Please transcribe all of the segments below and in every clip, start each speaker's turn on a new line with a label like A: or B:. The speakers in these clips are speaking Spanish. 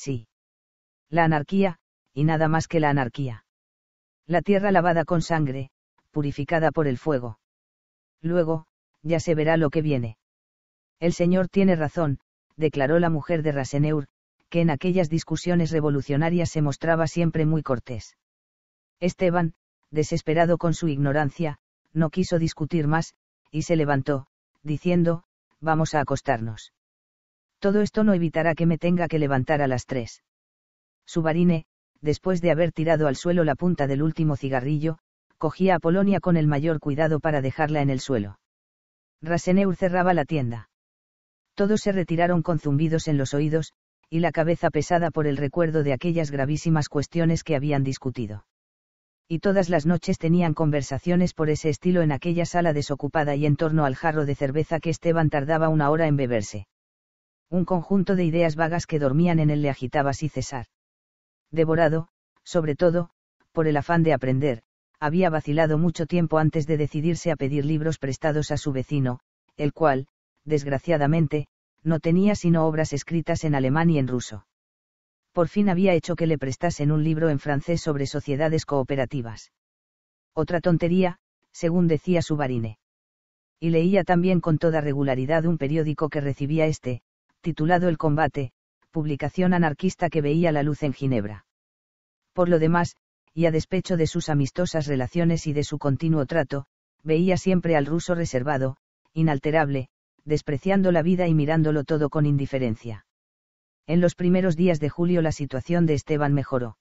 A: sí. La anarquía, y nada más que la anarquía. La tierra lavada con sangre, purificada por el fuego. Luego, ya se verá lo que viene. El señor tiene razón, declaró la mujer de Raseneur, que en aquellas discusiones revolucionarias se mostraba siempre muy cortés. Esteban, desesperado con su ignorancia, no quiso discutir más, y se levantó, diciendo, vamos a acostarnos. Todo esto no evitará que me tenga que levantar a las tres. Subarine, después de haber tirado al suelo la punta del último cigarrillo, cogía a Polonia con el mayor cuidado para dejarla en el suelo. Raseneur cerraba la tienda. Todos se retiraron con zumbidos en los oídos, y la cabeza pesada por el recuerdo de aquellas gravísimas cuestiones que habían discutido. Y todas las noches tenían conversaciones por ese estilo en aquella sala desocupada y en torno al jarro de cerveza que Esteban tardaba una hora en beberse. Un conjunto de ideas vagas que dormían en él le agitaba sin cesar. Devorado, sobre todo, por el afán de aprender, había vacilado mucho tiempo antes de decidirse a pedir libros prestados a su vecino, el cual, desgraciadamente, no tenía sino obras escritas en alemán y en ruso. Por fin había hecho que le prestasen un libro en francés sobre sociedades cooperativas. Otra tontería, según decía su barine. Y leía también con toda regularidad un periódico que recibía este, titulado El combate, publicación anarquista que veía la luz en Ginebra. Por lo demás, y a despecho de sus amistosas relaciones y de su continuo trato, veía siempre al ruso reservado, inalterable, despreciando la vida y mirándolo todo con indiferencia. En los primeros días de julio la situación de Esteban mejoró.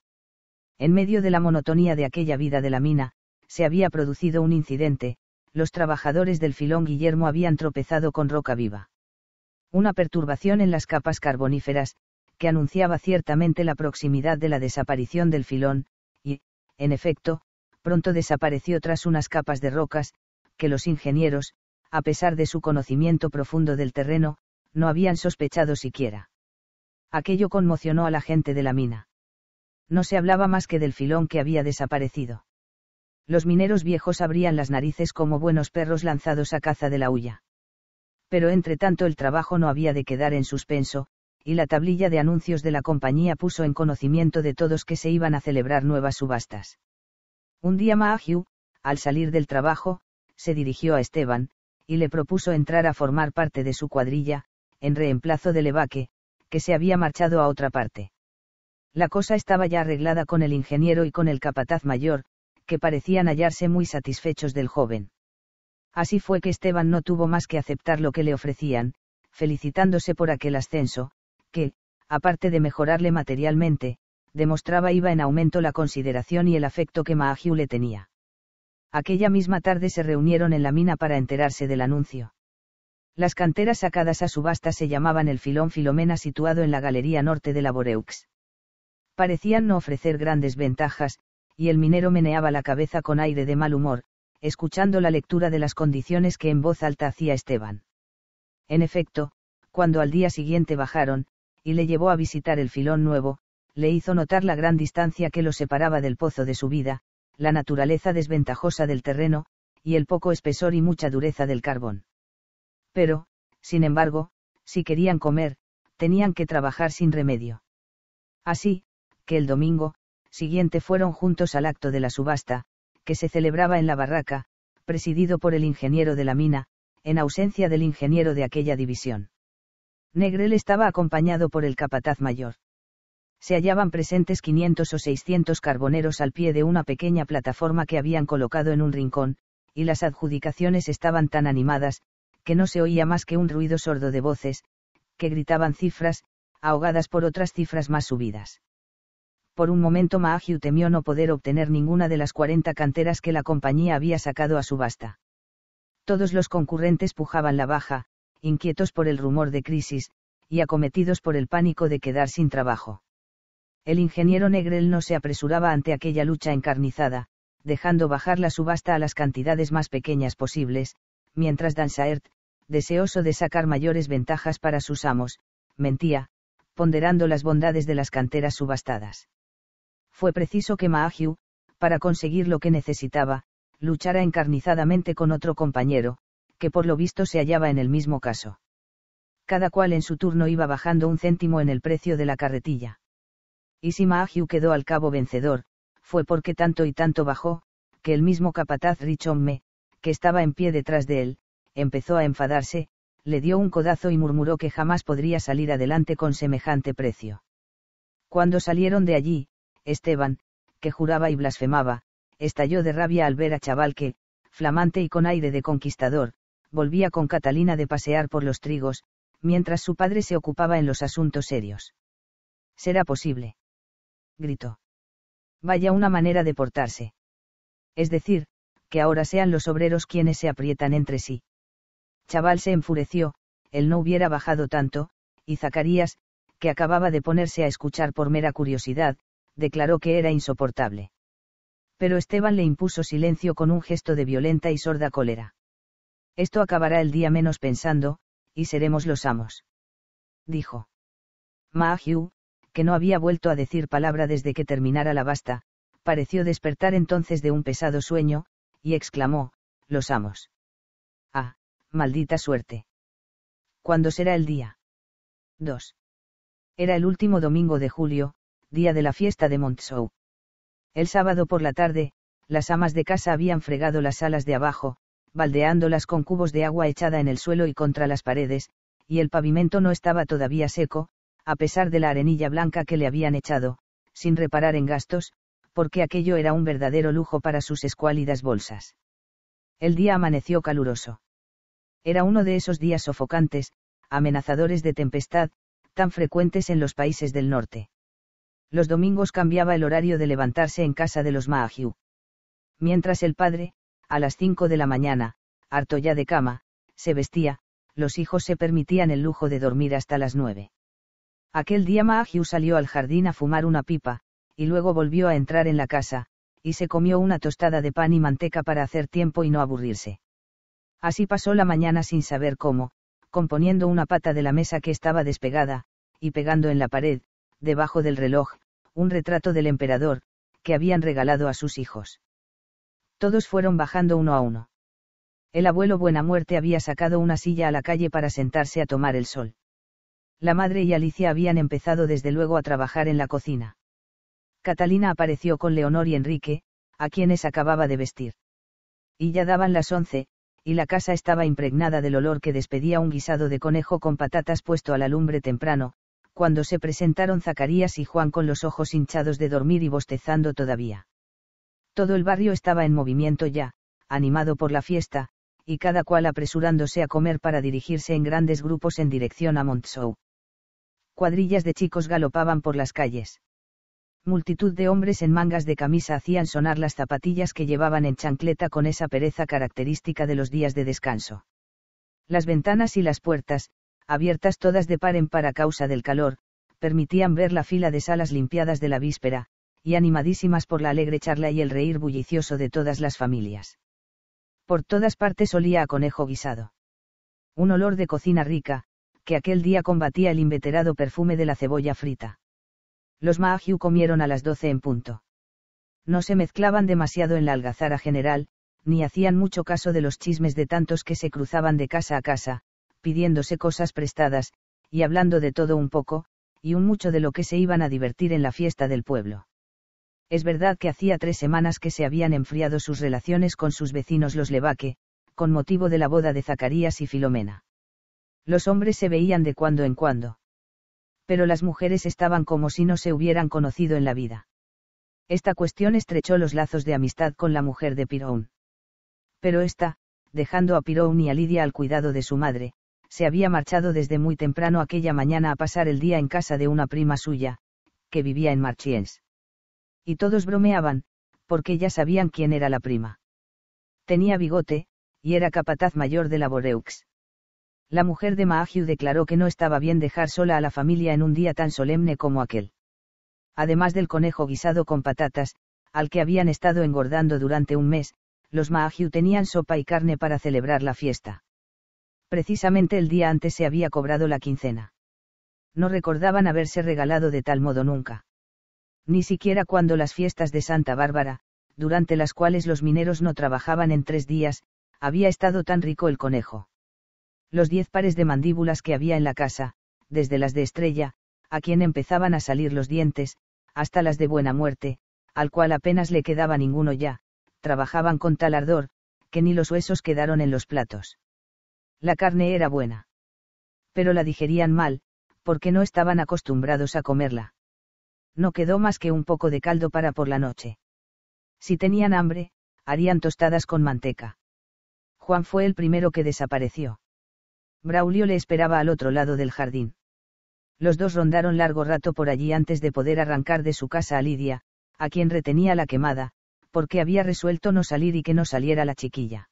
A: En medio de la monotonía de aquella vida de la mina, se había producido un incidente, los trabajadores del filón Guillermo habían tropezado con roca viva una perturbación en las capas carboníferas, que anunciaba ciertamente la proximidad de la desaparición del filón, y, en efecto, pronto desapareció tras unas capas de rocas, que los ingenieros, a pesar de su conocimiento profundo del terreno, no habían sospechado siquiera. Aquello conmocionó a la gente de la mina. No se hablaba más que del filón que había desaparecido. Los mineros viejos abrían las narices como buenos perros lanzados a caza de la huya pero entre tanto el trabajo no había de quedar en suspenso, y la tablilla de anuncios de la compañía puso en conocimiento de todos que se iban a celebrar nuevas subastas. Un día Mahugh, al salir del trabajo, se dirigió a Esteban, y le propuso entrar a formar parte de su cuadrilla, en reemplazo de Levaque, que se había marchado a otra parte. La cosa estaba ya arreglada con el ingeniero y con el capataz mayor, que parecían hallarse muy satisfechos del joven. Así fue que Esteban no tuvo más que aceptar lo que le ofrecían, felicitándose por aquel ascenso, que, aparte de mejorarle materialmente, demostraba iba en aumento la consideración y el afecto que Mahagiu le tenía. Aquella misma tarde se reunieron en la mina para enterarse del anuncio. Las canteras sacadas a subasta se llamaban el Filón Filomena situado en la galería norte de la Boreux. Parecían no ofrecer grandes ventajas, y el minero meneaba la cabeza con aire de mal humor, escuchando la lectura de las condiciones que en voz alta hacía Esteban. En efecto, cuando al día siguiente bajaron, y le llevó a visitar el filón nuevo, le hizo notar la gran distancia que lo separaba del pozo de su vida, la naturaleza desventajosa del terreno, y el poco espesor y mucha dureza del carbón. Pero, sin embargo, si querían comer, tenían que trabajar sin remedio. Así, que el domingo, siguiente fueron juntos al acto de la subasta, que se celebraba en la barraca, presidido por el ingeniero de la mina, en ausencia del ingeniero de aquella división. Negrel estaba acompañado por el capataz mayor. Se hallaban presentes 500 o 600 carboneros al pie de una pequeña plataforma que habían colocado en un rincón, y las adjudicaciones estaban tan animadas, que no se oía más que un ruido sordo de voces, que gritaban cifras, ahogadas por otras cifras más subidas. Por un momento Mahagiu temió no poder obtener ninguna de las cuarenta canteras que la compañía había sacado a subasta. Todos los concurrentes pujaban la baja, inquietos por el rumor de crisis, y acometidos por el pánico de quedar sin trabajo. El ingeniero Negrel no se apresuraba ante aquella lucha encarnizada, dejando bajar la subasta a las cantidades más pequeñas posibles, mientras Dansaert, deseoso de sacar mayores ventajas para sus amos, mentía, ponderando las bondades de las canteras subastadas fue preciso que Mahagyu, para conseguir lo que necesitaba, luchara encarnizadamente con otro compañero, que por lo visto se hallaba en el mismo caso. Cada cual en su turno iba bajando un céntimo en el precio de la carretilla. Y si Mahagyu quedó al cabo vencedor, fue porque tanto y tanto bajó, que el mismo capataz Richomme, que estaba en pie detrás de él, empezó a enfadarse, le dio un codazo y murmuró que jamás podría salir adelante con semejante precio. Cuando salieron de allí, Esteban, que juraba y blasfemaba, estalló de rabia al ver a Chaval que, flamante y con aire de conquistador, volvía con Catalina de pasear por los trigos, mientras su padre se ocupaba en los asuntos serios. ¿Será posible? gritó. Vaya una manera de portarse. Es decir, que ahora sean los obreros quienes se aprietan entre sí. Chaval se enfureció, él no hubiera bajado tanto, y Zacarías, que acababa de ponerse a escuchar por mera curiosidad, declaró que era insoportable. Pero Esteban le impuso silencio con un gesto de violenta y sorda cólera. Esto acabará el día menos pensando, y seremos los amos. Dijo. Mahiu, que no había vuelto a decir palabra desde que terminara la basta, pareció despertar entonces de un pesado sueño, y exclamó, los amos. Ah, maldita suerte. ¿Cuándo será el día? 2. Era el último domingo de julio, día de la fiesta de Montsou. El sábado por la tarde, las amas de casa habían fregado las alas de abajo, baldeándolas con cubos de agua echada en el suelo y contra las paredes, y el pavimento no estaba todavía seco, a pesar de la arenilla blanca que le habían echado, sin reparar en gastos, porque aquello era un verdadero lujo para sus escuálidas bolsas. El día amaneció caluroso. Era uno de esos días sofocantes, amenazadores de tempestad, tan frecuentes en los países del norte. Los domingos cambiaba el horario de levantarse en casa de los Mahagiu. Mientras el padre, a las cinco de la mañana, harto ya de cama, se vestía, los hijos se permitían el lujo de dormir hasta las nueve. Aquel día Mahagiu salió al jardín a fumar una pipa, y luego volvió a entrar en la casa, y se comió una tostada de pan y manteca para hacer tiempo y no aburrirse. Así pasó la mañana sin saber cómo, componiendo una pata de la mesa que estaba despegada, y pegando en la pared, debajo del reloj, un retrato del emperador, que habían regalado a sus hijos. Todos fueron bajando uno a uno. El abuelo buena muerte había sacado una silla a la calle para sentarse a tomar el sol. La madre y Alicia habían empezado desde luego a trabajar en la cocina. Catalina apareció con Leonor y Enrique, a quienes acababa de vestir. Y ya daban las once, y la casa estaba impregnada del olor que despedía un guisado de conejo con patatas puesto a la lumbre temprano, cuando se presentaron Zacarías y Juan con los ojos hinchados de dormir y bostezando todavía. Todo el barrio estaba en movimiento ya, animado por la fiesta, y cada cual apresurándose a comer para dirigirse en grandes grupos en dirección a Montsou. Cuadrillas de chicos galopaban por las calles. Multitud de hombres en mangas de camisa hacían sonar las zapatillas que llevaban en chancleta con esa pereza característica de los días de descanso. Las ventanas y las puertas, abiertas todas de par en par a causa del calor, permitían ver la fila de salas limpiadas de la víspera, y animadísimas por la alegre charla y el reír bullicioso de todas las familias. Por todas partes olía a conejo guisado. Un olor de cocina rica, que aquel día combatía el inveterado perfume de la cebolla frita. Los Mahagiu comieron a las doce en punto. No se mezclaban demasiado en la algazara general, ni hacían mucho caso de los chismes de tantos que se cruzaban de casa a casa, pidiéndose cosas prestadas, y hablando de todo un poco, y un mucho de lo que se iban a divertir en la fiesta del pueblo. Es verdad que hacía tres semanas que se habían enfriado sus relaciones con sus vecinos los Levaque, con motivo de la boda de Zacarías y Filomena. Los hombres se veían de cuando en cuando. Pero las mujeres estaban como si no se hubieran conocido en la vida. Esta cuestión estrechó los lazos de amistad con la mujer de Pirón. Pero esta, dejando a Pirón y a Lidia al cuidado de su madre, se había marchado desde muy temprano aquella mañana a pasar el día en casa de una prima suya, que vivía en Marchiens. Y todos bromeaban, porque ya sabían quién era la prima. Tenía bigote, y era capataz mayor de la Boreux. La mujer de Mahagiu declaró que no estaba bien dejar sola a la familia en un día tan solemne como aquel. Además del conejo guisado con patatas, al que habían estado engordando durante un mes, los Mahagiu tenían sopa y carne para celebrar la fiesta. Precisamente el día antes se había cobrado la quincena. No recordaban haberse regalado de tal modo nunca. Ni siquiera cuando las fiestas de Santa Bárbara, durante las cuales los mineros no trabajaban en tres días, había estado tan rico el conejo. Los diez pares de mandíbulas que había en la casa, desde las de estrella, a quien empezaban a salir los dientes, hasta las de buena muerte, al cual apenas le quedaba ninguno ya, trabajaban con tal ardor, que ni los huesos quedaron en los platos. La carne era buena. Pero la digerían mal, porque no estaban acostumbrados a comerla. No quedó más que un poco de caldo para por la noche. Si tenían hambre, harían tostadas con manteca. Juan fue el primero que desapareció. Braulio le esperaba al otro lado del jardín. Los dos rondaron largo rato por allí antes de poder arrancar de su casa a Lidia, a quien retenía la quemada, porque había resuelto no salir y que no saliera la chiquilla.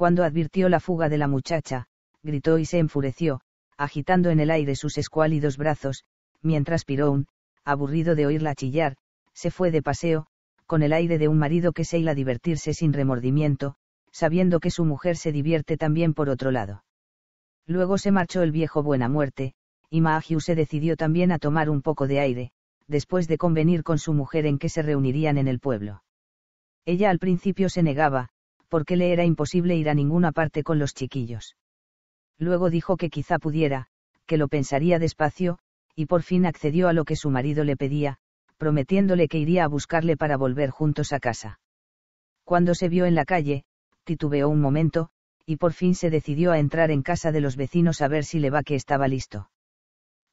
A: Cuando advirtió la fuga de la muchacha, gritó y se enfureció, agitando en el aire sus escuálidos brazos, mientras Pirón, aburrido de oírla chillar, se fue de paseo, con el aire de un marido que se hila divertirse sin remordimiento, sabiendo que su mujer se divierte también por otro lado. Luego se marchó el viejo Buena Muerte, y Mahagiu se decidió también a tomar un poco de aire, después de convenir con su mujer en que se reunirían en el pueblo. Ella al principio se negaba, porque le era imposible ir a ninguna parte con los chiquillos. Luego dijo que quizá pudiera, que lo pensaría despacio, y por fin accedió a lo que su marido le pedía, prometiéndole que iría a buscarle para volver juntos a casa. Cuando se vio en la calle, titubeó un momento, y por fin se decidió a entrar en casa de los vecinos a ver si Levaque estaba listo.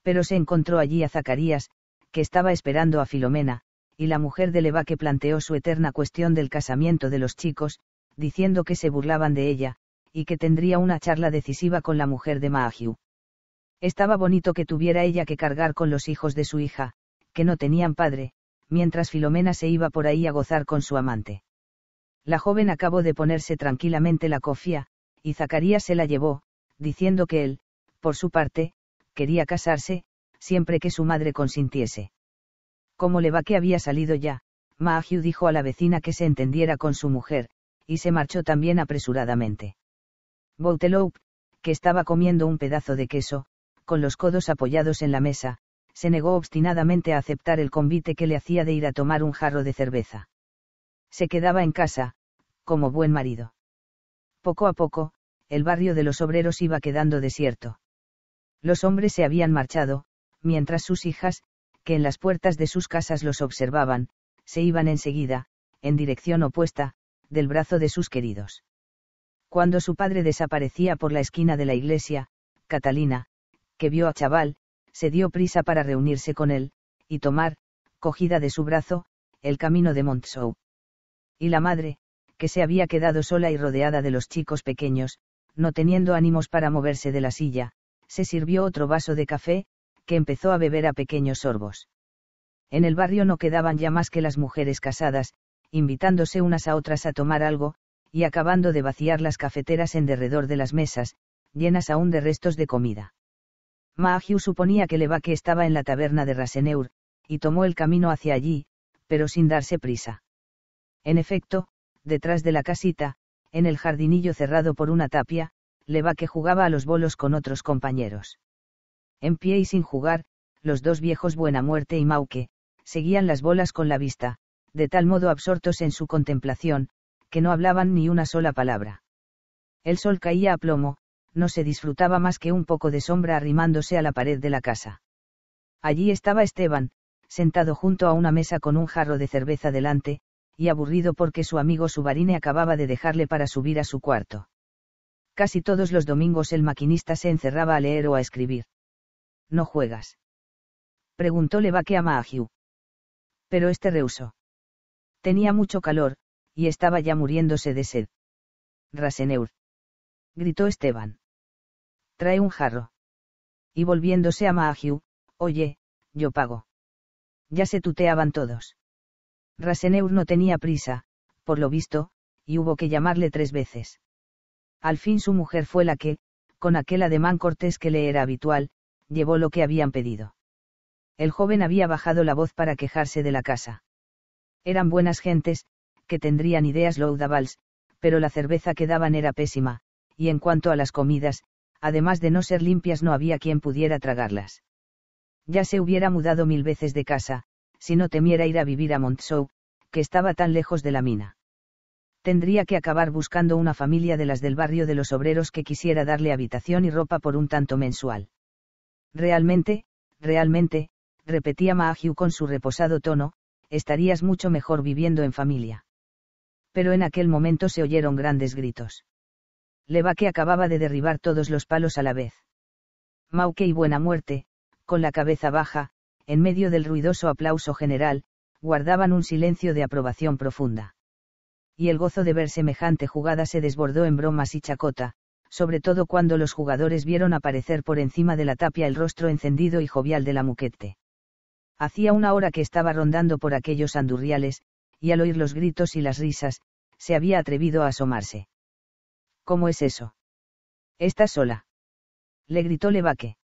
A: Pero se encontró allí a Zacarías, que estaba esperando a Filomena, y la mujer de Levaque planteó su eterna cuestión del casamiento de los chicos, diciendo que se burlaban de ella, y que tendría una charla decisiva con la mujer de Mahagyu. Estaba bonito que tuviera ella que cargar con los hijos de su hija, que no tenían padre, mientras Filomena se iba por ahí a gozar con su amante. La joven acabó de ponerse tranquilamente la cofia, y Zacarías se la llevó, diciendo que él, por su parte, quería casarse, siempre que su madre consintiese. Como que había salido ya, Mahagiu dijo a la vecina que se entendiera con su mujer, y se marchó también apresuradamente. Bouteloup, que estaba comiendo un pedazo de queso, con los codos apoyados en la mesa, se negó obstinadamente a aceptar el convite que le hacía de ir a tomar un jarro de cerveza. Se quedaba en casa, como buen marido. Poco a poco, el barrio de los obreros iba quedando desierto. Los hombres se habían marchado, mientras sus hijas, que en las puertas de sus casas los observaban, se iban enseguida, en dirección opuesta, del brazo de sus queridos. Cuando su padre desaparecía por la esquina de la iglesia, Catalina, que vio a Chaval, se dio prisa para reunirse con él, y tomar, cogida de su brazo, el camino de Montsou. Y la madre, que se había quedado sola y rodeada de los chicos pequeños, no teniendo ánimos para moverse de la silla, se sirvió otro vaso de café, que empezó a beber a pequeños sorbos. En el barrio no quedaban ya más que las mujeres casadas, invitándose unas a otras a tomar algo, y acabando de vaciar las cafeteras en derredor de las mesas, llenas aún de restos de comida. Mahiu suponía que Levaque estaba en la taberna de Raseneur, y tomó el camino hacia allí, pero sin darse prisa. En efecto, detrás de la casita, en el jardinillo cerrado por una tapia, Levaque jugaba a los bolos con otros compañeros. En pie y sin jugar, los dos viejos Buena Muerte y Mauque, seguían las bolas con la vista, de tal modo absortos en su contemplación, que no hablaban ni una sola palabra. El sol caía a plomo, no se disfrutaba más que un poco de sombra arrimándose a la pared de la casa. Allí estaba Esteban, sentado junto a una mesa con un jarro de cerveza delante, y aburrido porque su amigo Subarine acababa de dejarle para subir a su cuarto. Casi todos los domingos el maquinista se encerraba a leer o a escribir. ¿No juegas? Preguntó Levaque a Hugh. Pero este rehusó. Tenía mucho calor, y estaba ya muriéndose de sed. Raseneur. Gritó Esteban. Trae un jarro. Y volviéndose a Mahiu, oye, yo pago. Ya se tuteaban todos. Raseneur no tenía prisa, por lo visto, y hubo que llamarle tres veces. Al fin su mujer fue la que, con aquel ademán cortés que le era habitual, llevó lo que habían pedido. El joven había bajado la voz para quejarse de la casa. Eran buenas gentes, que tendrían ideas loudables, pero la cerveza que daban era pésima, y en cuanto a las comidas, además de no ser limpias no había quien pudiera tragarlas. Ya se hubiera mudado mil veces de casa, si no temiera ir a vivir a Montsou, que estaba tan lejos de la mina. Tendría que acabar buscando una familia de las del barrio de los obreros que quisiera darle habitación y ropa por un tanto mensual. Realmente, realmente, repetía Mahiu con su reposado tono, estarías mucho mejor viviendo en familia. Pero en aquel momento se oyeron grandes gritos. Levaque acababa de derribar todos los palos a la vez. Mauke y Buena Muerte, con la cabeza baja, en medio del ruidoso aplauso general, guardaban un silencio de aprobación profunda. Y el gozo de ver semejante jugada se desbordó en bromas y chacota, sobre todo cuando los jugadores vieron aparecer por encima de la tapia el rostro encendido y jovial de la muquete. Hacía una hora que estaba rondando por aquellos andurriales, y al oír los gritos y las risas, se había atrevido a asomarse. ¿Cómo es eso? ¿Estás sola? Le gritó Levaque.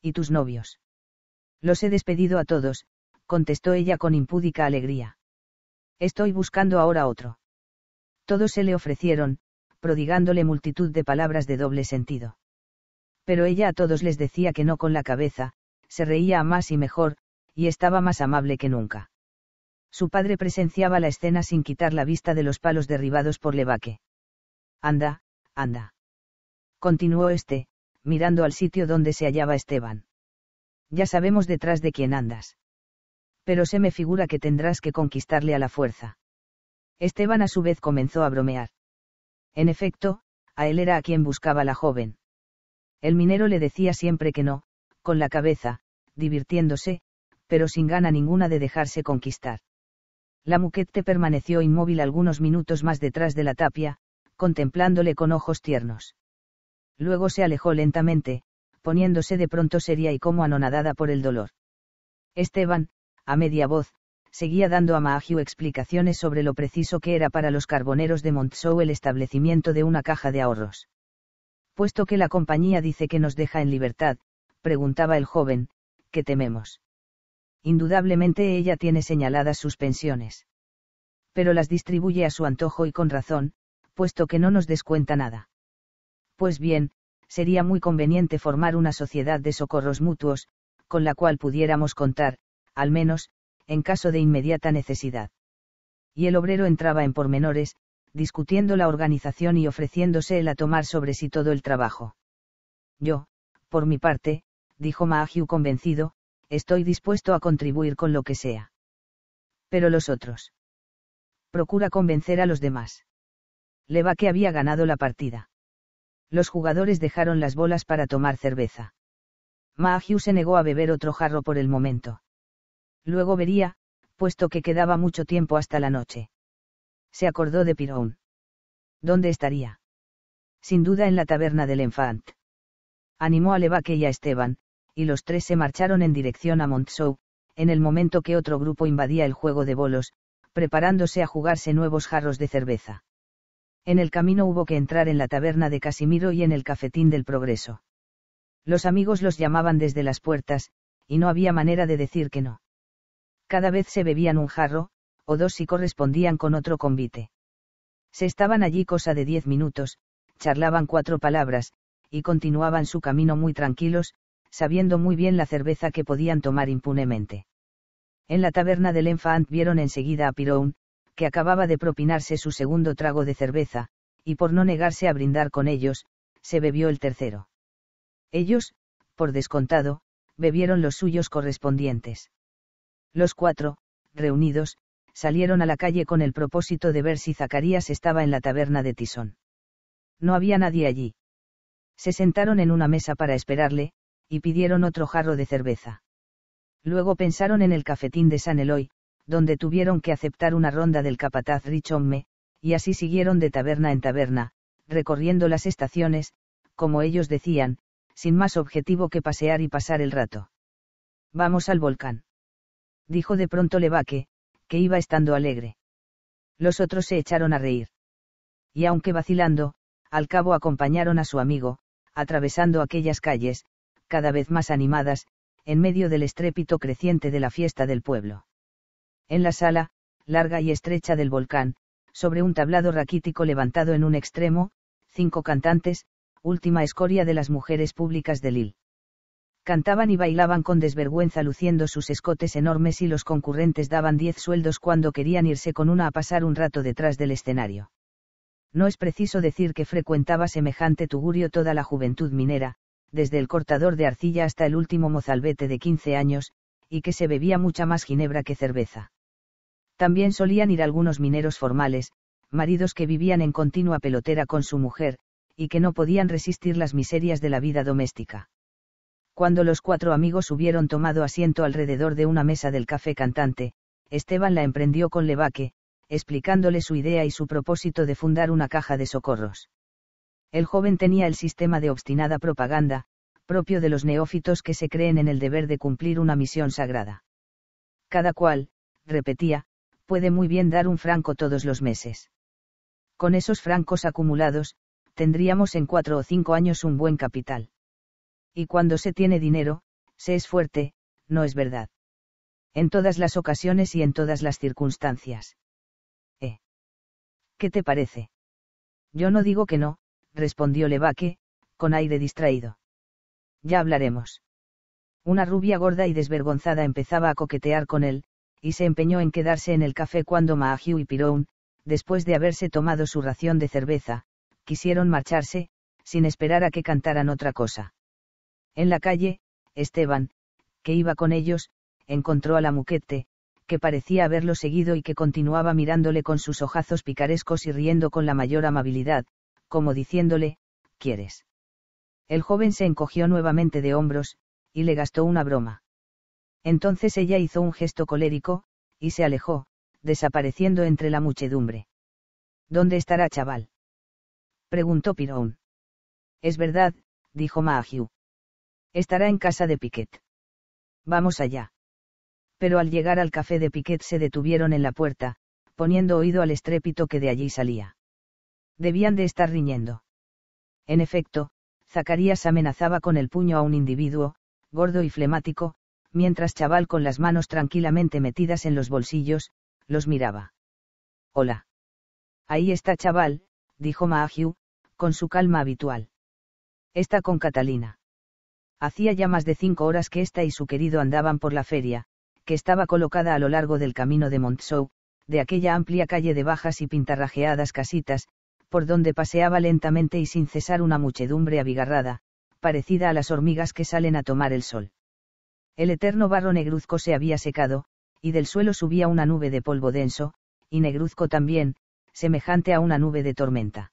A: ¿Y tus novios? Los he despedido a todos, contestó ella con impúdica alegría. Estoy buscando ahora otro. Todos se le ofrecieron, prodigándole multitud de palabras de doble sentido. Pero ella a todos les decía que no con la cabeza, se reía a más y mejor, y estaba más amable que nunca. Su padre presenciaba la escena sin quitar la vista de los palos derribados por Levaque. Anda, anda. Continuó este, mirando al sitio donde se hallaba Esteban. Ya sabemos detrás de quién andas. Pero se me figura que tendrás que conquistarle a la fuerza. Esteban a su vez comenzó a bromear. En efecto, a él era a quien buscaba la joven. El minero le decía siempre que no, con la cabeza, divirtiéndose, pero sin gana ninguna de dejarse conquistar. La muquete permaneció inmóvil algunos minutos más detrás de la tapia, contemplándole con ojos tiernos. Luego se alejó lentamente, poniéndose de pronto seria y como anonadada por el dolor. Esteban, a media voz, seguía dando a magio explicaciones sobre lo preciso que era para los carboneros de Montsou el establecimiento de una caja de ahorros. Puesto que la compañía dice que nos deja en libertad, preguntaba el joven, ¿qué tememos? indudablemente ella tiene señaladas sus pensiones. Pero las distribuye a su antojo y con razón, puesto que no nos descuenta nada. Pues bien, sería muy conveniente formar una sociedad de socorros mutuos, con la cual pudiéramos contar, al menos, en caso de inmediata necesidad. Y el obrero entraba en pormenores, discutiendo la organización y ofreciéndose el a tomar sobre sí todo el trabajo. Yo, por mi parte, dijo Mahagiu convencido, estoy dispuesto a contribuir con lo que sea. Pero los otros. Procura convencer a los demás. Levaque había ganado la partida. Los jugadores dejaron las bolas para tomar cerveza. Mahiu se negó a beber otro jarro por el momento. Luego vería, puesto que quedaba mucho tiempo hasta la noche. Se acordó de Pirón. ¿Dónde estaría? Sin duda en la taberna del Enfant. Animó a Levaque y a Esteban, y los tres se marcharon en dirección a Montsou, en el momento que otro grupo invadía el juego de bolos, preparándose a jugarse nuevos jarros de cerveza. En el camino hubo que entrar en la taberna de Casimiro y en el cafetín del Progreso. Los amigos los llamaban desde las puertas, y no había manera de decir que no. Cada vez se bebían un jarro, o dos si correspondían con otro convite. Se estaban allí cosa de diez minutos, charlaban cuatro palabras, y continuaban su camino muy tranquilos, sabiendo muy bien la cerveza que podían tomar impunemente. En la taberna del Enfant vieron enseguida a Pirón, que acababa de propinarse su segundo trago de cerveza, y por no negarse a brindar con ellos, se bebió el tercero. Ellos, por descontado, bebieron los suyos correspondientes. Los cuatro, reunidos, salieron a la calle con el propósito de ver si Zacarías estaba en la taberna de Tisón. No había nadie allí. Se sentaron en una mesa para esperarle, y pidieron otro jarro de cerveza. Luego pensaron en el cafetín de San Eloy, donde tuvieron que aceptar una ronda del capataz Richomme, y así siguieron de taberna en taberna, recorriendo las estaciones, como ellos decían, sin más objetivo que pasear y pasar el rato. Vamos al volcán. Dijo de pronto Levaque, que iba estando alegre. Los otros se echaron a reír. Y aunque vacilando, al cabo acompañaron a su amigo, atravesando aquellas calles, cada vez más animadas, en medio del estrépito creciente de la fiesta del pueblo. En la sala, larga y estrecha del volcán, sobre un tablado raquítico levantado en un extremo, cinco cantantes, última escoria de las mujeres públicas de Lille. Cantaban y bailaban con desvergüenza luciendo sus escotes enormes y los concurrentes daban diez sueldos cuando querían irse con una a pasar un rato detrás del escenario. No es preciso decir que frecuentaba semejante tugurio toda la juventud minera, desde el cortador de arcilla hasta el último mozalbete de 15 años, y que se bebía mucha más ginebra que cerveza. También solían ir algunos mineros formales, maridos que vivían en continua pelotera con su mujer, y que no podían resistir las miserias de la vida doméstica. Cuando los cuatro amigos hubieron tomado asiento alrededor de una mesa del café cantante, Esteban la emprendió con Levaque, explicándole su idea y su propósito de fundar una caja de socorros. El joven tenía el sistema de obstinada propaganda, propio de los neófitos que se creen en el deber de cumplir una misión sagrada. Cada cual, repetía, puede muy bien dar un franco todos los meses. Con esos francos acumulados, tendríamos en cuatro o cinco años un buen capital. Y cuando se tiene dinero, se es fuerte, no es verdad. En todas las ocasiones y en todas las circunstancias. ¿Eh? ¿Qué te parece? Yo no digo que no, respondió Levaque, con aire distraído. Ya hablaremos. Una rubia gorda y desvergonzada empezaba a coquetear con él, y se empeñó en quedarse en el café cuando Mahagiu y Pirón, después de haberse tomado su ración de cerveza, quisieron marcharse, sin esperar a que cantaran otra cosa. En la calle, Esteban, que iba con ellos, encontró a la muquete, que parecía haberlo seguido y que continuaba mirándole con sus ojazos picarescos y riendo con la mayor amabilidad, como diciéndole, ¿quieres? El joven se encogió nuevamente de hombros, y le gastó una broma. Entonces ella hizo un gesto colérico, y se alejó, desapareciendo entre la muchedumbre. ¿Dónde estará chaval? preguntó Pirón. Es verdad, dijo Mahagiu. Estará en casa de Piquet. Vamos allá. Pero al llegar al café de Piquet se detuvieron en la puerta, poniendo oído al estrépito que de allí salía debían de estar riñendo. En efecto, Zacarías amenazaba con el puño a un individuo, gordo y flemático, mientras Chaval con las manos tranquilamente metidas en los bolsillos, los miraba. Hola. Ahí está Chaval, dijo Mahagiu, con su calma habitual. Está con Catalina. Hacía ya más de cinco horas que ésta y su querido andaban por la feria, que estaba colocada a lo largo del camino de Montsou, de aquella amplia calle de bajas y pintarrajeadas casitas, por donde paseaba lentamente y sin cesar una muchedumbre abigarrada, parecida a las hormigas que salen a tomar el sol. El eterno barro negruzco se había secado, y del suelo subía una nube de polvo denso, y negruzco también, semejante a una nube de tormenta.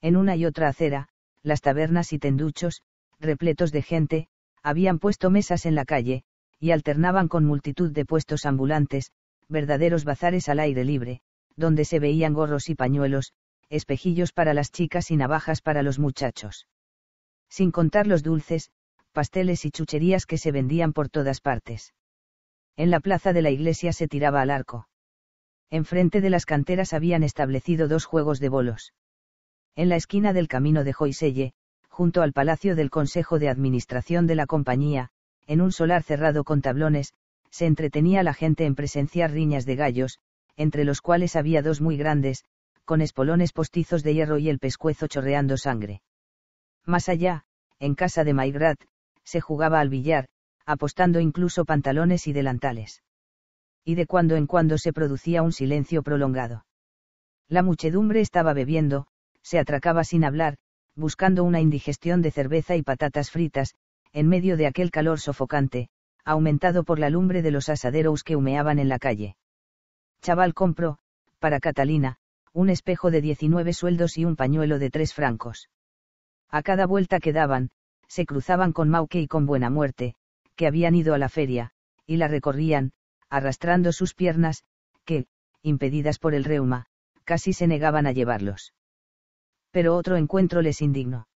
A: En una y otra acera, las tabernas y tenduchos, repletos de gente, habían puesto mesas en la calle, y alternaban con multitud de puestos ambulantes, verdaderos bazares al aire libre, donde se veían gorros y pañuelos, espejillos para las chicas y navajas para los muchachos. Sin contar los dulces, pasteles y chucherías que se vendían por todas partes. En la plaza de la iglesia se tiraba al arco. Enfrente de las canteras habían establecido dos juegos de bolos. En la esquina del camino de Joiselle, junto al Palacio del Consejo de Administración de la compañía, en un solar cerrado con tablones, se entretenía la gente en presenciar riñas de gallos, entre los cuales había dos muy grandes, con espolones postizos de hierro y el pescuezo chorreando sangre. Más allá, en casa de Maigrat, se jugaba al billar, apostando incluso pantalones y delantales. Y de cuando en cuando se producía un silencio prolongado. La muchedumbre estaba bebiendo, se atracaba sin hablar, buscando una indigestión de cerveza y patatas fritas, en medio de aquel calor sofocante, aumentado por la lumbre de los asaderos que humeaban en la calle. Chaval compró, para Catalina, un espejo de 19 sueldos y un pañuelo de tres francos. A cada vuelta que daban, se cruzaban con Mauque y con Buena Muerte, que habían ido a la feria, y la recorrían, arrastrando sus piernas, que, impedidas por el reuma, casi se negaban a llevarlos. Pero otro encuentro les indignó.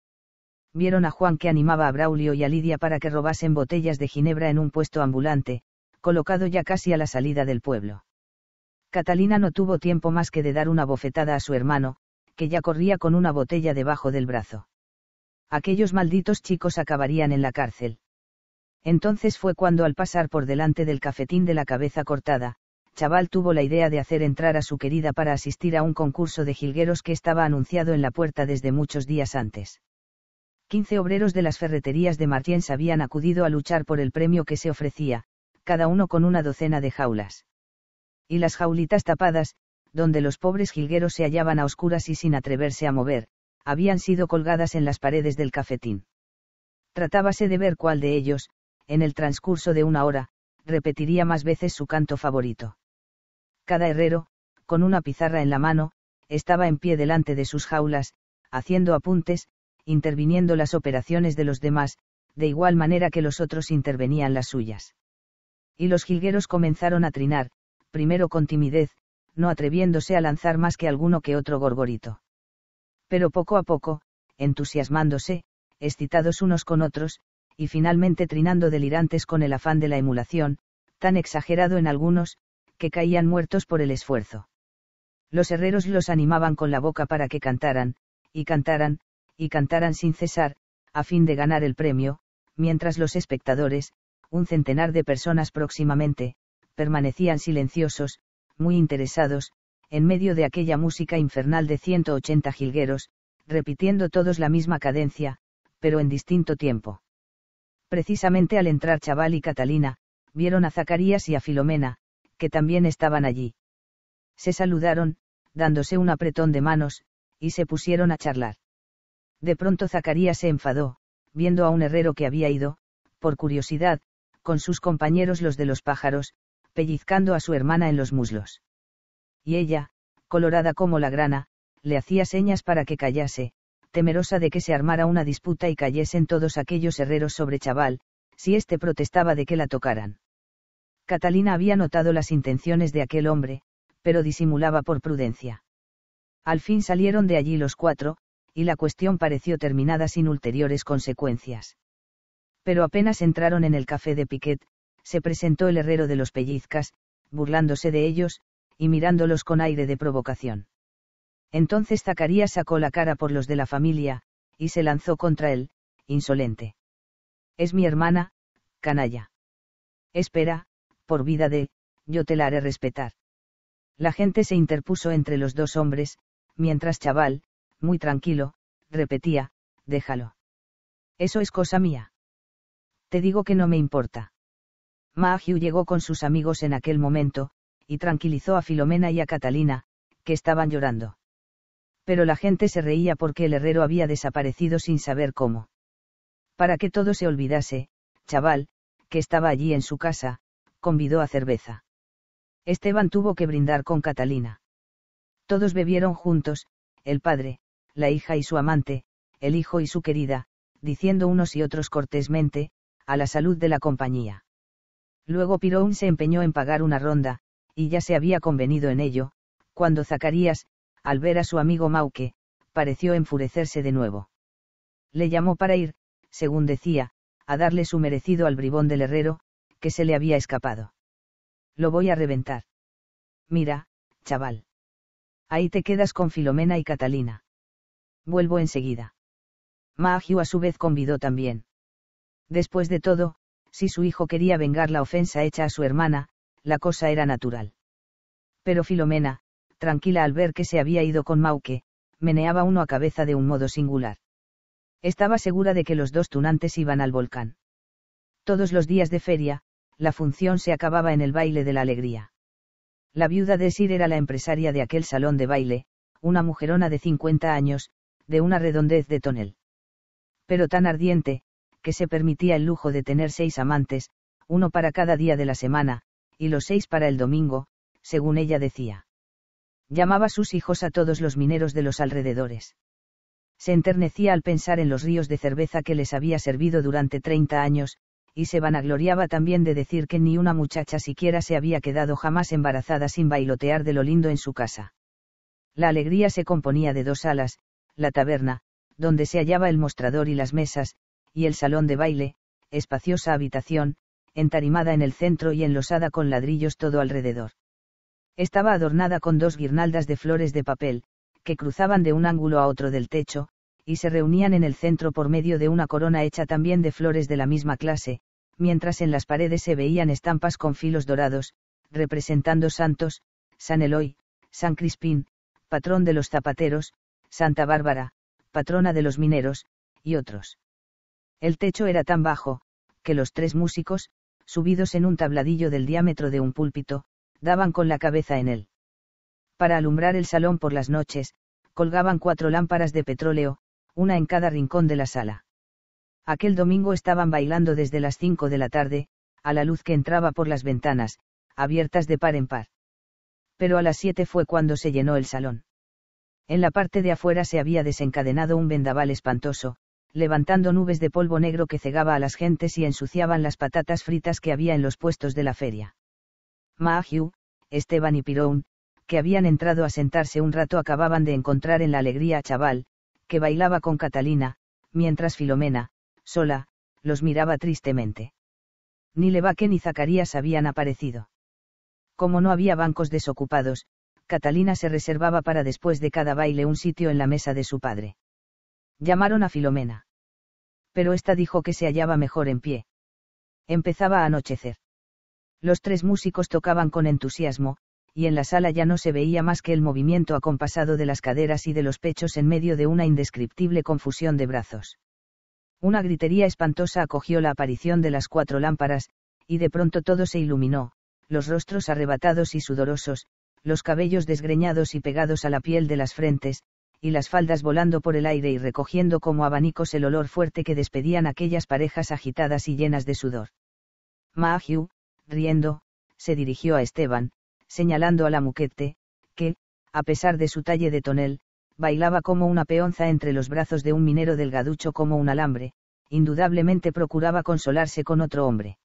A: Vieron a Juan que animaba a Braulio y a Lidia para que robasen botellas de ginebra en un puesto ambulante, colocado ya casi a la salida del pueblo. Catalina no tuvo tiempo más que de dar una bofetada a su hermano, que ya corría con una botella debajo del brazo. Aquellos malditos chicos acabarían en la cárcel. Entonces fue cuando al pasar por delante del cafetín de la cabeza cortada, Chaval tuvo la idea de hacer entrar a su querida para asistir a un concurso de jilgueros que estaba anunciado en la puerta desde muchos días antes. Quince obreros de las ferreterías de Martiens habían acudido a luchar por el premio que se ofrecía, cada uno con una docena de jaulas y las jaulitas tapadas, donde los pobres jilgueros se hallaban a oscuras y sin atreverse a mover, habían sido colgadas en las paredes del cafetín. Tratábase de ver cuál de ellos, en el transcurso de una hora, repetiría más veces su canto favorito. Cada herrero, con una pizarra en la mano, estaba en pie delante de sus jaulas, haciendo apuntes, interviniendo las operaciones de los demás, de igual manera que los otros intervenían las suyas. Y los jilgueros comenzaron a trinar, primero con timidez, no atreviéndose a lanzar más que alguno que otro gorgorito. Pero poco a poco, entusiasmándose, excitados unos con otros, y finalmente trinando delirantes con el afán de la emulación, tan exagerado en algunos, que caían muertos por el esfuerzo. Los herreros los animaban con la boca para que cantaran, y cantaran, y cantaran sin cesar, a fin de ganar el premio, mientras los espectadores, un centenar de personas próximamente, permanecían silenciosos, muy interesados, en medio de aquella música infernal de 180 jilgueros, repitiendo todos la misma cadencia, pero en distinto tiempo. Precisamente al entrar Chaval y Catalina, vieron a Zacarías y a Filomena, que también estaban allí. Se saludaron, dándose un apretón de manos, y se pusieron a charlar. De pronto Zacarías se enfadó, viendo a un herrero que había ido, por curiosidad, con sus compañeros los de los pájaros, pellizcando a su hermana en los muslos. Y ella, colorada como la grana, le hacía señas para que callase, temerosa de que se armara una disputa y cayesen todos aquellos herreros sobre Chaval, si éste protestaba de que la tocaran. Catalina había notado las intenciones de aquel hombre, pero disimulaba por prudencia. Al fin salieron de allí los cuatro, y la cuestión pareció terminada sin ulteriores consecuencias. Pero apenas entraron en el café de Piquet, se presentó el herrero de los pellizcas, burlándose de ellos, y mirándolos con aire de provocación. Entonces Zacarías sacó la cara por los de la familia, y se lanzó contra él, insolente. Es mi hermana, canalla. Espera, por vida de, yo te la haré respetar. La gente se interpuso entre los dos hombres, mientras Chaval, muy tranquilo, repetía, déjalo. Eso es cosa mía. Te digo que no me importa. Mahiu llegó con sus amigos en aquel momento, y tranquilizó a Filomena y a Catalina, que estaban llorando. Pero la gente se reía porque el herrero había desaparecido sin saber cómo. Para que todo se olvidase, Chaval, que estaba allí en su casa, convidó a cerveza. Esteban tuvo que brindar con Catalina. Todos bebieron juntos, el padre, la hija y su amante, el hijo y su querida, diciendo unos y otros cortésmente, a la salud de la compañía. Luego Pirón se empeñó en pagar una ronda, y ya se había convenido en ello, cuando Zacarías, al ver a su amigo Mauque, pareció enfurecerse de nuevo. Le llamó para ir, según decía, a darle su merecido al bribón del herrero, que se le había escapado. Lo voy a reventar. Mira, chaval. Ahí te quedas con Filomena y Catalina. Vuelvo enseguida. Magio a su vez convidó también. Después de todo, si su hijo quería vengar la ofensa hecha a su hermana, la cosa era natural. Pero Filomena, tranquila al ver que se había ido con mauke, meneaba uno a cabeza de un modo singular. Estaba segura de que los dos tunantes iban al volcán. Todos los días de feria, la función se acababa en el baile de la alegría. La viuda de Sir era la empresaria de aquel salón de baile, una mujerona de 50 años, de una redondez de tonel. Pero tan ardiente, que se permitía el lujo de tener seis amantes, uno para cada día de la semana, y los seis para el domingo, según ella decía. Llamaba sus hijos a todos los mineros de los alrededores. Se enternecía al pensar en los ríos de cerveza que les había servido durante treinta años, y se vanagloriaba también de decir que ni una muchacha siquiera se había quedado jamás embarazada sin bailotear de lo lindo en su casa. La alegría se componía de dos alas, la taberna, donde se hallaba el mostrador y las mesas, y el salón de baile, espaciosa habitación, entarimada en el centro y enlosada con ladrillos todo alrededor. Estaba adornada con dos guirnaldas de flores de papel, que cruzaban de un ángulo a otro del techo, y se reunían en el centro por medio de una corona hecha también de flores de la misma clase, mientras en las paredes se veían estampas con filos dorados, representando santos, San Eloy, San Crispín, patrón de los zapateros, Santa Bárbara, patrona de los mineros, y otros. El techo era tan bajo, que los tres músicos, subidos en un tabladillo del diámetro de un púlpito, daban con la cabeza en él. Para alumbrar el salón por las noches, colgaban cuatro lámparas de petróleo, una en cada rincón de la sala. Aquel domingo estaban bailando desde las cinco de la tarde, a la luz que entraba por las ventanas, abiertas de par en par. Pero a las siete fue cuando se llenó el salón. En la parte de afuera se había desencadenado un vendaval espantoso, levantando nubes de polvo negro que cegaba a las gentes y ensuciaban las patatas fritas que había en los puestos de la feria. Mahiu, Esteban y Pirón, que habían entrado a sentarse un rato, acababan de encontrar en la alegría a Chaval, que bailaba con Catalina, mientras Filomena, sola, los miraba tristemente. Ni Levaque ni Zacarías habían aparecido. Como no había bancos desocupados, Catalina se reservaba para después de cada baile un sitio en la mesa de su padre. Llamaron a Filomena. Pero ésta dijo que se hallaba mejor en pie. Empezaba a anochecer. Los tres músicos tocaban con entusiasmo, y en la sala ya no se veía más que el movimiento acompasado de las caderas y de los pechos en medio de una indescriptible confusión de brazos. Una gritería espantosa acogió la aparición de las cuatro lámparas, y de pronto todo se iluminó, los rostros arrebatados y sudorosos, los cabellos desgreñados y pegados a la piel de las frentes, y las faldas volando por el aire y recogiendo como abanicos el olor fuerte que despedían aquellas parejas agitadas y llenas de sudor. Mahiu, riendo, se dirigió a Esteban, señalando a la muquete, que, a pesar de su talle de tonel, bailaba como una peonza entre los brazos de un minero delgaducho como un alambre, indudablemente procuraba consolarse con otro hombre.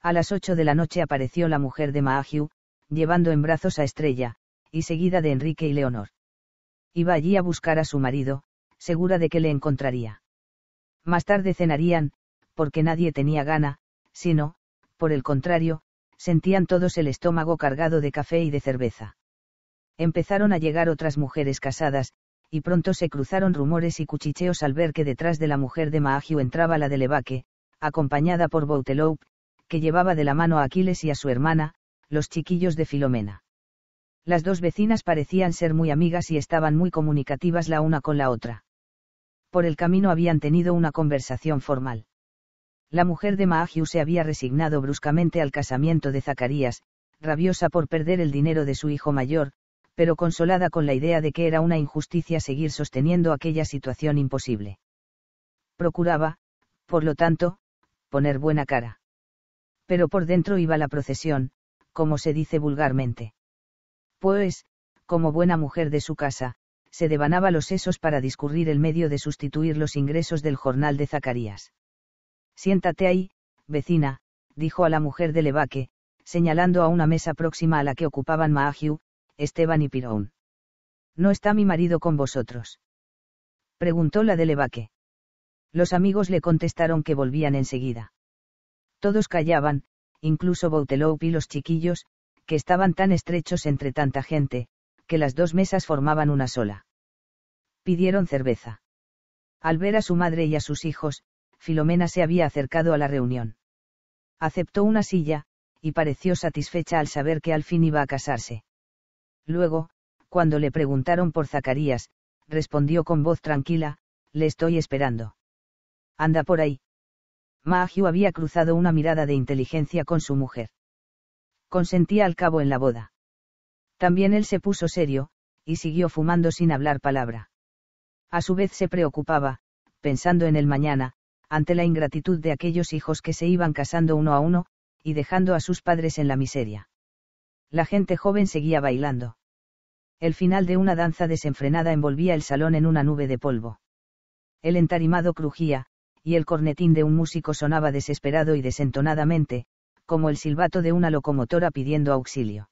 A: A las ocho de la noche apareció la mujer de Mahiu, llevando en brazos a Estrella, y seguida de Enrique y Leonor iba allí a buscar a su marido, segura de que le encontraría. Más tarde cenarían, porque nadie tenía gana, sino, por el contrario, sentían todos el estómago cargado de café y de cerveza. Empezaron a llegar otras mujeres casadas, y pronto se cruzaron rumores y cuchicheos al ver que detrás de la mujer de Mahagio entraba la de Levaque, acompañada por Bouteloup, que llevaba de la mano a Aquiles y a su hermana, los chiquillos de Filomena. Las dos vecinas parecían ser muy amigas y estaban muy comunicativas la una con la otra. Por el camino habían tenido una conversación formal. La mujer de Maagiu se había resignado bruscamente al casamiento de Zacarías, rabiosa por perder el dinero de su hijo mayor, pero consolada con la idea de que era una injusticia seguir sosteniendo aquella situación imposible. Procuraba, por lo tanto, poner buena cara. Pero por dentro iba la procesión, como se dice vulgarmente pues, como buena mujer de su casa, se devanaba los sesos para discurrir el medio de sustituir los ingresos del jornal de Zacarías. Siéntate ahí, vecina, dijo a la mujer de Levaque, señalando a una mesa próxima a la que ocupaban Maagiu, Esteban y Pirón. ¿No está mi marido con vosotros? preguntó la de Levaque. Los amigos le contestaron que volvían enseguida. Todos callaban, incluso Bouteloup y los chiquillos, que estaban tan estrechos entre tanta gente, que las dos mesas formaban una sola. Pidieron cerveza. Al ver a su madre y a sus hijos, Filomena se había acercado a la reunión. Aceptó una silla, y pareció satisfecha al saber que al fin iba a casarse. Luego, cuando le preguntaron por Zacarías, respondió con voz tranquila, le estoy esperando. Anda por ahí. magio había cruzado una mirada de inteligencia con su mujer consentía al cabo en la boda. También él se puso serio, y siguió fumando sin hablar palabra. A su vez se preocupaba, pensando en el mañana, ante la ingratitud de aquellos hijos que se iban casando uno a uno, y dejando a sus padres en la miseria. La gente joven seguía bailando. El final de una danza desenfrenada envolvía el salón en una nube de polvo. El entarimado crujía, y el cornetín de un músico sonaba desesperado y desentonadamente, como el silbato de una locomotora pidiendo auxilio.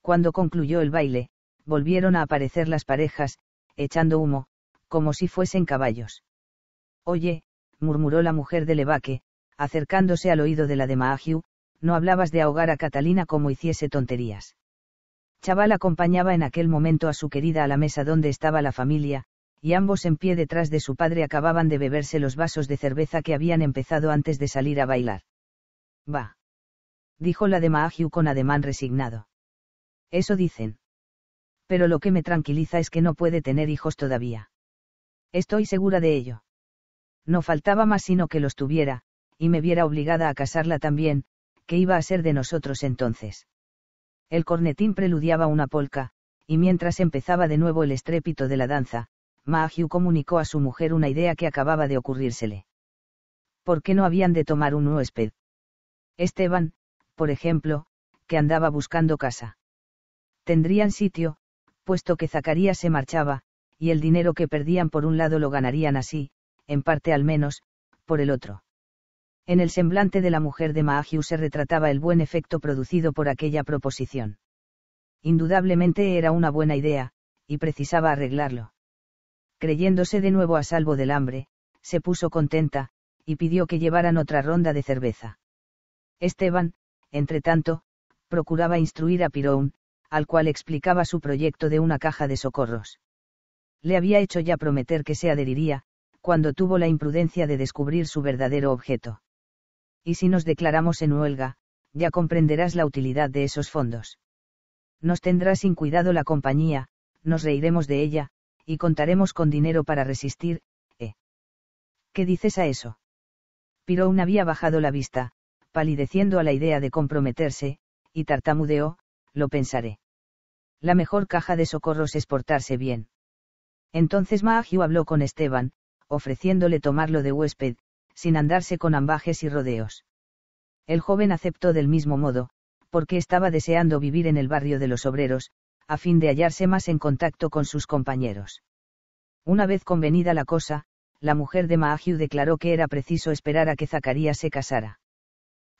A: Cuando concluyó el baile, volvieron a aparecer las parejas, echando humo, como si fuesen caballos. Oye, murmuró la mujer de Levaque, acercándose al oído de la de Mahagiu, no hablabas de ahogar a Catalina como hiciese tonterías. Chaval acompañaba en aquel momento a su querida a la mesa donde estaba la familia, y ambos en pie detrás de su padre acababan de beberse los vasos de cerveza que habían empezado antes de salir a bailar. Va dijo la de Mahagiu con ademán resignado. Eso dicen. Pero lo que me tranquiliza es que no puede tener hijos todavía. Estoy segura de ello. No faltaba más sino que los tuviera, y me viera obligada a casarla también, que iba a ser de nosotros entonces. El cornetín preludiaba una polca, y mientras empezaba de nuevo el estrépito de la danza, Mahiu comunicó a su mujer una idea que acababa de ocurrírsele. ¿Por qué no habían de tomar un huésped? Esteban, por ejemplo, que andaba buscando casa. Tendrían sitio, puesto que Zacarías se marchaba, y el dinero que perdían por un lado lo ganarían así, en parte al menos, por el otro. En el semblante de la mujer de Mahagiu se retrataba el buen efecto producido por aquella proposición. Indudablemente era una buena idea, y precisaba arreglarlo. Creyéndose de nuevo a salvo del hambre, se puso contenta, y pidió que llevaran otra ronda de cerveza. Esteban, entretanto, procuraba instruir a Pirón, al cual explicaba su proyecto de una caja de socorros. Le había hecho ya prometer que se adheriría, cuando tuvo la imprudencia de descubrir su verdadero objeto. Y si nos declaramos en huelga, ya comprenderás la utilidad de esos fondos. Nos tendrá sin cuidado la compañía, nos reiremos de ella, y contaremos con dinero para resistir, ¿eh? ¿Qué dices a eso? Pirón había bajado la vista, valideciendo a la idea de comprometerse, y tartamudeó, lo pensaré. La mejor caja de socorros es portarse bien. Entonces Mahagio habló con Esteban, ofreciéndole tomarlo de huésped, sin andarse con ambajes y rodeos. El joven aceptó del mismo modo, porque estaba deseando vivir en el barrio de los obreros, a fin de hallarse más en contacto con sus compañeros. Una vez convenida la cosa, la mujer de Mahagiu declaró que era preciso esperar a que Zacarías se casara.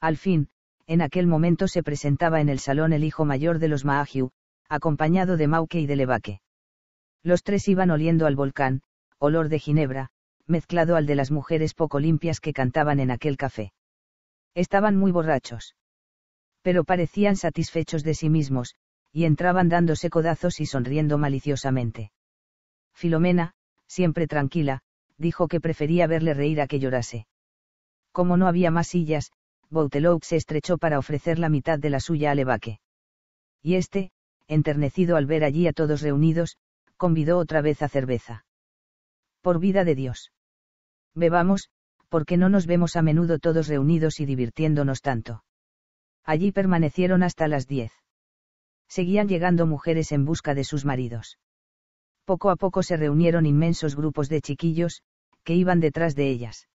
A: Al fin, en aquel momento se presentaba en el salón el hijo mayor de los Maagiu, acompañado de Mauke y de Levaque. Los tres iban oliendo al volcán, olor de ginebra, mezclado al de las mujeres poco limpias que cantaban en aquel café. Estaban muy borrachos. Pero parecían satisfechos de sí mismos, y entraban dándose codazos y sonriendo maliciosamente. Filomena, siempre tranquila, dijo que prefería verle reír a que llorase. Como no había más sillas, Bouteloup se estrechó para ofrecer la mitad de la suya a Levaque. Y este, enternecido al ver allí a todos reunidos, convidó otra vez a cerveza. Por vida de Dios. Bebamos, porque no nos vemos a menudo todos reunidos y divirtiéndonos tanto. Allí permanecieron hasta las diez. Seguían llegando mujeres en busca de sus maridos. Poco a poco se reunieron inmensos grupos de chiquillos, que iban detrás de ellas.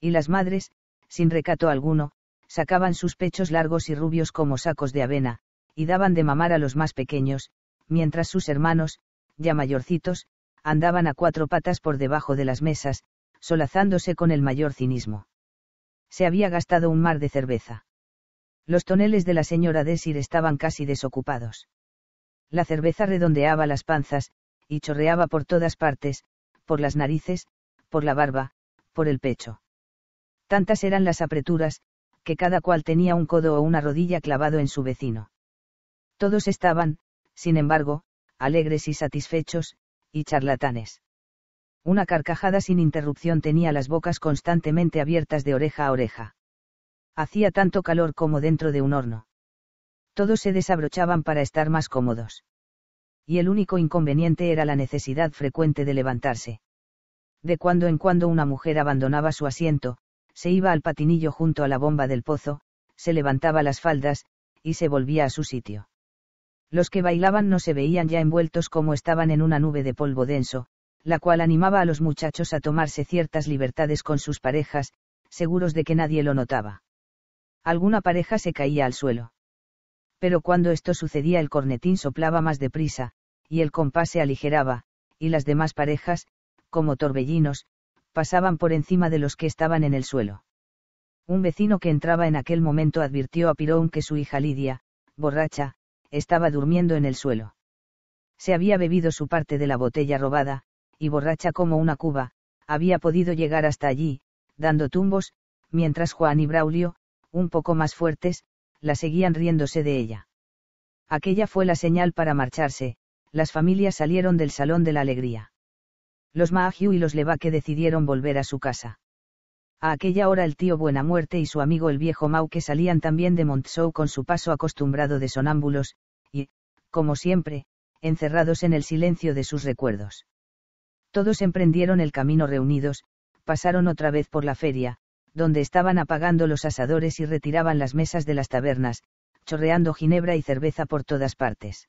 A: Y las madres, sin recato alguno, sacaban sus pechos largos y rubios como sacos de avena, y daban de mamar a los más pequeños, mientras sus hermanos, ya mayorcitos, andaban a cuatro patas por debajo de las mesas, solazándose con el mayor cinismo. Se había gastado un mar de cerveza. Los toneles de la señora Desir estaban casi desocupados. La cerveza redondeaba las panzas, y chorreaba por todas partes, por las narices, por la barba, por el pecho. Tantas eran las apreturas, que cada cual tenía un codo o una rodilla clavado en su vecino. Todos estaban, sin embargo, alegres y satisfechos, y charlatanes. Una carcajada sin interrupción tenía las bocas constantemente abiertas de oreja a oreja. Hacía tanto calor como dentro de un horno. Todos se desabrochaban para estar más cómodos. Y el único inconveniente era la necesidad frecuente de levantarse. De cuando en cuando una mujer abandonaba su asiento, se iba al patinillo junto a la bomba del pozo, se levantaba las faldas, y se volvía a su sitio. Los que bailaban no se veían ya envueltos como estaban en una nube de polvo denso, la cual animaba a los muchachos a tomarse ciertas libertades con sus parejas, seguros de que nadie lo notaba. Alguna pareja se caía al suelo. Pero cuando esto sucedía el cornetín soplaba más deprisa, y el compás se aligeraba, y las demás parejas, como torbellinos, pasaban por encima de los que estaban en el suelo. Un vecino que entraba en aquel momento advirtió a Pirón que su hija Lidia, borracha, estaba durmiendo en el suelo. Se había bebido su parte de la botella robada, y borracha como una cuba, había podido llegar hasta allí, dando tumbos, mientras Juan y Braulio, un poco más fuertes, la seguían riéndose de ella. Aquella fue la señal para marcharse, las familias salieron del Salón de la Alegría los y los Levaque decidieron volver a su casa. A aquella hora el tío Buena Muerte y su amigo el viejo Mau que salían también de Montsou con su paso acostumbrado de sonámbulos, y, como siempre, encerrados en el silencio de sus recuerdos. Todos emprendieron el camino reunidos, pasaron otra vez por la feria, donde estaban apagando los asadores y retiraban las mesas de las tabernas, chorreando ginebra y cerveza por todas partes.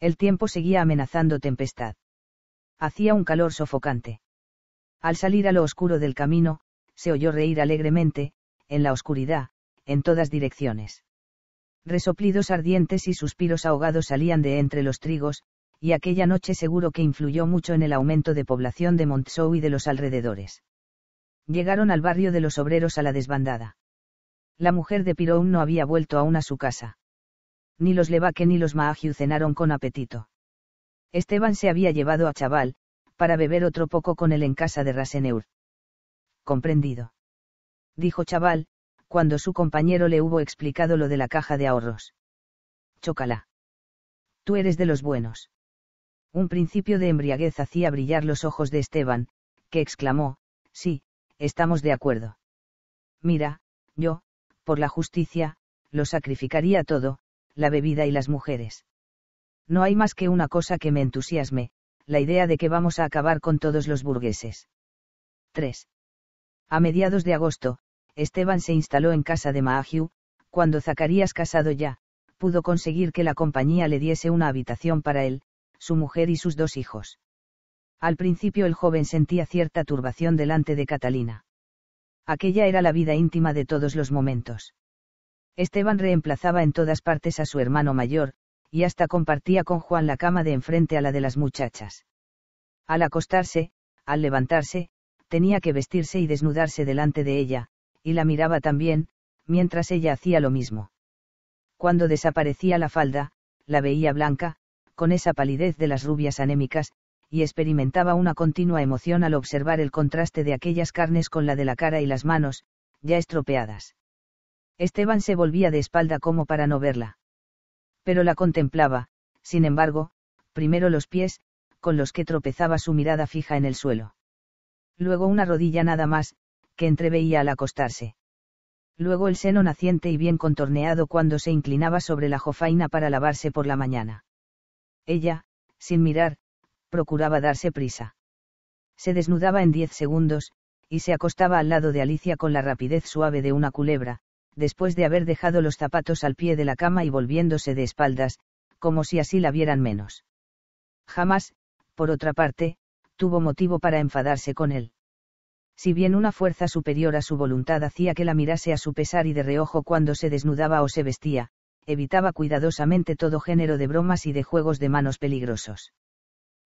A: El tiempo seguía amenazando tempestad hacía un calor sofocante. Al salir a lo oscuro del camino, se oyó reír alegremente, en la oscuridad, en todas direcciones. Resoplidos ardientes y suspiros ahogados salían de entre los trigos, y aquella noche seguro que influyó mucho en el aumento de población de Montsou y de los alrededores. Llegaron al barrio de los obreros a la desbandada. La mujer de Pirón no había vuelto aún a su casa. Ni los Levaque ni los Mahagiu cenaron con apetito. Esteban se había llevado a Chaval, para beber otro poco con él en casa de Raseneur. Comprendido. Dijo Chaval, cuando su compañero le hubo explicado lo de la caja de ahorros. Chocala. Tú eres de los buenos. Un principio de embriaguez hacía brillar los ojos de Esteban, que exclamó, sí, estamos de acuerdo. Mira, yo, por la justicia, lo sacrificaría todo, la bebida y las mujeres no hay más que una cosa que me entusiasme, la idea de que vamos a acabar con todos los burgueses. 3. A mediados de agosto, Esteban se instaló en casa de Mahagiu, cuando Zacarías casado ya, pudo conseguir que la compañía le diese una habitación para él, su mujer y sus dos hijos. Al principio el joven sentía cierta turbación delante de Catalina. Aquella era la vida íntima de todos los momentos. Esteban reemplazaba en todas partes a su hermano mayor, y hasta compartía con Juan la cama de enfrente a la de las muchachas. Al acostarse, al levantarse, tenía que vestirse y desnudarse delante de ella, y la miraba también, mientras ella hacía lo mismo. Cuando desaparecía la falda, la veía blanca, con esa palidez de las rubias anémicas, y experimentaba una continua emoción al observar el contraste de aquellas carnes con la de la cara y las manos, ya estropeadas. Esteban se volvía de espalda como para no verla pero la contemplaba, sin embargo, primero los pies, con los que tropezaba su mirada fija en el suelo. Luego una rodilla nada más, que entreveía al acostarse. Luego el seno naciente y bien contorneado cuando se inclinaba sobre la jofaina para lavarse por la mañana. Ella, sin mirar, procuraba darse prisa. Se desnudaba en diez segundos, y se acostaba al lado de Alicia con la rapidez suave de una culebra, después de haber dejado los zapatos al pie de la cama y volviéndose de espaldas, como si así la vieran menos. Jamás, por otra parte, tuvo motivo para enfadarse con él. Si bien una fuerza superior a su voluntad hacía que la mirase a su pesar y de reojo cuando se desnudaba o se vestía, evitaba cuidadosamente todo género de bromas y de juegos de manos peligrosos.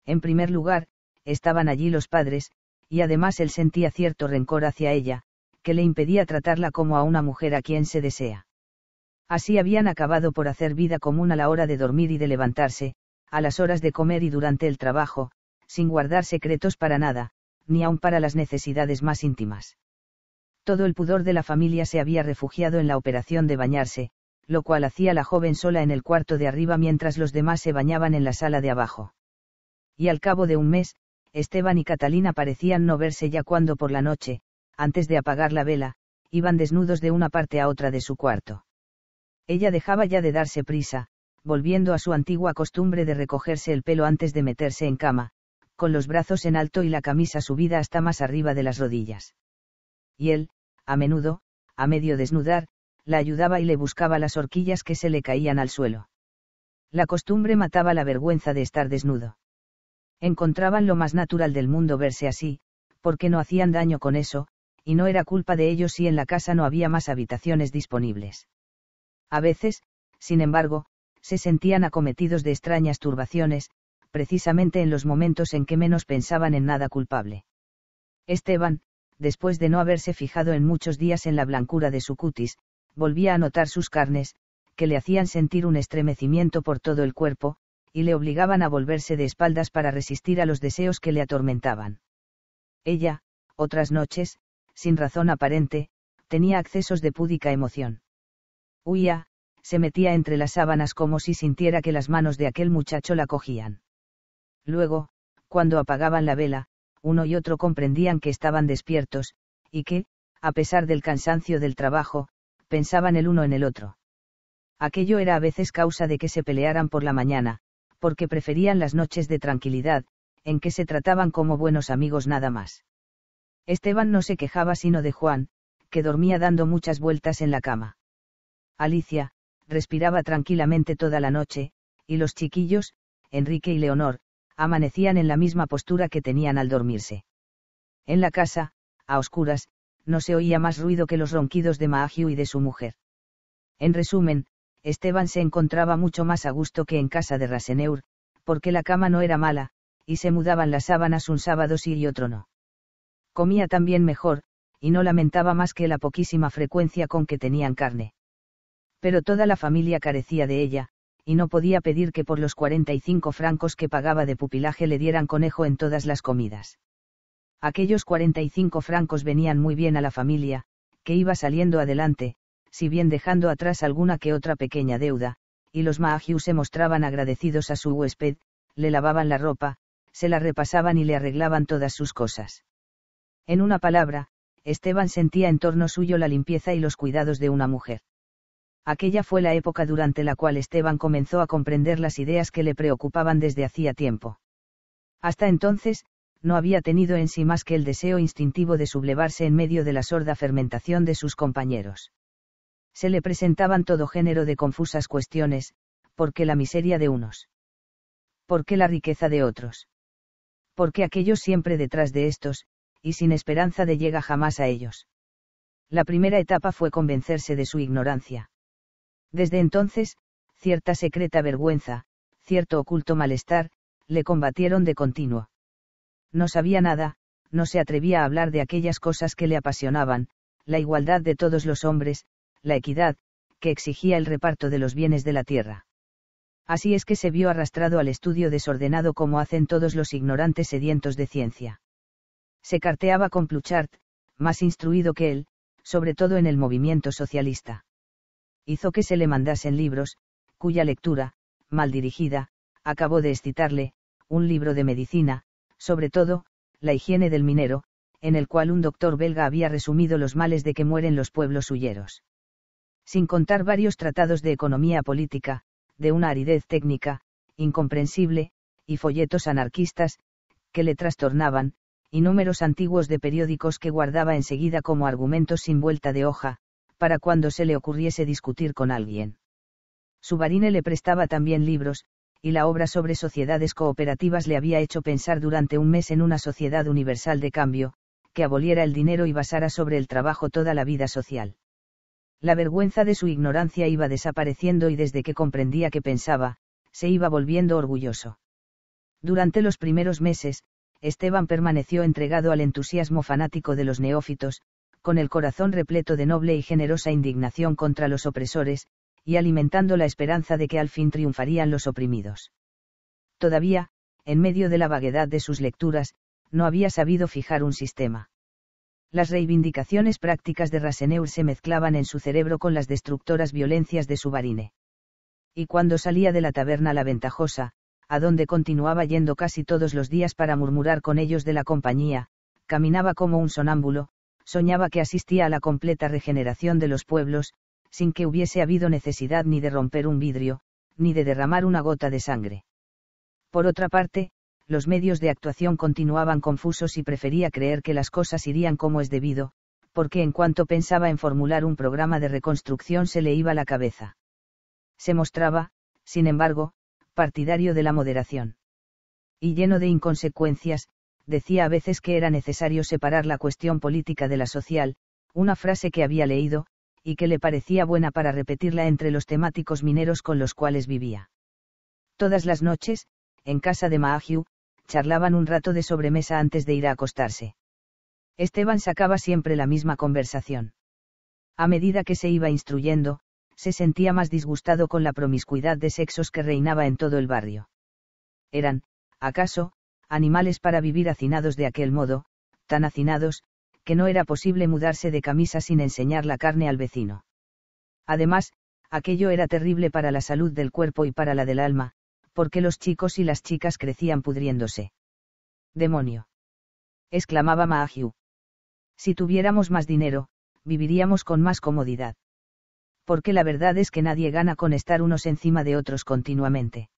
A: En primer lugar, estaban allí los padres, y además él sentía cierto rencor hacia ella, que le impedía tratarla como a una mujer a quien se desea. Así habían acabado por hacer vida común a la hora de dormir y de levantarse, a las horas de comer y durante el trabajo, sin guardar secretos para nada, ni aun para las necesidades más íntimas. Todo el pudor de la familia se había refugiado en la operación de bañarse, lo cual hacía la joven sola en el cuarto de arriba mientras los demás se bañaban en la sala de abajo. Y al cabo de un mes, Esteban y Catalina parecían no verse ya cuando por la noche, antes de apagar la vela, iban desnudos de una parte a otra de su cuarto. Ella dejaba ya de darse prisa, volviendo a su antigua costumbre de recogerse el pelo antes de meterse en cama, con los brazos en alto y la camisa subida hasta más arriba de las rodillas. Y él, a menudo, a medio desnudar, la ayudaba y le buscaba las horquillas que se le caían al suelo. La costumbre mataba la vergüenza de estar desnudo. Encontraban lo más natural del mundo verse así, porque no hacían daño con eso, y no era culpa de ellos si en la casa no había más habitaciones disponibles. A veces, sin embargo, se sentían acometidos de extrañas turbaciones, precisamente en los momentos en que menos pensaban en nada culpable. Esteban, después de no haberse fijado en muchos días en la blancura de su cutis, volvía a notar sus carnes, que le hacían sentir un estremecimiento por todo el cuerpo, y le obligaban a volverse de espaldas para resistir a los deseos que le atormentaban. Ella, otras noches, sin razón aparente, tenía accesos de púdica emoción. Huía, se metía entre las sábanas como si sintiera que las manos de aquel muchacho la cogían. Luego, cuando apagaban la vela, uno y otro comprendían que estaban despiertos, y que, a pesar del cansancio del trabajo, pensaban el uno en el otro. Aquello era a veces causa de que se pelearan por la mañana, porque preferían las noches de tranquilidad, en que se trataban como buenos amigos nada más. Esteban no se quejaba sino de Juan, que dormía dando muchas vueltas en la cama. Alicia, respiraba tranquilamente toda la noche, y los chiquillos, Enrique y Leonor, amanecían en la misma postura que tenían al dormirse. En la casa, a oscuras, no se oía más ruido que los ronquidos de Maagio y de su mujer. En resumen, Esteban se encontraba mucho más a gusto que en casa de Raseneur, porque la cama no era mala, y se mudaban las sábanas un sábado sí y otro no comía también mejor, y no lamentaba más que la poquísima frecuencia con que tenían carne. Pero toda la familia carecía de ella, y no podía pedir que por los 45 francos que pagaba de pupilaje le dieran conejo en todas las comidas. Aquellos 45 francos venían muy bien a la familia, que iba saliendo adelante, si bien dejando atrás alguna que otra pequeña deuda, y los Mahagiu se mostraban agradecidos a su huésped, le lavaban la ropa, se la repasaban y le arreglaban todas sus cosas. En una palabra, Esteban sentía en torno suyo la limpieza y los cuidados de una mujer. Aquella fue la época durante la cual Esteban comenzó a comprender las ideas que le preocupaban desde hacía tiempo. Hasta entonces, no había tenido en sí más que el deseo instintivo de sublevarse en medio de la sorda fermentación de sus compañeros. Se le presentaban todo género de confusas cuestiones, ¿por qué la miseria de unos? ¿Por qué la riqueza de otros? ¿Por qué aquellos siempre detrás de estos, y sin esperanza de llega jamás a ellos. La primera etapa fue convencerse de su ignorancia. Desde entonces, cierta secreta vergüenza, cierto oculto malestar, le combatieron de continuo. No sabía nada, no se atrevía a hablar de aquellas cosas que le apasionaban, la igualdad de todos los hombres, la equidad, que exigía el reparto de los bienes de la tierra. Así es que se vio arrastrado al estudio desordenado como hacen todos los ignorantes sedientos de ciencia se carteaba con Pluchart, más instruido que él, sobre todo en el movimiento socialista. Hizo que se le mandasen libros, cuya lectura, mal dirigida, acabó de excitarle, un libro de medicina, sobre todo, La higiene del minero, en el cual un doctor belga había resumido los males de que mueren los pueblos huyeros. Sin contar varios tratados de economía política, de una aridez técnica, incomprensible, y folletos anarquistas, que le trastornaban, y números antiguos de periódicos que guardaba enseguida como argumentos sin vuelta de hoja, para cuando se le ocurriese discutir con alguien. Subarine le prestaba también libros, y la obra sobre sociedades cooperativas le había hecho pensar durante un mes en una sociedad universal de cambio, que aboliera el dinero y basara sobre el trabajo toda la vida social. La vergüenza de su ignorancia iba desapareciendo y desde que comprendía que pensaba, se iba volviendo orgulloso. Durante los primeros meses, Esteban permaneció entregado al entusiasmo fanático de los neófitos, con el corazón repleto de noble y generosa indignación contra los opresores, y alimentando la esperanza de que al fin triunfarían los oprimidos. Todavía, en medio de la vaguedad de sus lecturas, no había sabido fijar un sistema. Las reivindicaciones prácticas de Raseneur se mezclaban en su cerebro con las destructoras violencias de su barine. Y cuando salía de la taberna la ventajosa, a donde continuaba yendo casi todos los días para murmurar con ellos de la compañía, caminaba como un sonámbulo, soñaba que asistía a la completa regeneración de los pueblos, sin que hubiese habido necesidad ni de romper un vidrio, ni de derramar una gota de sangre. Por otra parte, los medios de actuación continuaban confusos y prefería creer que las cosas irían como es debido, porque en cuanto pensaba en formular un programa de reconstrucción se le iba la cabeza. Se mostraba, sin embargo, partidario de la moderación. Y lleno de inconsecuencias, decía a veces que era necesario separar la cuestión política de la social, una frase que había leído, y que le parecía buena para repetirla entre los temáticos mineros con los cuales vivía. Todas las noches, en casa de Mahagiu, charlaban un rato de sobremesa antes de ir a acostarse. Esteban sacaba siempre la misma conversación. A medida que se iba instruyendo, se sentía más disgustado con la promiscuidad de sexos que reinaba en todo el barrio. Eran, acaso, animales para vivir hacinados de aquel modo, tan hacinados, que no era posible mudarse de camisa sin enseñar la carne al vecino. Además, aquello era terrible para la salud del cuerpo y para la del alma, porque los chicos y las chicas crecían pudriéndose. ¡Demonio! exclamaba Mahiu. Si tuviéramos más dinero, viviríamos con más comodidad porque la verdad es que nadie gana con estar unos encima de otros continuamente.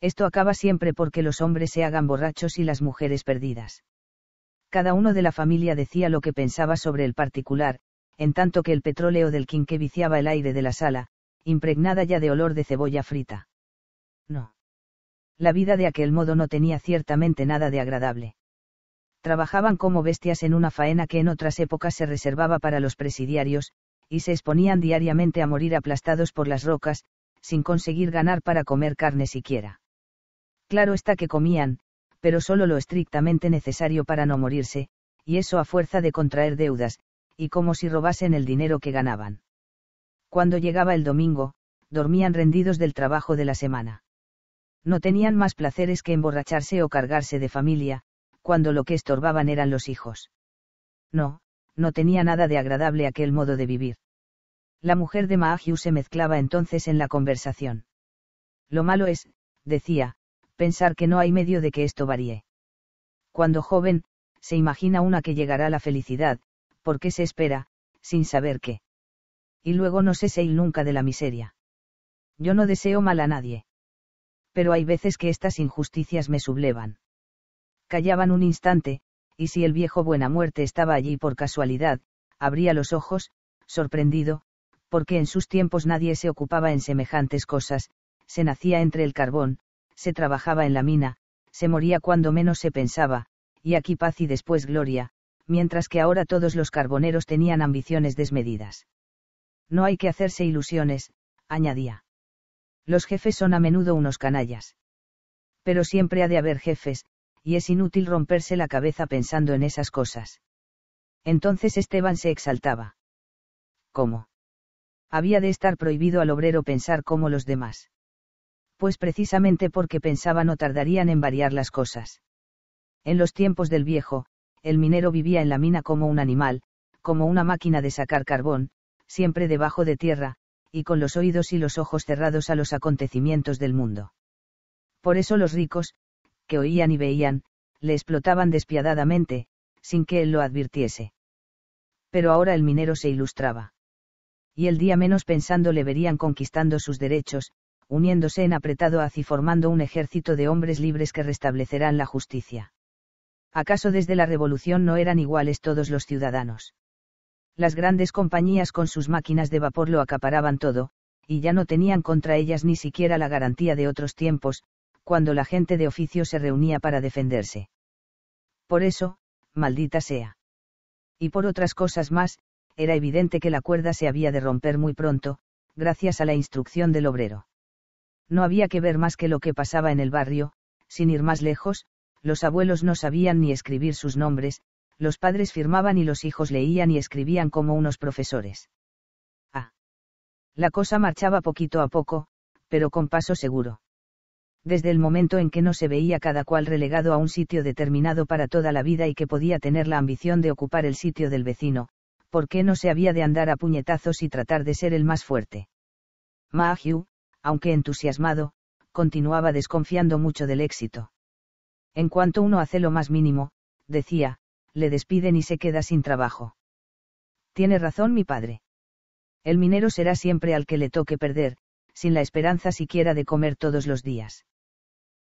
A: Esto acaba siempre porque los hombres se hagan borrachos y las mujeres perdidas. Cada uno de la familia decía lo que pensaba sobre el particular, en tanto que el petróleo del quinque viciaba el aire de la sala, impregnada ya de olor de cebolla frita. No. La vida de aquel modo no tenía ciertamente nada de agradable. Trabajaban como bestias en una faena que en otras épocas se reservaba para los presidiarios, y se exponían diariamente a morir aplastados por las rocas, sin conseguir ganar para comer carne siquiera. Claro está que comían, pero solo lo estrictamente necesario para no morirse, y eso a fuerza de contraer deudas, y como si robasen el dinero que ganaban. Cuando llegaba el domingo, dormían rendidos del trabajo de la semana. No tenían más placeres que emborracharse o cargarse de familia, cuando lo que estorbaban eran los hijos. No, no tenía nada de agradable aquel modo de vivir. La mujer de Maagiu se mezclaba entonces en la conversación. Lo malo es, decía, pensar que no hay medio de que esto varíe. Cuando joven, se imagina una que llegará la felicidad, porque se espera, sin saber qué. Y luego no se seil nunca de la miseria. Yo no deseo mal a nadie. Pero hay veces que estas injusticias me sublevan. Callaban un instante, y si el viejo buena muerte estaba allí por casualidad, abría los ojos, sorprendido, porque en sus tiempos nadie se ocupaba en semejantes cosas, se nacía entre el carbón, se trabajaba en la mina, se moría cuando menos se pensaba, y aquí paz y después gloria, mientras que ahora todos los carboneros tenían ambiciones desmedidas. No hay que hacerse ilusiones, añadía. Los jefes son a menudo unos canallas. Pero siempre ha de haber jefes, y es inútil romperse la cabeza pensando en esas cosas. Entonces Esteban se exaltaba. ¿Cómo? Había de estar prohibido al obrero pensar como los demás. Pues precisamente porque pensaba no tardarían en variar las cosas. En los tiempos del viejo, el minero vivía en la mina como un animal, como una máquina de sacar carbón, siempre debajo de tierra, y con los oídos y los ojos cerrados a los acontecimientos del mundo. Por eso los ricos, que oían y veían, le explotaban despiadadamente, sin que él lo advirtiese. Pero ahora el minero se ilustraba. Y el día menos pensando le verían conquistando sus derechos, uniéndose en apretado haz y formando un ejército de hombres libres que restablecerán la justicia. ¿Acaso desde la revolución no eran iguales todos los ciudadanos? Las grandes compañías con sus máquinas de vapor lo acaparaban todo, y ya no tenían contra ellas ni siquiera la garantía de otros tiempos, cuando la gente de oficio se reunía para defenderse. Por eso, maldita sea. Y por otras cosas más, era evidente que la cuerda se había de romper muy pronto, gracias a la instrucción del obrero. No había que ver más que lo que pasaba en el barrio, sin ir más lejos, los abuelos no sabían ni escribir sus nombres, los padres firmaban y los hijos leían y escribían como unos profesores. Ah. La cosa marchaba poquito a poco, pero con paso seguro desde el momento en que no se veía cada cual relegado a un sitio determinado para toda la vida y que podía tener la ambición de ocupar el sitio del vecino, ¿por qué no se había de andar a puñetazos y tratar de ser el más fuerte? Mahugh, aunque entusiasmado, continuaba desconfiando mucho del éxito. En cuanto uno hace lo más mínimo, decía, le despiden y se queda sin trabajo. Tiene razón mi padre. El minero será siempre al que le toque perder, sin la esperanza siquiera de comer todos los días.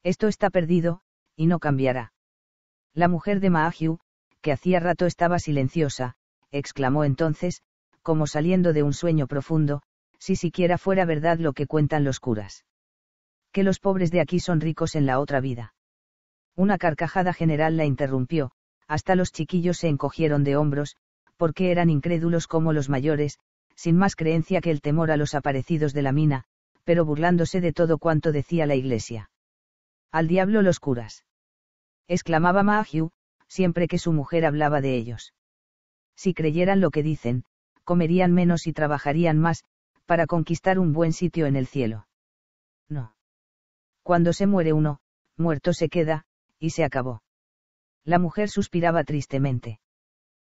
A: Esto está perdido, y no cambiará. La mujer de Mahahu, que hacía rato estaba silenciosa, exclamó entonces, como saliendo de un sueño profundo, si siquiera fuera verdad lo que cuentan los curas. Que los pobres de aquí son ricos en la otra vida. Una carcajada general la interrumpió, hasta los chiquillos se encogieron de hombros, porque eran incrédulos como los mayores, sin más creencia que el temor a los aparecidos de la mina, pero burlándose de todo cuanto decía la iglesia. Al diablo los curas. exclamaba Matthew, siempre que su mujer hablaba de ellos. Si creyeran lo que dicen, comerían menos y trabajarían más, para conquistar un buen sitio en el cielo. No. Cuando se muere uno, muerto se queda, y se acabó. La mujer suspiraba tristemente.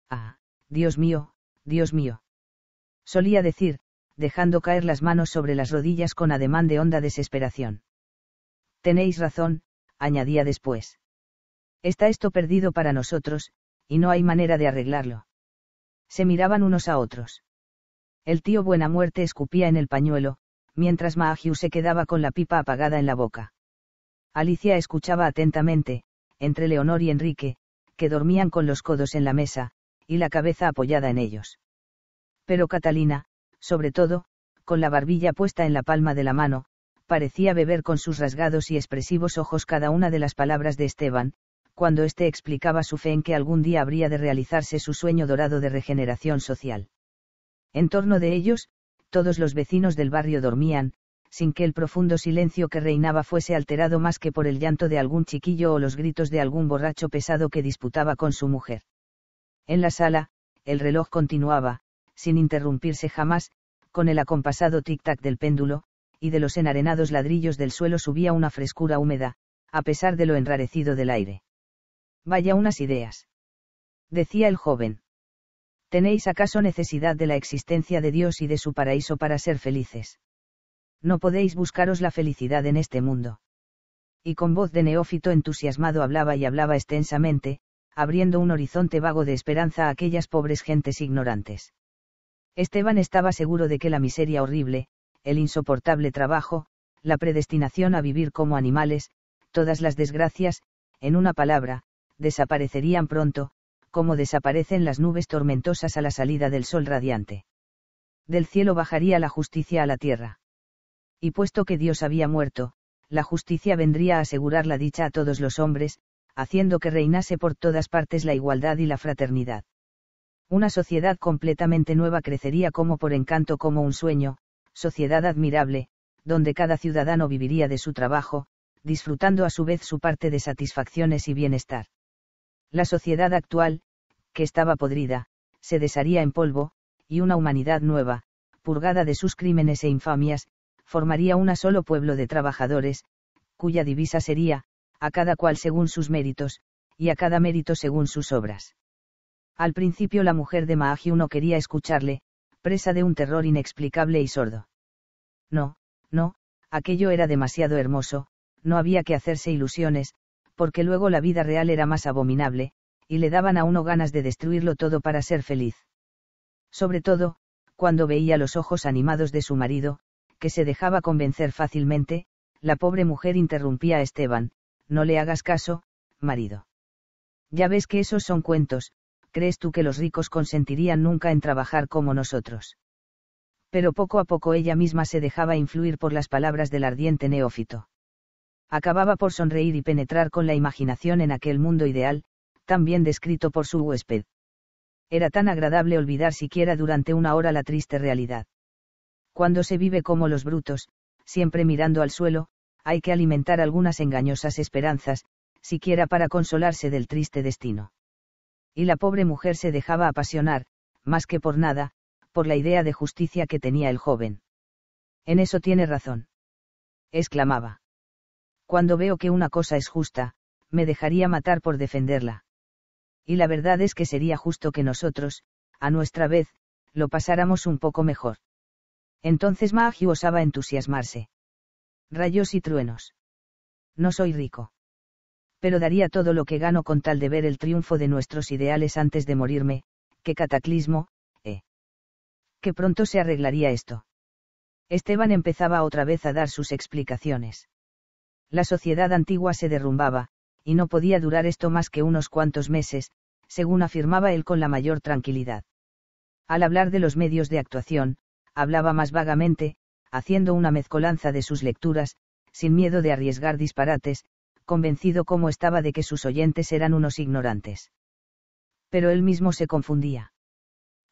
A: Ah, Dios mío, Dios mío. Solía decir, dejando caer las manos sobre las rodillas con ademán de honda desesperación. Tenéis razón, añadía después. Está esto perdido para nosotros, y no hay manera de arreglarlo. Se miraban unos a otros. El tío Buena Muerte escupía en el pañuelo, mientras Mahagiu se quedaba con la pipa apagada en la boca. Alicia escuchaba atentamente, entre Leonor y Enrique, que dormían con los codos en la mesa, y la cabeza apoyada en ellos. Pero Catalina, sobre todo, con la barbilla puesta en la palma de la mano, parecía beber con sus rasgados y expresivos ojos cada una de las palabras de Esteban, cuando éste explicaba su fe en que algún día habría de realizarse su sueño dorado de regeneración social. En torno de ellos, todos los vecinos del barrio dormían, sin que el profundo silencio que reinaba fuese alterado más que por el llanto de algún chiquillo o los gritos de algún borracho pesado que disputaba con su mujer. En la sala, el reloj continuaba, sin interrumpirse jamás, con el acompasado tic-tac del péndulo, y de los enarenados ladrillos del suelo subía una frescura húmeda, a pesar de lo enrarecido del aire. Vaya unas ideas. Decía el joven. ¿Tenéis acaso necesidad de la existencia de Dios y de su paraíso para ser felices? No podéis buscaros la felicidad en este mundo. Y con voz de neófito entusiasmado hablaba y hablaba extensamente, abriendo un horizonte vago de esperanza a aquellas pobres gentes ignorantes. Esteban estaba seguro de que la miseria horrible, el insoportable trabajo, la predestinación a vivir como animales, todas las desgracias, en una palabra, desaparecerían pronto, como desaparecen las nubes tormentosas a la salida del sol radiante. Del cielo bajaría la justicia a la tierra. Y puesto que Dios había muerto, la justicia vendría a asegurar la dicha a todos los hombres, haciendo que reinase por todas partes la igualdad y la fraternidad. Una sociedad completamente nueva crecería como por encanto como un sueño, sociedad admirable, donde cada ciudadano viviría de su trabajo, disfrutando a su vez su parte de satisfacciones y bienestar. La sociedad actual, que estaba podrida, se desharía en polvo, y una humanidad nueva, purgada de sus crímenes e infamias, formaría un solo pueblo de trabajadores, cuya divisa sería, a cada cual según sus méritos, y a cada mérito según sus obras. Al principio la mujer de Mahagi no quería escucharle, presa de un terror inexplicable y sordo.
B: No, no,
A: aquello era demasiado hermoso, no había que hacerse ilusiones, porque luego la vida real era más abominable, y le daban a uno ganas de destruirlo todo para ser feliz. Sobre todo, cuando veía los ojos animados de su marido, que se dejaba convencer fácilmente, la pobre mujer interrumpía a Esteban, no le hagas caso, marido. Ya ves que esos son cuentos, ¿crees tú que los ricos consentirían nunca en trabajar como nosotros? pero poco a poco ella misma se dejaba influir por las palabras del ardiente neófito. Acababa por sonreír y penetrar con la imaginación en aquel mundo ideal, tan bien descrito por su huésped. Era tan agradable olvidar siquiera durante una hora la triste realidad. Cuando se vive como los brutos, siempre mirando al suelo, hay que alimentar algunas engañosas esperanzas, siquiera para consolarse del triste destino. Y la pobre mujer se dejaba apasionar, más que por nada, por la idea de justicia que tenía el joven. En eso tiene razón. exclamaba. Cuando veo que una cosa es justa, me dejaría matar por defenderla. Y la verdad es que sería justo que nosotros, a nuestra vez, lo pasáramos un poco mejor. Entonces Magi osaba entusiasmarse. Rayos y truenos. No soy rico. Pero daría todo lo que gano con tal de ver el triunfo de nuestros ideales antes de morirme, qué cataclismo, que pronto se arreglaría esto. Esteban empezaba otra vez a dar sus explicaciones. La sociedad antigua se derrumbaba, y no podía durar esto más que unos cuantos meses, según afirmaba él con la mayor tranquilidad. Al hablar de los medios de actuación, hablaba más vagamente, haciendo una mezcolanza de sus lecturas, sin miedo de arriesgar disparates, convencido como estaba de que sus oyentes eran unos ignorantes. Pero él mismo se confundía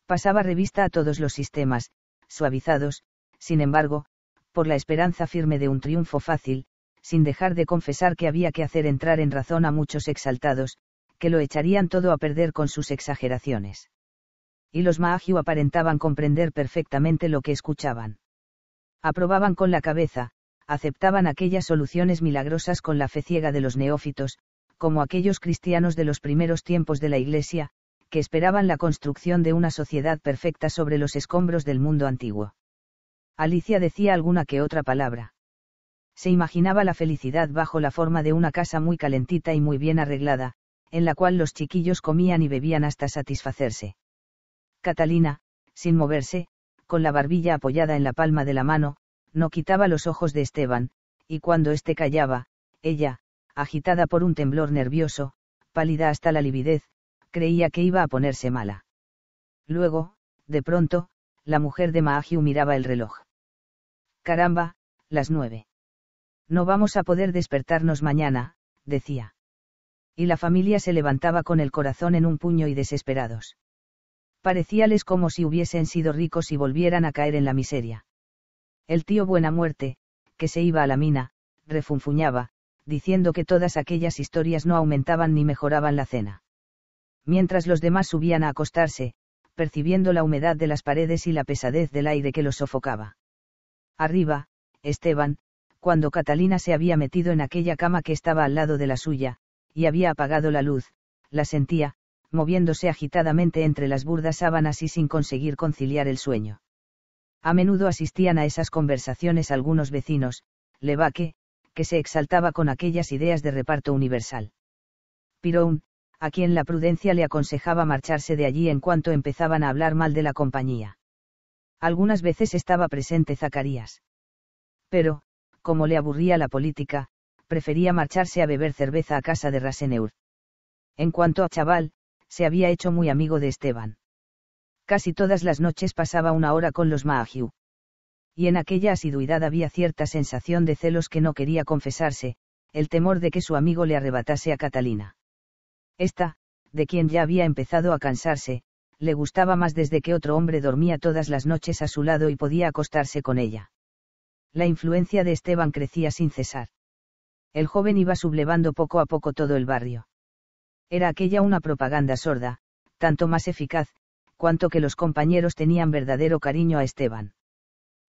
A: pasaba revista a todos los sistemas, suavizados, sin embargo, por la esperanza firme de un triunfo fácil, sin dejar de confesar que había que hacer entrar en razón a muchos exaltados, que lo echarían todo a perder con sus exageraciones. Y los Maagio aparentaban comprender perfectamente lo que escuchaban. Aprobaban con la cabeza, aceptaban aquellas soluciones milagrosas con la fe ciega de los neófitos, como aquellos cristianos de los primeros tiempos de la Iglesia, que esperaban la construcción de una sociedad perfecta sobre los escombros del mundo antiguo. Alicia decía alguna que otra palabra. Se imaginaba la felicidad bajo la forma de una casa muy calentita y muy bien arreglada, en la cual los chiquillos comían y bebían hasta satisfacerse. Catalina, sin moverse, con la barbilla apoyada en la palma de la mano, no quitaba los ojos de Esteban, y cuando éste callaba, ella, agitada por un temblor nervioso, pálida hasta la lividez, creía que iba a ponerse mala. Luego, de pronto, la mujer de Mahiu miraba el reloj. Caramba, las nueve. No vamos a poder despertarnos mañana, decía. Y la familia se levantaba con el corazón en un puño y desesperados. Parecíales como si hubiesen sido ricos y volvieran a caer en la miseria. El tío Buena Muerte, que se iba a la mina, refunfuñaba, diciendo que todas aquellas historias no aumentaban ni mejoraban la cena mientras los demás subían a acostarse, percibiendo la humedad de las paredes y la pesadez del aire que los sofocaba. Arriba, Esteban, cuando Catalina se había metido en aquella cama que estaba al lado de la suya, y había apagado la luz, la sentía, moviéndose agitadamente entre las burdas sábanas y sin conseguir conciliar el sueño. A menudo asistían a esas conversaciones algunos vecinos, Levaque, que se exaltaba con aquellas ideas de reparto universal. Pirón, a quien la prudencia le aconsejaba marcharse de allí en cuanto empezaban a hablar mal de la compañía. Algunas veces estaba presente Zacarías. Pero, como le aburría la política, prefería marcharse a beber cerveza a casa de Raseneur. En cuanto a Chaval, se había hecho muy amigo de Esteban. Casi todas las noches pasaba una hora con los Maagiu, Y en aquella asiduidad había cierta sensación de celos que no quería confesarse, el temor de que su amigo le arrebatase a Catalina. Esta, de quien ya había empezado a cansarse, le gustaba más desde que otro hombre dormía todas las noches a su lado y podía acostarse con ella. La influencia de Esteban crecía sin cesar. El joven iba sublevando poco a poco todo el barrio. Era aquella una propaganda sorda, tanto más eficaz, cuanto que los compañeros tenían verdadero cariño a Esteban.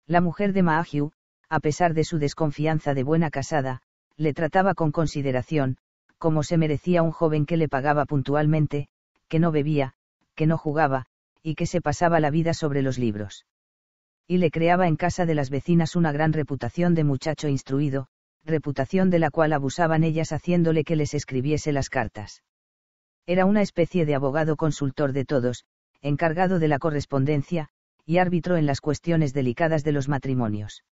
A: La mujer de Maagiu, a pesar de su desconfianza de buena casada, le trataba con consideración, como se merecía un joven que le pagaba puntualmente, que no bebía, que no jugaba, y que se pasaba la vida sobre los libros. Y le creaba en casa de las vecinas una gran reputación de muchacho instruido, reputación de la cual abusaban ellas haciéndole que les escribiese las cartas. Era una especie de abogado consultor de todos, encargado de la correspondencia, y árbitro en las cuestiones delicadas de los matrimonios.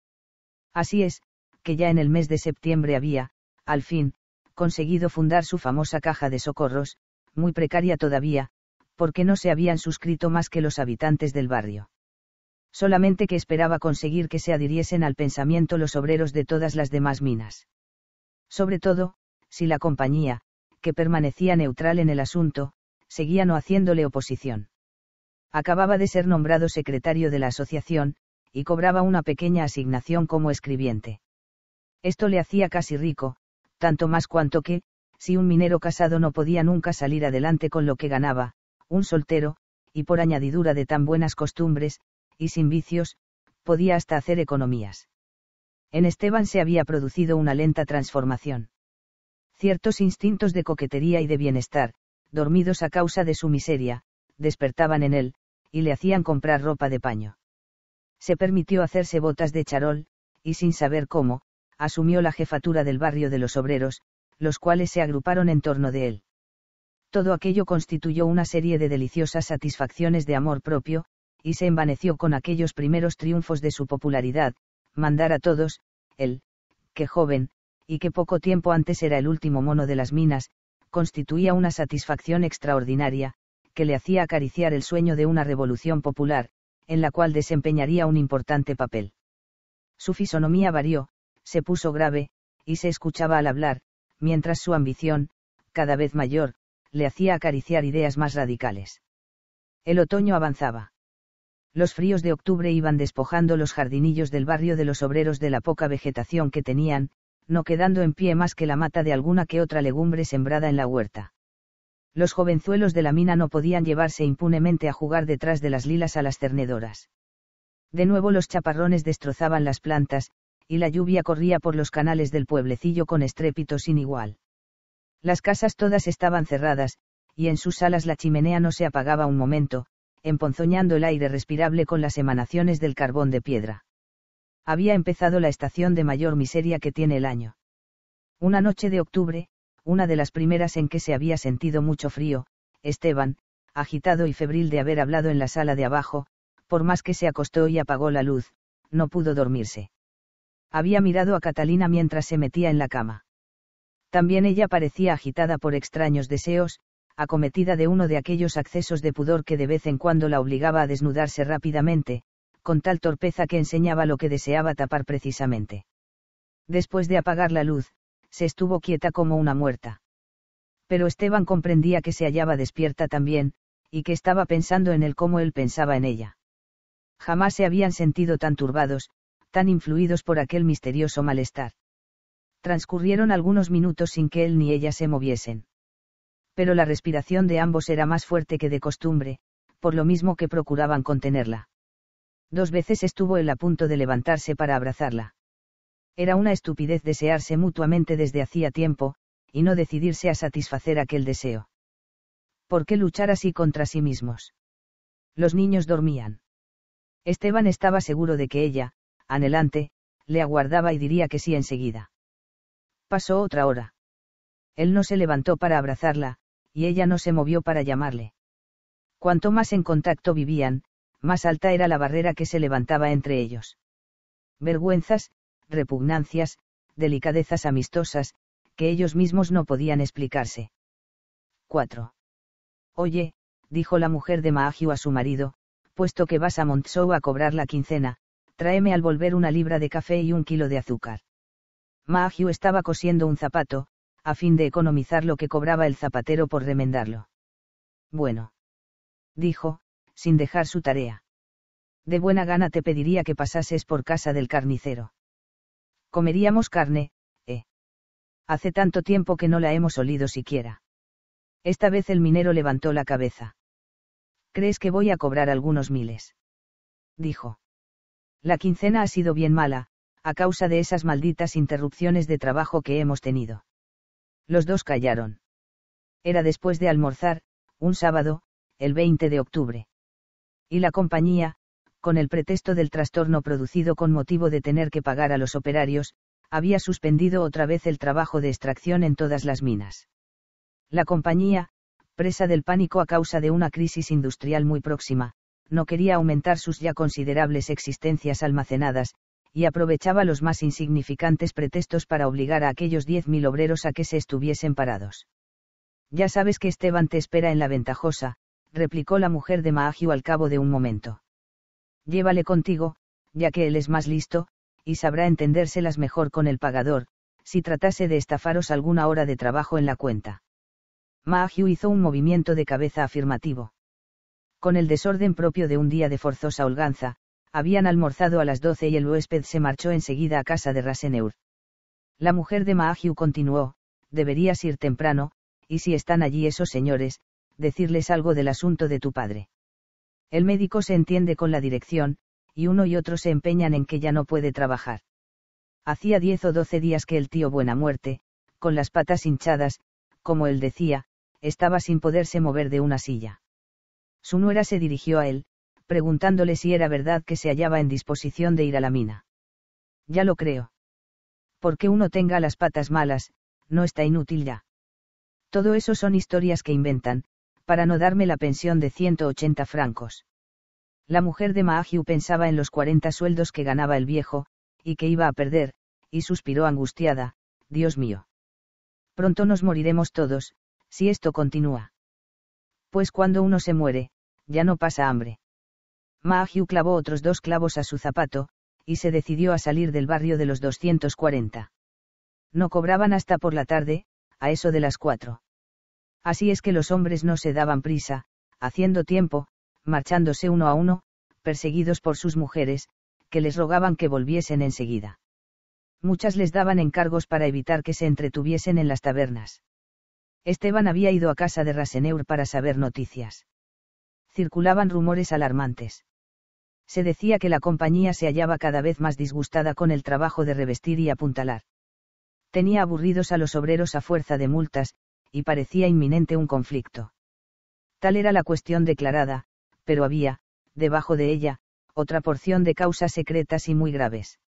A: Así es, que ya en el mes de septiembre había, al fin, conseguido fundar su famosa caja de socorros, muy precaria todavía, porque no se habían suscrito más que los habitantes del barrio. Solamente que esperaba conseguir que se adhiriesen al pensamiento los obreros de todas las demás minas. Sobre todo, si la compañía, que permanecía neutral en el asunto, seguía no haciéndole oposición. Acababa de ser nombrado secretario de la asociación, y cobraba una pequeña asignación como escribiente. Esto le hacía casi rico, tanto más cuanto que, si un minero casado no podía nunca salir adelante con lo que ganaba, un soltero, y por añadidura de tan buenas costumbres, y sin vicios, podía hasta hacer economías. En Esteban se había producido una lenta transformación. Ciertos instintos de coquetería y de bienestar, dormidos a causa de su miseria, despertaban en él, y le hacían comprar ropa de paño. Se permitió hacerse botas de charol, y sin saber cómo, asumió la jefatura del barrio de los obreros, los cuales se agruparon en torno de él. Todo aquello constituyó una serie de deliciosas satisfacciones de amor propio, y se envaneció con aquellos primeros triunfos de su popularidad, mandar a todos, él, que joven, y que poco tiempo antes era el último mono de las minas, constituía una satisfacción extraordinaria, que le hacía acariciar el sueño de una revolución popular, en la cual desempeñaría un importante papel. Su fisonomía varió, se puso grave, y se escuchaba al hablar, mientras su ambición, cada vez mayor, le hacía acariciar ideas más radicales. El otoño avanzaba. Los fríos de octubre iban despojando los jardinillos del barrio de los obreros de la poca vegetación que tenían, no quedando en pie más que la mata de alguna que otra legumbre sembrada en la huerta. Los jovenzuelos de la mina no podían llevarse impunemente a jugar detrás de las lilas a las cernedoras. De nuevo los chaparrones destrozaban las plantas, y la lluvia corría por los canales del pueblecillo con estrépito sin igual. Las casas todas estaban cerradas, y en sus salas la chimenea no se apagaba un momento, emponzoñando el aire respirable con las emanaciones del carbón de piedra. Había empezado la estación de mayor miseria que tiene el año. Una noche de octubre, una de las primeras en que se había sentido mucho frío, Esteban, agitado y febril de haber hablado en la sala de abajo, por más que se acostó y apagó la luz, no pudo dormirse había mirado a Catalina mientras se metía en la cama. También ella parecía agitada por extraños deseos, acometida de uno de aquellos accesos de pudor que de vez en cuando la obligaba a desnudarse rápidamente, con tal torpeza que enseñaba lo que deseaba tapar precisamente. Después de apagar la luz, se estuvo quieta como una muerta. Pero Esteban comprendía que se hallaba despierta también, y que estaba pensando en él como él pensaba en ella. Jamás se habían sentido tan turbados, tan influidos por aquel misterioso malestar. Transcurrieron algunos minutos sin que él ni ella se moviesen. Pero la respiración de ambos era más fuerte que de costumbre, por lo mismo que procuraban contenerla. Dos veces estuvo él a punto de levantarse para abrazarla. Era una estupidez desearse mutuamente desde hacía tiempo, y no decidirse a satisfacer aquel deseo. ¿Por qué luchar así contra sí mismos? Los niños dormían. Esteban estaba seguro de que ella, anhelante, le aguardaba y diría que sí enseguida. Pasó otra hora. Él no se levantó para abrazarla, y ella no se movió para llamarle. Cuanto más en contacto vivían, más alta era la barrera que se levantaba entre ellos. Vergüenzas, repugnancias, delicadezas amistosas, que ellos mismos no podían explicarse. 4. Oye, dijo la mujer de Maagio a su marido, puesto que vas a Montsou a cobrar la quincena, tráeme al volver una libra de café y un kilo de azúcar. Maagio estaba cosiendo un zapato, a fin de economizar lo que cobraba el zapatero por remendarlo. Bueno. Dijo, sin dejar su tarea. De buena gana te pediría que pasases por casa del carnicero. Comeríamos carne, ¿eh? Hace tanto tiempo que no la hemos olido siquiera. Esta vez el minero levantó la cabeza. ¿Crees que voy a cobrar algunos miles? Dijo. La quincena ha sido bien mala, a causa de esas malditas interrupciones de trabajo que hemos tenido. Los dos callaron. Era después de almorzar, un sábado, el 20 de octubre. Y la compañía, con el pretexto del trastorno producido con motivo de tener que pagar a los operarios, había suspendido otra vez el trabajo de extracción en todas las minas. La compañía, presa del pánico a causa de una crisis industrial muy próxima, no quería aumentar sus ya considerables existencias almacenadas, y aprovechaba los más insignificantes pretextos para obligar a aquellos diez mil obreros a que se estuviesen parados. Ya sabes que Esteban te espera en la ventajosa, replicó la mujer de Maagio al cabo de un momento. Llévale contigo, ya que él es más listo, y sabrá entendérselas mejor con el pagador, si tratase de estafaros alguna hora de trabajo en la cuenta. Maagio hizo un movimiento de cabeza afirmativo con el desorden propio de un día de forzosa holganza, habían almorzado a las doce y el huésped se marchó enseguida a casa de Raseneur. La mujer de Mahagiu continuó, deberías ir temprano, y si están allí esos señores, decirles algo del asunto de tu padre. El médico se entiende con la dirección, y uno y otro se empeñan en que ya no puede trabajar. Hacía diez o doce días que el tío Buena Muerte, con las patas hinchadas, como él decía, estaba sin poderse mover de una silla. Su nuera se dirigió a él, preguntándole si era verdad que se hallaba en disposición de ir a la mina. Ya lo creo. Porque uno tenga las patas malas, no está inútil ya. Todo eso son historias que inventan, para no darme la pensión de 180 francos. La mujer de Mahagiu pensaba en los 40 sueldos que ganaba el viejo, y que iba a perder, y suspiró angustiada, Dios mío. Pronto nos moriremos todos, si esto continúa. Pues cuando uno se muere, ya no pasa hambre. Mahiu clavó otros dos clavos a su zapato, y se decidió a salir del barrio de los 240. No cobraban hasta por la tarde, a eso de las cuatro. Así es que los hombres no se daban prisa, haciendo tiempo, marchándose uno a uno, perseguidos por sus mujeres, que les rogaban que volviesen enseguida. Muchas les daban encargos para evitar que se entretuviesen en las tabernas. Esteban había ido a casa de Raseneur para saber noticias circulaban rumores alarmantes. Se decía que la compañía se hallaba cada vez más disgustada con el trabajo de revestir y apuntalar. Tenía aburridos a los obreros a fuerza de multas, y parecía inminente un conflicto. Tal era la cuestión declarada, pero había, debajo de ella, otra porción de causas secretas y muy graves.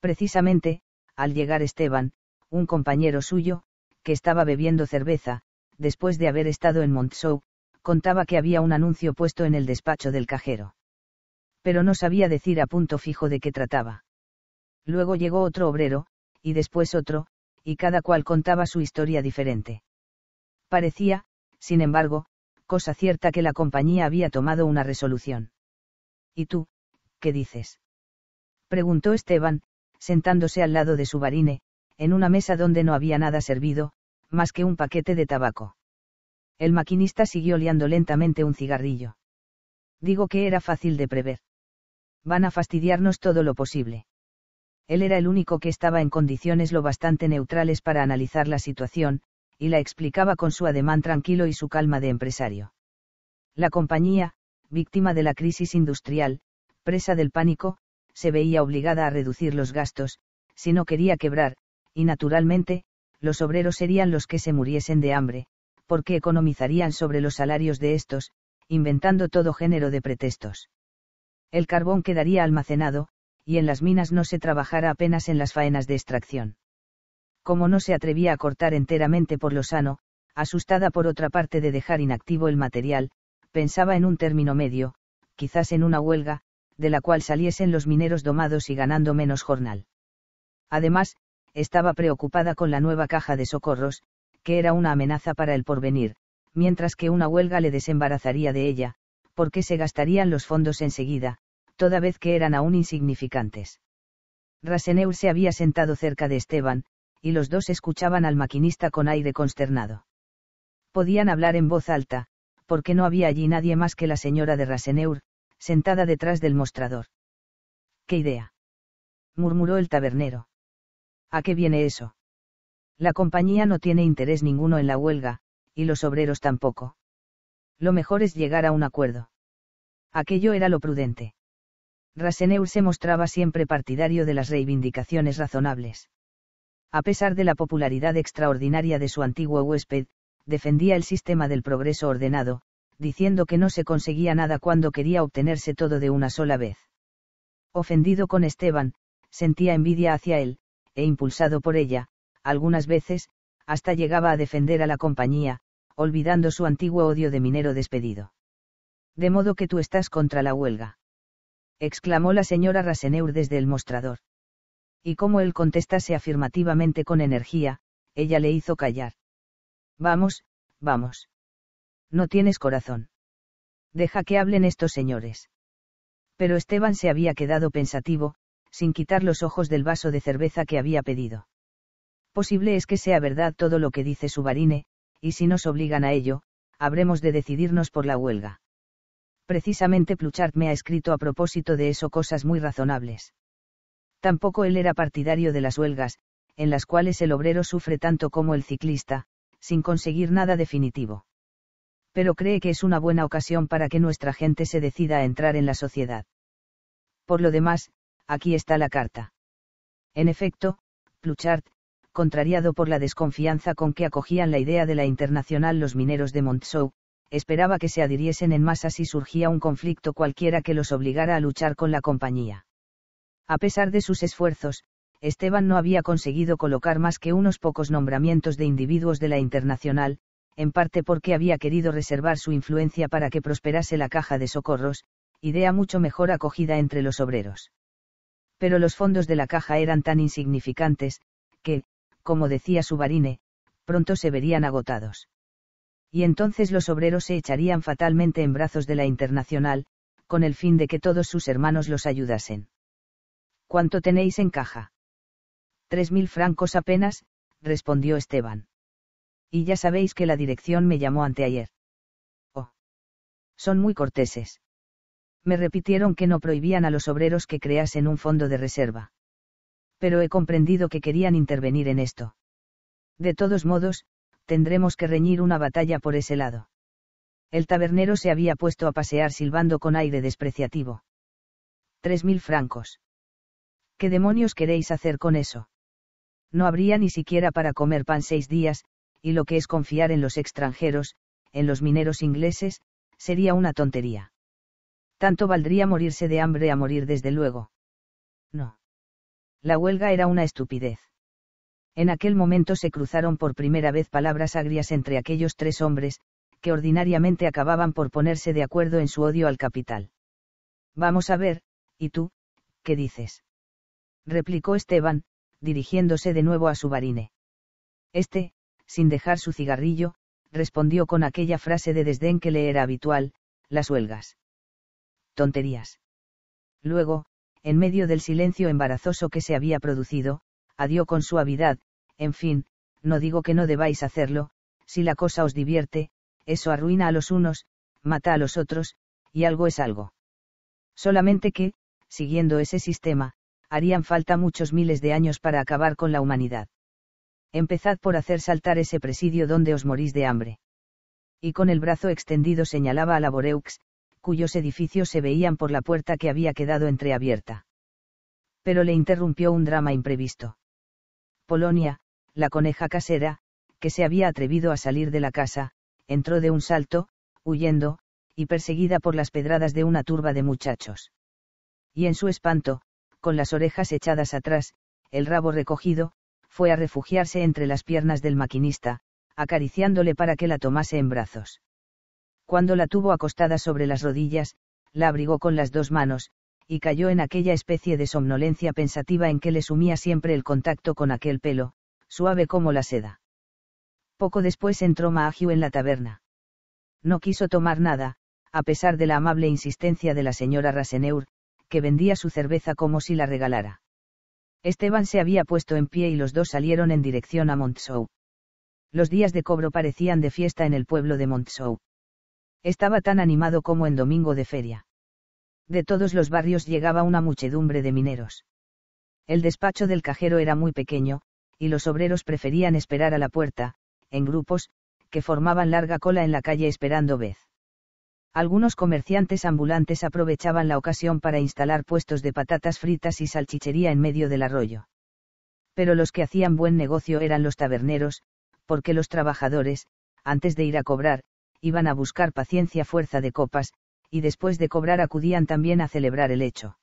A: Precisamente, al llegar Esteban, un compañero suyo, que estaba bebiendo cerveza, después de haber estado en Montsou, contaba que había un anuncio puesto en el despacho del cajero. Pero no sabía decir a punto fijo de qué trataba. Luego llegó otro obrero, y después otro, y cada cual contaba su historia diferente. Parecía, sin embargo, cosa cierta que la compañía había tomado una resolución. ¿Y tú, qué dices? preguntó Esteban, sentándose al lado de su barine, en una mesa donde no había nada servido, más que un paquete de tabaco. El maquinista siguió liando lentamente un cigarrillo. Digo que era fácil de prever. Van a fastidiarnos todo lo posible. Él era el único que estaba en condiciones lo bastante neutrales para analizar la situación, y la explicaba con su ademán tranquilo y su calma de empresario. La compañía, víctima de la crisis industrial, presa del pánico, se veía obligada a reducir los gastos, si no quería quebrar, y naturalmente, los obreros serían los que se muriesen de hambre, porque economizarían sobre los salarios de estos, inventando todo género de pretextos. El carbón quedaría almacenado, y en las minas no se trabajara apenas en las faenas de extracción. Como no se atrevía a cortar enteramente por lo sano, asustada por otra parte de dejar inactivo el material, pensaba en un término medio, quizás en una huelga, de la cual saliesen los mineros domados y ganando menos jornal. Además, estaba preocupada con la nueva caja de socorros, que era una amenaza para el porvenir, mientras que una huelga le desembarazaría de ella, porque se gastarían los fondos enseguida, toda vez que eran aún insignificantes. Raseneur se había sentado cerca de Esteban, y los dos escuchaban al maquinista con aire consternado. Podían hablar en voz alta, porque no había allí nadie más que la señora de Raseneur, sentada detrás del mostrador. ¿Qué idea? murmuró el tabernero. ¿A qué viene eso? La compañía no tiene interés ninguno en la huelga, y los obreros tampoco. Lo mejor es llegar a un acuerdo. Aquello era lo prudente. Raseneur se mostraba siempre partidario de las reivindicaciones razonables. A pesar de la popularidad extraordinaria de su antiguo huésped, defendía el sistema del progreso ordenado, diciendo que no se conseguía nada cuando quería obtenerse todo de una sola vez. Ofendido con Esteban, sentía envidia hacia él, e impulsado por ella, algunas veces, hasta llegaba a defender a la compañía, olvidando su antiguo odio de minero despedido. De modo que tú estás contra la huelga. exclamó la señora Raseneur desde el mostrador. Y como él contestase afirmativamente con energía, ella le hizo callar. Vamos, vamos. No tienes corazón. Deja que hablen estos señores. Pero Esteban se había quedado pensativo, sin quitar los ojos del vaso de cerveza que había pedido posible es que sea verdad todo lo que dice Subarine, y si nos obligan a ello, habremos de decidirnos por la huelga. Precisamente Pluchart me ha escrito a propósito de eso cosas muy razonables. Tampoco él era partidario de las huelgas, en las cuales el obrero sufre tanto como el ciclista, sin conseguir nada definitivo. Pero cree que es una buena ocasión para que nuestra gente se decida a entrar en la sociedad. Por lo demás, aquí está la carta. En efecto, Pluchart, contrariado por la desconfianza con que acogían la idea de la internacional los mineros de Montsou, esperaba que se adhiriesen en masa si surgía un conflicto cualquiera que los obligara a luchar con la compañía. A pesar de sus esfuerzos, Esteban no había conseguido colocar más que unos pocos nombramientos de individuos de la internacional, en parte porque había querido reservar su influencia para que prosperase la caja de socorros, idea mucho mejor acogida entre los obreros. Pero los fondos de la caja eran tan insignificantes, que, como decía Subarine, pronto se verían agotados. Y entonces los obreros se echarían fatalmente en brazos de la Internacional, con el fin de que todos sus hermanos los ayudasen. ¿Cuánto tenéis en caja? Tres mil francos apenas, respondió Esteban. Y ya sabéis que la dirección me llamó anteayer. Oh. Son muy corteses. Me repitieron que no prohibían a los obreros que creasen un fondo de reserva pero he comprendido que querían intervenir en esto. De todos modos, tendremos que reñir una batalla por ese lado. El tabernero se había puesto a pasear silbando con aire despreciativo. Tres mil francos. ¿Qué demonios queréis hacer con eso? No habría ni siquiera para comer pan seis días, y lo que es confiar en los extranjeros, en los mineros ingleses, sería una tontería. Tanto valdría morirse de hambre a morir desde luego. No la huelga era una estupidez. En aquel momento se cruzaron por primera vez palabras agrias entre aquellos tres hombres, que ordinariamente acababan por ponerse de acuerdo en su odio al capital. Vamos a ver, ¿y tú, qué dices? replicó Esteban, dirigiéndose de nuevo a su barine. Este, sin dejar su cigarrillo, respondió con aquella frase de desdén que le era habitual, las huelgas. Tonterías. Luego, en medio del silencio embarazoso que se había producido, adió con suavidad, en fin, no digo que no debáis hacerlo, si la cosa os divierte, eso arruina a los unos, mata a los otros, y algo es algo. Solamente que, siguiendo ese sistema, harían falta muchos miles de años para acabar con la humanidad. Empezad por hacer saltar ese presidio donde os morís de hambre. Y con el brazo extendido señalaba a la Boreux, cuyos edificios se veían por la puerta que había quedado entreabierta. Pero le interrumpió un drama imprevisto. Polonia, la coneja casera, que se había atrevido a salir de la casa, entró de un salto, huyendo, y perseguida por las pedradas de una turba de muchachos. Y en su espanto, con las orejas echadas atrás, el rabo recogido, fue a refugiarse entre las piernas del maquinista, acariciándole para que la tomase en brazos. Cuando la tuvo acostada sobre las rodillas, la abrigó con las dos manos, y cayó en aquella especie de somnolencia pensativa en que le sumía siempre el contacto con aquel pelo, suave como la seda. Poco después entró magio en la taberna. No quiso tomar nada, a pesar de la amable insistencia de la señora Raseneur, que vendía su cerveza como si la regalara. Esteban se había puesto en pie y los dos salieron en dirección a Montsou. Los días de cobro parecían de fiesta en el pueblo de Montsou. Estaba tan animado como en domingo de feria. De todos los barrios llegaba una muchedumbre de mineros. El despacho del cajero era muy pequeño, y los obreros preferían esperar a la puerta, en grupos, que formaban larga cola en la calle esperando vez. Algunos comerciantes ambulantes aprovechaban la ocasión para instalar puestos de patatas fritas y salchichería en medio del arroyo. Pero los que hacían buen negocio eran los taberneros, porque los trabajadores, antes de ir a cobrar, iban a buscar paciencia fuerza de copas, y después de cobrar acudían también a celebrar el hecho.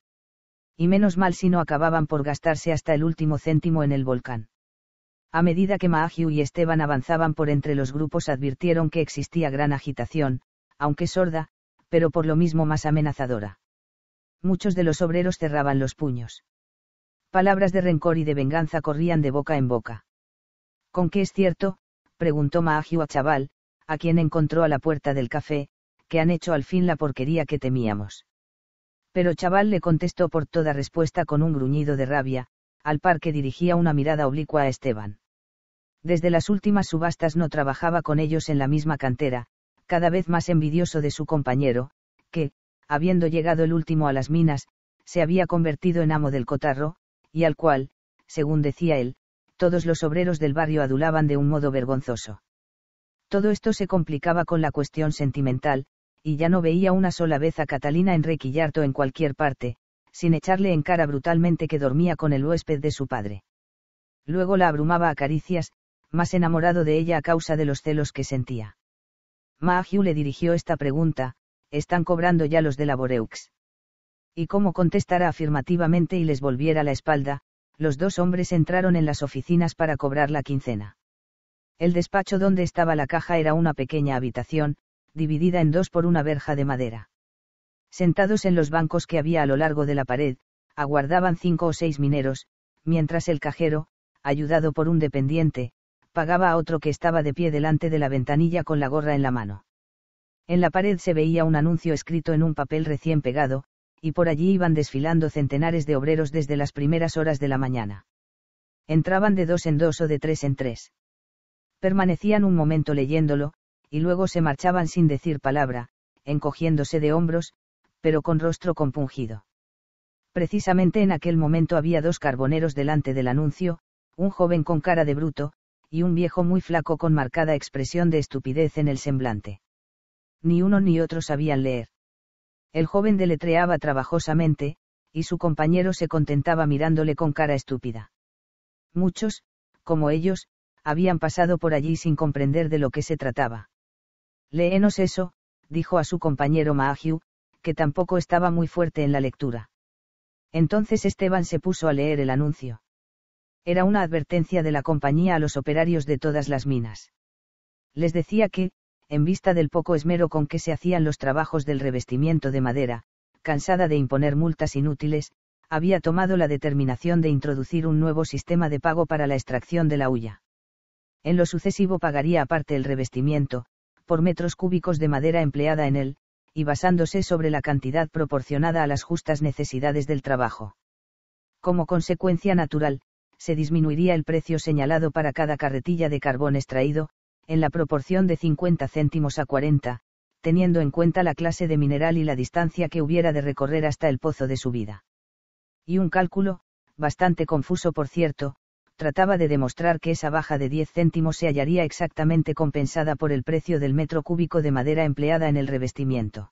A: Y menos mal si no acababan por gastarse hasta el último céntimo en el volcán. A medida que Mahagiu y Esteban avanzaban por entre los grupos advirtieron que existía gran agitación, aunque sorda, pero por lo mismo más amenazadora. Muchos de los obreros cerraban los puños. Palabras de rencor y de venganza corrían de boca en boca. ¿Con qué es cierto? preguntó Mahagiu a Chaval, a quien encontró a la puerta del café, que han hecho al fin la porquería que temíamos. Pero Chaval le contestó por toda respuesta con un gruñido de rabia, al par que dirigía una mirada oblicua a Esteban. Desde las últimas subastas no trabajaba con ellos en la misma cantera, cada vez más envidioso de su compañero, que, habiendo llegado el último a las minas, se había convertido en amo del cotarro, y al cual, según decía él, todos los obreros del barrio adulaban de un modo vergonzoso. Todo esto se complicaba con la cuestión sentimental, y ya no veía una sola vez a Catalina en Requillarto en cualquier parte, sin echarle en cara brutalmente que dormía con el huésped de su padre. Luego la abrumaba a caricias, más enamorado de ella a causa de los celos que sentía. Mahiu le dirigió esta pregunta, están cobrando ya los de la Boreux. Y como contestara afirmativamente y les volviera la espalda, los dos hombres entraron en las oficinas para cobrar la quincena. El despacho donde estaba la caja era una pequeña habitación, dividida en dos por una verja de madera. Sentados en los bancos que había a lo largo de la pared, aguardaban cinco o seis mineros, mientras el cajero, ayudado por un dependiente, pagaba a otro que estaba de pie delante de la ventanilla con la gorra en la mano. En la pared se veía un anuncio escrito en un papel recién pegado, y por allí iban desfilando centenares de obreros desde las primeras horas de la mañana. Entraban de dos en dos o de tres en tres permanecían un momento leyéndolo, y luego se marchaban sin decir palabra, encogiéndose de hombros, pero con rostro compungido. Precisamente en aquel momento había dos carboneros delante del anuncio, un joven con cara de bruto, y un viejo muy flaco con marcada expresión de estupidez en el semblante. Ni uno ni otro sabían leer. El joven deletreaba trabajosamente, y su compañero se contentaba mirándole con cara estúpida. Muchos, como ellos, habían pasado por allí sin comprender de lo que se trataba. Léenos eso, dijo a su compañero Mahiu, que tampoco estaba muy fuerte en la lectura. Entonces Esteban se puso a leer el anuncio. Era una advertencia de la compañía a los operarios de todas las minas. Les decía que, en vista del poco esmero con que se hacían los trabajos del revestimiento de madera, cansada de imponer multas inútiles, había tomado la determinación de introducir un nuevo sistema de pago para la extracción de la hulla en lo sucesivo pagaría aparte el revestimiento, por metros cúbicos de madera empleada en él, y basándose sobre la cantidad proporcionada a las justas necesidades del trabajo. Como consecuencia natural, se disminuiría el precio señalado para cada carretilla de carbón extraído, en la proporción de 50 céntimos a 40, teniendo en cuenta la clase de mineral y la distancia que hubiera de recorrer hasta el pozo de subida. Y un cálculo, bastante confuso por cierto, trataba de demostrar que esa baja de 10 céntimos se hallaría exactamente compensada por el precio del metro cúbico de madera empleada en el revestimiento.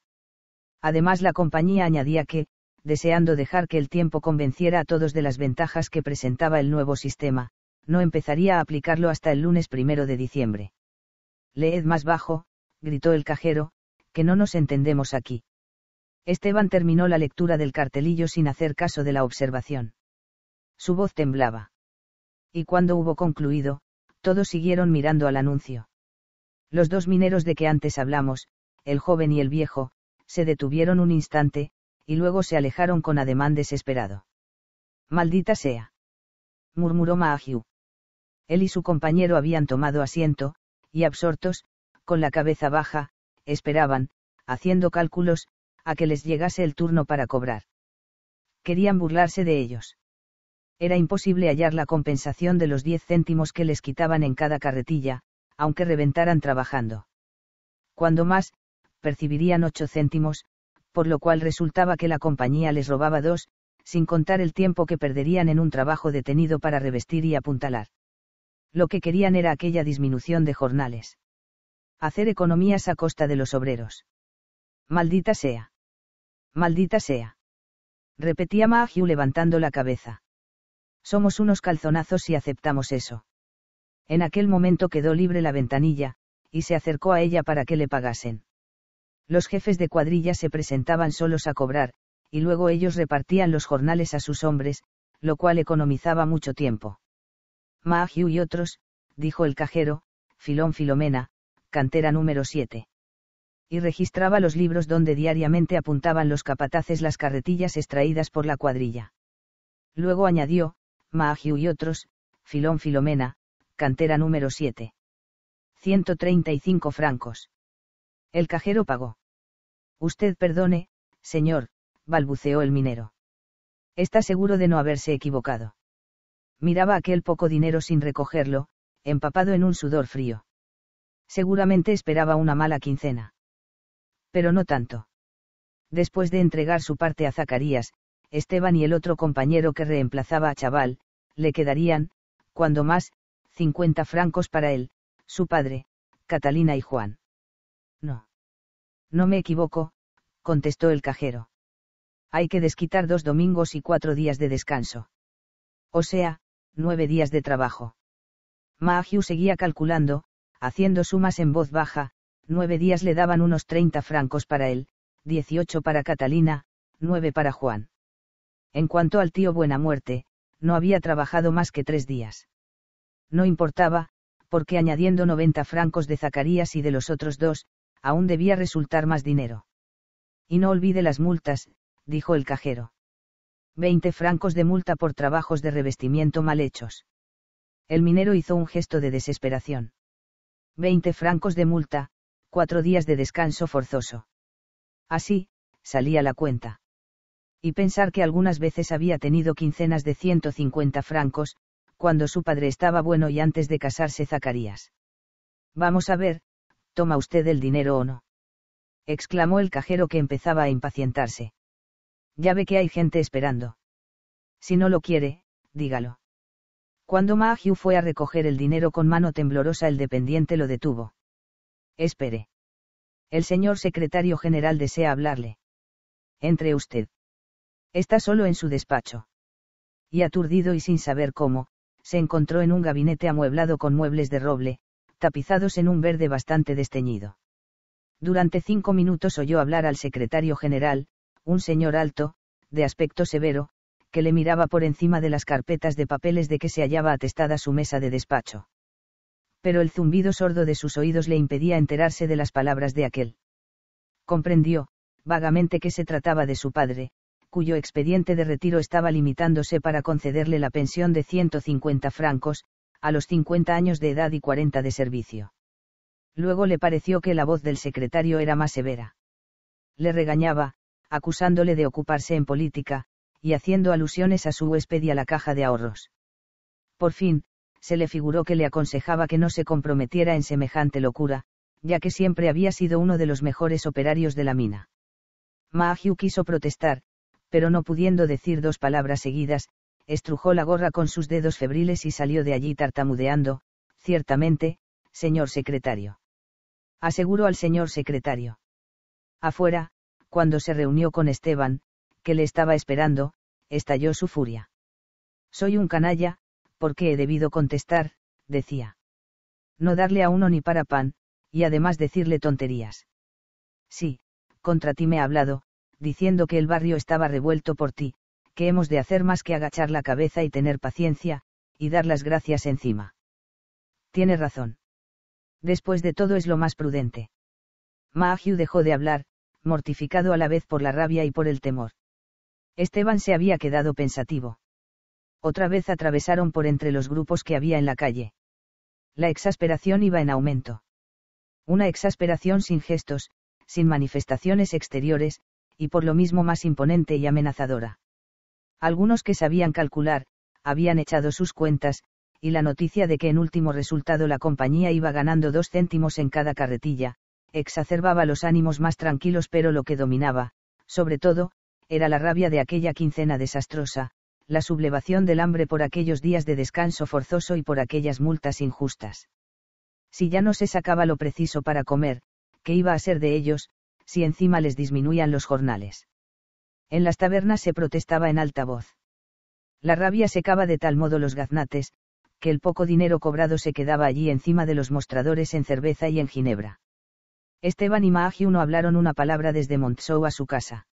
A: Además, la compañía añadía que, deseando dejar que el tiempo convenciera a todos de las ventajas que presentaba el nuevo sistema, no empezaría a aplicarlo hasta el lunes primero de diciembre. Leed más bajo, gritó el cajero, que no nos entendemos aquí. Esteban terminó la lectura del cartelillo sin hacer caso de la observación. Su voz temblaba y cuando hubo concluido, todos siguieron mirando al anuncio. Los dos mineros de que antes hablamos, el joven y el viejo, se detuvieron un instante, y luego se alejaron con ademán desesperado. Maldita sea. murmuró Mahiu. Él y su compañero habían tomado asiento, y absortos, con la cabeza baja, esperaban, haciendo cálculos, a que les llegase el turno para cobrar. Querían burlarse de ellos era imposible hallar la compensación de los diez céntimos que les quitaban en cada carretilla, aunque reventaran trabajando. Cuando más, percibirían ocho céntimos, por lo cual resultaba que la compañía les robaba dos, sin contar el tiempo que perderían en un trabajo detenido para revestir y apuntalar. Lo que querían era aquella disminución de jornales. Hacer economías a costa de los obreros. Maldita sea. Maldita sea. Repetía Mahiu levantando la cabeza. Somos unos calzonazos si aceptamos eso. En aquel momento quedó libre la ventanilla, y se acercó a ella para que le pagasen. Los jefes de cuadrilla se presentaban solos a cobrar, y luego ellos repartían los jornales a sus hombres, lo cual economizaba mucho tiempo. Mahiu y otros, dijo el cajero, Filón Filomena, cantera número 7. Y registraba los libros donde diariamente apuntaban los capataces las carretillas extraídas por la cuadrilla. Luego añadió, Mahagiu y otros, Filón Filomena, cantera número 7. 135 francos. El cajero pagó. Usted perdone, señor, balbuceó el minero. Está seguro de no haberse equivocado. Miraba aquel poco dinero sin recogerlo, empapado en un sudor frío. Seguramente esperaba una mala quincena. Pero no tanto. Después de entregar su parte a Zacarías, Esteban y el otro compañero que reemplazaba a Chaval, le quedarían, cuando más, 50 francos para él, su padre, Catalina y Juan. No. No me equivoco, contestó el cajero. Hay que desquitar dos domingos y cuatro días de descanso. O sea, nueve días de trabajo. Mahiu seguía calculando, haciendo sumas en voz baja, nueve días le daban unos 30 francos para él, 18 para Catalina, nueve para Juan. En cuanto al tío Buena Muerte, no había trabajado más que tres días. No importaba, porque añadiendo 90 francos de Zacarías y de los otros dos, aún debía resultar más dinero. Y no olvide las multas, dijo el cajero. Veinte francos de multa por trabajos de revestimiento mal hechos. El minero hizo un gesto de desesperación. Veinte francos de multa, cuatro días de descanso forzoso. Así, salía la cuenta y pensar que algunas veces había tenido quincenas de 150 francos, cuando su padre estaba bueno y antes de casarse Zacarías. Vamos a ver, toma usted el dinero o no. exclamó el cajero que empezaba a impacientarse. Ya ve que hay gente esperando. Si no lo quiere, dígalo. Cuando Mahiu fue a recoger el dinero con mano temblorosa el dependiente lo detuvo. Espere. El señor secretario general desea hablarle. Entre usted. Está solo en su despacho. Y aturdido y sin saber cómo, se encontró en un gabinete amueblado con muebles de roble, tapizados en un verde bastante desteñido. Durante cinco minutos oyó hablar al secretario general, un señor alto, de aspecto severo, que le miraba por encima de las carpetas de papeles de que se hallaba atestada su mesa de despacho. Pero el zumbido sordo de sus oídos le impedía enterarse de las palabras de aquel. Comprendió, vagamente, que se trataba de su padre, cuyo expediente de retiro estaba limitándose para concederle la pensión de 150 francos, a los 50 años de edad y 40 de servicio. Luego le pareció que la voz del secretario era más severa. Le regañaba, acusándole de ocuparse en política, y haciendo alusiones a su huésped y a la caja de ahorros. Por fin, se le figuró que le aconsejaba que no se comprometiera en semejante locura, ya que siempre había sido uno de los mejores operarios de la mina. Mahiu quiso protestar, pero no pudiendo decir dos palabras seguidas, estrujó la gorra con sus dedos febriles y salió de allí tartamudeando, ciertamente, señor secretario. Aseguró al señor secretario. Afuera, cuando se reunió con Esteban, que le estaba esperando, estalló su furia. Soy un canalla, porque he debido contestar, decía. No darle a uno ni para pan, y además decirle tonterías. Sí, contra ti me ha hablado, diciendo que el barrio estaba revuelto por ti, que hemos de hacer más que agachar la cabeza y tener paciencia, y dar las gracias encima. Tiene razón. Después de todo es lo más prudente. Mahiu dejó de hablar, mortificado a la vez por la rabia y por el temor. Esteban se había quedado pensativo. Otra vez atravesaron por entre los grupos que había en la calle. La exasperación iba en aumento. Una exasperación sin gestos, sin manifestaciones exteriores, y por lo mismo más imponente y amenazadora. Algunos que sabían calcular, habían echado sus cuentas, y la noticia de que en último resultado la compañía iba ganando dos céntimos en cada carretilla, exacerbaba los ánimos más tranquilos pero lo que dominaba, sobre todo, era la rabia de aquella quincena desastrosa, la sublevación del hambre por aquellos días de descanso forzoso y por aquellas multas injustas. Si ya no se sacaba lo preciso para comer, ¿qué iba a ser de ellos, y encima les disminuían los jornales. En las tabernas se protestaba en alta voz. La rabia secaba de tal modo los gaznates, que el poco dinero cobrado se quedaba allí encima de los mostradores en cerveza y en Ginebra. Esteban y Maagio no hablaron una palabra desde Montsou a su casa.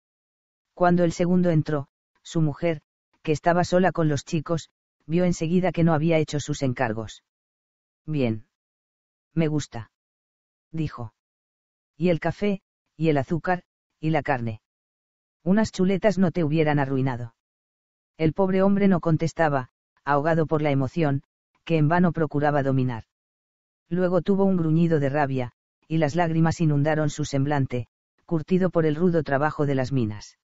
A: Cuando el segundo entró, su mujer, que estaba sola con los chicos, vio enseguida que no había hecho sus encargos. Bien. Me gusta. Dijo. ¿Y el café, y el azúcar, y la carne. Unas chuletas no te hubieran arruinado. El pobre hombre no contestaba, ahogado por la emoción, que en vano procuraba dominar. Luego tuvo un gruñido de rabia, y las lágrimas inundaron su semblante, curtido por el rudo trabajo de las minas.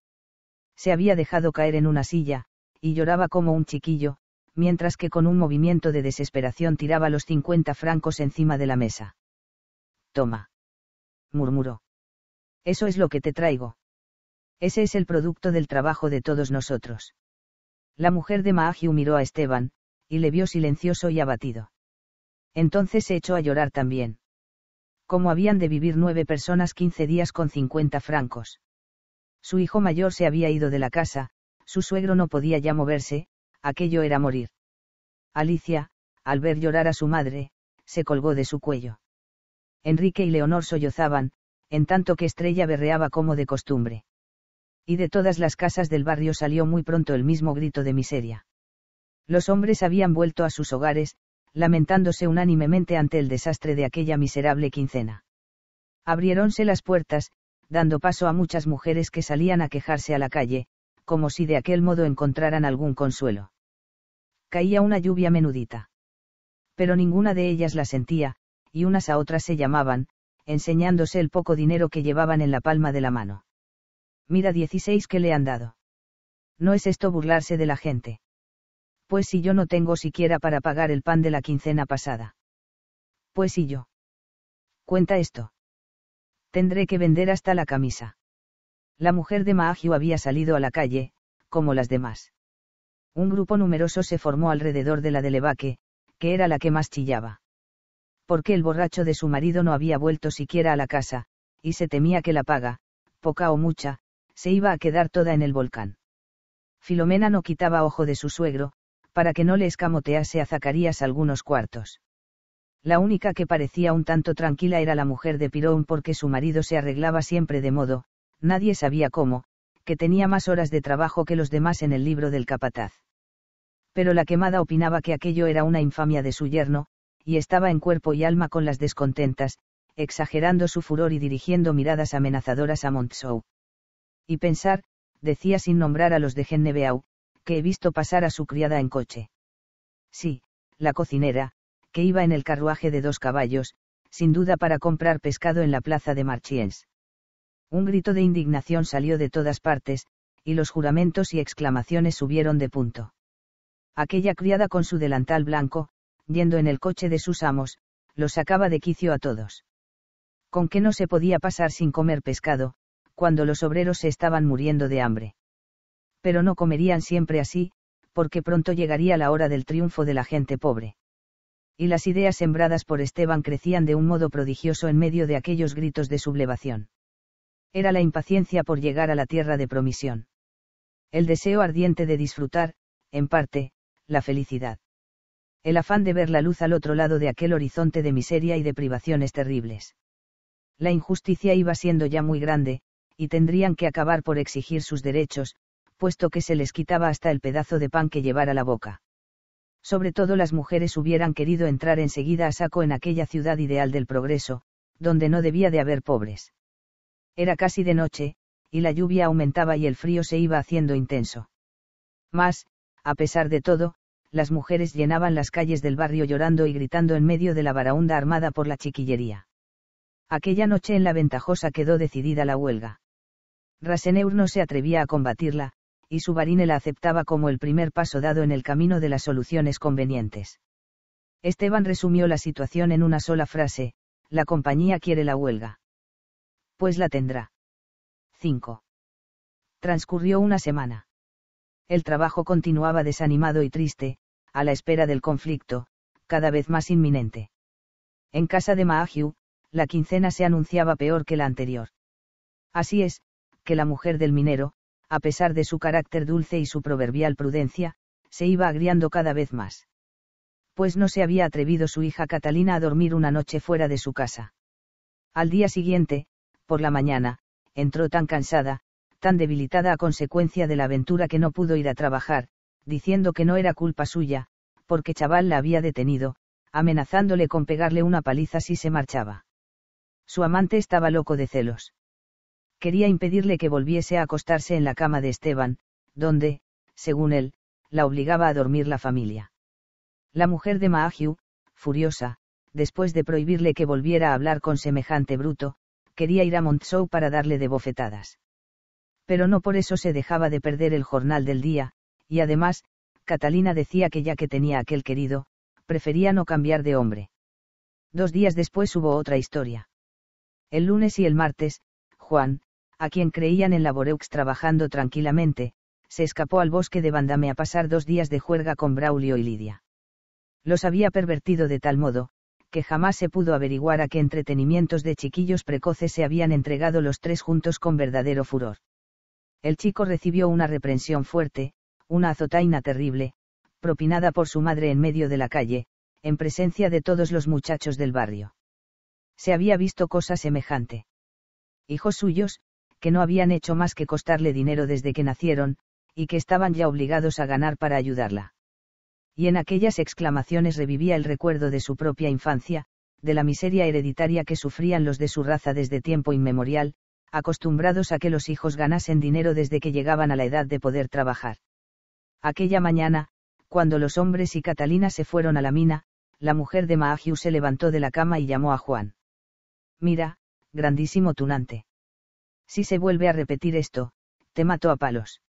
A: Se había dejado caer en una silla, y lloraba como un chiquillo, mientras que con un movimiento de desesperación tiraba los cincuenta francos encima de la mesa. Toma. murmuró. Eso es lo que te traigo. Ese es el producto del trabajo de todos nosotros. La mujer de Mahagiu miró a Esteban, y le vio silencioso y abatido. Entonces se echó a llorar también. ¿Cómo habían de vivir nueve personas quince días con cincuenta francos? Su hijo mayor se había ido de la casa, su suegro no podía ya moverse, aquello era morir. Alicia, al ver llorar a su madre, se colgó de su cuello. Enrique y Leonor sollozaban, en tanto que Estrella berreaba como de costumbre. Y de todas las casas del barrio salió muy pronto el mismo grito de miseria. Los hombres habían vuelto a sus hogares, lamentándose unánimemente ante el desastre de aquella miserable quincena. Abriéronse las puertas, dando paso a muchas mujeres que salían a quejarse a la calle, como si de aquel modo encontraran algún consuelo. Caía una lluvia menudita. Pero ninguna de ellas la sentía, y unas a otras se llamaban, enseñándose el poco dinero que llevaban en la palma de la mano. Mira 16 que le han dado. No es esto burlarse de la gente. Pues si yo no tengo siquiera para pagar el pan de la quincena pasada. Pues si yo. Cuenta esto. Tendré que vender hasta la camisa. La mujer de Maagio había salido a la calle, como las demás. Un grupo numeroso se formó alrededor de la de Levaque, que era la que más chillaba porque el borracho de su marido no había vuelto siquiera a la casa, y se temía que la paga, poca o mucha, se iba a quedar toda en el volcán. Filomena no quitaba ojo de su suegro, para que no le escamotease a Zacarías algunos cuartos. La única que parecía un tanto tranquila era la mujer de Pirón porque su marido se arreglaba siempre de modo, nadie sabía cómo, que tenía más horas de trabajo que los demás en el libro del capataz. Pero la quemada opinaba que aquello era una infamia de su yerno, y estaba en cuerpo y alma con las descontentas, exagerando su furor y dirigiendo miradas amenazadoras a Montsou. Y pensar, decía sin nombrar a los de Gennebeau, que he visto pasar a su criada en coche. Sí, la cocinera, que iba en el carruaje de dos caballos, sin duda para comprar pescado en la plaza de Marchiens. Un grito de indignación salió de todas partes, y los juramentos y exclamaciones subieron de punto. Aquella criada con su delantal blanco, yendo en el coche de sus amos, los sacaba de quicio a todos. Con que no se podía pasar sin comer pescado, cuando los obreros se estaban muriendo de hambre. Pero no comerían siempre así, porque pronto llegaría la hora del triunfo de la gente pobre. Y las ideas sembradas por Esteban crecían de un modo prodigioso en medio de aquellos gritos de sublevación. Era la impaciencia por llegar a la tierra de promisión. El deseo ardiente de disfrutar, en parte, la felicidad el afán de ver la luz al otro lado de aquel horizonte de miseria y de privaciones terribles. La injusticia iba siendo ya muy grande, y tendrían que acabar por exigir sus derechos, puesto que se les quitaba hasta el pedazo de pan que llevara la boca. Sobre todo las mujeres hubieran querido entrar enseguida a saco en aquella ciudad ideal del progreso, donde no debía de haber pobres. Era casi de noche, y la lluvia aumentaba y el frío se iba haciendo intenso. Mas, a pesar de todo, las mujeres llenaban las calles del barrio llorando y gritando en medio de la varaunda armada por la chiquillería. Aquella noche en la ventajosa quedó decidida la huelga. Raseneur no se atrevía a combatirla, y Subarine la aceptaba como el primer paso dado en el camino de las soluciones convenientes. Esteban resumió la situación en una sola frase, la compañía quiere la huelga. Pues la tendrá. 5. Transcurrió una semana. El trabajo continuaba desanimado y triste, a la espera del conflicto, cada vez más inminente. En casa de Mahiu, la quincena se anunciaba peor que la anterior. Así es, que la mujer del minero, a pesar de su carácter dulce y su proverbial prudencia, se iba agriando cada vez más. Pues no se había atrevido su hija Catalina a dormir una noche fuera de su casa. Al día siguiente, por la mañana, entró tan cansada, tan debilitada a consecuencia de la aventura que no pudo ir a trabajar, diciendo que no era culpa suya, porque Chaval la había detenido, amenazándole con pegarle una paliza si se marchaba. Su amante estaba loco de celos. Quería impedirle que volviese a acostarse en la cama de Esteban, donde, según él, la obligaba a dormir la familia. La mujer de Maagiu, furiosa, después de prohibirle que volviera a hablar con semejante bruto, quería ir a Montsou para darle de bofetadas. Pero no por eso se dejaba de perder el jornal del día, y además, Catalina decía que ya que tenía aquel querido, prefería no cambiar de hombre. Dos días después hubo otra historia. El lunes y el martes, Juan, a quien creían en la trabajando tranquilamente, se escapó al bosque de Vandame a pasar dos días de juerga con Braulio y Lidia. Los había pervertido de tal modo, que jamás se pudo averiguar a qué entretenimientos de chiquillos precoces se habían entregado los tres juntos con verdadero furor. El chico recibió una reprensión fuerte, una azotaina terrible, propinada por su madre en medio de la calle, en presencia de todos los muchachos del barrio. Se había visto cosa semejante. Hijos suyos, que no habían hecho más que costarle dinero desde que nacieron, y que estaban ya obligados a ganar para ayudarla. Y en aquellas exclamaciones revivía el recuerdo de su propia infancia, de la miseria hereditaria que sufrían los de su raza desde tiempo inmemorial, acostumbrados a que los hijos ganasen dinero desde que llegaban a la edad de poder trabajar. Aquella mañana, cuando los hombres y Catalina se fueron a la mina, la mujer de Mahagiu se levantó de la cama y llamó a Juan. Mira, grandísimo tunante. Si se vuelve a repetir esto, te mato a palos.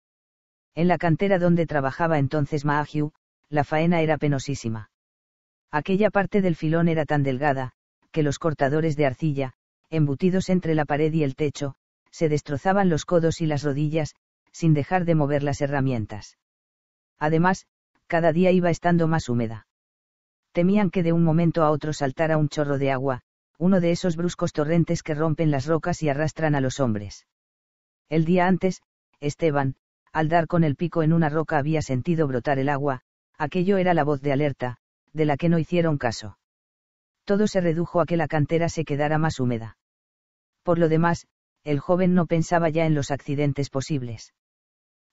A: En la cantera donde trabajaba entonces Mahagiu, la faena era penosísima. Aquella parte del filón era tan delgada, que los cortadores de arcilla, embutidos entre la pared y el techo, se destrozaban los codos y las rodillas, sin dejar de mover las herramientas. Además, cada día iba estando más húmeda. Temían que de un momento a otro saltara un chorro de agua, uno de esos bruscos torrentes que rompen las rocas y arrastran a los hombres. El día antes, Esteban, al dar con el pico en una roca había sentido brotar el agua, aquello era la voz de alerta, de la que no hicieron caso. Todo se redujo a que la cantera se quedara más húmeda. Por lo demás, el joven no pensaba ya en los accidentes posibles.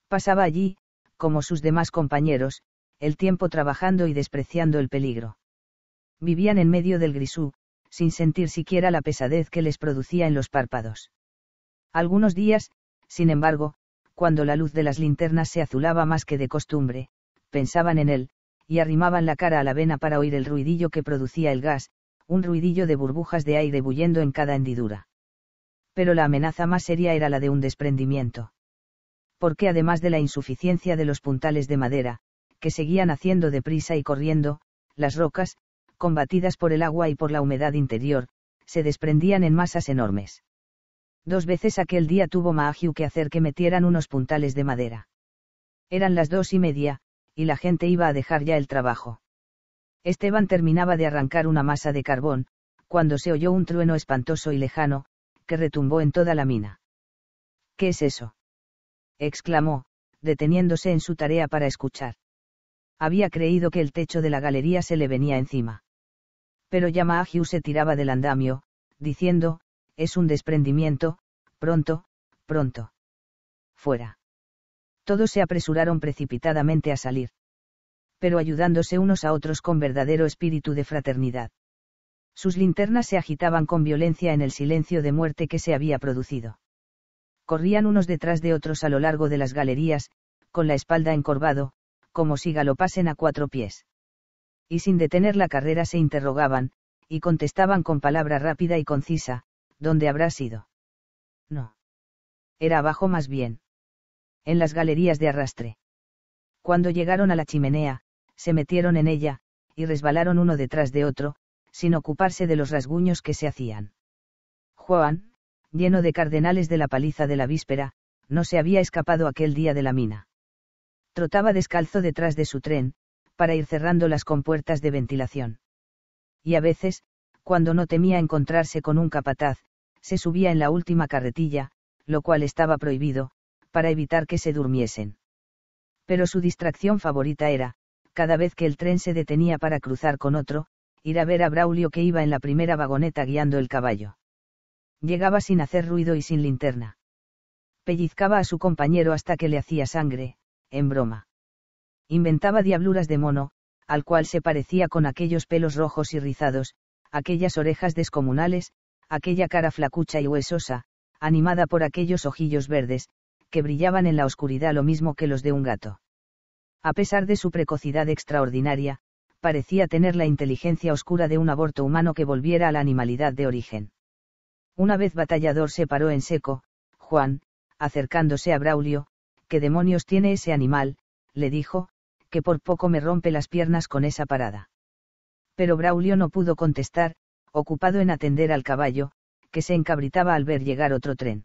A: Pasaba allí, como sus demás compañeros, el tiempo trabajando y despreciando el peligro. Vivían en medio del grisú, sin sentir siquiera la pesadez que les producía en los párpados. Algunos días, sin embargo, cuando la luz de las linternas se azulaba más que de costumbre, pensaban en él, y arrimaban la cara a la vena para oír el ruidillo que producía el gas, un ruidillo de burbujas de aire bullendo en cada hendidura. Pero la amenaza más seria era la de un desprendimiento porque además de la insuficiencia de los puntales de madera, que seguían haciendo deprisa y corriendo, las rocas, combatidas por el agua y por la humedad interior, se desprendían en masas enormes. Dos veces aquel día tuvo Mahagiu que hacer que metieran unos puntales de madera. Eran las dos y media, y la gente iba a dejar ya el trabajo. Esteban terminaba de arrancar una masa de carbón, cuando se oyó un trueno espantoso y lejano, que retumbó en toda la mina. ¿Qué es eso? exclamó, deteniéndose en su tarea para escuchar. Había creído que el techo de la galería se le venía encima. Pero Yamahagyu se tiraba del andamio, diciendo, es un desprendimiento, pronto, pronto. Fuera. Todos se apresuraron precipitadamente a salir. Pero ayudándose unos a otros con verdadero espíritu de fraternidad. Sus linternas se agitaban con violencia en el silencio de muerte que se había producido corrían unos detrás de otros a lo largo de las galerías, con la espalda encorvado, como si galopasen a cuatro pies. Y sin detener la carrera se interrogaban, y contestaban con palabra rápida y concisa, ¿dónde habrá sido? No. Era abajo más bien. En las galerías de arrastre. Cuando llegaron a la chimenea, se metieron en ella, y resbalaron uno detrás de otro, sin ocuparse de los rasguños que se hacían. Juan, lleno de cardenales de la paliza de la víspera, no se había escapado aquel día de la mina. Trotaba descalzo detrás de su tren, para ir cerrando las compuertas de ventilación. Y a veces, cuando no temía encontrarse con un capataz, se subía en la última carretilla, lo cual estaba prohibido, para evitar que se durmiesen. Pero su distracción favorita era, cada vez que el tren se detenía para cruzar con otro, ir a ver a Braulio que iba en la primera vagoneta guiando el caballo llegaba sin hacer ruido y sin linterna. Pellizcaba a su compañero hasta que le hacía sangre, en broma. Inventaba diabluras de mono, al cual se parecía con aquellos pelos rojos y rizados, aquellas orejas descomunales, aquella cara flacucha y huesosa, animada por aquellos ojillos verdes, que brillaban en la oscuridad lo mismo que los de un gato. A pesar de su precocidad extraordinaria, parecía tener la inteligencia oscura de un aborto humano que volviera a la animalidad de origen. Una vez batallador se paró en seco, Juan, acercándose a Braulio, ¿qué demonios tiene ese animal? le dijo, que por poco me rompe las piernas con esa parada. Pero Braulio no pudo contestar, ocupado en atender al caballo, que se encabritaba al ver llegar otro tren.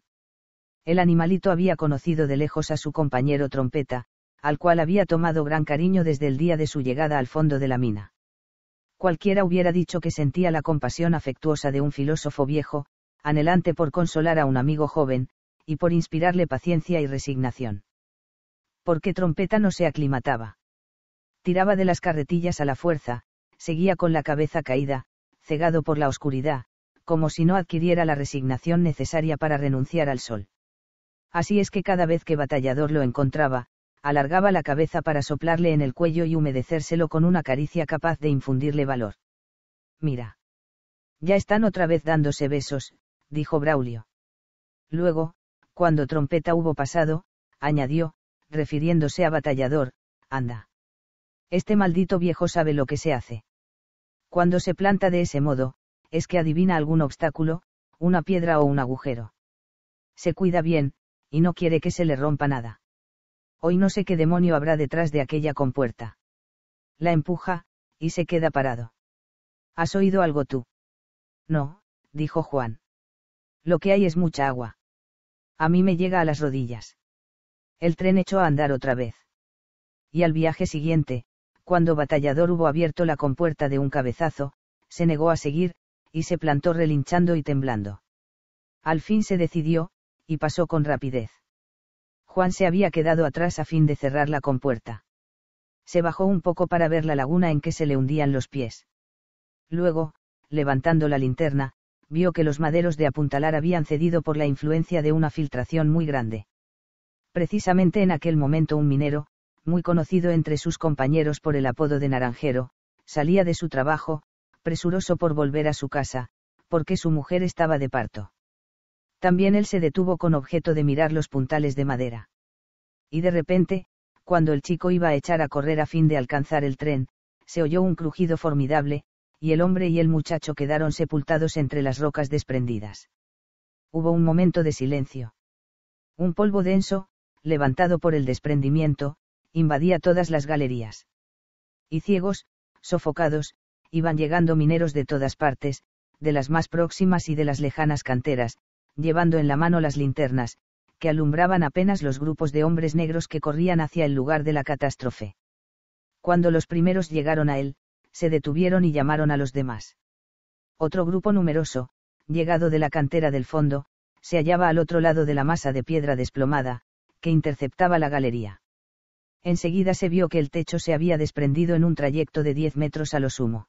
A: El animalito había conocido de lejos a su compañero trompeta, al cual había tomado gran cariño desde el día de su llegada al fondo de la mina. Cualquiera hubiera dicho que sentía la compasión afectuosa de un filósofo viejo, anhelante por consolar a un amigo joven, y por inspirarle paciencia y resignación. Porque trompeta no se aclimataba. Tiraba de las carretillas a la fuerza, seguía con la cabeza caída, cegado por la oscuridad, como si no adquiriera la resignación necesaria para renunciar al sol. Así es que cada vez que batallador lo encontraba, alargaba la cabeza para soplarle en el cuello y humedecérselo con una caricia capaz de infundirle valor. Mira. Ya están otra vez dándose besos, dijo Braulio. Luego, cuando trompeta hubo pasado, añadió, refiriéndose a batallador, anda. Este maldito viejo sabe lo que se hace. Cuando se planta de ese modo, es que adivina algún obstáculo, una piedra o un agujero. Se cuida bien, y no quiere que se le rompa nada. Hoy no sé qué demonio habrá detrás de aquella compuerta. La empuja, y se queda parado. ¿Has oído algo tú? No, dijo Juan. Lo que hay es mucha agua. A mí me llega a las rodillas. El tren echó a andar otra vez. Y al viaje siguiente, cuando Batallador hubo abierto la compuerta de un cabezazo, se negó a seguir, y se plantó relinchando y temblando. Al fin se decidió, y pasó con rapidez. Juan se había quedado atrás a fin de cerrar la compuerta. Se bajó un poco para ver la laguna en que se le hundían los pies. Luego, levantando la linterna, vio que los maderos de apuntalar habían cedido por la influencia de una filtración muy grande. Precisamente en aquel momento un minero, muy conocido entre sus compañeros por el apodo de Naranjero, salía de su trabajo, presuroso por volver a su casa, porque su mujer estaba de parto. También él se detuvo con objeto de mirar los puntales de madera. Y de repente, cuando el chico iba a echar a correr a fin de alcanzar el tren, se oyó un crujido formidable, y el hombre y el muchacho quedaron sepultados entre las rocas desprendidas. Hubo un momento de silencio. Un polvo denso, levantado por el desprendimiento, invadía todas las galerías. Y ciegos, sofocados, iban llegando mineros de todas partes, de las más próximas y de las lejanas canteras, llevando en la mano las linternas, que alumbraban apenas los grupos de hombres negros que corrían hacia el lugar de la catástrofe. Cuando los primeros llegaron a él, se detuvieron y llamaron a los demás. Otro grupo numeroso, llegado de la cantera del fondo, se hallaba al otro lado de la masa de piedra desplomada, que interceptaba la galería. Enseguida se vio que el techo se había desprendido en un trayecto de diez metros a lo sumo.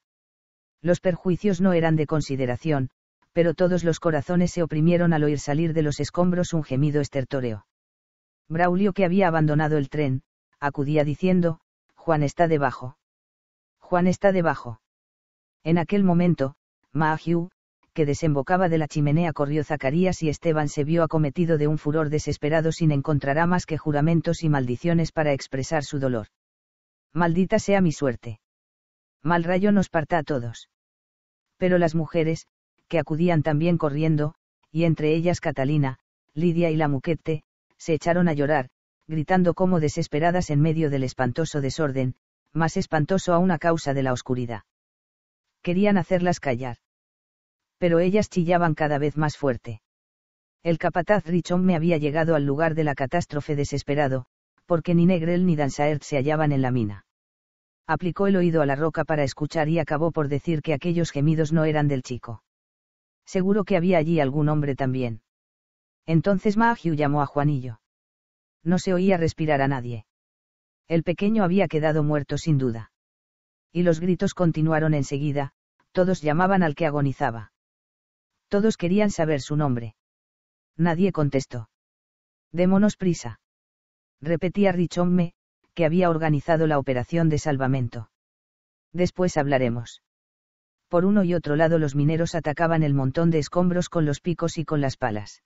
A: Los perjuicios no eran de consideración, pero todos los corazones se oprimieron al oír salir de los escombros un gemido estertóreo. Braulio, que había abandonado el tren, acudía diciendo, Juan está debajo. Juan está debajo. En aquel momento, Mahiu, que desembocaba de la chimenea corrió Zacarías y Esteban se vio acometido de un furor desesperado sin encontrará más que juramentos y maldiciones para expresar su dolor. Maldita sea mi suerte. Mal rayo nos parta a todos. Pero las mujeres, que acudían también corriendo, y entre ellas Catalina, Lidia y la Muquete, se echaron a llorar, gritando como desesperadas en medio del espantoso desorden, más espantoso aún a causa de la oscuridad. Querían hacerlas callar. Pero ellas chillaban cada vez más fuerte. El capataz Richon me había llegado al lugar de la catástrofe desesperado, porque ni Negrel ni Dansaert se hallaban en la mina. Aplicó el oído a la roca para escuchar y acabó por decir que aquellos gemidos no eran del chico. Seguro que había allí algún hombre también. Entonces Mahiu llamó a Juanillo. No se oía respirar a nadie. El pequeño había quedado muerto sin duda. Y los gritos continuaron enseguida, todos llamaban al que agonizaba. Todos querían saber su nombre. Nadie contestó. Démonos prisa. Repetía Richomme, que había organizado la operación de salvamento. Después hablaremos. Por uno y otro lado los mineros atacaban el montón de escombros con los picos y con las palas.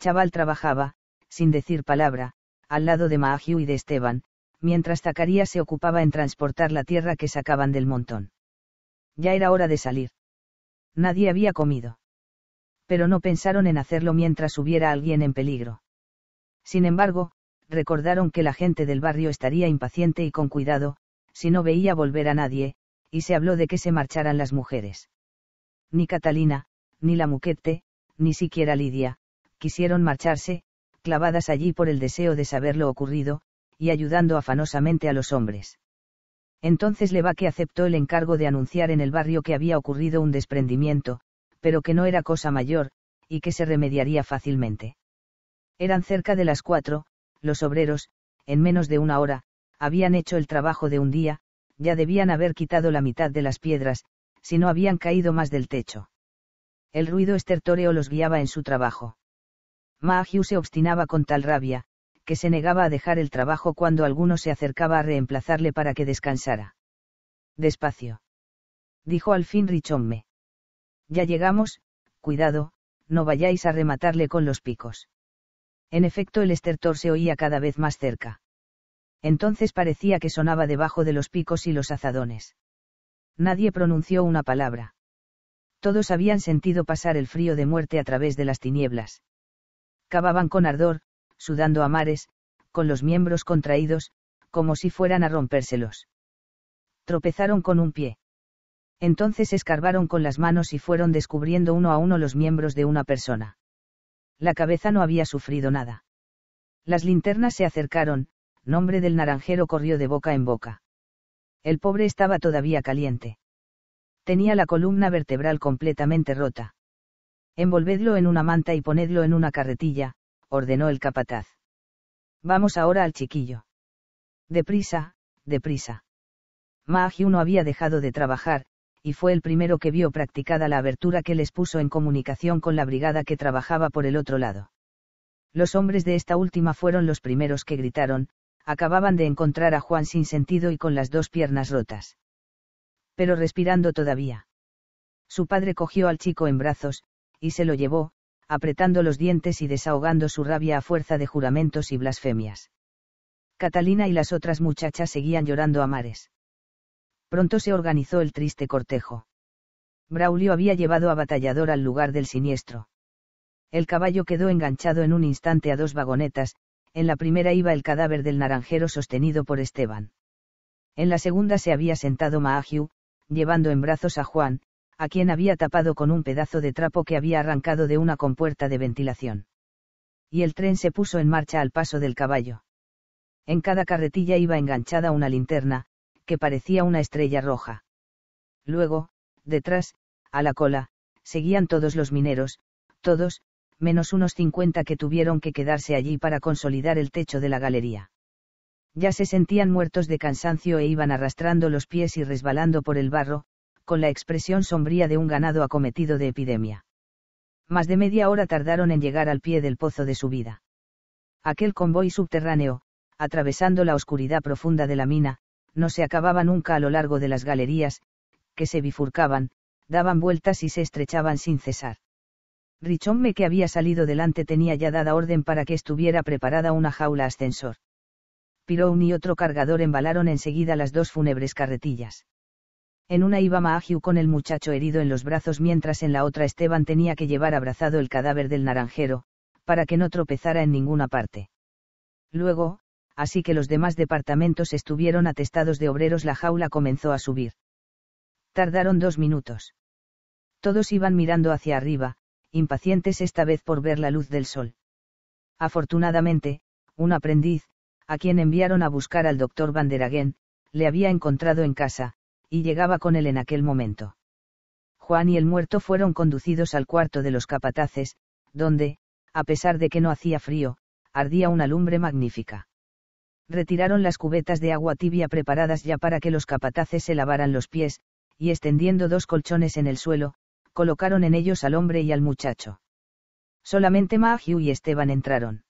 A: Chaval trabajaba, sin decir palabra, al lado de Mahiu y de Esteban, mientras Zacarías se ocupaba en transportar la tierra que sacaban del montón. Ya era hora de salir. Nadie había comido. Pero no pensaron en hacerlo mientras hubiera alguien en peligro. Sin embargo, recordaron que la gente del barrio estaría impaciente y con cuidado, si no veía volver a nadie, y se habló de que se marcharan las mujeres. Ni Catalina, ni la Muquete, ni siquiera Lidia, quisieron marcharse, clavadas allí por el deseo de saber lo ocurrido, y ayudando afanosamente a los hombres. Entonces Levaque aceptó el encargo de anunciar en el barrio que había ocurrido un desprendimiento, pero que no era cosa mayor, y que se remediaría fácilmente. Eran cerca de las cuatro, los obreros, en menos de una hora, habían hecho el trabajo de un día, ya debían haber quitado la mitad de las piedras, si no habían caído más del techo. El ruido estertóreo los guiaba en su trabajo. Mahiu se obstinaba con tal rabia, que se negaba a dejar el trabajo cuando alguno se acercaba a reemplazarle para que descansara. Despacio. Dijo al fin Richomme. Ya llegamos, cuidado, no vayáis a rematarle con los picos. En efecto, el estertor se oía cada vez más cerca. Entonces parecía que sonaba debajo de los picos y los azadones. Nadie pronunció una palabra. Todos habían sentido pasar el frío de muerte a través de las tinieblas. Cavaban con ardor, sudando a mares, con los miembros contraídos, como si fueran a rompérselos. Tropezaron con un pie. Entonces escarbaron con las manos y fueron descubriendo uno a uno los miembros de una persona. La cabeza no había sufrido nada. Las linternas se acercaron, nombre del naranjero corrió de boca en boca. El pobre estaba todavía caliente. Tenía la columna vertebral completamente rota. Envolvedlo en una manta y ponedlo en una carretilla, ordenó el capataz. Vamos ahora al chiquillo. Deprisa, deprisa. Maagio no había dejado de trabajar, y fue el primero que vio practicada la abertura que les puso en comunicación con la brigada que trabajaba por el otro lado. Los hombres de esta última fueron los primeros que gritaron, acababan de encontrar a Juan sin sentido y con las dos piernas rotas. Pero respirando todavía. Su padre cogió al chico en brazos, y se lo llevó, apretando los dientes y desahogando su rabia a fuerza de juramentos y blasfemias. Catalina y las otras muchachas seguían llorando a mares. Pronto se organizó el triste cortejo. Braulio había llevado a Batallador al lugar del siniestro. El caballo quedó enganchado en un instante a dos vagonetas, en la primera iba el cadáver del naranjero sostenido por Esteban. En la segunda se había sentado Mahagiu, llevando en brazos a Juan, a quien había tapado con un pedazo de trapo que había arrancado de una compuerta de ventilación. Y el tren se puso en marcha al paso del caballo. En cada carretilla iba enganchada una linterna, que parecía una estrella roja. Luego, detrás, a la cola, seguían todos los mineros, todos, menos unos 50 que tuvieron que quedarse allí para consolidar el techo de la galería. Ya se sentían muertos de cansancio e iban arrastrando los pies y resbalando por el barro, con la expresión sombría de un ganado acometido de epidemia. Más de media hora tardaron en llegar al pie del pozo de su vida. Aquel convoy subterráneo, atravesando la oscuridad profunda de la mina, no se acababa nunca a lo largo de las galerías, que se bifurcaban, daban vueltas y se estrechaban sin cesar. Richonme que había salido delante tenía ya dada orden para que estuviera preparada una jaula ascensor. Pirón y otro cargador embalaron enseguida las dos fúnebres carretillas. En una iba Mahagiu con el muchacho herido en los brazos mientras en la otra Esteban tenía que llevar abrazado el cadáver del naranjero, para que no tropezara en ninguna parte. Luego, así que los demás departamentos estuvieron atestados de obreros, la jaula comenzó a subir. Tardaron dos minutos. Todos iban mirando hacia arriba, impacientes esta vez por ver la luz del sol. Afortunadamente, un aprendiz, a quien enviaron a buscar al doctor Van le había encontrado en casa, y llegaba con él en aquel momento. Juan y el muerto fueron conducidos al cuarto de los capataces, donde, a pesar de que no hacía frío, ardía una lumbre magnífica. Retiraron las cubetas de agua tibia preparadas ya para que los capataces se lavaran los pies, y extendiendo dos colchones en el suelo, colocaron en ellos al hombre y al muchacho. Solamente Mahiu y Esteban entraron.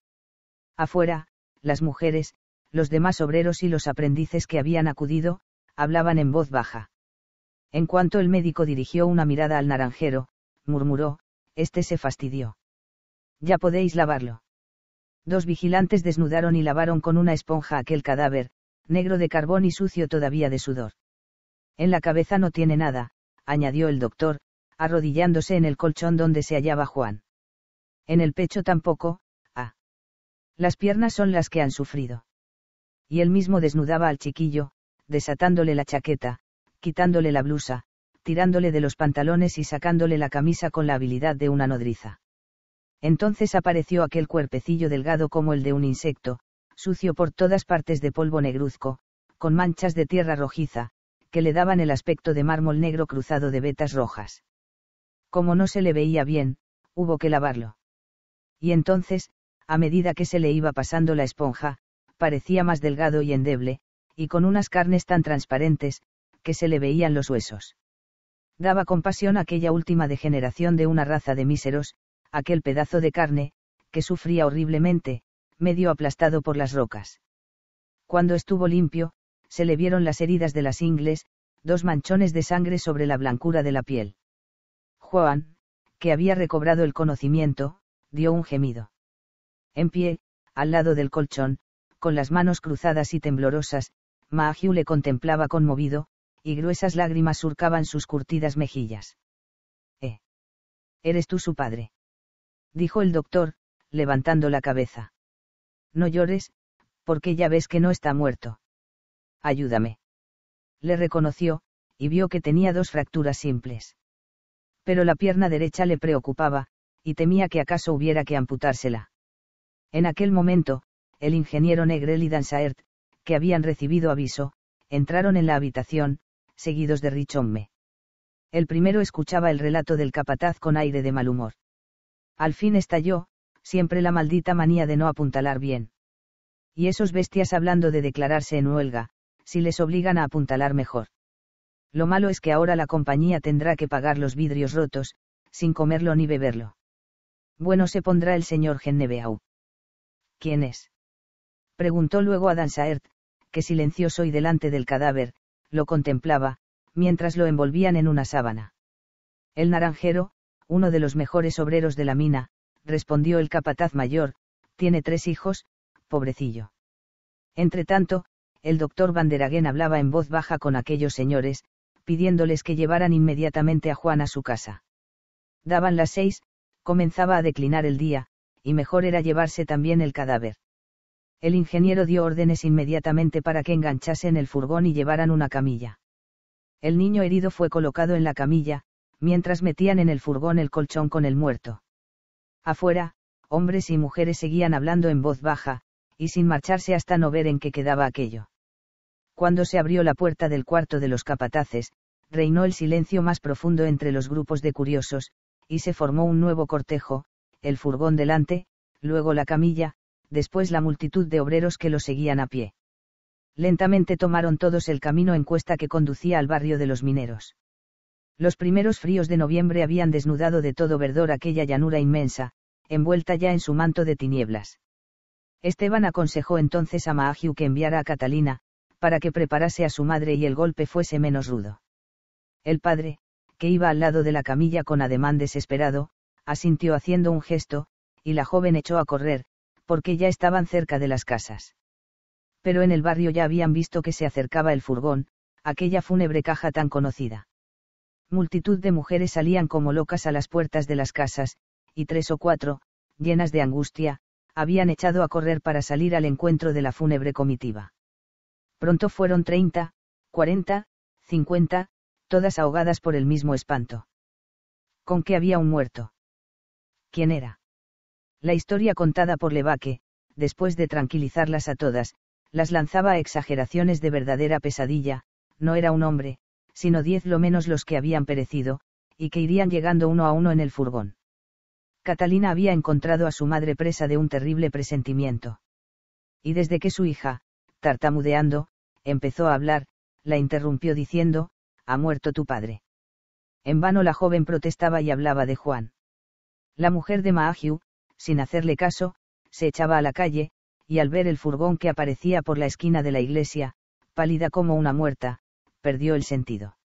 A: Afuera, las mujeres, los demás obreros y los aprendices que habían acudido, hablaban en voz baja. En cuanto el médico dirigió una mirada al naranjero, murmuró, este se fastidió. Ya podéis lavarlo. Dos vigilantes desnudaron y lavaron con una esponja aquel cadáver, negro de carbón y sucio todavía de sudor. En la cabeza no tiene nada, añadió el doctor, arrodillándose en el colchón donde se hallaba Juan. En el pecho tampoco, ah. Las piernas son las que han sufrido. Y él mismo desnudaba al chiquillo, desatándole la chaqueta, quitándole la blusa, tirándole de los pantalones y sacándole la camisa con la habilidad de una nodriza. Entonces apareció aquel cuerpecillo delgado como el de un insecto, sucio por todas partes de polvo negruzco, con manchas de tierra rojiza, que le daban el aspecto de mármol negro cruzado de vetas rojas. Como no se le veía bien, hubo que lavarlo. Y entonces, a medida que se le iba pasando la esponja, parecía más delgado y endeble, y con unas carnes tan transparentes, que se le veían los huesos. Daba compasión aquella última degeneración de una raza de míseros, aquel pedazo de carne, que sufría horriblemente, medio aplastado por las rocas. Cuando estuvo limpio, se le vieron las heridas de las ingles, dos manchones de sangre sobre la blancura de la piel. Juan, que había recobrado el conocimiento, dio un gemido. En pie, al lado del colchón, con las manos cruzadas y temblorosas, Mahiu le contemplaba conmovido, y gruesas lágrimas surcaban sus curtidas mejillas. ¿Eh? ¿Eres tú su padre? dijo el doctor, levantando la cabeza. No llores, porque ya ves que no está muerto. Ayúdame. Le reconoció, y vio que tenía dos fracturas simples. Pero la pierna derecha le preocupaba, y temía que acaso hubiera que amputársela. En aquel momento, el ingeniero Negrel que habían recibido aviso, entraron en la habitación, seguidos de Richomme. El primero escuchaba el relato del capataz con aire de mal humor. Al fin estalló, siempre la maldita manía de no apuntalar bien. Y esos bestias hablando de declararse en huelga, si les obligan a apuntalar mejor. Lo malo es que ahora la compañía tendrá que pagar los vidrios rotos, sin comerlo ni beberlo. Bueno se pondrá el señor Gennebeau. ¿Quién es? Preguntó luego a Dansaert, que silencioso y delante del cadáver, lo contemplaba, mientras lo envolvían en una sábana. El naranjero, uno de los mejores obreros de la mina, respondió el capataz mayor, tiene tres hijos, pobrecillo. Entretanto, el doctor Vanderaguen hablaba en voz baja con aquellos señores, pidiéndoles que llevaran inmediatamente a Juan a su casa. Daban las seis, comenzaba a declinar el día, y mejor era llevarse también el cadáver el ingeniero dio órdenes inmediatamente para que enganchasen el furgón y llevaran una camilla. El niño herido fue colocado en la camilla, mientras metían en el furgón el colchón con el muerto. Afuera, hombres y mujeres seguían hablando en voz baja, y sin marcharse hasta no ver en qué quedaba aquello. Cuando se abrió la puerta del cuarto de los capataces, reinó el silencio más profundo entre los grupos de curiosos, y se formó un nuevo cortejo, el furgón delante, luego la camilla, después la multitud de obreros que lo seguían a pie. Lentamente tomaron todos el camino en cuesta que conducía al barrio de los mineros. Los primeros fríos de noviembre habían desnudado de todo verdor aquella llanura inmensa, envuelta ya en su manto de tinieblas. Esteban aconsejó entonces a Maagiu que enviara a Catalina, para que preparase a su madre y el golpe fuese menos rudo. El padre, que iba al lado de la camilla con ademán desesperado, asintió haciendo un gesto, y la joven echó a correr, porque ya estaban cerca de las casas. Pero en el barrio ya habían visto que se acercaba el furgón, aquella fúnebre caja tan conocida. Multitud de mujeres salían como locas a las puertas de las casas, y tres o cuatro, llenas de angustia, habían echado a correr para salir al encuentro de la fúnebre comitiva. Pronto fueron treinta, cuarenta, cincuenta, todas ahogadas por el mismo espanto. ¿Con qué había un muerto? ¿Quién era? La historia contada por Levaque, después de tranquilizarlas a todas, las lanzaba a exageraciones de verdadera pesadilla, no era un hombre, sino diez lo menos los que habían perecido, y que irían llegando uno a uno en el furgón. Catalina había encontrado a su madre presa de un terrible presentimiento. Y desde que su hija, tartamudeando, empezó a hablar, la interrumpió diciendo, ha muerto tu padre. En vano la joven protestaba y hablaba de Juan. La mujer de sin hacerle caso, se echaba a la calle, y al ver el furgón que aparecía por la esquina de la iglesia, pálida como una muerta, perdió el sentido.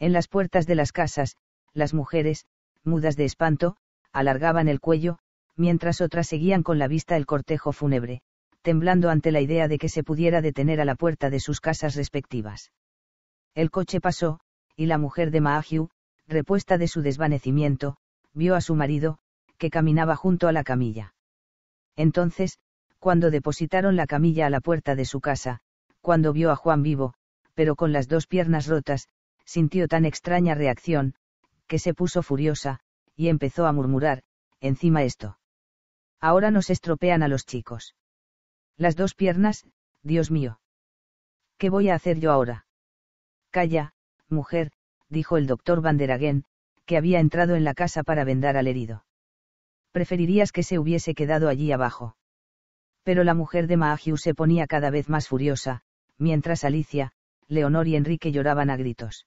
A: En las puertas de las casas, las mujeres, mudas de espanto, alargaban el cuello, mientras otras seguían con la vista el cortejo fúnebre, temblando ante la idea de que se pudiera detener a la puerta de sus casas respectivas. El coche pasó, y la mujer de Mahiu, repuesta de su desvanecimiento, vio a su marido, que caminaba junto a la camilla. Entonces, cuando depositaron la camilla a la puerta de su casa, cuando vio a Juan vivo, pero con las dos piernas rotas, sintió tan extraña reacción, que se puso furiosa, y empezó a murmurar, encima esto. Ahora nos estropean a los chicos. Las dos piernas, Dios mío. ¿Qué voy a hacer yo ahora? Calla, mujer, dijo el doctor Van que había entrado en la casa para vendar al herido preferirías que se hubiese quedado allí abajo. Pero la mujer de Maagiu se ponía cada vez más furiosa, mientras Alicia, Leonor y Enrique lloraban a gritos.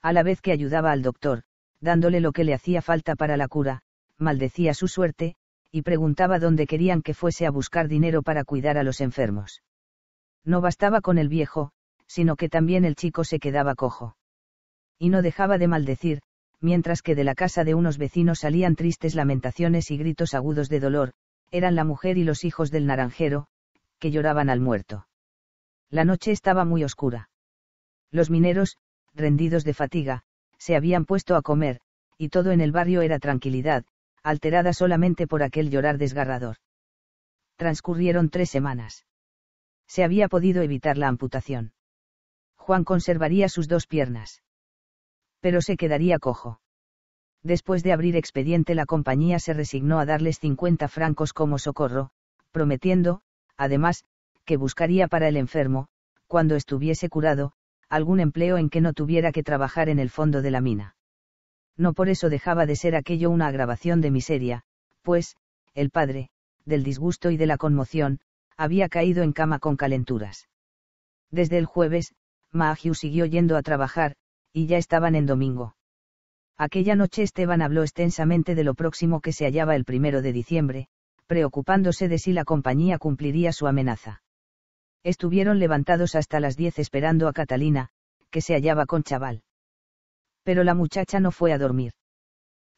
A: A la vez que ayudaba al doctor, dándole lo que le hacía falta para la cura, maldecía su suerte, y preguntaba dónde querían que fuese a buscar dinero para cuidar a los enfermos. No bastaba con el viejo, sino que también el chico se quedaba cojo. Y no dejaba de maldecir, mientras que de la casa de unos vecinos salían tristes lamentaciones y gritos agudos de dolor, eran la mujer y los hijos del naranjero, que lloraban al muerto. La noche estaba muy oscura. Los mineros, rendidos de fatiga, se habían puesto a comer, y todo en el barrio era tranquilidad, alterada solamente por aquel llorar desgarrador. Transcurrieron tres semanas. Se había podido evitar la amputación. Juan conservaría sus dos piernas pero se quedaría cojo. Después de abrir expediente la compañía se resignó a darles 50 francos como socorro, prometiendo, además, que buscaría para el enfermo, cuando estuviese curado, algún empleo en que no tuviera que trabajar en el fondo de la mina. No por eso dejaba de ser aquello una agravación de miseria, pues, el padre, del disgusto y de la conmoción, había caído en cama con calenturas. Desde el jueves, Mahiu siguió yendo a trabajar, y ya estaban en domingo. Aquella noche Esteban habló extensamente de lo próximo que se hallaba el primero de diciembre, preocupándose de si la compañía cumpliría su amenaza. Estuvieron levantados hasta las diez esperando a Catalina, que se hallaba con chaval. Pero la muchacha no fue a dormir.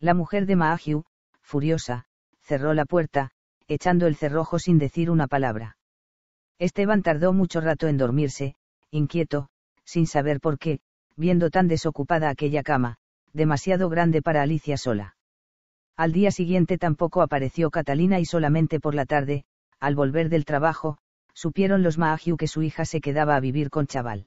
A: La mujer de Mahagiu, furiosa, cerró la puerta, echando el cerrojo sin decir una palabra. Esteban tardó mucho rato en dormirse, inquieto, sin saber por qué, viendo tan desocupada aquella cama, demasiado grande para Alicia sola. Al día siguiente tampoco apareció Catalina y solamente por la tarde, al volver del trabajo, supieron los Mahagiu que su hija se quedaba a vivir con Chaval.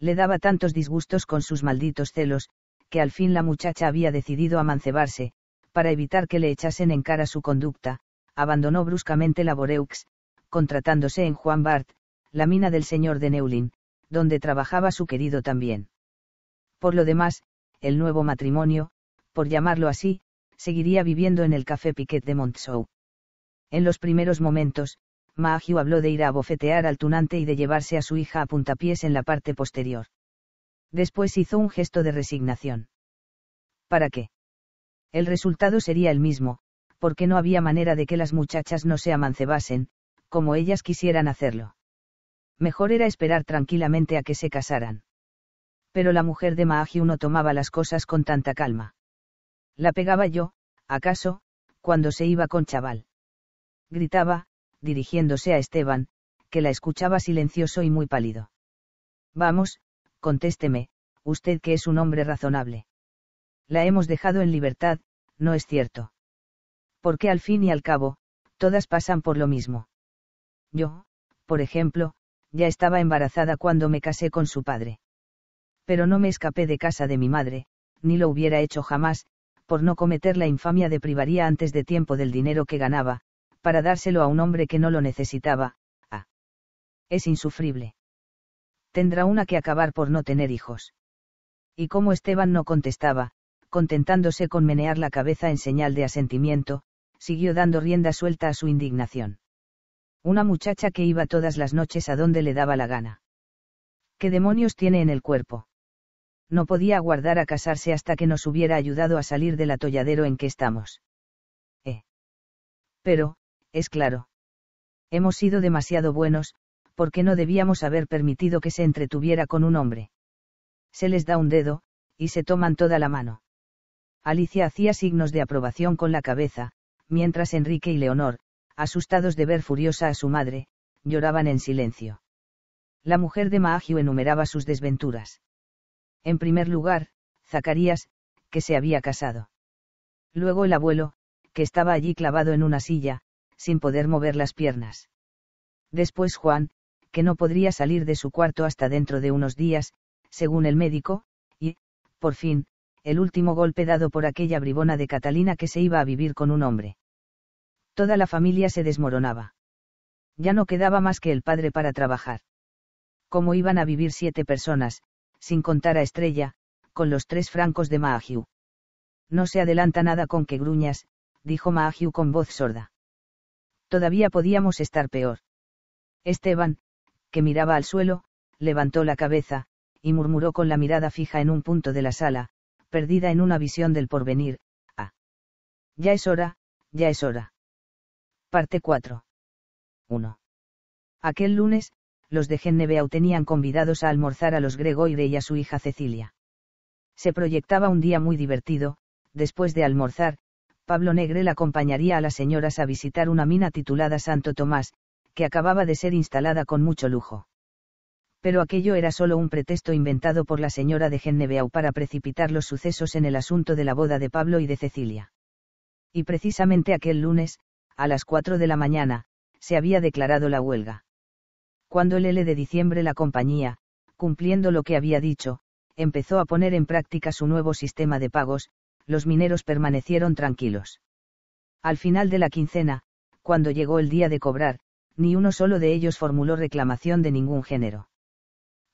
A: Le daba tantos disgustos con sus malditos celos, que al fin la muchacha había decidido amancebarse, para evitar que le echasen en cara su conducta, abandonó bruscamente la Boreux, contratándose en Juan Bart, la mina del señor de Neulin, donde trabajaba su querido también. Por lo demás, el nuevo matrimonio, por llamarlo así, seguiría viviendo en el Café Piquet de Montsou. En los primeros momentos, Maggio habló de ir a bofetear al tunante y de llevarse a su hija a puntapiés en la parte posterior. Después hizo un gesto de resignación. ¿Para qué? El resultado sería el mismo, porque no había manera de que las muchachas no se amancebasen, como ellas quisieran hacerlo mejor era esperar tranquilamente a que se casaran. Pero la mujer de Mahagiu no tomaba las cosas con tanta calma. La pegaba yo, acaso, cuando se iba con chaval. Gritaba, dirigiéndose a Esteban, que la escuchaba silencioso y muy pálido. Vamos, contésteme, usted que es un hombre razonable. La hemos dejado en libertad, no es cierto. Porque al fin y al cabo, todas pasan por lo mismo. Yo, por ejemplo, ya estaba embarazada cuando me casé con su padre. Pero no me escapé de casa de mi madre, ni lo hubiera hecho jamás, por no cometer la infamia de privaría antes de tiempo del dinero que ganaba, para dárselo a un hombre que no lo necesitaba, ah. Es insufrible. Tendrá una que acabar por no tener hijos. Y como Esteban no contestaba, contentándose con menear la cabeza en señal de asentimiento, siguió dando rienda suelta a su indignación. Una muchacha que iba todas las noches a donde le daba la gana. ¿Qué demonios tiene en el cuerpo? No podía aguardar a casarse hasta que nos hubiera ayudado a salir del atolladero en que estamos. Eh. Pero, es claro. Hemos sido demasiado buenos, porque no debíamos haber permitido que se entretuviera con un hombre. Se les da un dedo, y se toman toda la mano. Alicia hacía signos de aprobación con la cabeza, mientras Enrique y Leonor, asustados de ver furiosa a su madre, lloraban en silencio. La mujer de Maagio enumeraba sus desventuras. En primer lugar, Zacarías, que se había casado. Luego el abuelo, que estaba allí clavado en una silla, sin poder mover las piernas. Después Juan, que no podría salir de su cuarto hasta dentro de unos días, según el médico, y, por fin, el último golpe dado por aquella bribona de Catalina que se iba a vivir con un hombre toda la familia se desmoronaba. Ya no quedaba más que el padre para trabajar. ¿Cómo iban a vivir siete personas, sin contar a Estrella, con los tres francos de Mahagiu? No se adelanta nada con que gruñas, dijo Mahagiu con voz sorda. Todavía podíamos estar peor. Esteban, que miraba al suelo, levantó la cabeza, y murmuró con la mirada fija en un punto de la sala, perdida en una visión del porvenir, ah. Ya es hora, ya es hora. Parte 4. 1. Aquel lunes, los de Gennebeau tenían convidados a almorzar a los Gregoire y a su hija Cecilia. Se proyectaba un día muy divertido, después de almorzar, Pablo Negre la acompañaría a las señoras a visitar una mina titulada Santo Tomás, que acababa de ser instalada con mucho lujo. Pero aquello era solo un pretexto inventado por la señora de Gennebeau para precipitar los sucesos en el asunto de la boda de Pablo y de Cecilia. Y precisamente aquel lunes, a las 4 de la mañana, se había declarado la huelga. Cuando el L de diciembre la compañía, cumpliendo lo que había dicho, empezó a poner en práctica su nuevo sistema de pagos, los mineros permanecieron tranquilos. Al final de la quincena, cuando llegó el día de cobrar, ni uno solo de ellos formuló reclamación de ningún género.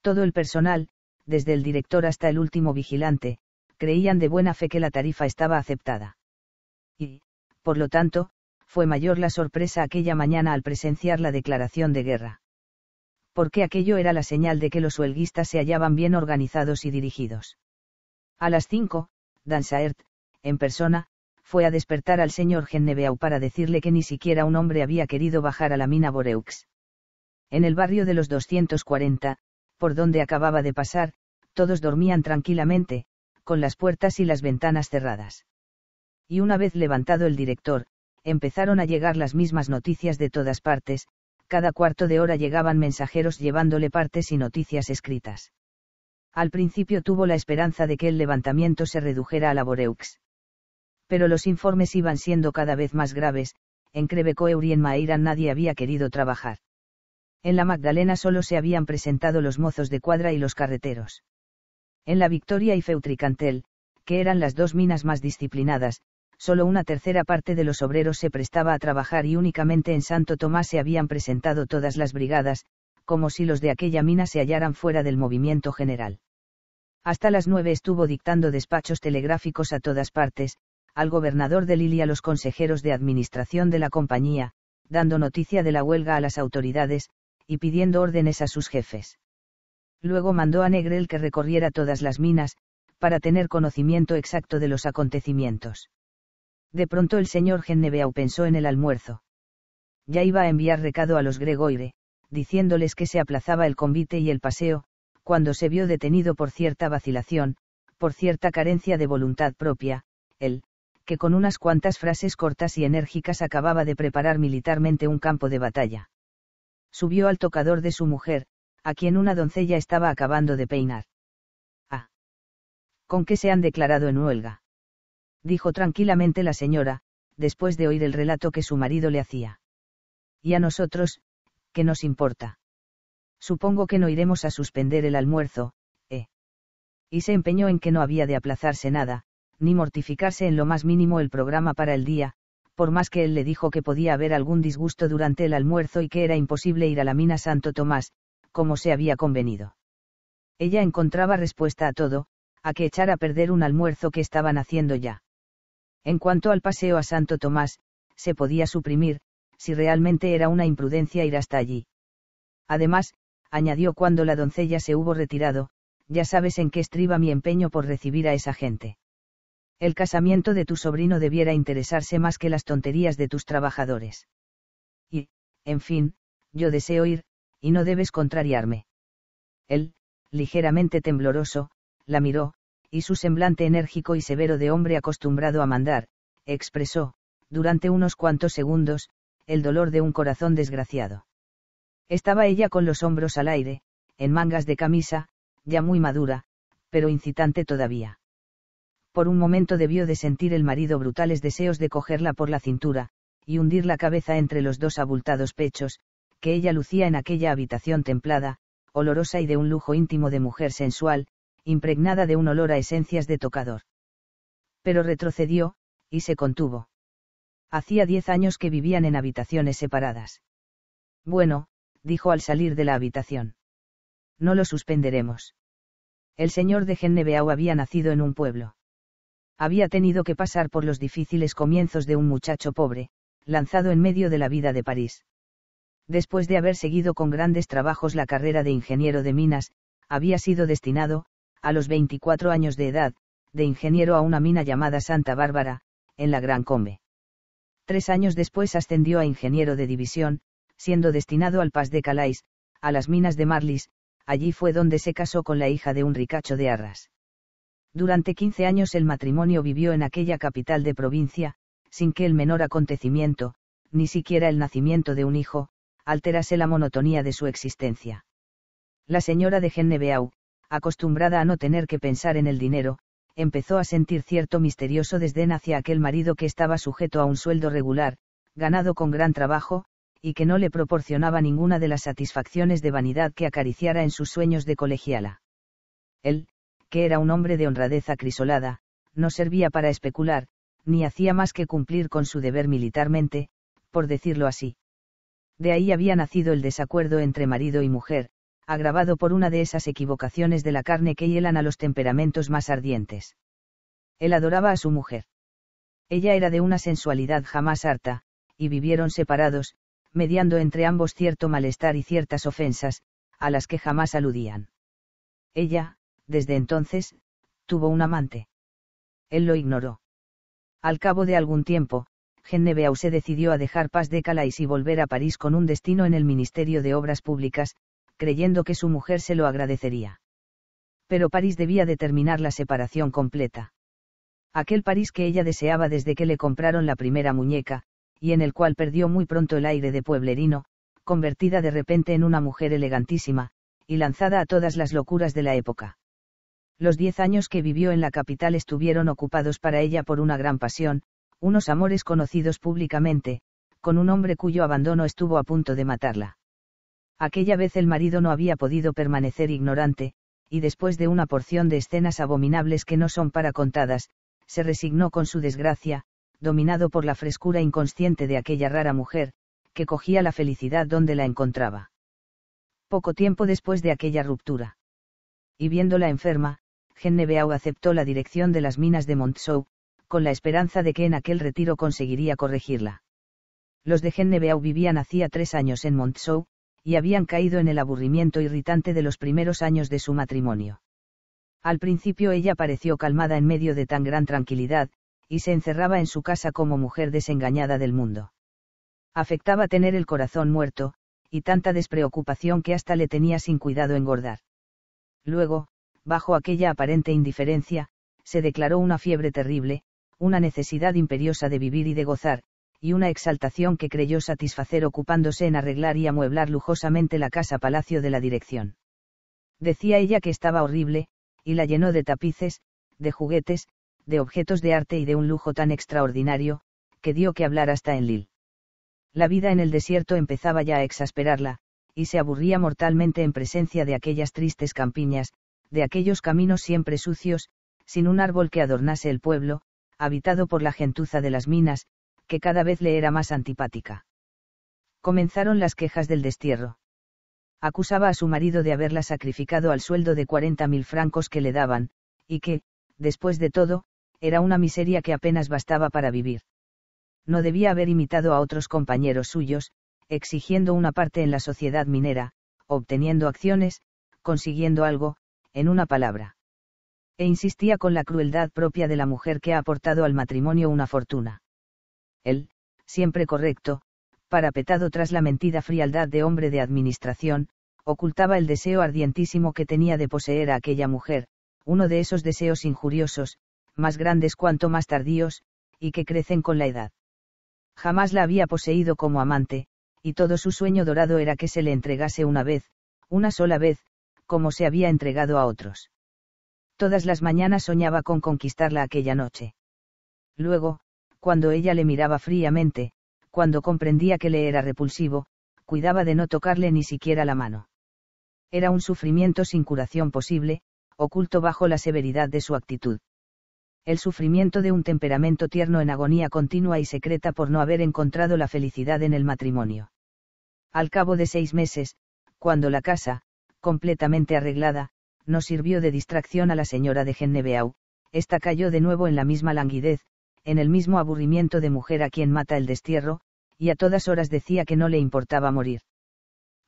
A: Todo el personal, desde el director hasta el último vigilante, creían de buena fe que la tarifa estaba aceptada. Y, por lo tanto, fue mayor la sorpresa aquella mañana al presenciar la declaración de guerra. Porque aquello era la señal de que los huelguistas se hallaban bien organizados y dirigidos. A las cinco, Dansaert, en persona, fue a despertar al señor Gennebeau para decirle que ni siquiera un hombre había querido bajar a la mina Boreux. En el barrio de los 240, por donde acababa de pasar, todos dormían tranquilamente, con las puertas y las ventanas cerradas. Y una vez levantado el director, empezaron a llegar las mismas noticias de todas partes, cada cuarto de hora llegaban mensajeros llevándole partes y noticias escritas. Al principio tuvo la esperanza de que el levantamiento se redujera a la Boreux. Pero los informes iban siendo cada vez más graves, en Crevecoeur y en nadie había querido trabajar. En la Magdalena solo se habían presentado los mozos de cuadra y los carreteros. En la Victoria y Feutricantel, que eran las dos minas más disciplinadas, solo una tercera parte de los obreros se prestaba a trabajar y únicamente en Santo Tomás se habían presentado todas las brigadas, como si los de aquella mina se hallaran fuera del movimiento general. Hasta las nueve estuvo dictando despachos telegráficos a todas partes, al gobernador de Lili y a los consejeros de administración de la compañía, dando noticia de la huelga a las autoridades, y pidiendo órdenes a sus jefes. Luego mandó a Negrel que recorriera todas las minas, para tener conocimiento exacto de los acontecimientos. De pronto el señor Genneveau pensó en el almuerzo. Ya iba a enviar recado a los Gregoire, diciéndoles que se aplazaba el convite y el paseo, cuando se vio detenido por cierta vacilación, por cierta carencia de voluntad propia, él, que con unas cuantas frases cortas y enérgicas acababa de preparar militarmente un campo de batalla. Subió al tocador de su mujer, a quien una doncella estaba acabando de peinar. Ah. ¿Con qué se han declarado en huelga? dijo tranquilamente la señora, después de oír el relato que su marido le hacía. Y a nosotros, ¿qué nos importa? Supongo que no iremos a suspender el almuerzo, ¿eh? Y se empeñó en que no había de aplazarse nada, ni mortificarse en lo más mínimo el programa para el día, por más que él le dijo que podía haber algún disgusto durante el almuerzo y que era imposible ir a la mina Santo Tomás, como se había convenido. Ella encontraba respuesta a todo, a que echar a perder un almuerzo que estaban haciendo ya. En cuanto al paseo a Santo Tomás, se podía suprimir, si realmente era una imprudencia ir hasta allí. Además, añadió cuando la doncella se hubo retirado, ya sabes en qué estriba mi empeño por recibir a esa gente. El casamiento de tu sobrino debiera interesarse más que las tonterías de tus trabajadores. Y, en fin, yo deseo ir, y no debes contrariarme. Él, ligeramente tembloroso, la miró, y su semblante enérgico y severo de hombre acostumbrado a mandar, expresó, durante unos cuantos segundos, el dolor de un corazón desgraciado. Estaba ella con los hombros al aire, en mangas de camisa, ya muy madura, pero incitante todavía. Por un momento debió de sentir el marido brutales deseos de cogerla por la cintura, y hundir la cabeza entre los dos abultados pechos, que ella lucía en aquella habitación templada, olorosa y de un lujo íntimo de mujer sensual, impregnada de un olor a esencias de tocador. Pero retrocedió, y se contuvo. Hacía diez años que vivían en habitaciones separadas. Bueno, dijo al salir de la habitación. No lo suspenderemos. El señor de Gennebeau había nacido en un pueblo. Había tenido que pasar por los difíciles comienzos de un muchacho pobre, lanzado en medio de la vida de París. Después de haber seguido con grandes trabajos la carrera de ingeniero de minas, había sido destinado, a los 24 años de edad, de ingeniero a una mina llamada Santa Bárbara, en la Gran Combe. Tres años después ascendió a ingeniero de división, siendo destinado al Paz de Calais, a las minas de Marlis, allí fue donde se casó con la hija de un ricacho de Arras. Durante 15 años el matrimonio vivió en aquella capital de provincia, sin que el menor acontecimiento, ni siquiera el nacimiento de un hijo, alterase la monotonía de su existencia. La señora de Gennebeau, acostumbrada a no tener que pensar en el dinero, empezó a sentir cierto misterioso desdén hacia aquel marido que estaba sujeto a un sueldo regular, ganado con gran trabajo, y que no le proporcionaba ninguna de las satisfacciones de vanidad que acariciara en sus sueños de colegiala. Él, que era un hombre de honradez acrisolada, no servía para especular, ni hacía más que cumplir con su deber militarmente, por decirlo así. De ahí había nacido el desacuerdo entre marido y mujer, agravado por una de esas equivocaciones de la carne que hielan a los temperamentos más ardientes. Él adoraba a su mujer. Ella era de una sensualidad jamás harta, y vivieron separados, mediando entre ambos cierto malestar y ciertas ofensas, a las que jamás aludían. Ella, desde entonces, tuvo un amante. Él lo ignoró. Al cabo de algún tiempo, Genneveau se decidió a dejar Paz de Calais y volver a París con un destino en el Ministerio de Obras Públicas, creyendo que su mujer se lo agradecería. Pero París debía determinar la separación completa. Aquel París que ella deseaba desde que le compraron la primera muñeca, y en el cual perdió muy pronto el aire de pueblerino, convertida de repente en una mujer elegantísima, y lanzada a todas las locuras de la época. Los diez años que vivió en la capital estuvieron ocupados para ella por una gran pasión, unos amores conocidos públicamente, con un hombre cuyo abandono estuvo a punto de matarla. Aquella vez el marido no había podido permanecer ignorante, y después de una porción de escenas abominables que no son para contadas, se resignó con su desgracia, dominado por la frescura inconsciente de aquella rara mujer, que cogía la felicidad donde la encontraba. Poco tiempo después de aquella ruptura. Y viéndola enferma, Gennebeau aceptó la dirección de las minas de Montsou, con la esperanza de que en aquel retiro conseguiría corregirla. Los de Gennebeau vivían hacía tres años en Montsou, y habían caído en el aburrimiento irritante de los primeros años de su matrimonio. Al principio ella pareció calmada en medio de tan gran tranquilidad, y se encerraba en su casa como mujer desengañada del mundo. Afectaba tener el corazón muerto, y tanta despreocupación que hasta le tenía sin cuidado engordar. Luego, bajo aquella aparente indiferencia, se declaró una fiebre terrible, una necesidad imperiosa de vivir y de gozar, y una exaltación que creyó satisfacer ocupándose en arreglar y amueblar lujosamente la casa palacio de la dirección. Decía ella que estaba horrible, y la llenó de tapices, de juguetes, de objetos de arte y de un lujo tan extraordinario, que dio que hablar hasta en Lille. La vida en el desierto empezaba ya a exasperarla, y se aburría mortalmente en presencia de aquellas tristes campiñas, de aquellos caminos siempre sucios, sin un árbol que adornase el pueblo, habitado por la gentuza de las minas, que cada vez le era más antipática. Comenzaron las quejas del destierro. Acusaba a su marido de haberla sacrificado al sueldo de 40.000 francos que le daban, y que, después de todo, era una miseria que apenas bastaba para vivir. No debía haber imitado a otros compañeros suyos, exigiendo una parte en la sociedad minera, obteniendo acciones, consiguiendo algo, en una palabra. E insistía con la crueldad propia de la mujer que ha aportado al matrimonio una fortuna él, siempre correcto, parapetado tras la mentida frialdad de hombre de administración, ocultaba el deseo ardientísimo que tenía de poseer a aquella mujer, uno de esos deseos injuriosos, más grandes cuanto más tardíos, y que crecen con la edad. Jamás la había poseído como amante, y todo su sueño dorado era que se le entregase una vez, una sola vez, como se había entregado a otros. Todas las mañanas soñaba con conquistarla aquella noche. Luego, cuando ella le miraba fríamente, cuando comprendía que le era repulsivo, cuidaba de no tocarle ni siquiera la mano. Era un sufrimiento sin curación posible, oculto bajo la severidad de su actitud. El sufrimiento de un temperamento tierno en agonía continua y secreta por no haber encontrado la felicidad en el matrimonio. Al cabo de seis meses, cuando la casa, completamente arreglada, no sirvió de distracción a la señora de Gennebeau, ésta cayó de nuevo en la misma languidez, en el mismo aburrimiento de mujer a quien mata el destierro, y a todas horas decía que no le importaba morir.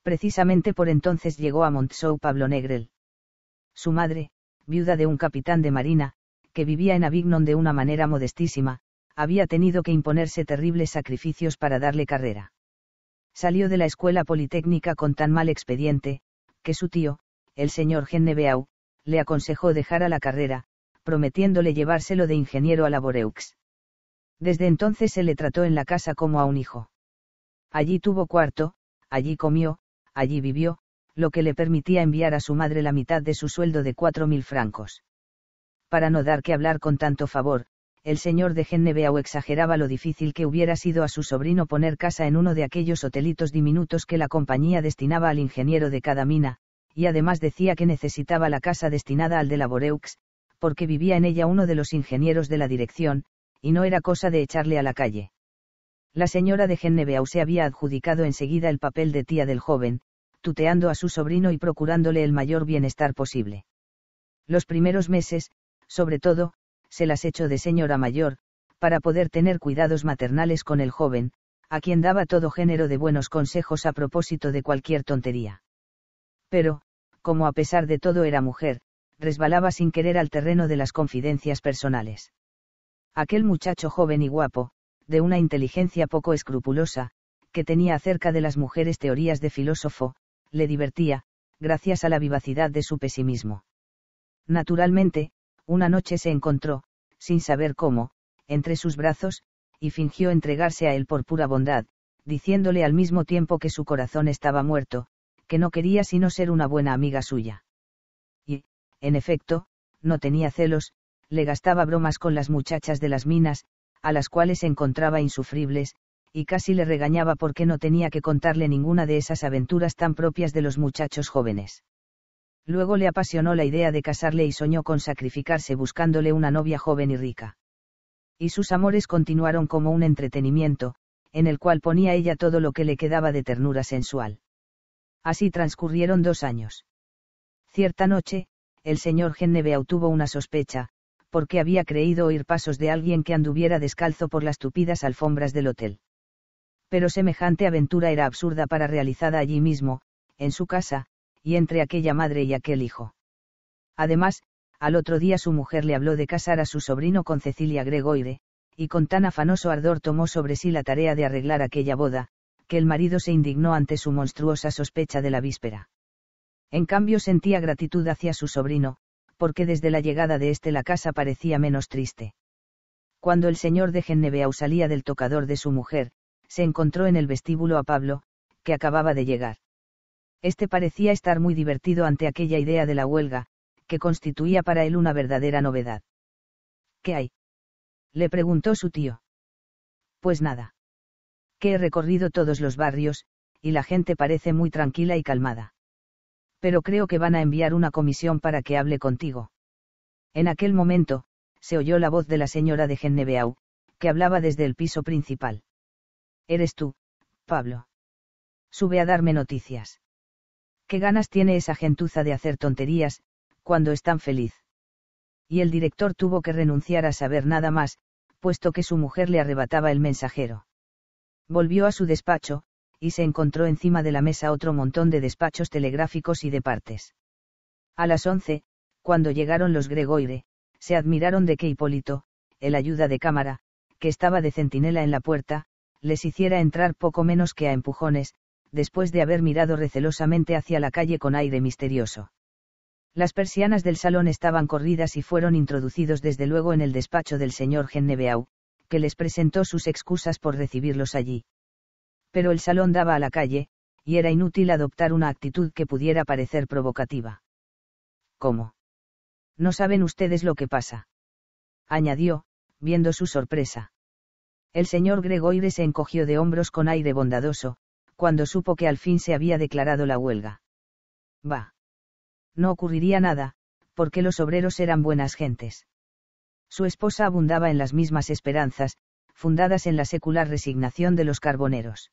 A: Precisamente por entonces llegó a Montsou Pablo Negrel. Su madre, viuda de un capitán de marina, que vivía en Avignon de una manera modestísima, había tenido que imponerse terribles sacrificios para darle carrera. Salió de la escuela politécnica con tan mal expediente, que su tío, el señor Gennebeau, le aconsejó dejar a la carrera, prometiéndole llevárselo de ingeniero a la desde entonces se le trató en la casa como a un hijo. Allí tuvo cuarto, allí comió, allí vivió, lo que le permitía enviar a su madre la mitad de su sueldo de cuatro mil francos. Para no dar que hablar con tanto favor, el señor de Gennebeau exageraba lo difícil que hubiera sido a su sobrino poner casa en uno de aquellos hotelitos diminutos que la compañía destinaba al ingeniero de cada mina, y además decía que necesitaba la casa destinada al de la porque vivía en ella uno de los ingenieros de la dirección, y no era cosa de echarle a la calle. La señora de Gennebeau se había adjudicado enseguida el papel de tía del joven, tuteando a su sobrino y procurándole el mayor bienestar posible. Los primeros meses, sobre todo, se las echó de señora mayor, para poder tener cuidados maternales con el joven, a quien daba todo género de buenos consejos a propósito de cualquier tontería. Pero, como a pesar de todo era mujer, resbalaba sin querer al terreno de las confidencias personales aquel muchacho joven y guapo, de una inteligencia poco escrupulosa, que tenía acerca de las mujeres teorías de filósofo, le divertía, gracias a la vivacidad de su pesimismo. Naturalmente, una noche se encontró, sin saber cómo, entre sus brazos, y fingió entregarse a él por pura bondad, diciéndole al mismo tiempo que su corazón estaba muerto, que no quería sino ser una buena amiga suya. Y, en efecto, no tenía celos, le gastaba bromas con las muchachas de las minas, a las cuales encontraba insufribles, y casi le regañaba porque no tenía que contarle ninguna de esas aventuras tan propias de los muchachos jóvenes. Luego le apasionó la idea de casarle y soñó con sacrificarse buscándole una novia joven y rica. Y sus amores continuaron como un entretenimiento, en el cual ponía ella todo lo que le quedaba de ternura sensual. Así transcurrieron dos años. Cierta noche, el señor Genneveau tuvo una sospecha, porque había creído oír pasos de alguien que anduviera descalzo por las tupidas alfombras del hotel. Pero semejante aventura era absurda para realizada allí mismo, en su casa, y entre aquella madre y aquel hijo. Además, al otro día su mujer le habló de casar a su sobrino con Cecilia Gregoire, y con tan afanoso ardor tomó sobre sí la tarea de arreglar aquella boda, que el marido se indignó ante su monstruosa sospecha de la víspera. En cambio sentía gratitud hacia su sobrino, porque desde la llegada de este la casa parecía menos triste. Cuando el señor de Genneveau salía del tocador de su mujer, se encontró en el vestíbulo a Pablo, que acababa de llegar. Este parecía estar muy divertido ante aquella idea de la huelga, que constituía para él una verdadera novedad. ¿Qué hay? le preguntó su tío. Pues nada. Que he recorrido todos los barrios, y la gente parece muy tranquila y calmada pero creo que van a enviar una comisión para que hable contigo. En aquel momento, se oyó la voz de la señora de Gennebeau, que hablaba desde el piso principal. Eres tú, Pablo. Sube a darme noticias. ¿Qué ganas tiene esa gentuza de hacer tonterías, cuando es tan feliz? Y el director tuvo que renunciar a saber nada más, puesto que su mujer le arrebataba el mensajero. Volvió a su despacho, y se encontró encima de la mesa otro montón de despachos telegráficos y de partes. A las once, cuando llegaron los Gregoire, se admiraron de que Hipólito, el ayuda de cámara, que estaba de centinela en la puerta, les hiciera entrar poco menos que a empujones, después de haber mirado recelosamente hacia la calle con aire misterioso. Las persianas del salón estaban corridas y fueron introducidos desde luego en el despacho del señor Gennebeau, que les presentó sus excusas por recibirlos allí pero el salón daba a la calle, y era inútil adoptar una actitud que pudiera parecer provocativa. ¿Cómo? No saben ustedes lo que pasa. Añadió, viendo su sorpresa. El señor Gregoire se encogió de hombros con aire bondadoso, cuando supo que al fin se había declarado la huelga. Bah. No ocurriría nada, porque los obreros eran buenas gentes. Su esposa abundaba en las mismas esperanzas, fundadas en la secular resignación de los carboneros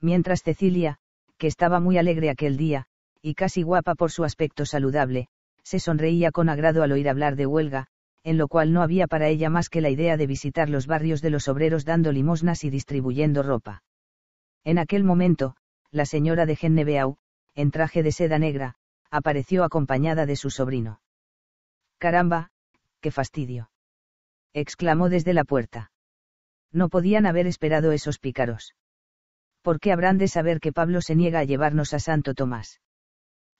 A: mientras Cecilia, que estaba muy alegre aquel día, y casi guapa por su aspecto saludable, se sonreía con agrado al oír hablar de huelga, en lo cual no había para ella más que la idea de visitar los barrios de los obreros dando limosnas y distribuyendo ropa. En aquel momento, la señora de Gennebeau, en traje de seda negra, apareció acompañada de su sobrino. Caramba, qué fastidio. exclamó desde la puerta. No podían haber esperado esos pícaros. ¿por qué habrán de saber que Pablo se niega a llevarnos a Santo Tomás?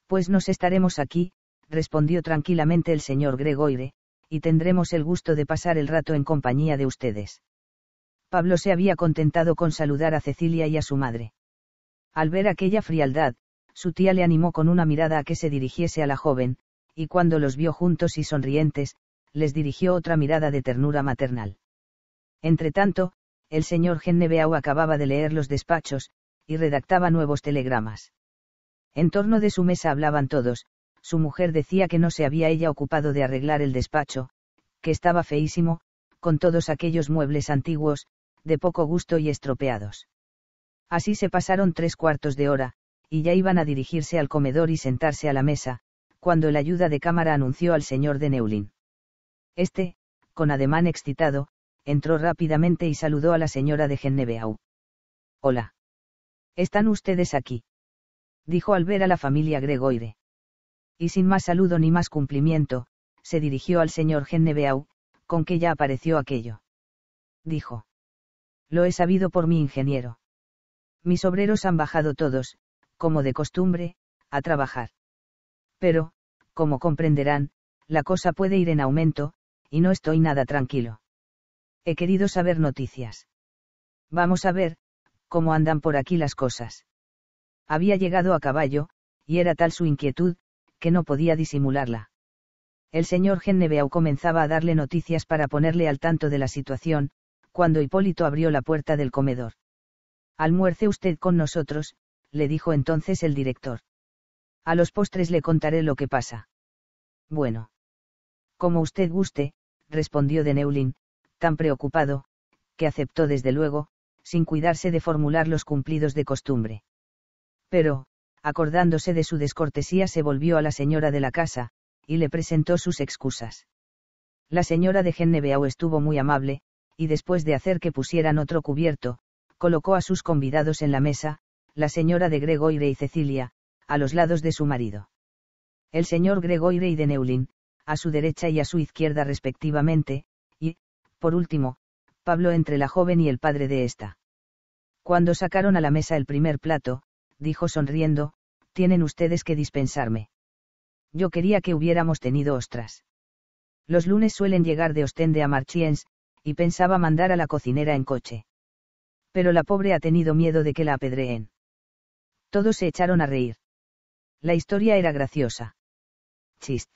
A: Pues nos estaremos aquí, respondió tranquilamente el señor Gregoire, y tendremos el gusto de pasar el rato en compañía de ustedes. Pablo se había contentado con saludar a Cecilia y a su madre. Al ver aquella frialdad, su tía le animó con una mirada a que se dirigiese a la joven, y cuando los vio juntos y sonrientes, les dirigió otra mirada de ternura maternal. Entretanto, el señor Gennebeau acababa de leer los despachos, y redactaba nuevos telegramas. En torno de su mesa hablaban todos, su mujer decía que no se había ella ocupado de arreglar el despacho, que estaba feísimo, con todos aquellos muebles antiguos, de poco gusto y estropeados. Así se pasaron tres cuartos de hora, y ya iban a dirigirse al comedor y sentarse a la mesa, cuando el ayuda de cámara anunció al señor de Neulín. Este, con ademán excitado, entró rápidamente y saludó a la señora de Gennebeau. Hola. ¿Están ustedes aquí? dijo al ver a la familia Gregoire. Y sin más saludo ni más cumplimiento, se dirigió al señor Gennebeau, con que ya apareció aquello. Dijo. Lo he sabido por mi ingeniero. Mis obreros han bajado todos, como de costumbre, a trabajar. Pero, como comprenderán, la cosa puede ir en aumento, y no estoy nada tranquilo he querido saber noticias. Vamos a ver, cómo andan por aquí las cosas. Había llegado a caballo, y era tal su inquietud, que no podía disimularla. El señor Gennebeau comenzaba a darle noticias para ponerle al tanto de la situación, cuando Hipólito abrió la puerta del comedor. Almuerce usted con nosotros, le dijo entonces el director. A los postres le contaré lo que pasa. Bueno. Como usted guste, respondió de Neulin, tan preocupado, que aceptó desde luego, sin cuidarse de formular los cumplidos de costumbre. Pero, acordándose de su descortesía, se volvió a la señora de la casa, y le presentó sus excusas. La señora de Gennebeau estuvo muy amable, y después de hacer que pusieran otro cubierto, colocó a sus convidados en la mesa, la señora de Gregoire y Cecilia, a los lados de su marido. El señor Gregoire y de Neulin, a su derecha y a su izquierda respectivamente, por último, Pablo entre la joven y el padre de ésta. Cuando sacaron a la mesa el primer plato, dijo sonriendo, tienen ustedes que dispensarme. Yo quería que hubiéramos tenido ostras. Los lunes suelen llegar de Ostende a Marchiens, y pensaba mandar a la cocinera en coche. Pero la pobre ha tenido miedo de que la apedreen. Todos se echaron a reír. La historia era graciosa. Chist.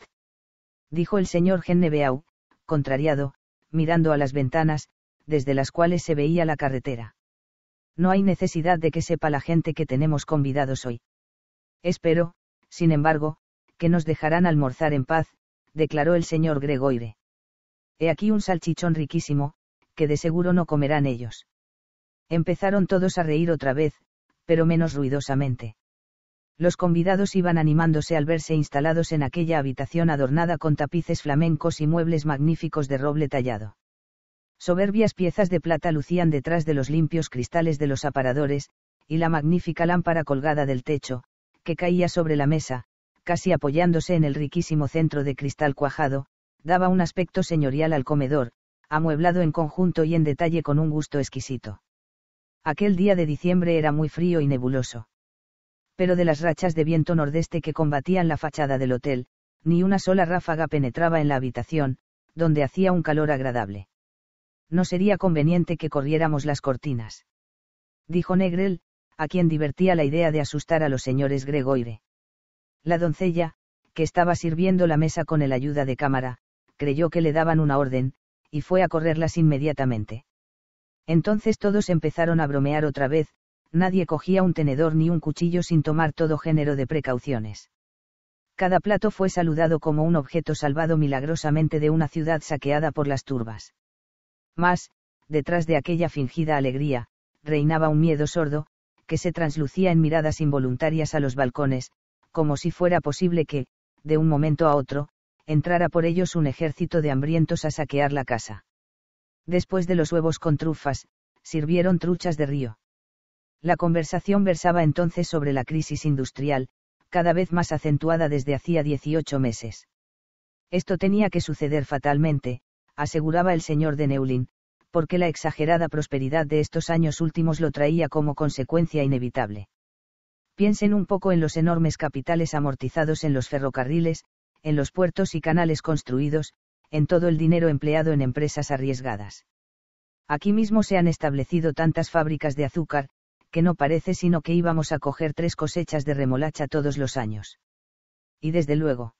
A: Dijo el señor Gennebeau, contrariado, mirando a las ventanas, desde las cuales se veía la carretera. No hay necesidad de que sepa la gente que tenemos convidados hoy. Espero, sin embargo, que nos dejarán almorzar en paz, declaró el señor Gregoire. He aquí un salchichón riquísimo, que de seguro no comerán ellos. Empezaron todos a reír otra vez, pero menos ruidosamente los convidados iban animándose al verse instalados en aquella habitación adornada con tapices flamencos y muebles magníficos de roble tallado. Soberbias piezas de plata lucían detrás de los limpios cristales de los aparadores, y la magnífica lámpara colgada del techo, que caía sobre la mesa, casi apoyándose en el riquísimo centro de cristal cuajado, daba un aspecto señorial al comedor, amueblado en conjunto y en detalle con un gusto exquisito. Aquel día de diciembre era muy frío y nebuloso pero de las rachas de viento nordeste que combatían la fachada del hotel, ni una sola ráfaga penetraba en la habitación, donde hacía un calor agradable. No sería conveniente que corriéramos las cortinas. Dijo Negrel, a quien divertía la idea de asustar a los señores Gregoire. La doncella, que estaba sirviendo la mesa con el ayuda de cámara, creyó que le daban una orden, y fue a correrlas inmediatamente. Entonces todos empezaron a bromear otra vez, nadie cogía un tenedor ni un cuchillo sin tomar todo género de precauciones. Cada plato fue saludado como un objeto salvado milagrosamente de una ciudad saqueada por las turbas. Mas, detrás de aquella fingida alegría, reinaba un miedo sordo, que se translucía en miradas involuntarias a los balcones, como si fuera posible que, de un momento a otro, entrara por ellos un ejército de hambrientos a saquear la casa. Después de los huevos con trufas, sirvieron truchas de río. La conversación versaba entonces sobre la crisis industrial, cada vez más acentuada desde hacía 18 meses. Esto tenía que suceder fatalmente, aseguraba el señor de Neulin, porque la exagerada prosperidad de estos años últimos lo traía como consecuencia inevitable. Piensen un poco en los enormes capitales amortizados en los ferrocarriles, en los puertos y canales construidos, en todo el dinero empleado en empresas arriesgadas. Aquí mismo se han establecido tantas fábricas de azúcar, que no parece sino que íbamos a coger tres cosechas de remolacha todos los años. Y desde luego.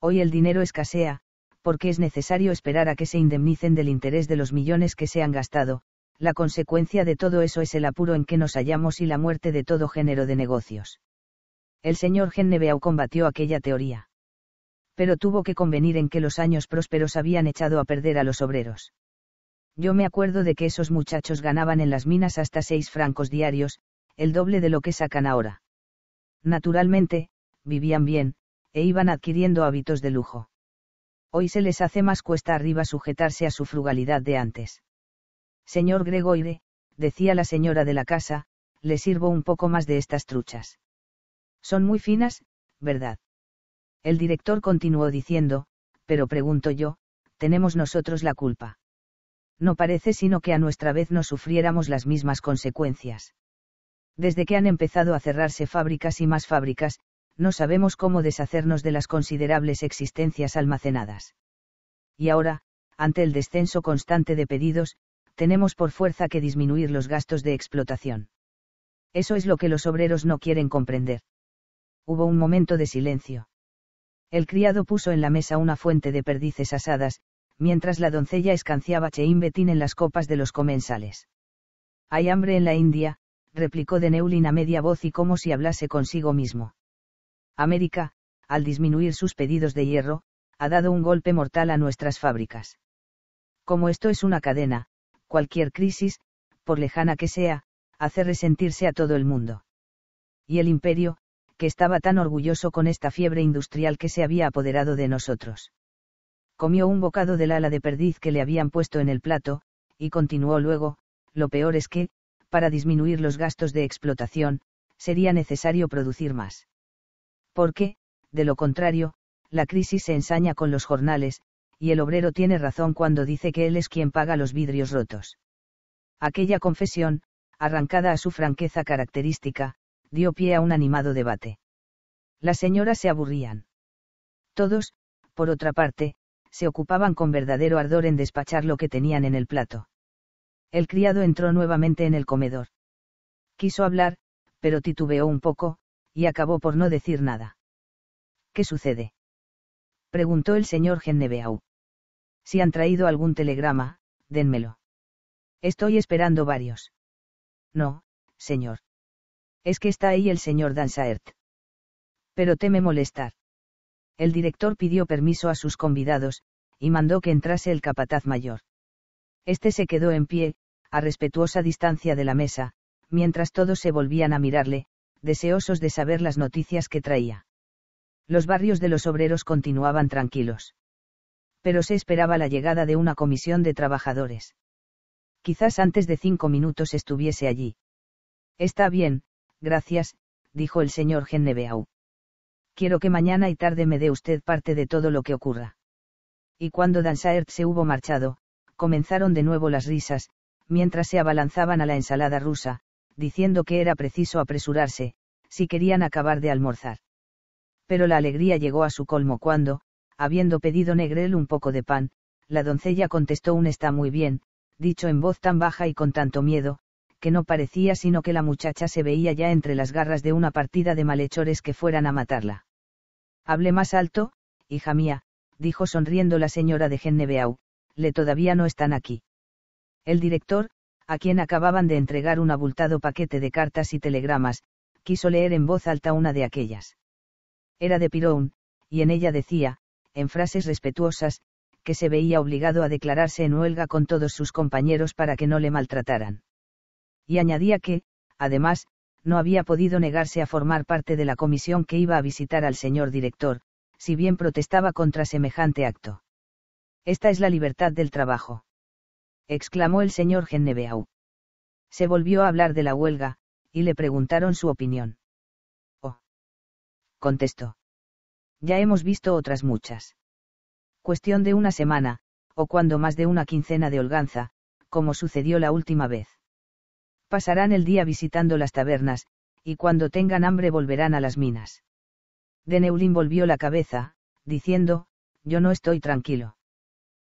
A: Hoy el dinero escasea, porque es necesario esperar a que se indemnicen del interés de los millones que se han gastado, la consecuencia de todo eso es el apuro en que nos hallamos y la muerte de todo género de negocios. El señor Geneveau combatió aquella teoría. Pero tuvo que convenir en que los años prósperos habían echado a perder a los obreros. Yo me acuerdo de que esos muchachos ganaban en las minas hasta seis francos diarios, el doble de lo que sacan ahora. Naturalmente, vivían bien, e iban adquiriendo hábitos de lujo. Hoy se les hace más cuesta arriba sujetarse a su frugalidad de antes. Señor Gregoire, decía la señora de la casa, le sirvo un poco más de estas truchas. Son muy finas, ¿verdad? El director continuó diciendo, pero pregunto yo, ¿tenemos nosotros la culpa? no parece sino que a nuestra vez no sufriéramos las mismas consecuencias. Desde que han empezado a cerrarse fábricas y más fábricas, no sabemos cómo deshacernos de las considerables existencias almacenadas. Y ahora, ante el descenso constante de pedidos, tenemos por fuerza que disminuir los gastos de explotación. Eso es lo que los obreros no quieren comprender. Hubo un momento de silencio. El criado puso en la mesa una fuente de perdices asadas, mientras la doncella escanciaba Cheim Betín en las copas de los comensales. Hay hambre en la India, replicó de Neulin a media voz y como si hablase consigo mismo. América, al disminuir sus pedidos de hierro, ha dado un golpe mortal a nuestras fábricas. Como esto es una cadena, cualquier crisis, por lejana que sea, hace resentirse a todo el mundo. Y el imperio, que estaba tan orgulloso con esta fiebre industrial que se había apoderado de nosotros comió un bocado del ala de perdiz que le habían puesto en el plato, y continuó luego, lo peor es que, para disminuir los gastos de explotación, sería necesario producir más. Porque, de lo contrario, la crisis se ensaña con los jornales, y el obrero tiene razón cuando dice que él es quien paga los vidrios rotos. Aquella confesión, arrancada a su franqueza característica, dio pie a un animado debate. Las señoras se aburrían. Todos, por otra parte, se ocupaban con verdadero ardor en despachar lo que tenían en el plato. El criado entró nuevamente en el comedor. Quiso hablar, pero titubeó un poco, y acabó por no decir nada. ¿Qué sucede? preguntó el señor Gennebeau. Si han traído algún telegrama, dénmelo. Estoy esperando varios. No, señor. Es que está ahí el señor Dansaert. Pero teme molestar. El director pidió permiso a sus convidados, y mandó que entrase el capataz mayor. Este se quedó en pie, a respetuosa distancia de la mesa, mientras todos se volvían a mirarle, deseosos de saber las noticias que traía. Los barrios de los obreros continuaban tranquilos. Pero se esperaba la llegada de una comisión de trabajadores. Quizás antes de cinco minutos estuviese allí. Está bien, gracias, dijo el señor Gennebeau quiero que mañana y tarde me dé usted parte de todo lo que ocurra. Y cuando Dansaert se hubo marchado, comenzaron de nuevo las risas, mientras se abalanzaban a la ensalada rusa, diciendo que era preciso apresurarse, si querían acabar de almorzar. Pero la alegría llegó a su colmo cuando, habiendo pedido Negrel un poco de pan, la doncella contestó un está muy bien, dicho en voz tan baja y con tanto miedo, que no parecía sino que la muchacha se veía ya entre las garras de una partida de malhechores que fueran a matarla. Hable más alto, hija mía, dijo sonriendo la señora de Gennebeau, le todavía no están aquí. El director, a quien acababan de entregar un abultado paquete de cartas y telegramas, quiso leer en voz alta una de aquellas. Era de Pirón, y en ella decía, en frases respetuosas, que se veía obligado a declararse en huelga con todos sus compañeros para que no le maltrataran y añadía que, además, no había podido negarse a formar parte de la comisión que iba a visitar al señor director, si bien protestaba contra semejante acto. Esta es la libertad del trabajo. exclamó el señor Gennebeau. Se volvió a hablar de la huelga, y le preguntaron su opinión. Oh. contestó. Ya hemos visto otras muchas. Cuestión de una semana, o cuando más de una quincena de holganza, como sucedió la última vez pasarán el día visitando las tabernas, y cuando tengan hambre volverán a las minas. De volvió la cabeza, diciendo, yo no estoy tranquilo.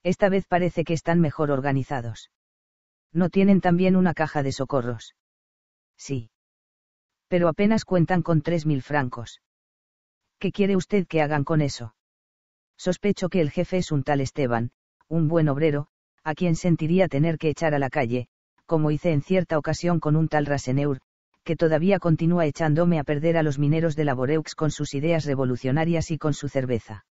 A: Esta vez parece que están mejor organizados. ¿No tienen también una caja de socorros? Sí. Pero apenas cuentan con tres mil francos. ¿Qué quiere usted que hagan con eso? Sospecho que el jefe es un tal Esteban, un buen obrero, a quien sentiría tener que echar a la calle, como hice en cierta ocasión con un tal Raseneur, que todavía continúa echándome a perder a los mineros de la Boreux con sus ideas revolucionarias y con su cerveza.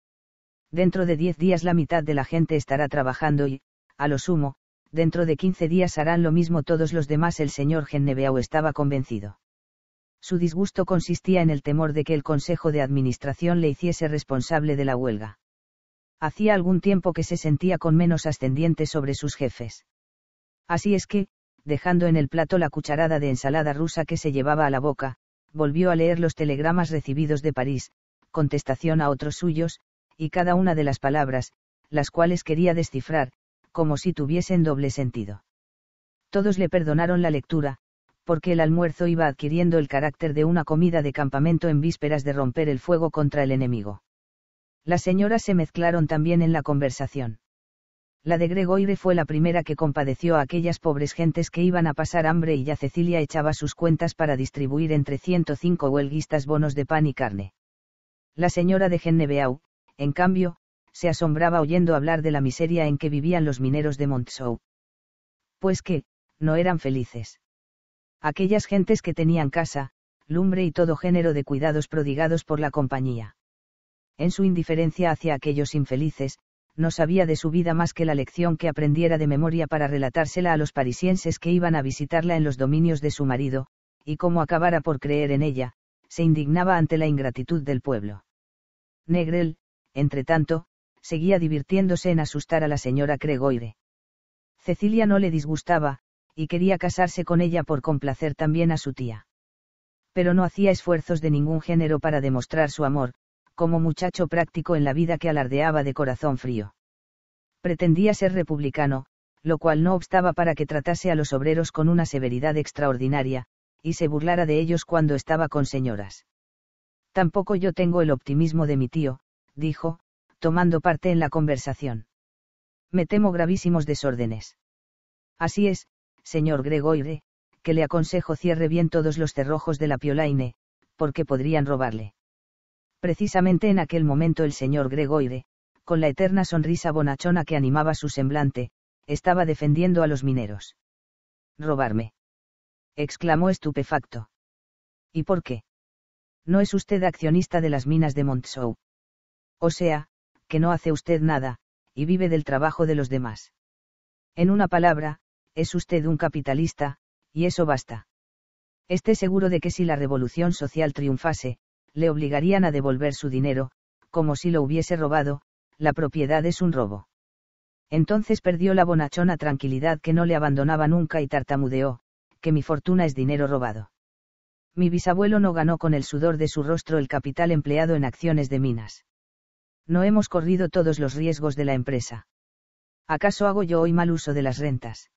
A: Dentro de diez días la mitad de la gente estará trabajando y, a lo sumo, dentro de quince días harán lo mismo todos los demás. El señor Gennebeau estaba convencido. Su disgusto consistía en el temor de que el Consejo de Administración le hiciese responsable de la huelga. Hacía algún tiempo que se sentía con menos ascendiente sobre sus jefes. Así es que, dejando en el plato la cucharada de ensalada rusa que se llevaba a la boca, volvió a leer los telegramas recibidos de París, contestación a otros suyos, y cada una de las palabras, las cuales quería descifrar, como si tuviesen doble sentido. Todos le perdonaron la lectura, porque el almuerzo iba adquiriendo el carácter de una comida de campamento en vísperas de romper el fuego contra el enemigo. Las señoras se mezclaron también en la conversación. La de Gregoire fue la primera que compadeció a aquellas pobres gentes que iban a pasar hambre y ya Cecilia echaba sus cuentas para distribuir entre 105 huelguistas bonos de pan y carne. La señora de Gennebeau, en cambio, se asombraba oyendo hablar de la miseria en que vivían los mineros de Montsou. Pues que, no eran felices. Aquellas gentes que tenían casa, lumbre y todo género de cuidados prodigados por la compañía. En su indiferencia hacia aquellos infelices, no sabía de su vida más que la lección que aprendiera de memoria para relatársela a los parisienses que iban a visitarla en los dominios de su marido, y como acabara por creer en ella, se indignaba ante la ingratitud del pueblo. Negrel, entretanto, seguía divirtiéndose en asustar a la señora Cregoire. Cecilia no le disgustaba, y quería casarse con ella por complacer también a su tía. Pero no hacía esfuerzos de ningún género para demostrar su amor, como muchacho práctico en la vida que alardeaba de corazón frío. Pretendía ser republicano, lo cual no obstaba para que tratase a los obreros con una severidad extraordinaria, y se burlara de ellos cuando estaba con señoras. Tampoco yo tengo el optimismo de mi tío, dijo, tomando parte en la conversación. Me temo gravísimos desórdenes. Así es, señor Gregoire, que le aconsejo cierre bien todos los cerrojos de la Piolaine, porque podrían robarle. Precisamente en aquel momento el señor Gregoire, con la eterna sonrisa bonachona que animaba su semblante, estaba defendiendo a los mineros. Robarme. exclamó estupefacto. ¿Y por qué? No es usted accionista de las minas de Montsou. O sea, que no hace usted nada, y vive del trabajo de los demás. En una palabra, es usted un capitalista, y eso basta. Esté seguro de que si la revolución social triunfase, le obligarían a devolver su dinero, como si lo hubiese robado, la propiedad es un robo. Entonces perdió la bonachona tranquilidad que no le abandonaba nunca y tartamudeó, que mi fortuna es dinero robado. Mi bisabuelo no ganó con el sudor de su rostro el capital empleado en acciones de minas. No hemos corrido todos los riesgos de la empresa. ¿Acaso hago yo hoy mal uso de las rentas?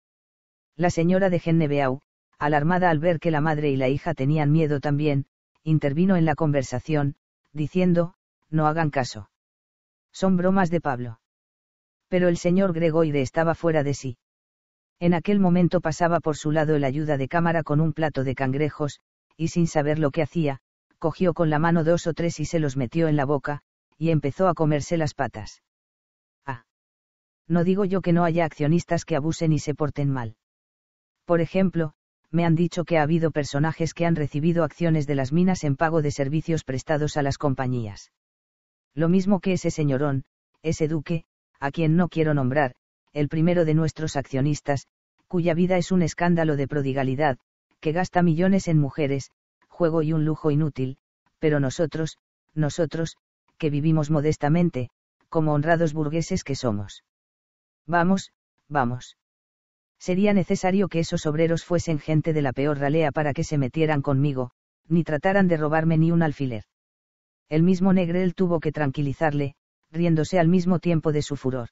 A: La señora de Gennebeau, alarmada al ver que la madre y la hija tenían miedo también, intervino en la conversación, diciendo, no hagan caso. Son bromas de Pablo. Pero el señor Gregoire estaba fuera de sí. En aquel momento pasaba por su lado el ayuda de cámara con un plato de cangrejos, y sin saber lo que hacía, cogió con la mano dos o tres y se los metió en la boca, y empezó a comerse las patas. Ah. No digo yo que no haya accionistas que abusen y se porten mal. Por ejemplo, me han dicho que ha habido personajes que han recibido acciones de las minas en pago de servicios prestados a las compañías. Lo mismo que ese señorón, ese duque, a quien no quiero nombrar, el primero de nuestros accionistas, cuya vida es un escándalo de prodigalidad, que gasta millones en mujeres, juego y un lujo inútil, pero nosotros, nosotros, que vivimos modestamente, como honrados burgueses que somos. Vamos, vamos sería necesario que esos obreros fuesen gente de la peor ralea para que se metieran conmigo, ni trataran de robarme ni un alfiler. El mismo Negrel tuvo que tranquilizarle, riéndose al mismo tiempo de su furor.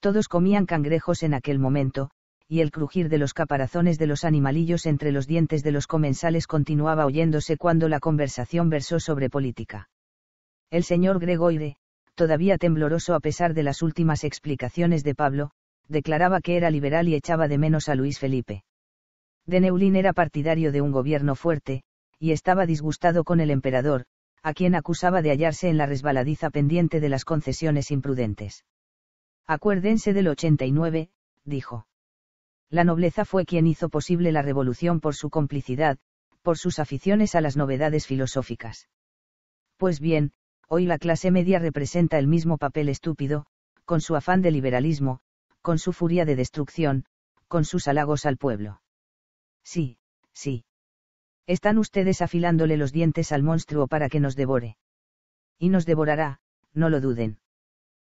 A: Todos comían cangrejos en aquel momento, y el crujir de los caparazones de los animalillos entre los dientes de los comensales continuaba oyéndose cuando la conversación versó sobre política. El señor Gregoire, todavía tembloroso a pesar de las últimas explicaciones de Pablo, declaraba que era liberal y echaba de menos a Luis Felipe. De Neulín era partidario de un gobierno fuerte, y estaba disgustado con el emperador, a quien acusaba de hallarse en la resbaladiza pendiente de las concesiones imprudentes. Acuérdense del 89, dijo. La nobleza fue quien hizo posible la revolución por su complicidad, por sus aficiones a las novedades filosóficas. Pues bien, hoy la clase media representa el mismo papel estúpido, con su afán de liberalismo, con su furia de destrucción, con sus halagos al pueblo. Sí, sí. Están ustedes afilándole los dientes al monstruo para que nos devore. Y nos devorará, no lo duden.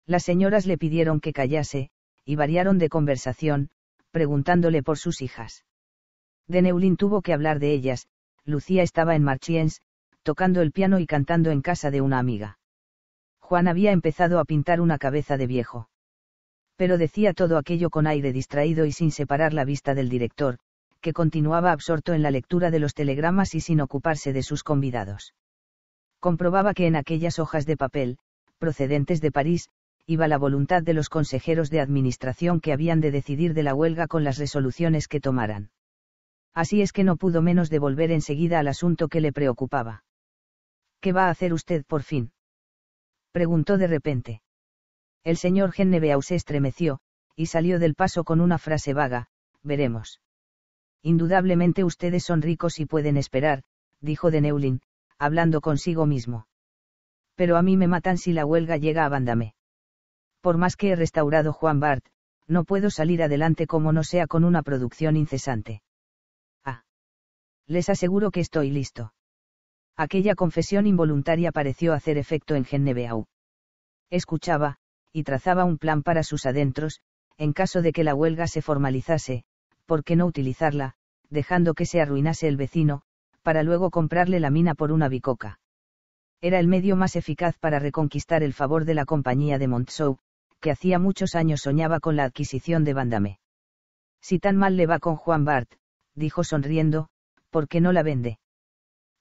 A: Las señoras le pidieron que callase, y variaron de conversación, preguntándole por sus hijas. De Neulin tuvo que hablar de ellas, Lucía estaba en Marchiens, tocando el piano y cantando en casa de una amiga. Juan había empezado a pintar una cabeza de viejo pero decía todo aquello con aire distraído y sin separar la vista del director, que continuaba absorto en la lectura de los telegramas y sin ocuparse de sus convidados. Comprobaba que en aquellas hojas de papel, procedentes de París, iba la voluntad de los consejeros de administración que habían de decidir de la huelga con las resoluciones que tomaran. Así es que no pudo menos de volver enseguida al asunto que le preocupaba. ¿Qué va a hacer usted por fin? preguntó de repente. El señor Gennebeau se estremeció, y salió del paso con una frase vaga, veremos. Indudablemente ustedes son ricos y pueden esperar, dijo de Neulin, hablando consigo mismo. Pero a mí me matan si la huelga llega a Bandame. Por más que he restaurado Juan Bart, no puedo salir adelante como no sea con una producción incesante. Ah. Les aseguro que estoy listo. Aquella confesión involuntaria pareció hacer efecto en Gennebeau. Escuchaba, y trazaba un plan para sus adentros, en caso de que la huelga se formalizase, ¿por qué no utilizarla, dejando que se arruinase el vecino, para luego comprarle la mina por una bicoca? Era el medio más eficaz para reconquistar el favor de la compañía de Montsou, que hacía muchos años soñaba con la adquisición de Vandame. Si tan mal le va con Juan Bart, dijo sonriendo, ¿por qué no la vende?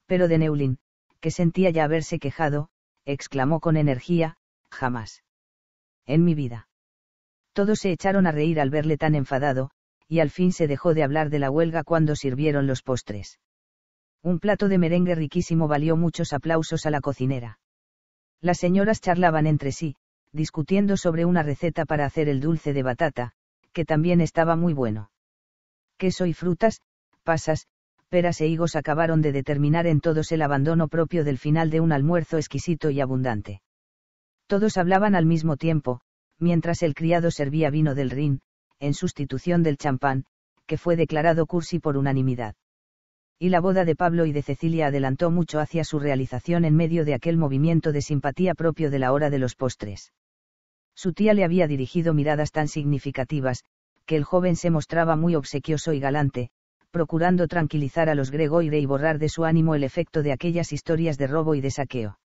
A: Pero de Neulin, que sentía ya haberse quejado, exclamó con energía, jamás en mi vida. Todos se echaron a reír al verle tan enfadado, y al fin se dejó de hablar de la huelga cuando sirvieron los postres. Un plato de merengue riquísimo valió muchos aplausos a la cocinera. Las señoras charlaban entre sí, discutiendo sobre una receta para hacer el dulce de batata, que también estaba muy bueno. Queso y frutas, pasas, peras e higos acabaron de determinar en todos el abandono propio del final de un almuerzo exquisito y abundante. Todos hablaban al mismo tiempo, mientras el criado servía vino del Rin, en sustitución del champán, que fue declarado cursi por unanimidad. Y la boda de Pablo y de Cecilia adelantó mucho hacia su realización en medio de aquel movimiento de simpatía propio de la hora de los postres. Su tía le había dirigido miradas tan significativas, que el joven se mostraba muy obsequioso y galante, procurando tranquilizar a los Gregoire y borrar de su ánimo el efecto de aquellas historias de robo y de saqueo.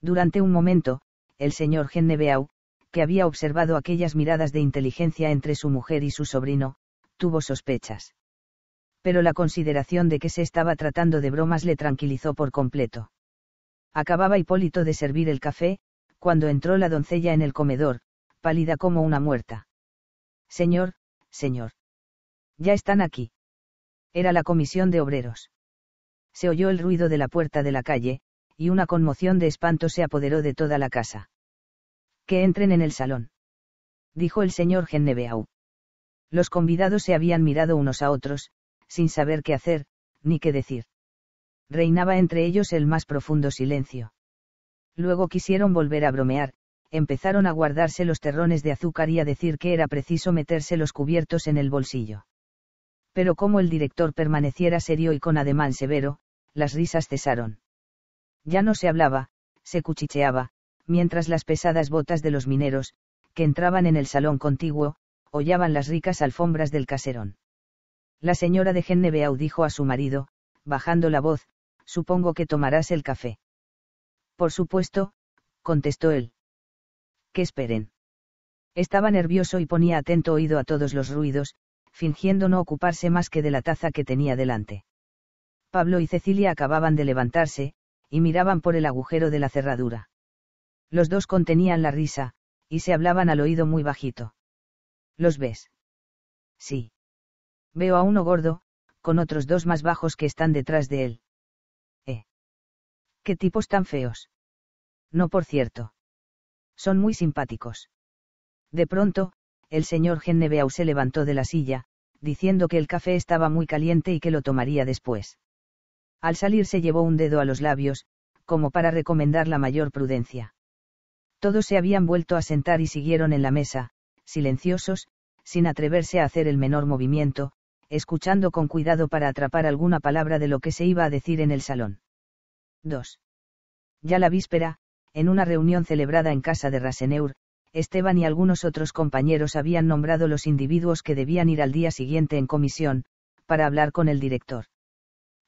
A: Durante un momento, el señor Gennebeau, que había observado aquellas miradas de inteligencia entre su mujer y su sobrino, tuvo sospechas. Pero la consideración de que se estaba tratando de bromas le tranquilizó por completo. Acababa Hipólito de servir el café, cuando entró la doncella en el comedor, pálida como una muerta. Señor, señor. Ya están aquí. Era la comisión de obreros. Se oyó el ruido de la puerta de la calle, y una conmoción de espanto se apoderó de toda la casa. Que entren en el salón. Dijo el señor Gennebeau. Los convidados se habían mirado unos a otros, sin saber qué hacer, ni qué decir. Reinaba entre ellos el más profundo silencio. Luego quisieron volver a bromear, empezaron a guardarse los terrones de azúcar y a decir que era preciso meterse los cubiertos en el bolsillo. Pero como el director permaneciera serio y con ademán severo, las risas cesaron. Ya no se hablaba, se cuchicheaba, mientras las pesadas botas de los mineros, que entraban en el salón contiguo, hollaban las ricas alfombras del caserón. La señora de Gennebeau dijo a su marido, bajando la voz, supongo que tomarás el café. Por supuesto, contestó él. Que esperen. Estaba nervioso y ponía atento oído a todos los ruidos, fingiendo no ocuparse más que de la taza que tenía delante. Pablo y Cecilia acababan de levantarse, y miraban por el agujero de la cerradura. Los dos contenían la risa, y se hablaban al oído muy bajito. ¿Los ves? Sí. Veo a uno gordo, con otros dos más bajos que están detrás de él. ¿Eh? ¿Qué tipos tan feos? No, por cierto. Son muy simpáticos. De pronto, el señor Gennebeau se levantó de la silla, diciendo que el café estaba muy caliente y que lo tomaría después. Al salir se llevó un dedo a los labios, como para recomendar la mayor prudencia. Todos se habían vuelto a sentar y siguieron en la mesa, silenciosos, sin atreverse a hacer el menor movimiento, escuchando con cuidado para atrapar alguna palabra de lo que se iba a decir en el salón. 2. Ya la víspera, en una reunión celebrada en casa de Raseneur, Esteban y algunos otros compañeros habían nombrado los individuos que debían ir al día siguiente en comisión, para hablar con el director.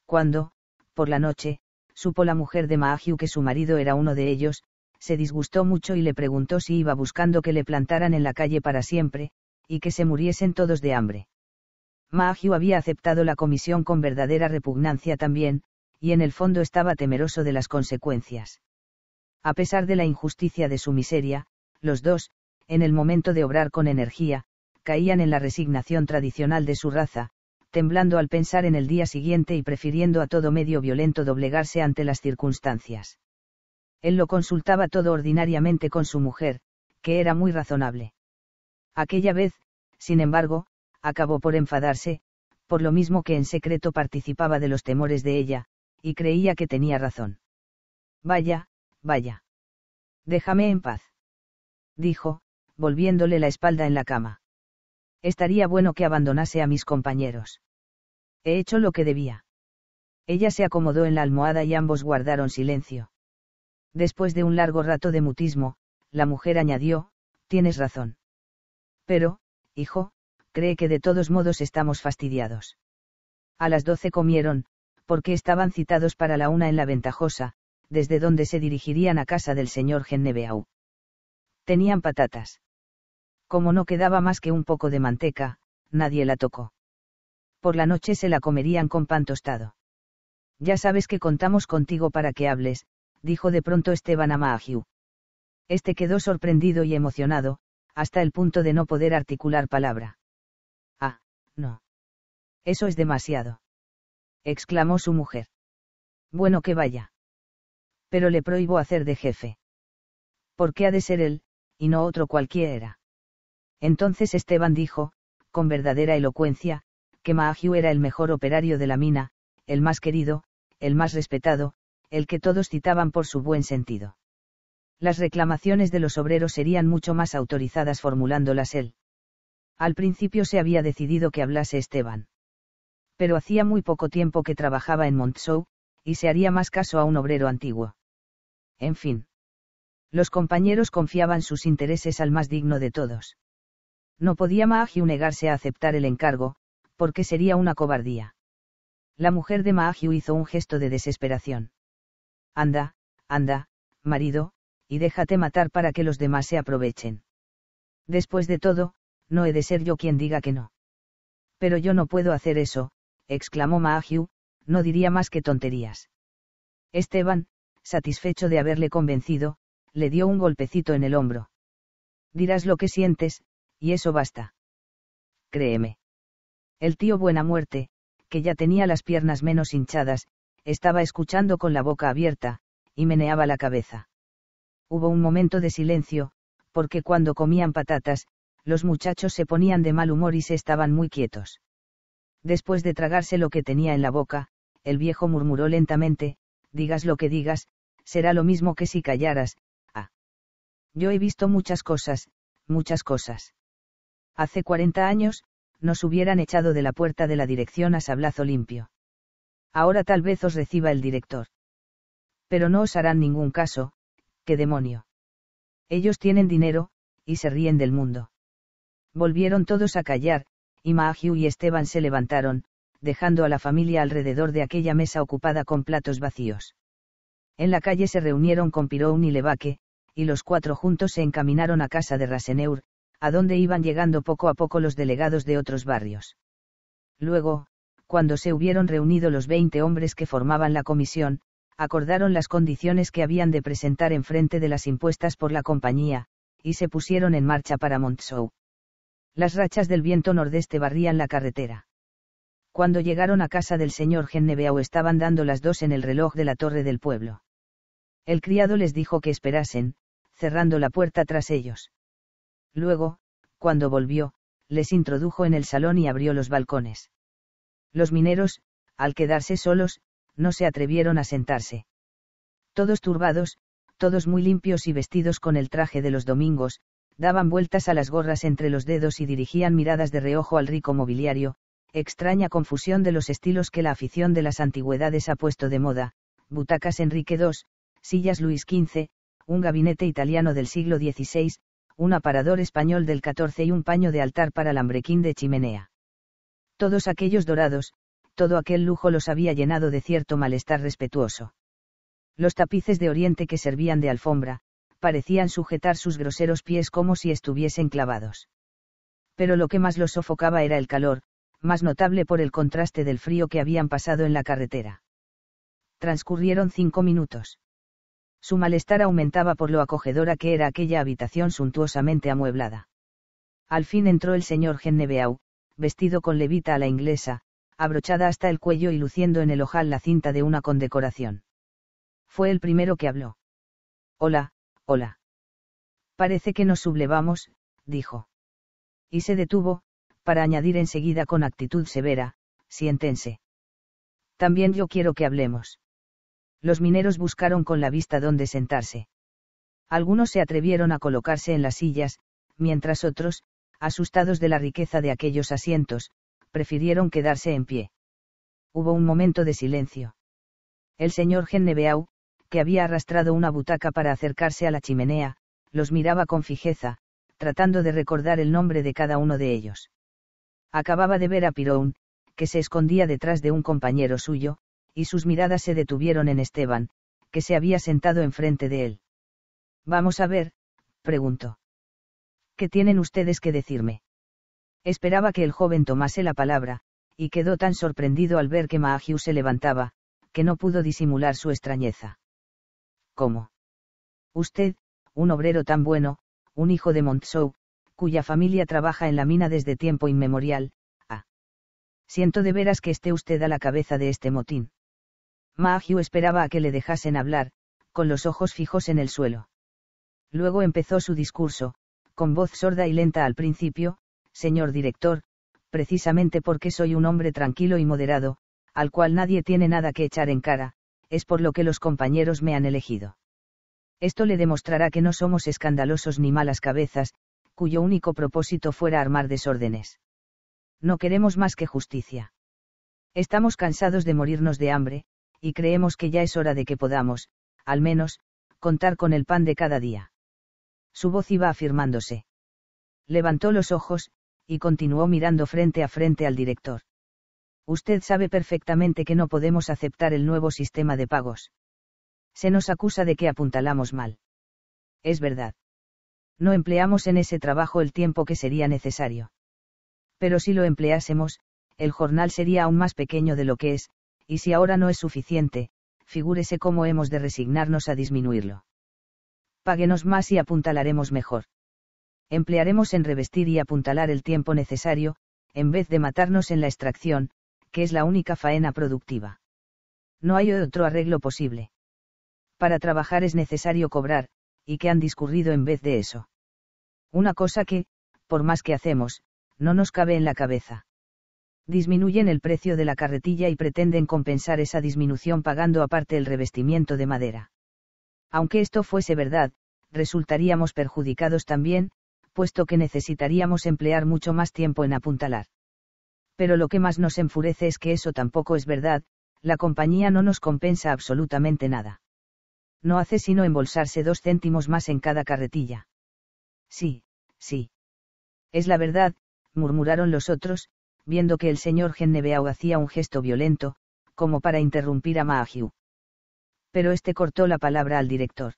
A: Cuando, por la noche, supo la mujer de Mahiu que su marido era uno de ellos, se disgustó mucho y le preguntó si iba buscando que le plantaran en la calle para siempre, y que se muriesen todos de hambre. Mahiu había aceptado la comisión con verdadera repugnancia también, y en el fondo estaba temeroso de las consecuencias. A pesar de la injusticia de su miseria, los dos, en el momento de obrar con energía, caían en la resignación tradicional de su raza, temblando al pensar en el día siguiente y prefiriendo a todo medio violento doblegarse ante las circunstancias. Él lo consultaba todo ordinariamente con su mujer, que era muy razonable. Aquella vez, sin embargo, acabó por enfadarse, por lo mismo que en secreto participaba de los temores de ella, y creía que tenía razón. Vaya, vaya. Déjame en paz. Dijo, volviéndole la espalda en la cama. Estaría bueno que abandonase a mis compañeros. He hecho lo que debía. Ella se acomodó en la almohada y ambos guardaron silencio. Después de un largo rato de mutismo, la mujer añadió, tienes razón. Pero, hijo, cree que de todos modos estamos fastidiados. A las doce comieron, porque estaban citados para la una en la ventajosa, desde donde se dirigirían a casa del señor Gennebeau. Tenían patatas. Como no quedaba más que un poco de manteca, nadie la tocó. Por la noche se la comerían con pan tostado. Ya sabes que contamos contigo para que hables, dijo de pronto Esteban a Este quedó sorprendido y emocionado, hasta el punto de no poder articular palabra. Ah, no. Eso es demasiado. exclamó su mujer. Bueno que vaya. Pero le prohíbo hacer de jefe. Por qué ha de ser él, y no otro cualquiera. Entonces Esteban dijo, con verdadera elocuencia, que Mahagiu era el mejor operario de la mina, el más querido, el más respetado, el que todos citaban por su buen sentido. Las reclamaciones de los obreros serían mucho más autorizadas formulándolas él. Al principio se había decidido que hablase Esteban. Pero hacía muy poco tiempo que trabajaba en Montsou, y se haría más caso a un obrero antiguo. En fin. Los compañeros confiaban sus intereses al más digno de todos. No podía Mahagiu negarse a aceptar el encargo, porque sería una cobardía. La mujer de Mahagiu hizo un gesto de desesperación. Anda, anda, marido, y déjate matar para que los demás se aprovechen. Después de todo, no he de ser yo quien diga que no. Pero yo no puedo hacer eso, exclamó Mahagiu, no diría más que tonterías. Esteban, satisfecho de haberle convencido, le dio un golpecito en el hombro. Dirás lo que sientes, y eso basta. Créeme. El tío Buena Muerte, que ya tenía las piernas menos hinchadas, estaba escuchando con la boca abierta, y meneaba la cabeza. Hubo un momento de silencio, porque cuando comían patatas, los muchachos se ponían de mal humor y se estaban muy quietos. Después de tragarse lo que tenía en la boca, el viejo murmuró lentamente, digas lo que digas, será lo mismo que si callaras, ah. Yo he visto muchas cosas, muchas cosas. Hace 40 años, nos hubieran echado de la puerta de la dirección a sablazo limpio. Ahora tal vez os reciba el director. Pero no os harán ningún caso, qué demonio. Ellos tienen dinero, y se ríen del mundo. Volvieron todos a callar, y Mahiu y Esteban se levantaron, dejando a la familia alrededor de aquella mesa ocupada con platos vacíos. En la calle se reunieron con Pirón y Levaque, y los cuatro juntos se encaminaron a casa de Raseneur, a donde iban llegando poco a poco los delegados de otros barrios. Luego, cuando se hubieron reunido los veinte hombres que formaban la comisión, acordaron las condiciones que habían de presentar en frente de las impuestas por la compañía, y se pusieron en marcha para Montsou. Las rachas del viento nordeste barrían la carretera. Cuando llegaron a casa del señor Gennebeau estaban dando las dos en el reloj de la torre del pueblo. El criado les dijo que esperasen, cerrando la puerta tras ellos. Luego, cuando volvió, les introdujo en el salón y abrió los balcones. Los mineros, al quedarse solos, no se atrevieron a sentarse. Todos turbados, todos muy limpios y vestidos con el traje de los domingos, daban vueltas a las gorras entre los dedos y dirigían miradas de reojo al rico mobiliario, extraña confusión de los estilos que la afición de las antigüedades ha puesto de moda, butacas Enrique II, sillas Luis XV, un gabinete italiano del siglo XVI, un aparador español del 14 y un paño de altar para lambrequín de chimenea. Todos aquellos dorados, todo aquel lujo los había llenado de cierto malestar respetuoso. Los tapices de oriente que servían de alfombra, parecían sujetar sus groseros pies como si estuviesen clavados. Pero lo que más los sofocaba era el calor, más notable por el contraste del frío que habían pasado en la carretera. Transcurrieron cinco minutos. Su malestar aumentaba por lo acogedora que era aquella habitación suntuosamente amueblada. Al fin entró el señor Gennebeau, vestido con levita a la inglesa, abrochada hasta el cuello y luciendo en el ojal la cinta de una condecoración. Fue el primero que habló. Hola, hola. Parece que nos sublevamos, dijo. Y se detuvo, para añadir enseguida con actitud severa, siéntense. También yo quiero que hablemos los mineros buscaron con la vista dónde sentarse. Algunos se atrevieron a colocarse en las sillas, mientras otros, asustados de la riqueza de aquellos asientos, prefirieron quedarse en pie. Hubo un momento de silencio. El señor Gennebeau, que había arrastrado una butaca para acercarse a la chimenea, los miraba con fijeza, tratando de recordar el nombre de cada uno de ellos. Acababa de ver a Pirón, que se escondía detrás de un compañero suyo, y sus miradas se detuvieron en Esteban, que se había sentado enfrente de él. Vamos a ver, preguntó. ¿Qué tienen ustedes que decirme? Esperaba que el joven tomase la palabra, y quedó tan sorprendido al ver que Mahagiu se levantaba, que no pudo disimular su extrañeza. ¿Cómo? Usted, un obrero tan bueno, un hijo de Montsou, cuya familia trabaja en la mina desde tiempo inmemorial, ah. Siento de veras que esté usted a la cabeza de este motín esperaba a que le dejasen hablar, con los ojos fijos en el suelo. Luego empezó su discurso, con voz sorda y lenta al principio, señor director, precisamente porque soy un hombre tranquilo y moderado, al cual nadie tiene nada que echar en cara, es por lo que los compañeros me han elegido. Esto le demostrará que no somos escandalosos ni malas cabezas, cuyo único propósito fuera armar desórdenes. No queremos más que justicia. Estamos cansados de morirnos de hambre, y creemos que ya es hora de que podamos, al menos, contar con el pan de cada día. Su voz iba afirmándose. Levantó los ojos, y continuó mirando frente a frente al director. Usted sabe perfectamente que no podemos aceptar el nuevo sistema de pagos. Se nos acusa de que apuntalamos mal. Es verdad. No empleamos en ese trabajo el tiempo que sería necesario. Pero si lo empleásemos, el jornal sería aún más pequeño de lo que es, y si ahora no es suficiente, figúrese cómo hemos de resignarnos a disminuirlo. Páguenos más y apuntalaremos mejor. Emplearemos en revestir y apuntalar el tiempo necesario, en vez de matarnos en la extracción, que es la única faena productiva. No hay otro arreglo posible. Para trabajar es necesario cobrar, y que han discurrido en vez de eso. Una cosa que, por más que hacemos, no nos cabe en la cabeza disminuyen el precio de la carretilla y pretenden compensar esa disminución pagando aparte el revestimiento de madera. Aunque esto fuese verdad, resultaríamos perjudicados también, puesto que necesitaríamos emplear mucho más tiempo en apuntalar. Pero lo que más nos enfurece es que eso tampoco es verdad, la compañía no nos compensa absolutamente nada. No hace sino embolsarse dos céntimos más en cada carretilla. Sí, sí. Es la verdad, murmuraron los otros, viendo que el señor Gennebeau hacía un gesto violento, como para interrumpir a Maagiu. Pero este cortó la palabra al director.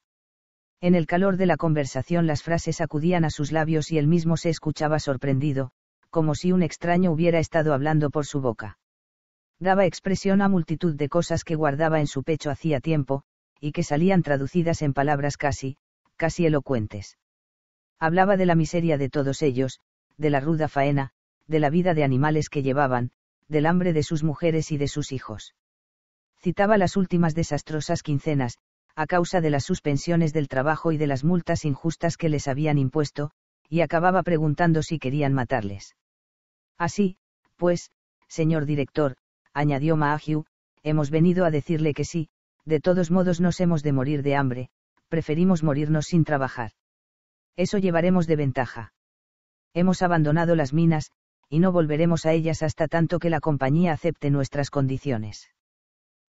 A: En el calor de la conversación las frases acudían a sus labios y él mismo se escuchaba sorprendido, como si un extraño hubiera estado hablando por su boca. Daba expresión a multitud de cosas que guardaba en su pecho hacía tiempo, y que salían traducidas en palabras casi, casi elocuentes. Hablaba de la miseria de todos ellos, de la ruda faena, de la vida de animales que llevaban, del hambre de sus mujeres y de sus hijos. Citaba las últimas desastrosas quincenas, a causa de las suspensiones del trabajo y de las multas injustas que les habían impuesto, y acababa preguntando si querían matarles. Así, pues, señor director, añadió Mahiu, hemos venido a decirle que sí, de todos modos nos hemos de morir de hambre, preferimos morirnos sin trabajar. Eso llevaremos de ventaja. Hemos abandonado las minas, y no volveremos a ellas hasta tanto que la compañía acepte nuestras condiciones.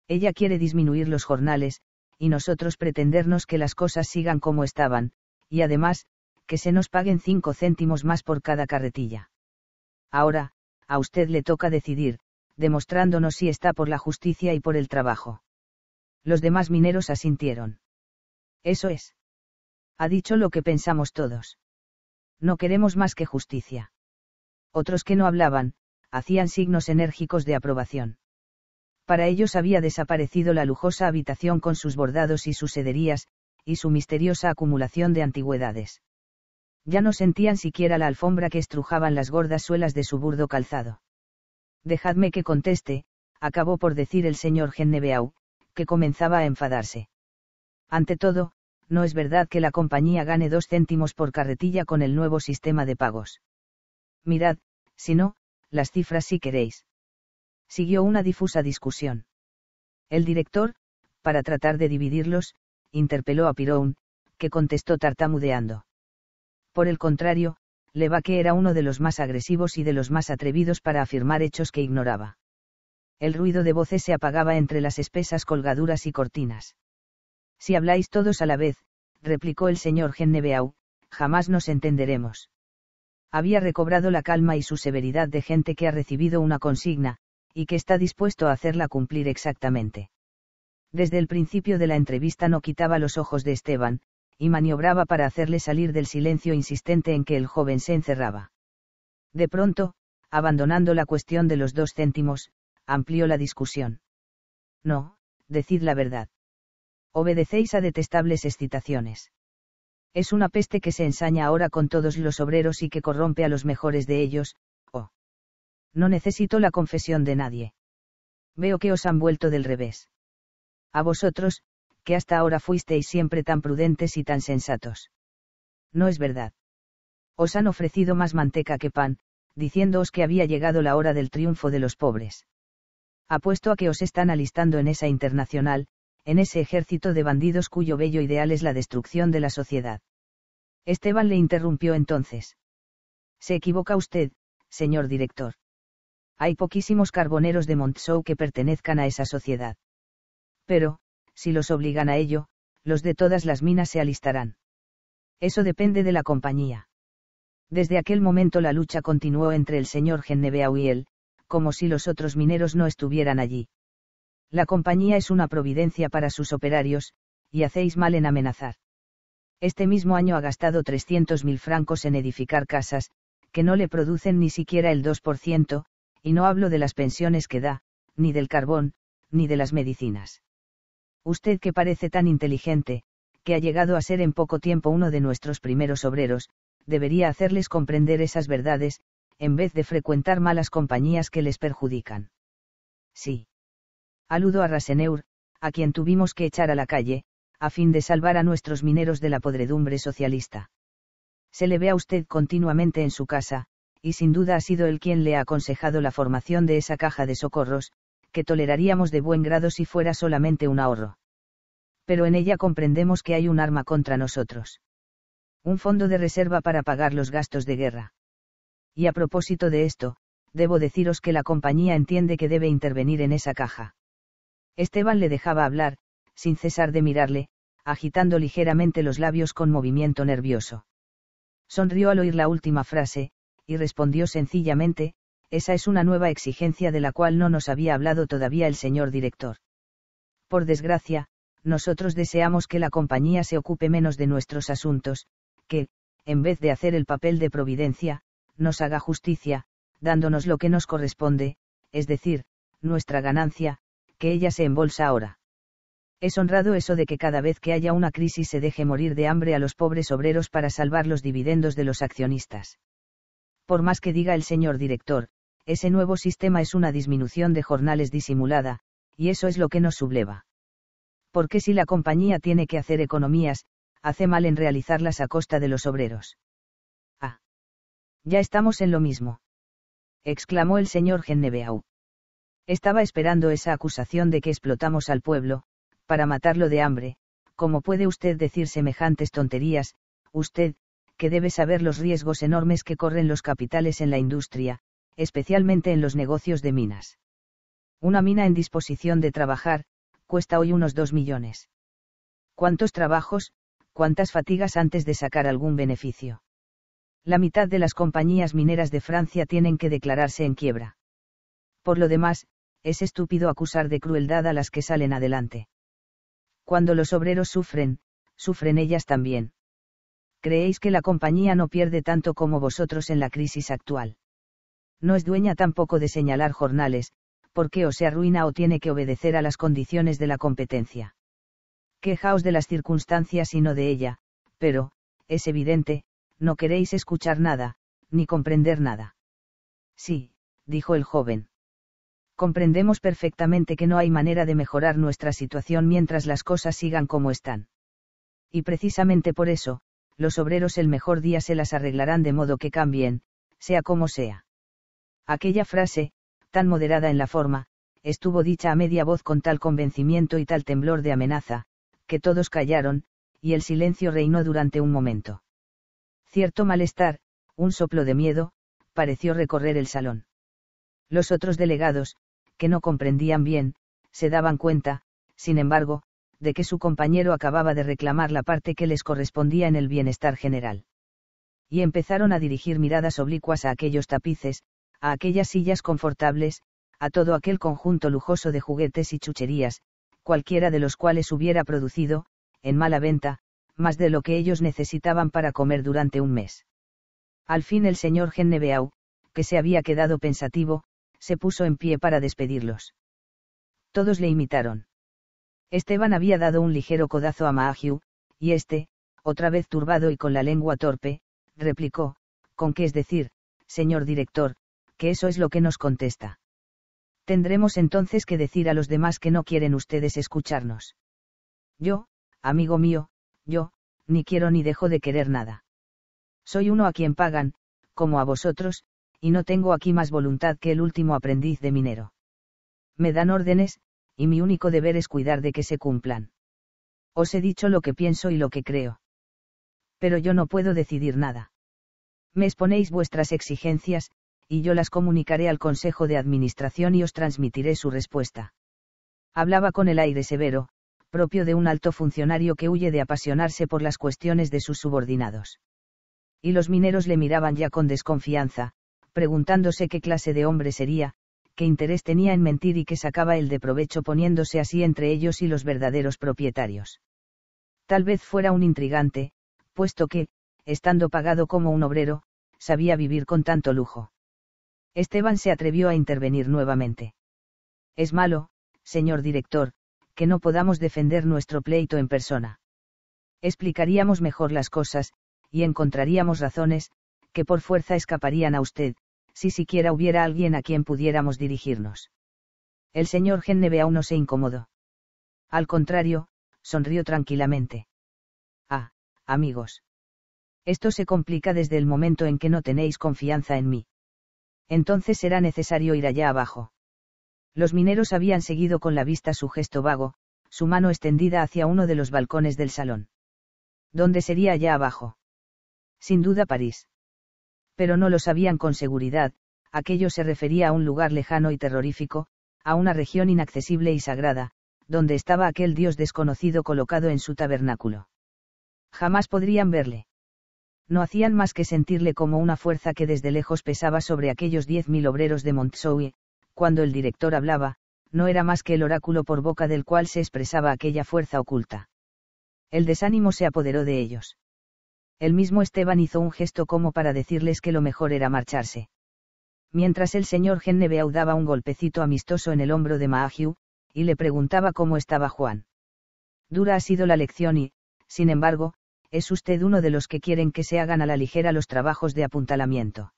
A: Ella quiere disminuir los jornales, y nosotros pretendernos que las cosas sigan como estaban, y además, que se nos paguen cinco céntimos más por cada carretilla. Ahora, a usted le toca decidir, demostrándonos si está por la justicia y por el trabajo. Los demás mineros asintieron. Eso es. Ha dicho lo que pensamos todos. No queremos más que justicia. Otros que no hablaban, hacían signos enérgicos de aprobación. Para ellos había desaparecido la lujosa habitación con sus bordados y sus sederías, y su misteriosa acumulación de antigüedades. Ya no sentían siquiera la alfombra que estrujaban las gordas suelas de su burdo calzado. Dejadme que conteste, acabó por decir el señor Gennebeau, que comenzaba a enfadarse. Ante todo, no es verdad que la compañía gane dos céntimos por carretilla con el nuevo sistema de pagos. Mirad, si no, las cifras si queréis. Siguió una difusa discusión. El director, para tratar de dividirlos, interpeló a Pirón, que contestó tartamudeando. Por el contrario, Levaque era uno de los más agresivos y de los más atrevidos para afirmar hechos que ignoraba. El ruido de voces se apagaba entre las espesas colgaduras y cortinas. Si habláis todos a la vez, replicó el señor Gennebeau, jamás nos entenderemos había recobrado la calma y su severidad de gente que ha recibido una consigna, y que está dispuesto a hacerla cumplir exactamente. Desde el principio de la entrevista no quitaba los ojos de Esteban, y maniobraba para hacerle salir del silencio insistente en que el joven se encerraba. De pronto, abandonando la cuestión de los dos céntimos, amplió la discusión. No, decid la verdad. Obedecéis a detestables excitaciones es una peste que se ensaña ahora con todos los obreros y que corrompe a los mejores de ellos, oh. No necesito la confesión de nadie. Veo que os han vuelto del revés. A vosotros, que hasta ahora fuisteis siempre tan prudentes y tan sensatos. No es verdad. Os han ofrecido más manteca que pan, diciéndoos que había llegado la hora del triunfo de los pobres. Apuesto a que os están alistando en esa internacional, en ese ejército de bandidos cuyo bello ideal es la destrucción de la sociedad. Esteban le interrumpió entonces. Se equivoca usted, señor director. Hay poquísimos carboneros de Montsou que pertenezcan a esa sociedad. Pero, si los obligan a ello, los de todas las minas se alistarán. Eso depende de la compañía. Desde aquel momento la lucha continuó entre el señor Gennebeau y él, como si los otros mineros no estuvieran allí. La compañía es una providencia para sus operarios, y hacéis mal en amenazar. Este mismo año ha gastado 300.000 francos en edificar casas, que no le producen ni siquiera el 2%, y no hablo de las pensiones que da, ni del carbón, ni de las medicinas. Usted que parece tan inteligente, que ha llegado a ser en poco tiempo uno de nuestros primeros obreros, debería hacerles comprender esas verdades, en vez de frecuentar malas compañías que les perjudican. Sí. Aludo a Raseneur, a quien tuvimos que echar a la calle, a fin de salvar a nuestros mineros de la podredumbre socialista. Se le ve a usted continuamente en su casa, y sin duda ha sido él quien le ha aconsejado la formación de esa caja de socorros, que toleraríamos de buen grado si fuera solamente un ahorro. Pero en ella comprendemos que hay un arma contra nosotros. Un fondo de reserva para pagar los gastos de guerra. Y a propósito de esto, debo deciros que la compañía entiende que debe intervenir en esa caja. Esteban le dejaba hablar, sin cesar de mirarle, agitando ligeramente los labios con movimiento nervioso. Sonrió al oír la última frase, y respondió sencillamente, esa es una nueva exigencia de la cual no nos había hablado todavía el señor director. Por desgracia, nosotros deseamos que la compañía se ocupe menos de nuestros asuntos, que, en vez de hacer el papel de providencia, nos haga justicia, dándonos lo que nos corresponde, es decir, nuestra ganancia, que ella se embolsa ahora. Es honrado eso de que cada vez que haya una crisis se deje morir de hambre a los pobres obreros para salvar los dividendos de los accionistas. Por más que diga el señor director, ese nuevo sistema es una disminución de jornales disimulada, y eso es lo que nos subleva. Porque si la compañía tiene que hacer economías, hace mal en realizarlas a costa de los obreros. Ah. Ya estamos en lo mismo. exclamó el señor Gennebeau. Estaba esperando esa acusación de que explotamos al pueblo, para matarlo de hambre, ¿cómo puede usted decir semejantes tonterías, usted, que debe saber los riesgos enormes que corren los capitales en la industria, especialmente en los negocios de minas? Una mina en disposición de trabajar, cuesta hoy unos dos millones. ¿Cuántos trabajos, cuántas fatigas antes de sacar algún beneficio? La mitad de las compañías mineras de Francia tienen que declararse en quiebra. Por lo demás, es estúpido acusar de crueldad a las que salen adelante. Cuando los obreros sufren, sufren ellas también. Creéis que la compañía no pierde tanto como vosotros en la crisis actual. No es dueña tampoco de señalar jornales, porque o se arruina o tiene que obedecer a las condiciones de la competencia. Quejaos de las circunstancias y no de ella, pero, es evidente, no queréis escuchar nada, ni comprender nada. Sí, dijo el joven comprendemos perfectamente que no hay manera de mejorar nuestra situación mientras las cosas sigan como están. Y precisamente por eso, los obreros el mejor día se las arreglarán de modo que cambien, sea como sea. Aquella frase, tan moderada en la forma, estuvo dicha a media voz con tal convencimiento y tal temblor de amenaza, que todos callaron, y el silencio reinó durante un momento. Cierto malestar, un soplo de miedo, pareció recorrer el salón. Los otros delegados, que no comprendían bien, se daban cuenta, sin embargo, de que su compañero acababa de reclamar la parte que les correspondía en el bienestar general. Y empezaron a dirigir miradas oblicuas a aquellos tapices, a aquellas sillas confortables, a todo aquel conjunto lujoso de juguetes y chucherías, cualquiera de los cuales hubiera producido, en mala venta, más de lo que ellos necesitaban para comer durante un mes. Al fin el señor Gennebeau, que se había quedado pensativo, se puso en pie para despedirlos. Todos le imitaron. Esteban había dado un ligero codazo a Mahagiu, y este, otra vez turbado y con la lengua torpe, replicó, con qué es decir, señor director, que eso es lo que nos contesta. Tendremos entonces que decir a los demás que no quieren ustedes escucharnos. Yo, amigo mío, yo, ni quiero ni dejo de querer nada. Soy uno a quien pagan, como a vosotros, y no tengo aquí más voluntad que el último aprendiz de minero. Me dan órdenes, y mi único deber es cuidar de que se cumplan. Os he dicho lo que pienso y lo que creo. Pero yo no puedo decidir nada. Me exponéis vuestras exigencias, y yo las comunicaré al Consejo de Administración y os transmitiré su respuesta. Hablaba con el aire severo, propio de un alto funcionario que huye de apasionarse por las cuestiones de sus subordinados. Y los mineros le miraban ya con desconfianza, preguntándose qué clase de hombre sería, qué interés tenía en mentir y qué sacaba el de provecho poniéndose así entre ellos y los verdaderos propietarios. Tal vez fuera un intrigante, puesto que, estando pagado como un obrero, sabía vivir con tanto lujo. Esteban se atrevió a intervenir nuevamente. Es malo, señor director, que no podamos defender nuestro pleito en persona. Explicaríamos mejor las cosas, y encontraríamos razones, que por fuerza escaparían a usted, si siquiera hubiera alguien a quien pudiéramos dirigirnos. El señor Genneve aún no se incomodó. Al contrario, sonrió tranquilamente. Ah, amigos. Esto se complica desde el momento en que no tenéis confianza en mí. Entonces será necesario ir allá abajo. Los mineros habían seguido con la vista su gesto vago, su mano extendida hacia uno de los balcones del salón. ¿Dónde sería allá abajo? Sin duda París pero no lo sabían con seguridad, aquello se refería a un lugar lejano y terrorífico, a una región inaccesible y sagrada, donde estaba aquel dios desconocido colocado en su tabernáculo. Jamás podrían verle. No hacían más que sentirle como una fuerza que desde lejos pesaba sobre aquellos diez mil obreros de Montsouy, cuando el director hablaba, no era más que el oráculo por boca del cual se expresaba aquella fuerza oculta. El desánimo se apoderó de ellos. El mismo Esteban hizo un gesto como para decirles que lo mejor era marcharse. Mientras el señor Gennebeau daba un golpecito amistoso en el hombro de Mahiu, y le preguntaba cómo estaba Juan. Dura ha sido la lección y, sin embargo, es usted uno de los que quieren que se hagan a la ligera los trabajos de apuntalamiento.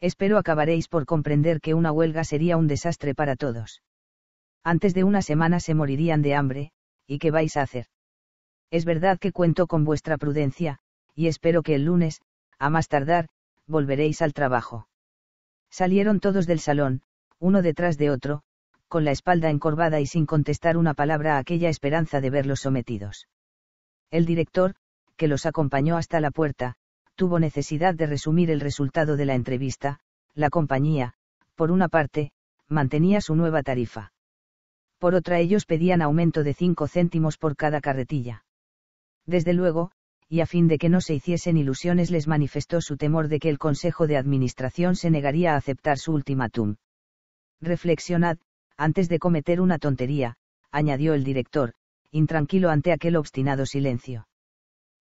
A: Espero acabaréis por comprender que una huelga sería un desastre para todos. Antes de una semana se morirían de hambre, ¿y qué vais a hacer? Es verdad que cuento con vuestra prudencia, y espero que el lunes, a más tardar, volveréis al trabajo. Salieron todos del salón, uno detrás de otro, con la espalda encorvada y sin contestar una palabra a aquella esperanza de verlos sometidos. El director, que los acompañó hasta la puerta, tuvo necesidad de resumir el resultado de la entrevista, la compañía, por una parte, mantenía su nueva tarifa. Por otra ellos pedían aumento de cinco céntimos por cada carretilla. Desde luego, y a fin de que no se hiciesen ilusiones les manifestó su temor de que el Consejo de Administración se negaría a aceptar su ultimátum. Reflexionad, antes de cometer una tontería, añadió el director, intranquilo ante aquel obstinado silencio.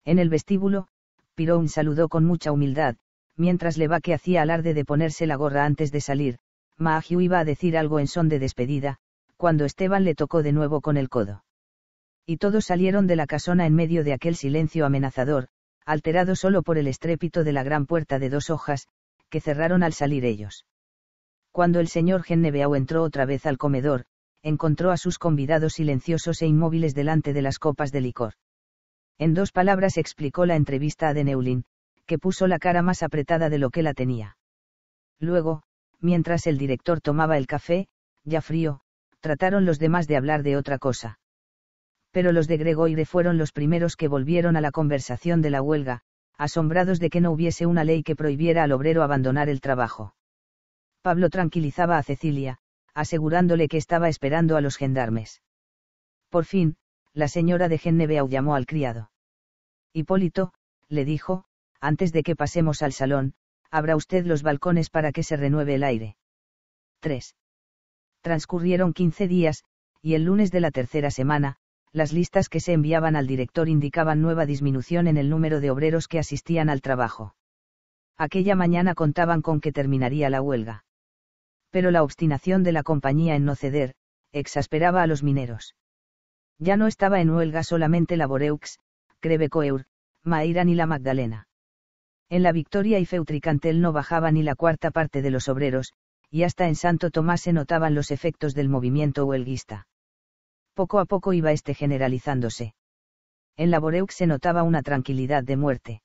A: En el vestíbulo, Pirón saludó con mucha humildad, mientras Levaque hacía alarde de ponerse la gorra antes de salir, Mahju iba a decir algo en son de despedida, cuando Esteban le tocó de nuevo con el codo y todos salieron de la casona en medio de aquel silencio amenazador, alterado solo por el estrépito de la gran puerta de dos hojas, que cerraron al salir ellos. Cuando el señor Gennebeau entró otra vez al comedor, encontró a sus convidados silenciosos e inmóviles delante de las copas de licor. En dos palabras explicó la entrevista a de Neulin, que puso la cara más apretada de lo que la tenía. Luego, mientras el director tomaba el café, ya frío, trataron los demás de hablar de otra cosa pero los de Gregoire fueron los primeros que volvieron a la conversación de la huelga, asombrados de que no hubiese una ley que prohibiera al obrero abandonar el trabajo. Pablo tranquilizaba a Cecilia, asegurándole que estaba esperando a los gendarmes. Por fin, la señora de Genneveau llamó al criado. Hipólito, le dijo, antes de que pasemos al salón, abra usted los balcones para que se renueve el aire. 3. Transcurrieron 15 días, y el lunes de la tercera semana, las listas que se enviaban al director indicaban nueva disminución en el número de obreros que asistían al trabajo. Aquella mañana contaban con que terminaría la huelga. Pero la obstinación de la compañía en no ceder, exasperaba a los mineros. Ya no estaba en huelga solamente la Boreux, Crevecoeur, Mairan y la Magdalena. En la Victoria y Feutricantel no bajaba ni la cuarta parte de los obreros, y hasta en Santo Tomás se notaban los efectos del movimiento huelguista poco a poco iba este generalizándose. En la Boreux se notaba una tranquilidad de muerte.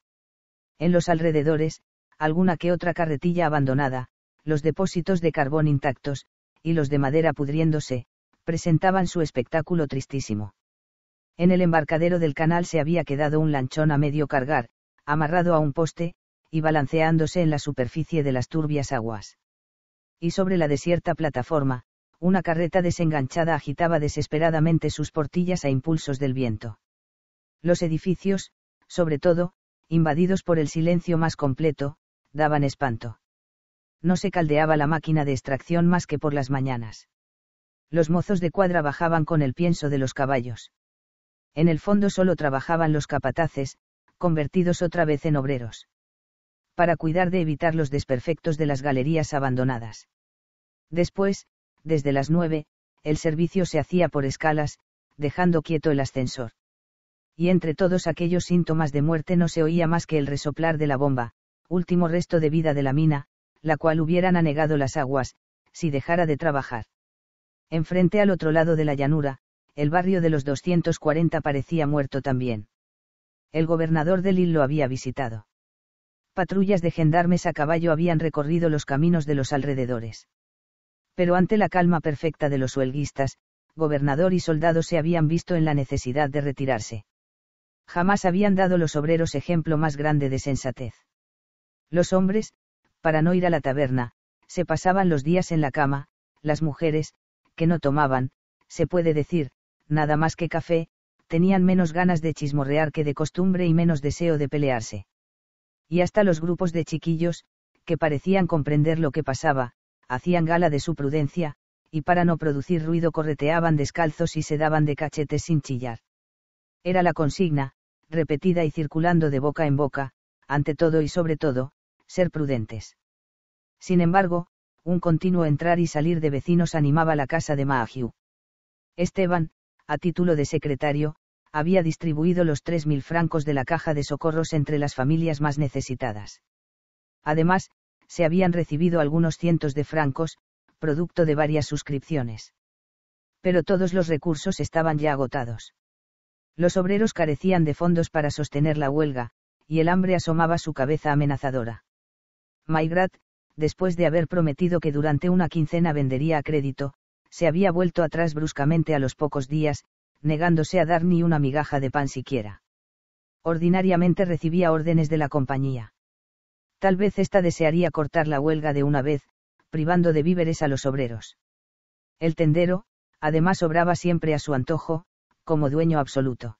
A: En los alrededores, alguna que otra carretilla abandonada, los depósitos de carbón intactos, y los de madera pudriéndose, presentaban su espectáculo tristísimo. En el embarcadero del canal se había quedado un lanchón a medio cargar, amarrado a un poste, y balanceándose en la superficie de las turbias aguas. Y sobre la desierta plataforma, una carreta desenganchada agitaba desesperadamente sus portillas a impulsos del viento. Los edificios, sobre todo, invadidos por el silencio más completo, daban espanto. No se caldeaba la máquina de extracción más que por las mañanas. Los mozos de cuadra bajaban con el pienso de los caballos. En el fondo solo trabajaban los capataces, convertidos otra vez en obreros. Para cuidar de evitar los desperfectos de las galerías abandonadas. Después, desde las nueve, el servicio se hacía por escalas, dejando quieto el ascensor. Y entre todos aquellos síntomas de muerte no se oía más que el resoplar de la bomba, último resto de vida de la mina, la cual hubieran anegado las aguas, si dejara de trabajar. Enfrente al otro lado de la llanura, el barrio de los 240 parecía muerto también. El gobernador de Lille lo había visitado. Patrullas de gendarmes a caballo habían recorrido los caminos de los alrededores pero ante la calma perfecta de los huelguistas, gobernador y soldado se habían visto en la necesidad de retirarse. Jamás habían dado los obreros ejemplo más grande de sensatez. Los hombres, para no ir a la taberna, se pasaban los días en la cama, las mujeres, que no tomaban, se puede decir, nada más que café, tenían menos ganas de chismorrear que de costumbre y menos deseo de pelearse. Y hasta los grupos de chiquillos, que parecían comprender lo que pasaba, hacían gala de su prudencia, y para no producir ruido correteaban descalzos y se daban de cachetes sin chillar. Era la consigna, repetida y circulando de boca en boca, ante todo y sobre todo, ser prudentes. Sin embargo, un continuo entrar y salir de vecinos animaba la casa de Mahiu. Esteban, a título de secretario, había distribuido los tres mil francos de la caja de socorros entre las familias más necesitadas. Además, se habían recibido algunos cientos de francos, producto de varias suscripciones. Pero todos los recursos estaban ya agotados. Los obreros carecían de fondos para sostener la huelga, y el hambre asomaba su cabeza amenazadora. Maigrat, después de haber prometido que durante una quincena vendería a crédito, se había vuelto atrás bruscamente a los pocos días, negándose a dar ni una migaja de pan siquiera. Ordinariamente recibía órdenes de la compañía. Tal vez ésta desearía cortar la huelga de una vez, privando de víveres a los obreros. El tendero, además, obraba siempre a su antojo, como dueño absoluto.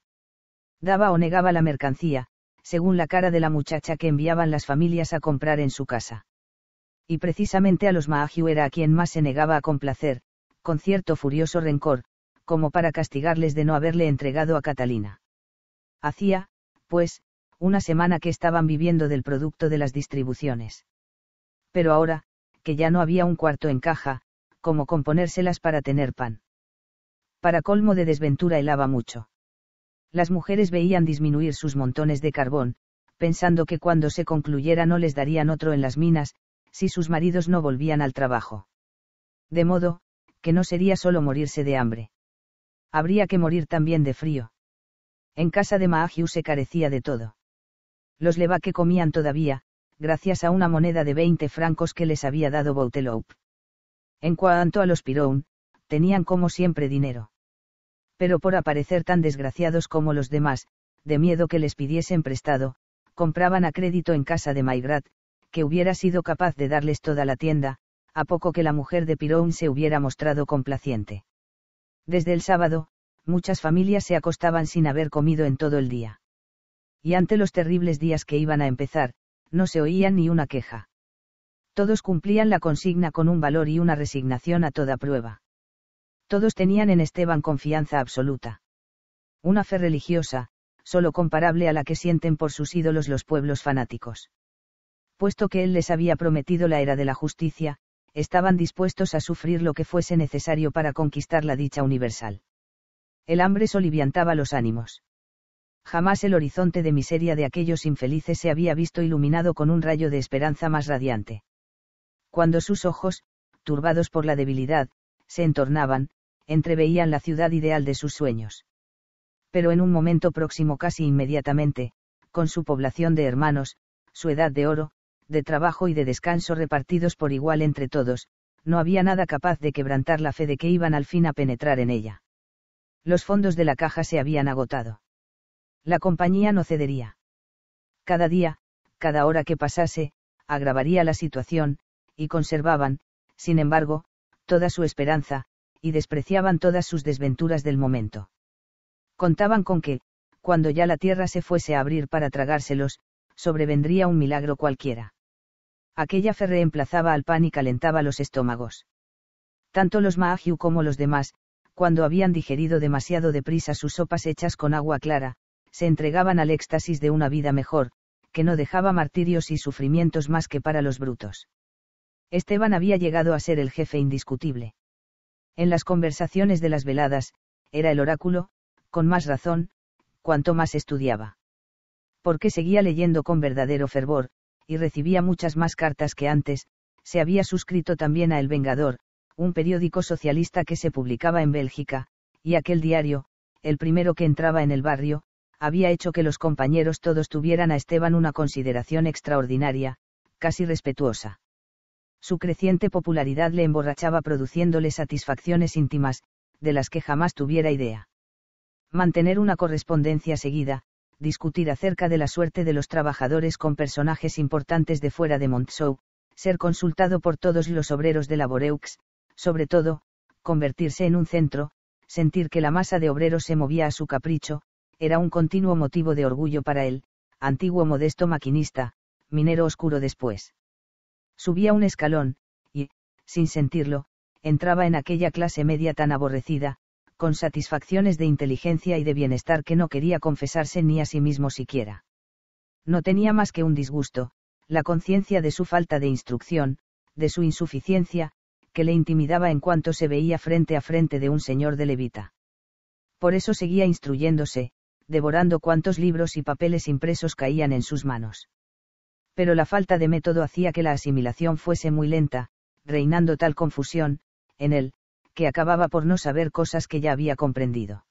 A: Daba o negaba la mercancía, según la cara de la muchacha que enviaban las familias a comprar en su casa. Y precisamente a los Mahagiu era a quien más se negaba a complacer, con cierto furioso rencor, como para castigarles de no haberle entregado a Catalina. Hacía, pues, una semana que estaban viviendo del producto de las distribuciones. Pero ahora, que ya no había un cuarto en caja, como componérselas para tener pan. Para colmo de desventura helaba mucho. Las mujeres veían disminuir sus montones de carbón, pensando que cuando se concluyera no les darían otro en las minas, si sus maridos no volvían al trabajo. De modo, que no sería solo morirse de hambre. Habría que morir también de frío. En casa de Maagiu se carecía de todo. Los Levaque comían todavía, gracias a una moneda de 20 francos que les había dado Bouteloup. En cuanto a los pirón tenían como siempre dinero. Pero por aparecer tan desgraciados como los demás, de miedo que les pidiesen prestado, compraban a crédito en casa de Maigrat, que hubiera sido capaz de darles toda la tienda, a poco que la mujer de pirón se hubiera mostrado complaciente. Desde el sábado, muchas familias se acostaban sin haber comido en todo el día y ante los terribles días que iban a empezar, no se oían ni una queja. Todos cumplían la consigna con un valor y una resignación a toda prueba. Todos tenían en Esteban confianza absoluta. Una fe religiosa, solo comparable a la que sienten por sus ídolos los pueblos fanáticos. Puesto que él les había prometido la era de la justicia, estaban dispuestos a sufrir lo que fuese necesario para conquistar la dicha universal. El hambre soliviantaba los ánimos jamás el horizonte de miseria de aquellos infelices se había visto iluminado con un rayo de esperanza más radiante. Cuando sus ojos, turbados por la debilidad, se entornaban, entreveían la ciudad ideal de sus sueños. Pero en un momento próximo casi inmediatamente, con su población de hermanos, su edad de oro, de trabajo y de descanso repartidos por igual entre todos, no había nada capaz de quebrantar la fe de que iban al fin a penetrar en ella. Los fondos de la caja se habían agotado la compañía no cedería. Cada día, cada hora que pasase, agravaría la situación, y conservaban, sin embargo, toda su esperanza, y despreciaban todas sus desventuras del momento. Contaban con que, cuando ya la tierra se fuese a abrir para tragárselos, sobrevendría un milagro cualquiera. Aquella fe reemplazaba al pan y calentaba los estómagos. Tanto los Maagiu como los demás, cuando habían digerido demasiado deprisa sus sopas hechas con agua clara, se entregaban al éxtasis de una vida mejor, que no dejaba martirios y sufrimientos más que para los brutos. Esteban había llegado a ser el jefe indiscutible. En las conversaciones de las veladas, era el oráculo, con más razón, cuanto más estudiaba. Porque seguía leyendo con verdadero fervor, y recibía muchas más cartas que antes, se había suscrito también a El Vengador, un periódico socialista que se publicaba en Bélgica, y aquel diario, el primero que entraba en el barrio, había hecho que los compañeros todos tuvieran a Esteban una consideración extraordinaria, casi respetuosa. Su creciente popularidad le emborrachaba produciéndole satisfacciones íntimas, de las que jamás tuviera idea. Mantener una correspondencia seguida, discutir acerca de la suerte de los trabajadores con personajes importantes de fuera de Montsou, ser consultado por todos los obreros de la Boreux, sobre todo, convertirse en un centro, sentir que la masa de obreros se movía a su capricho, era un continuo motivo de orgullo para él, antiguo modesto maquinista, minero oscuro después. Subía un escalón, y, sin sentirlo, entraba en aquella clase media tan aborrecida, con satisfacciones de inteligencia y de bienestar que no quería confesarse ni a sí mismo siquiera. No tenía más que un disgusto, la conciencia de su falta de instrucción, de su insuficiencia, que le intimidaba en cuanto se veía frente a frente de un señor de levita. Por eso seguía instruyéndose, devorando cuantos libros y papeles impresos caían en sus manos. Pero la falta de método hacía que la asimilación fuese muy lenta, reinando tal confusión, en él, que acababa por no saber cosas que ya había comprendido.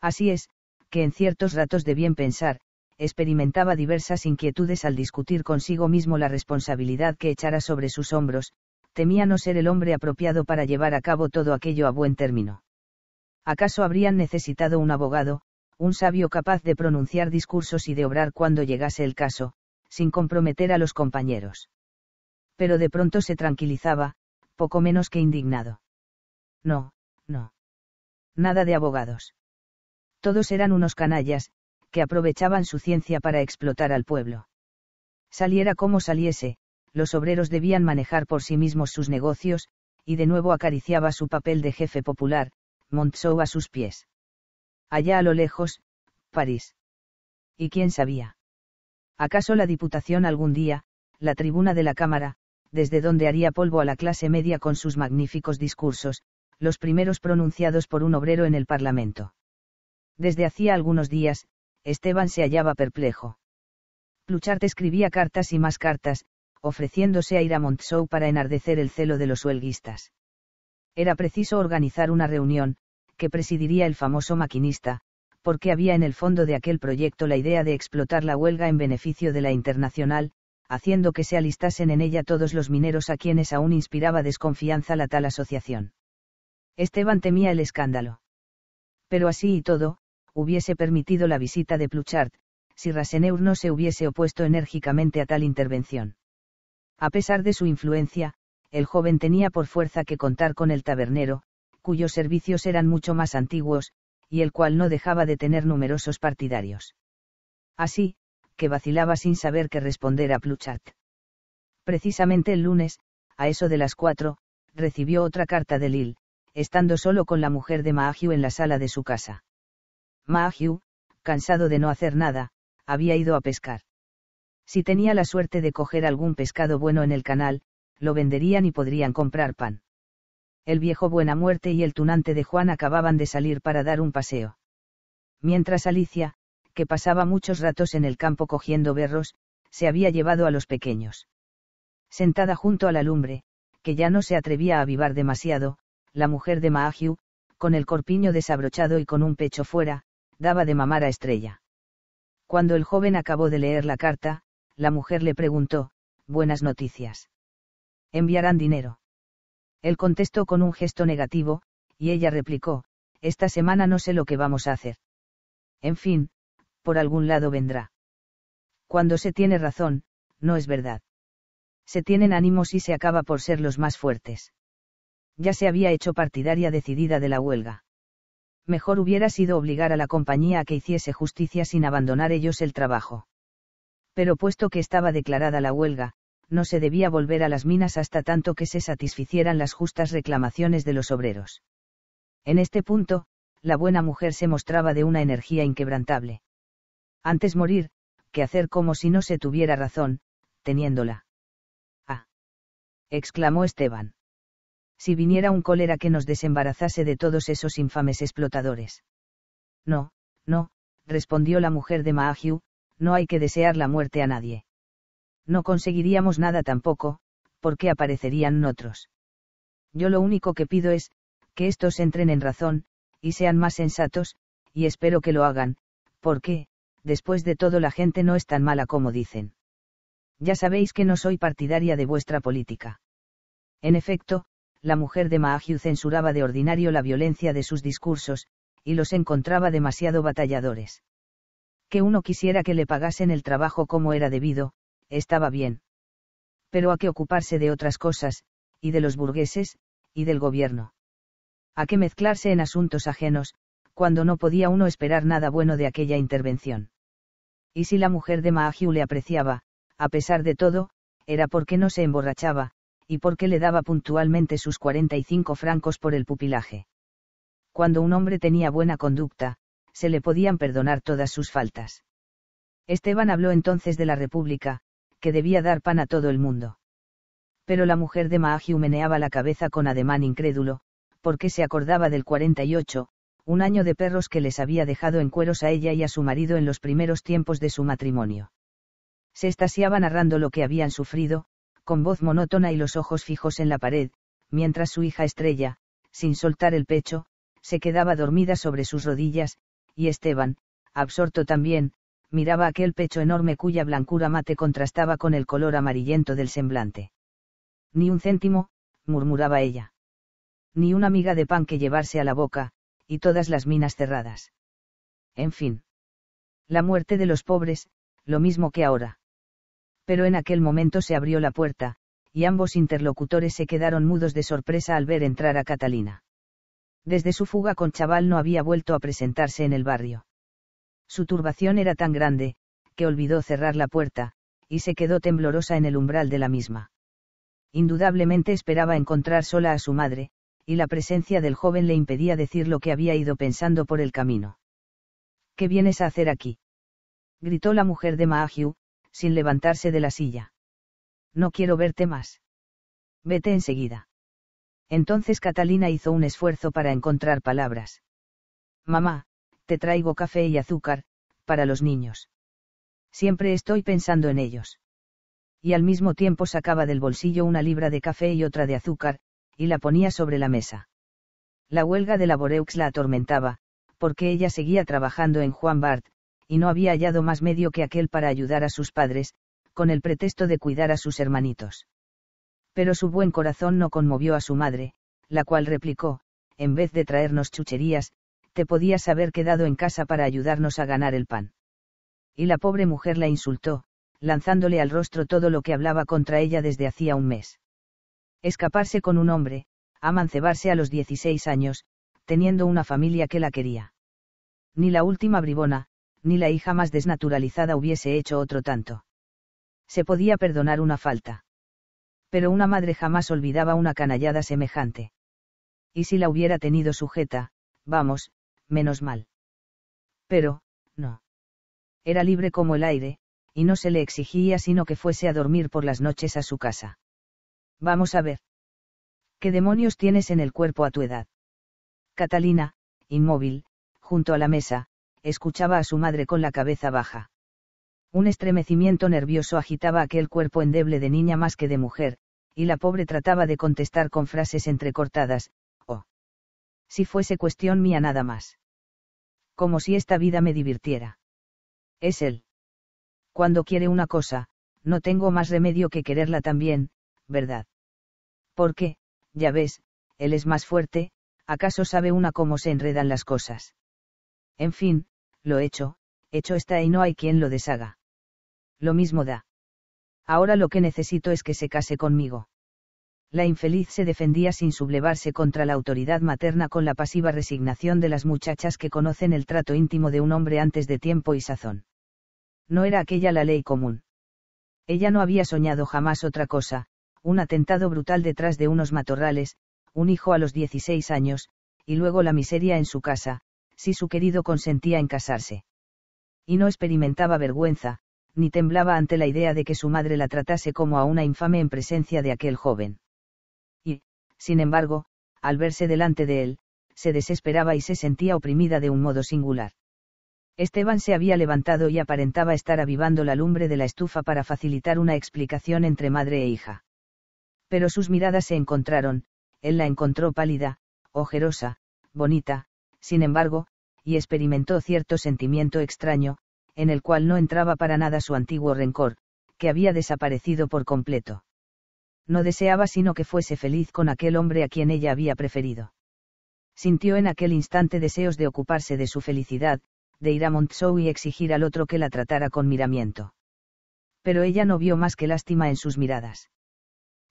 A: Así es, que en ciertos ratos de bien pensar, experimentaba diversas inquietudes al discutir consigo mismo la responsabilidad que echara sobre sus hombros, temía no ser el hombre apropiado para llevar a cabo todo aquello a buen término. ¿Acaso habrían necesitado un abogado, un sabio capaz de pronunciar discursos y de obrar cuando llegase el caso, sin comprometer a los compañeros. Pero de pronto se tranquilizaba, poco menos que indignado. No, no. Nada de abogados. Todos eran unos canallas, que aprovechaban su ciencia para explotar al pueblo. Saliera como saliese, los obreros debían manejar por sí mismos sus negocios, y de nuevo acariciaba su papel de jefe popular, Montsou a sus pies. Allá a lo lejos, París. ¿Y quién sabía? ¿Acaso la Diputación algún día, la tribuna de la Cámara, desde donde haría polvo a la clase media con sus magníficos discursos, los primeros pronunciados por un obrero en el Parlamento? Desde hacía algunos días, Esteban se hallaba perplejo. Pluchart escribía cartas y más cartas, ofreciéndose a ir a Montsou para enardecer el celo de los huelguistas. Era preciso organizar una reunión, que presidiría el famoso maquinista, porque había en el fondo de aquel proyecto la idea de explotar la huelga en beneficio de la internacional, haciendo que se alistasen en ella todos los mineros a quienes aún inspiraba desconfianza la tal asociación. Esteban temía el escándalo. Pero así y todo, hubiese permitido la visita de Pluchart, si Raseneur no se hubiese opuesto enérgicamente a tal intervención. A pesar de su influencia, el joven tenía por fuerza que contar con el tabernero, cuyos servicios eran mucho más antiguos, y el cual no dejaba de tener numerosos partidarios. Así, que vacilaba sin saber qué responder a Pluchart. Precisamente el lunes, a eso de las cuatro, recibió otra carta de Lil, estando solo con la mujer de Mahieu en la sala de su casa. Mahiu, cansado de no hacer nada, había ido a pescar. Si tenía la suerte de coger algún pescado bueno en el canal, lo venderían y podrían comprar pan el viejo Buena Muerte y el tunante de Juan acababan de salir para dar un paseo. Mientras Alicia, que pasaba muchos ratos en el campo cogiendo berros, se había llevado a los pequeños. Sentada junto a la lumbre, que ya no se atrevía a avivar demasiado, la mujer de Maagiu, con el corpiño desabrochado y con un pecho fuera, daba de mamar a Estrella. Cuando el joven acabó de leer la carta, la mujer le preguntó, buenas noticias. ¿Enviarán dinero? Él contestó con un gesto negativo, y ella replicó, esta semana no sé lo que vamos a hacer. En fin, por algún lado vendrá. Cuando se tiene razón, no es verdad. Se tienen ánimos y se acaba por ser los más fuertes. Ya se había hecho partidaria decidida de la huelga. Mejor hubiera sido obligar a la compañía a que hiciese justicia sin abandonar ellos el trabajo. Pero puesto que estaba declarada la huelga, no se debía volver a las minas hasta tanto que se satisficieran las justas reclamaciones de los obreros. En este punto, la buena mujer se mostraba de una energía inquebrantable. Antes morir, que hacer como si no se tuviera razón, teniéndola. Ah. exclamó Esteban. Si viniera un cólera que nos desembarazase de todos esos infames explotadores.
B: No, no,
A: respondió la mujer de Mahagiu, no hay que desear la muerte a nadie no conseguiríamos nada tampoco, porque aparecerían otros. Yo lo único que pido es, que estos entren en razón, y sean más sensatos, y espero que lo hagan, porque, después de todo la gente no es tan mala como dicen. Ya sabéis que no soy partidaria de vuestra política. En efecto, la mujer de Mahagiu censuraba de ordinario la violencia de sus discursos, y los encontraba demasiado batalladores. Que uno quisiera que le pagasen el trabajo como era debido, estaba bien. Pero a qué ocuparse de otras cosas, y de los burgueses, y del gobierno. A qué mezclarse en asuntos ajenos, cuando no podía uno esperar nada bueno de aquella intervención. Y si la mujer de Mahagiu le apreciaba, a pesar de todo, era porque no se emborrachaba, y porque le daba puntualmente sus 45 francos por el pupilaje. Cuando un hombre tenía buena conducta, se le podían perdonar todas sus faltas. Esteban habló entonces de la República, que debía dar pan a todo el mundo. Pero la mujer de Maagi meneaba la cabeza con ademán incrédulo, porque se acordaba del 48, un año de perros que les había dejado en cueros a ella y a su marido en los primeros tiempos de su matrimonio. Se estasiaba narrando lo que habían sufrido, con voz monótona y los ojos fijos en la pared, mientras su hija estrella, sin soltar el pecho, se quedaba dormida sobre sus rodillas, y Esteban, absorto también, miraba aquel pecho enorme cuya blancura mate contrastaba con el color amarillento del semblante. Ni un céntimo, murmuraba ella. Ni una miga de pan que llevarse a la boca, y todas las minas cerradas. En fin. La muerte de los pobres, lo mismo que ahora. Pero en aquel momento se abrió la puerta, y ambos interlocutores se quedaron mudos de sorpresa al ver entrar a Catalina. Desde su fuga con Chaval no había vuelto a presentarse en el barrio. Su turbación era tan grande, que olvidó cerrar la puerta, y se quedó temblorosa en el umbral de la misma. Indudablemente esperaba encontrar sola a su madre, y la presencia del joven le impedía decir lo que había ido pensando por el camino. ¿Qué vienes a hacer aquí? gritó la mujer de Mahagiu, sin levantarse de la silla. No quiero verte más. Vete enseguida. Entonces Catalina hizo un esfuerzo para encontrar palabras. Mamá, te traigo café y azúcar, para los niños. Siempre estoy pensando en ellos. Y al mismo tiempo sacaba del bolsillo una libra de café y otra de azúcar, y la ponía sobre la mesa. La huelga de la Boreux la atormentaba, porque ella seguía trabajando en Juan Bart, y no había hallado más medio que aquel para ayudar a sus padres, con el pretexto de cuidar a sus hermanitos. Pero su buen corazón no conmovió a su madre, la cual replicó, en vez de traernos chucherías, te podías haber quedado en casa para ayudarnos a ganar el pan. Y la pobre mujer la insultó, lanzándole al rostro todo lo que hablaba contra ella desde hacía un mes. Escaparse con un hombre, amancebarse a los 16 años, teniendo una familia que la quería. Ni la última bribona, ni la hija más desnaturalizada hubiese hecho otro tanto. Se podía perdonar una falta. Pero una madre jamás olvidaba una canallada semejante. Y si la hubiera tenido sujeta, vamos, menos mal. Pero, no. Era libre como el aire, y no se le exigía sino que fuese a dormir por las noches a su casa. Vamos a ver. ¿Qué demonios tienes en el cuerpo a tu edad? Catalina, inmóvil, junto a la mesa, escuchaba a su madre con la cabeza baja. Un estremecimiento nervioso agitaba aquel cuerpo endeble de niña más que de mujer, y la pobre trataba de contestar con frases entrecortadas, si fuese cuestión mía nada más. Como si esta vida me divirtiera. Es él. Cuando quiere una cosa, no tengo más remedio que quererla también, ¿verdad? Porque, ya ves, él es más fuerte, ¿acaso sabe una cómo se enredan las cosas? En fin, lo hecho, hecho está y no hay quien lo deshaga. Lo mismo da. Ahora lo que necesito es que se case conmigo la infeliz se defendía sin sublevarse contra la autoridad materna con la pasiva resignación de las muchachas que conocen el trato íntimo de un hombre antes de tiempo y sazón. No era aquella la ley común. Ella no había soñado jamás otra cosa, un atentado brutal detrás de unos matorrales, un hijo a los 16 años, y luego la miseria en su casa, si su querido consentía en casarse. Y no experimentaba vergüenza, ni temblaba ante la idea de que su madre la tratase como a una infame en presencia de aquel joven sin embargo, al verse delante de él, se desesperaba y se sentía oprimida de un modo singular. Esteban se había levantado y aparentaba estar avivando la lumbre de la estufa para facilitar una explicación entre madre e hija. Pero sus miradas se encontraron, él la encontró pálida, ojerosa, bonita, sin embargo, y experimentó cierto sentimiento extraño, en el cual no entraba para nada su antiguo rencor, que había desaparecido por completo no deseaba sino que fuese feliz con aquel hombre a quien ella había preferido. Sintió en aquel instante deseos de ocuparse de su felicidad, de ir a Montsou y exigir al otro que la tratara con miramiento. Pero ella no vio más que lástima en sus miradas.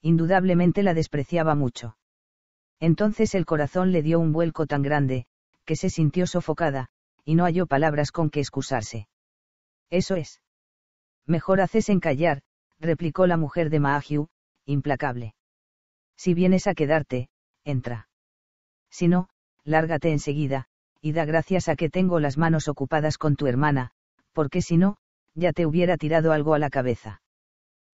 A: Indudablemente la despreciaba mucho. Entonces el corazón le dio un vuelco tan grande, que se sintió sofocada, y no halló palabras con que excusarse. Eso es. Mejor haces en callar, replicó la mujer de Maheu implacable. Si vienes a quedarte, entra. Si no, lárgate enseguida, y da gracias a que tengo las manos ocupadas con tu hermana, porque si no, ya te hubiera tirado algo a la cabeza.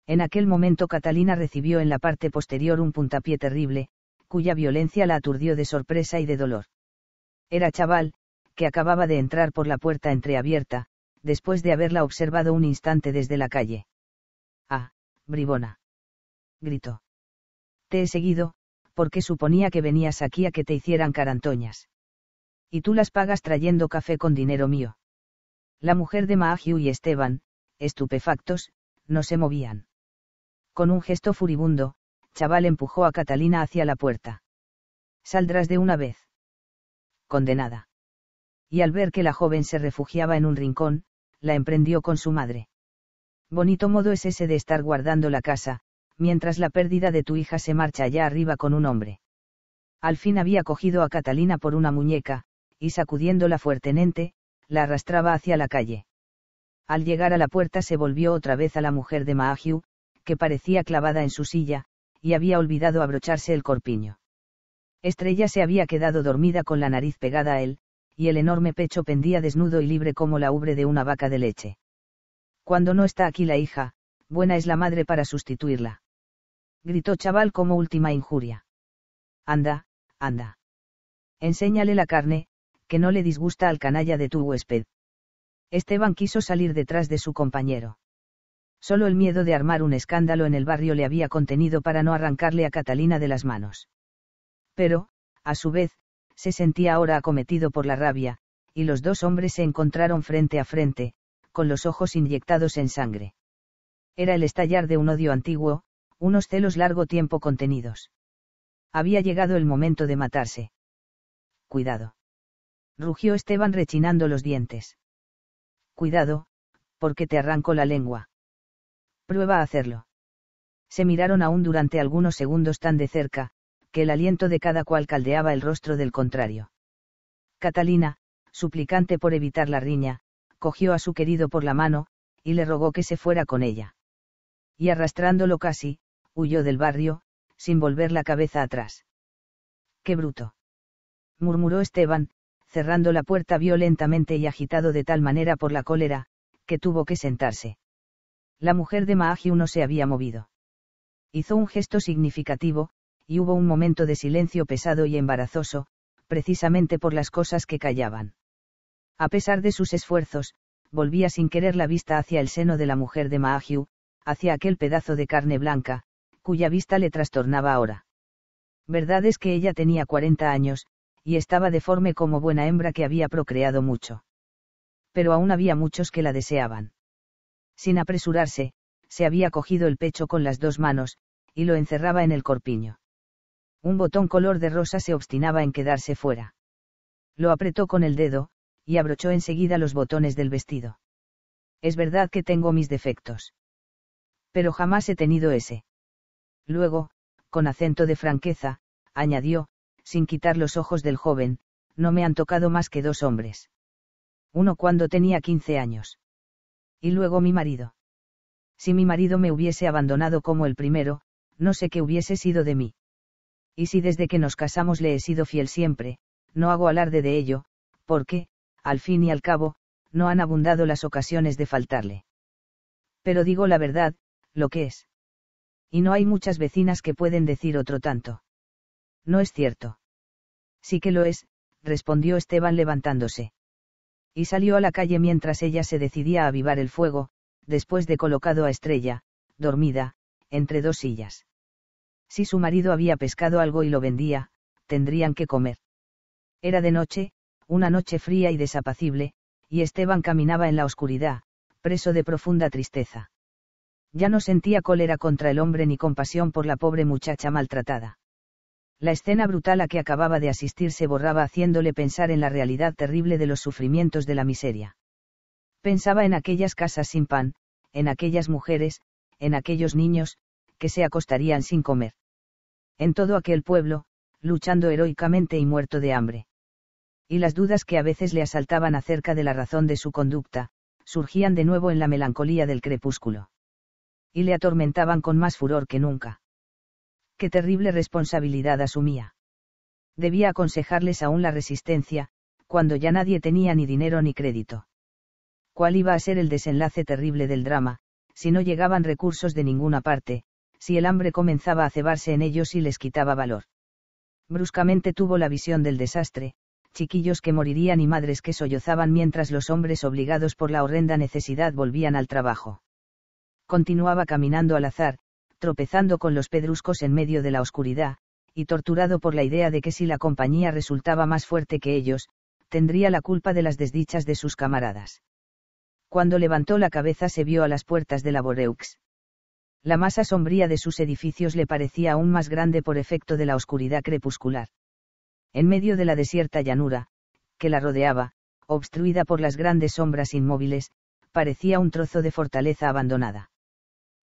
A: En aquel momento Catalina recibió en la parte posterior un puntapié terrible, cuya violencia la aturdió de sorpresa y de dolor. Era chaval, que acababa de entrar por la puerta entreabierta, después de haberla observado un instante desde la calle. Ah, bribona gritó. Te he seguido, porque suponía que venías aquí a que te hicieran carantoñas. Y tú las pagas trayendo café con dinero mío. La mujer de Mahiu y Esteban, estupefactos, no se movían. Con un gesto furibundo, Chaval empujó a Catalina hacia la puerta. Saldrás de una vez. Condenada. Y al ver que la joven se refugiaba en un rincón, la emprendió con su madre. Bonito modo es ese de estar guardando la casa, mientras la pérdida de tu hija se marcha allá arriba con un hombre. Al fin había cogido a Catalina por una muñeca, y sacudiéndola fuertemente, la arrastraba hacia la calle. Al llegar a la puerta se volvió otra vez a la mujer de Mahagiu, que parecía clavada en su silla, y había olvidado abrocharse el corpiño. Estrella se había quedado dormida con la nariz pegada a él, y el enorme pecho pendía desnudo y libre como la ubre de una vaca de leche. Cuando no está aquí la hija, buena es la madre para sustituirla gritó Chaval como última injuria. Anda, anda. Enséñale la carne, que no le disgusta al canalla de tu huésped. Esteban quiso salir detrás de su compañero. Solo el miedo de armar un escándalo en el barrio le había contenido para no arrancarle a Catalina de las manos. Pero, a su vez, se sentía ahora acometido por la rabia, y los dos hombres se encontraron frente a frente, con los ojos inyectados en sangre. Era el estallar de un odio antiguo, unos celos largo tiempo contenidos. Había llegado el momento de matarse. Cuidado. Rugió Esteban rechinando los dientes. Cuidado, porque te arranco la lengua. Prueba a hacerlo. Se miraron aún durante algunos segundos tan de cerca, que el aliento de cada cual caldeaba el rostro del contrario. Catalina, suplicante por evitar la riña, cogió a su querido por la mano, y le rogó que se fuera con ella. Y arrastrándolo casi, huyó del barrio, sin volver la cabeza atrás. ¡Qué bruto! murmuró Esteban, cerrando la puerta violentamente y agitado de tal manera por la cólera, que tuvo que sentarse. La mujer de Maagiu no se había movido. Hizo un gesto significativo, y hubo un momento de silencio pesado y embarazoso, precisamente por las cosas que callaban. A pesar de sus esfuerzos, volvía sin querer la vista hacia el seno de la mujer de Maagiu, hacia aquel pedazo de carne blanca, cuya vista le trastornaba ahora. Verdad es que ella tenía 40 años, y estaba deforme como buena hembra que había procreado mucho. Pero aún había muchos que la deseaban. Sin apresurarse, se había cogido el pecho con las dos manos, y lo encerraba en el corpiño. Un botón color de rosa se obstinaba en quedarse fuera. Lo apretó con el dedo, y abrochó enseguida los botones del vestido. Es verdad que tengo mis defectos. Pero jamás he tenido ese. Luego, con acento de franqueza, añadió, sin quitar los ojos del joven, no me han tocado más que dos hombres. Uno cuando tenía quince años. Y luego mi marido. Si mi marido me hubiese abandonado como el primero, no sé qué hubiese sido de mí. Y si desde que nos casamos le he sido fiel siempre, no hago alarde de ello, porque, al fin y al cabo, no han abundado las ocasiones de faltarle. Pero digo la verdad, lo que es y no hay muchas vecinas que pueden decir otro tanto. No es cierto. Sí que lo es, respondió Esteban levantándose. Y salió a la calle mientras ella se decidía a avivar el fuego, después de colocado a Estrella, dormida, entre dos sillas. Si su marido había pescado algo y lo vendía, tendrían que comer. Era de noche, una noche fría y desapacible, y Esteban caminaba en la oscuridad, preso de profunda tristeza. Ya no sentía cólera contra el hombre ni compasión por la pobre muchacha maltratada. La escena brutal a que acababa de asistir se borraba haciéndole pensar en la realidad terrible de los sufrimientos de la miseria. Pensaba en aquellas casas sin pan, en aquellas mujeres, en aquellos niños, que se acostarían sin comer. En todo aquel pueblo, luchando heroicamente y muerto de hambre. Y las dudas que a veces le asaltaban acerca de la razón de su conducta, surgían de nuevo en la melancolía del crepúsculo y le atormentaban con más furor que nunca. Qué terrible responsabilidad asumía. Debía aconsejarles aún la resistencia, cuando ya nadie tenía ni dinero ni crédito. ¿Cuál iba a ser el desenlace terrible del drama, si no llegaban recursos de ninguna parte, si el hambre comenzaba a cebarse en ellos y les quitaba valor? Bruscamente tuvo la visión del desastre, chiquillos que morirían y madres que sollozaban mientras los hombres obligados por la horrenda necesidad volvían al trabajo continuaba caminando al azar, tropezando con los pedruscos en medio de la oscuridad, y torturado por la idea de que si la compañía resultaba más fuerte que ellos, tendría la culpa de las desdichas de sus camaradas. Cuando levantó la cabeza se vio a las puertas de la Boreux. La masa sombría de sus edificios le parecía aún más grande por efecto de la oscuridad crepuscular. En medio de la desierta llanura, que la rodeaba, obstruida por las grandes sombras inmóviles, parecía un trozo de fortaleza abandonada.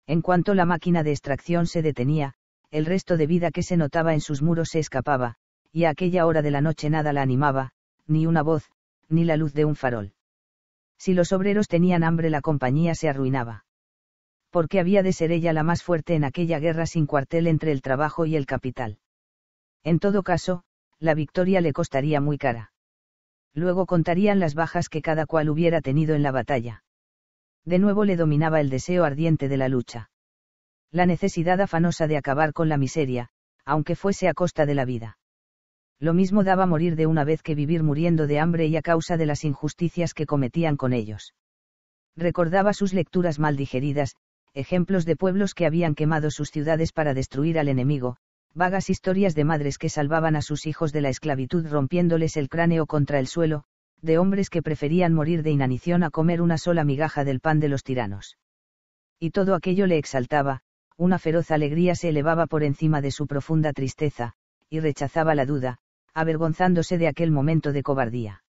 A: En cuanto la máquina de extracción se detenía, el resto de vida que se notaba en sus muros se escapaba, y a aquella hora de la noche nada la animaba, ni una voz, ni la luz de un farol. Si los obreros tenían hambre la compañía se arruinaba. Porque había de ser ella la más fuerte en aquella guerra sin cuartel entre el trabajo y el capital. En todo caso, la victoria le costaría muy cara. Luego contarían las bajas que cada cual hubiera tenido en la batalla de nuevo le dominaba el deseo ardiente de la lucha. La necesidad afanosa de acabar con la miseria, aunque fuese a costa de la vida. Lo mismo daba morir de una vez que vivir muriendo de hambre y a causa de las injusticias que cometían con ellos. Recordaba sus lecturas mal digeridas, ejemplos de pueblos que habían quemado sus ciudades para destruir al enemigo, vagas historias de madres que salvaban a sus hijos de la esclavitud rompiéndoles el cráneo contra el suelo, de hombres que preferían morir de inanición a comer una sola migaja del pan de los tiranos. Y todo aquello le exaltaba, una feroz alegría se elevaba por encima de su profunda tristeza, y rechazaba la duda, avergonzándose de aquel momento de cobardía.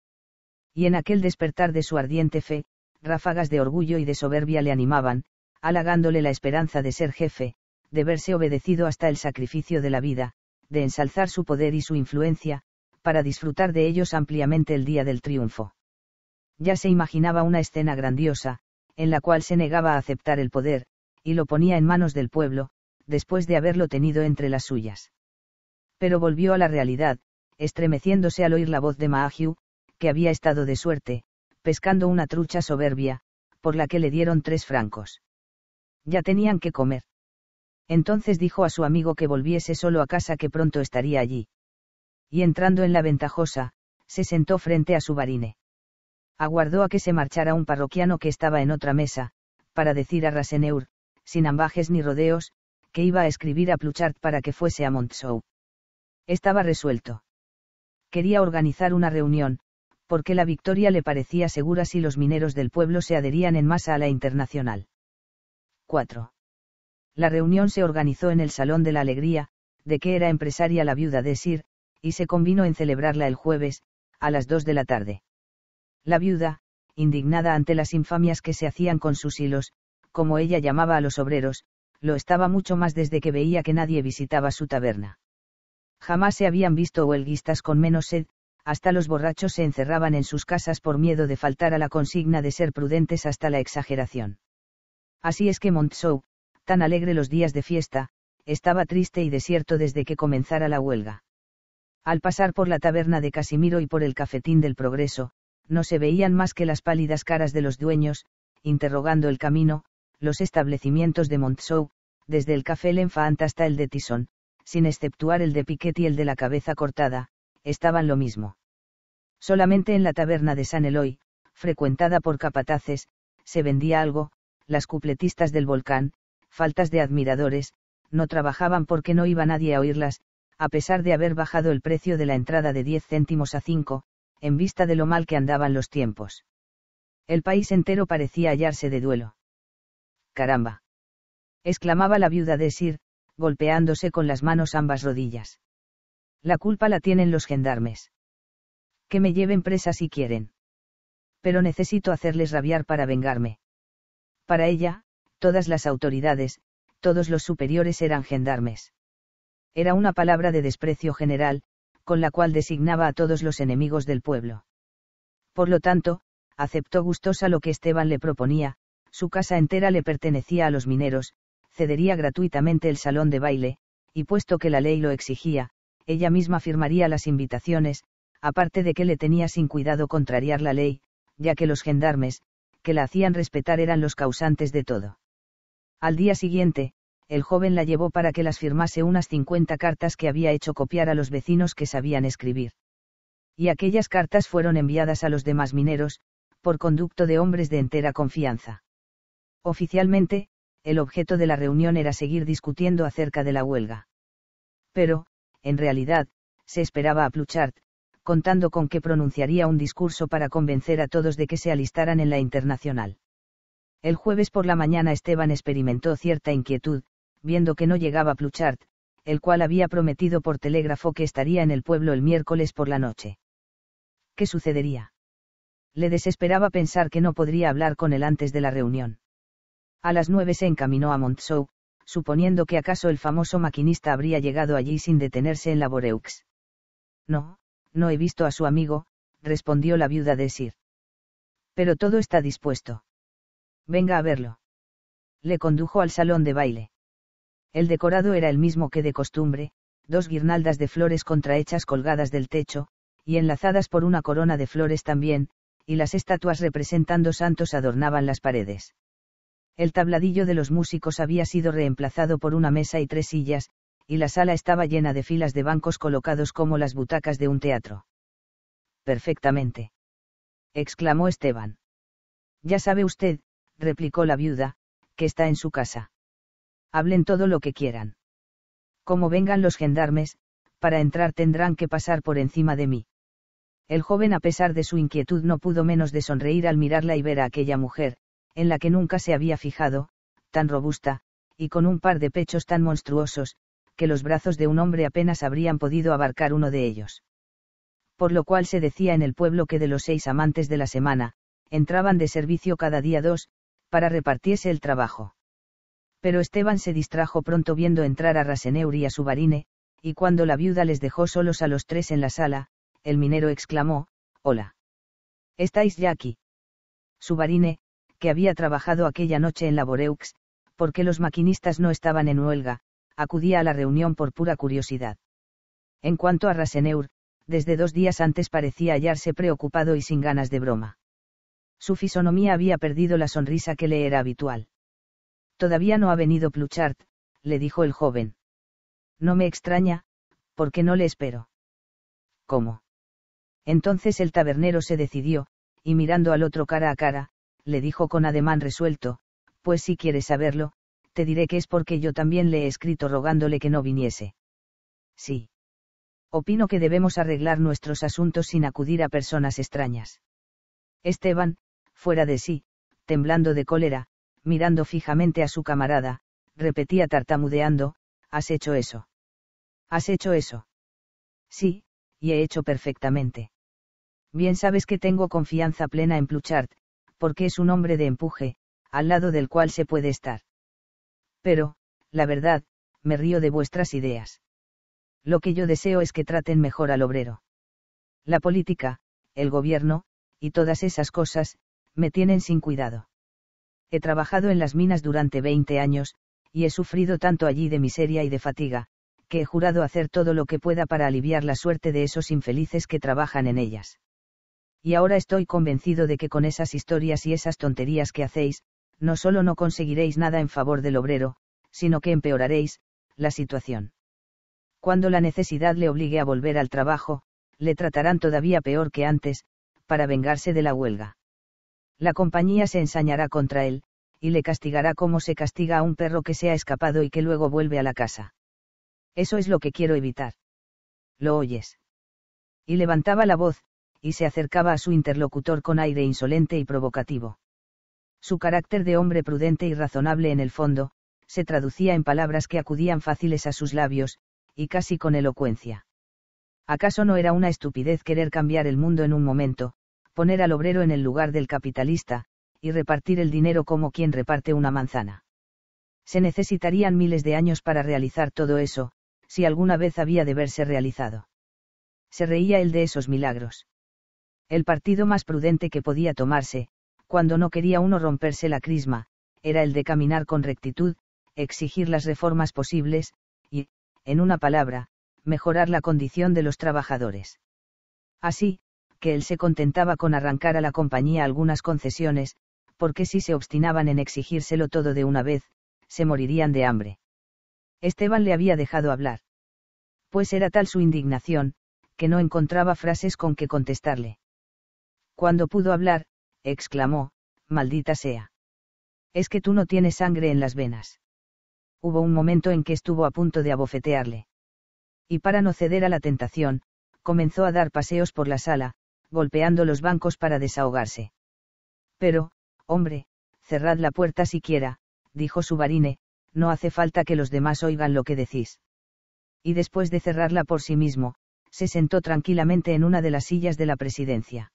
A: Y en aquel despertar de su ardiente fe, ráfagas de orgullo y de soberbia le animaban, halagándole la esperanza de ser jefe, de verse obedecido hasta el sacrificio de la vida, de ensalzar su poder y su influencia, para disfrutar de ellos ampliamente el día del triunfo. Ya se imaginaba una escena grandiosa, en la cual se negaba a aceptar el poder, y lo ponía en manos del pueblo, después de haberlo tenido entre las suyas. Pero volvió a la realidad, estremeciéndose al oír la voz de Maagiu, que había estado de suerte, pescando una trucha soberbia, por la que le dieron tres francos. Ya tenían que comer. Entonces dijo a su amigo que volviese solo a casa que pronto estaría allí y entrando en la ventajosa, se sentó frente a su barine. Aguardó a que se marchara un parroquiano que estaba en otra mesa, para decir a Raseneur, sin ambajes ni rodeos, que iba a escribir a Pluchart para que fuese a Montsou. Estaba resuelto. Quería organizar una reunión, porque la victoria le parecía segura si los mineros del pueblo se adherían en masa a la internacional. 4. La reunión se organizó en el Salón de la Alegría, de que era empresaria la viuda de Sir, y se convino en celebrarla el jueves, a las dos de la tarde. La viuda, indignada ante las infamias que se hacían con sus hilos, como ella llamaba a los obreros, lo estaba mucho más desde que veía que nadie visitaba su taberna. Jamás se habían visto huelguistas con menos sed, hasta los borrachos se encerraban en sus casas por miedo de faltar a la consigna de ser prudentes hasta la exageración. Así es que Montsou, tan alegre los días de fiesta, estaba triste y desierto desde que comenzara la huelga. Al pasar por la taberna de Casimiro y por el cafetín del progreso, no se veían más que las pálidas caras de los dueños, interrogando el camino, los establecimientos de Montsou, desde el café Lenfant hasta el de Tison, sin exceptuar el de Piquet y el de la cabeza cortada, estaban lo mismo. Solamente en la taberna de San Eloy, frecuentada por capataces, se vendía algo, las cupletistas del volcán, faltas de admiradores, no trabajaban porque no iba nadie a oírlas, a pesar de haber bajado el precio de la entrada de 10 céntimos a 5, en vista de lo mal que andaban los tiempos. El país entero parecía hallarse de duelo. ¡Caramba! exclamaba la viuda de Sir, golpeándose con las manos ambas rodillas. La culpa la tienen los gendarmes. Que me lleven presa si quieren. Pero necesito hacerles rabiar para vengarme. Para ella, todas las autoridades, todos los superiores eran gendarmes era una palabra de desprecio general, con la cual designaba a todos los enemigos del pueblo. Por lo tanto, aceptó gustosa lo que Esteban le proponía, su casa entera le pertenecía a los mineros, cedería gratuitamente el salón de baile, y puesto que la ley lo exigía, ella misma firmaría las invitaciones, aparte de que le tenía sin cuidado contrariar la ley, ya que los gendarmes, que la hacían respetar eran los causantes de todo. Al día siguiente, el joven la llevó para que las firmase unas 50 cartas que había hecho copiar a los vecinos que sabían escribir. Y aquellas cartas fueron enviadas a los demás mineros, por conducto de hombres de entera confianza. Oficialmente, el objeto de la reunión era seguir discutiendo acerca de la huelga. Pero, en realidad, se esperaba a Pluchart, contando con que pronunciaría un discurso para convencer a todos de que se alistaran en la internacional. El jueves por la mañana Esteban experimentó cierta inquietud, viendo que no llegaba Pluchart, el cual había prometido por telégrafo que estaría en el pueblo el miércoles por la noche. ¿Qué sucedería? Le desesperaba pensar que no podría hablar con él antes de la reunión. A las nueve se encaminó a Montsou, suponiendo que acaso el famoso maquinista habría llegado allí sin detenerse en la Boreux. No, no he visto a su amigo, respondió la viuda de Sir. Pero todo está dispuesto. Venga a verlo. Le condujo al salón de baile. El decorado era el mismo que de costumbre, dos guirnaldas de flores contrahechas colgadas del techo, y enlazadas por una corona de flores también, y las estatuas representando santos adornaban las paredes. El tabladillo de los músicos había sido reemplazado por una mesa y tres sillas, y la sala estaba llena de filas de bancos colocados como las butacas de un teatro. Perfectamente. exclamó Esteban. Ya sabe usted, replicó la viuda, que está en su casa hablen todo lo que quieran. Como vengan los gendarmes, para entrar tendrán que pasar por encima de mí. El joven a pesar de su inquietud no pudo menos de sonreír al mirarla y ver a aquella mujer, en la que nunca se había fijado, tan robusta, y con un par de pechos tan monstruosos, que los brazos de un hombre apenas habrían podido abarcar uno de ellos. Por lo cual se decía en el pueblo que de los seis amantes de la semana, entraban de servicio cada día dos, para repartirse el trabajo pero Esteban se distrajo pronto viendo entrar a Raseneur y a Subarine, y cuando la viuda les dejó solos a los tres en la sala, el minero exclamó, Hola. ¿Estáis ya aquí? Subarine, que había trabajado aquella noche en la Boreux, porque los maquinistas no estaban en huelga, acudía a la reunión por pura curiosidad. En cuanto a Raseneur, desde dos días antes parecía hallarse preocupado y sin ganas de broma. Su fisonomía había perdido la sonrisa que le era habitual. Todavía no ha venido Pluchart, le dijo el joven. No me extraña, porque no le espero. ¿Cómo? Entonces el tabernero se decidió, y mirando al otro cara a cara, le dijo con ademán resuelto, pues si quieres saberlo, te diré que es porque yo también le he escrito rogándole que no viniese. Sí. Opino que debemos arreglar nuestros asuntos sin acudir a personas extrañas. Esteban, fuera de sí, temblando de cólera, mirando fijamente a su camarada, repetía tartamudeando, ¿has hecho eso? ¿Has hecho eso? Sí, y he hecho perfectamente. Bien sabes que tengo confianza plena en Pluchart, porque es un hombre de empuje, al lado del cual se puede estar. Pero, la verdad, me río de vuestras ideas. Lo que yo deseo es que traten mejor al obrero. La política, el gobierno, y todas esas cosas, me tienen sin cuidado. He trabajado en las minas durante 20 años, y he sufrido tanto allí de miseria y de fatiga, que he jurado hacer todo lo que pueda para aliviar la suerte de esos infelices que trabajan en ellas. Y ahora estoy convencido de que con esas historias y esas tonterías que hacéis, no solo no conseguiréis nada en favor del obrero, sino que empeoraréis, la situación. Cuando la necesidad le obligue a volver al trabajo, le tratarán todavía peor que antes, para vengarse de la huelga la compañía se ensañará contra él, y le castigará como se castiga a un perro que se ha escapado y que luego vuelve a la casa. Eso es lo que quiero evitar. ¿Lo oyes? Y levantaba la voz, y se acercaba a su interlocutor con aire insolente y provocativo. Su carácter de hombre prudente y razonable en el fondo, se traducía en palabras que acudían fáciles a sus labios, y casi con elocuencia. ¿Acaso no era una estupidez querer cambiar el mundo en un momento, poner al obrero en el lugar del capitalista, y repartir el dinero como quien reparte una manzana. Se necesitarían miles de años para realizar todo eso, si alguna vez había de verse realizado. Se reía él de esos milagros. El partido más prudente que podía tomarse, cuando no quería uno romperse la crisma, era el de caminar con rectitud, exigir las reformas posibles, y, en una palabra, mejorar la condición de los trabajadores. Así, que él se contentaba con arrancar a la compañía algunas concesiones, porque si se obstinaban en exigírselo todo de una vez, se morirían de hambre. Esteban le había dejado hablar. Pues era tal su indignación, que no encontraba frases con que contestarle. Cuando pudo hablar, exclamó, maldita sea. Es que tú no tienes sangre en las venas. Hubo un momento en que estuvo a punto de abofetearle. Y para no ceder a la tentación, comenzó a dar paseos por la sala, golpeando los bancos para desahogarse. Pero, hombre, cerrad la puerta siquiera, dijo Subarine, no hace falta que los demás oigan lo que decís. Y después de cerrarla por sí mismo, se sentó tranquilamente en una de las sillas de la presidencia.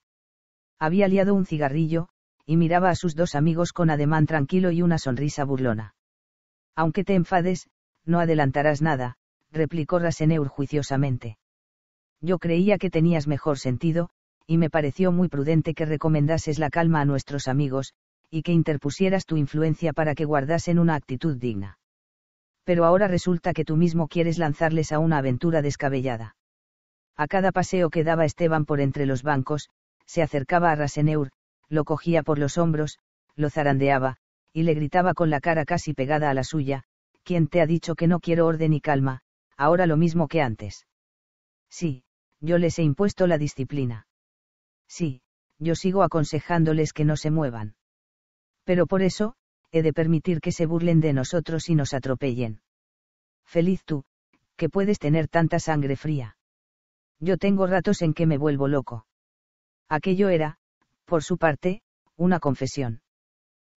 A: Había liado un cigarrillo, y miraba a sus dos amigos con ademán tranquilo y una sonrisa burlona. Aunque te enfades, no adelantarás nada, replicó Raseneur juiciosamente. Yo creía que tenías mejor sentido, y me pareció muy prudente que recomendases la calma a nuestros amigos, y que interpusieras tu influencia para que guardasen una actitud digna. Pero ahora resulta que tú mismo quieres lanzarles a una aventura descabellada. A cada paseo que daba Esteban por entre los bancos, se acercaba a Raseneur, lo cogía por los hombros, lo zarandeaba, y le gritaba con la cara casi pegada a la suya, ¿quién te ha dicho que no quiero orden y calma, ahora lo mismo que antes? Sí, yo les he impuesto la disciplina. Sí, yo sigo aconsejándoles que no se muevan. Pero por eso, he de permitir que se burlen de nosotros y nos atropellen. Feliz tú, que puedes tener tanta sangre fría. Yo tengo ratos en que me vuelvo loco. Aquello era, por su parte, una confesión.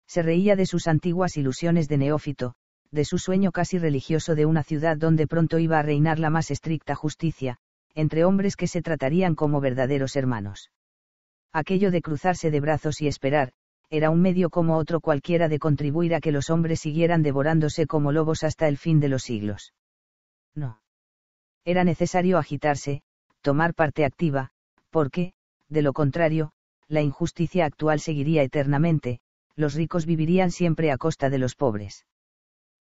A: Se reía de sus antiguas ilusiones de neófito, de su sueño casi religioso de una ciudad donde pronto iba a reinar la más estricta justicia, entre hombres que se tratarían como verdaderos hermanos aquello de cruzarse de brazos y esperar, era un medio como otro cualquiera de contribuir a que los hombres siguieran devorándose como lobos hasta el fin de los siglos. No. Era necesario agitarse, tomar parte activa, porque, de lo contrario, la injusticia actual seguiría eternamente, los ricos vivirían siempre a costa de los pobres.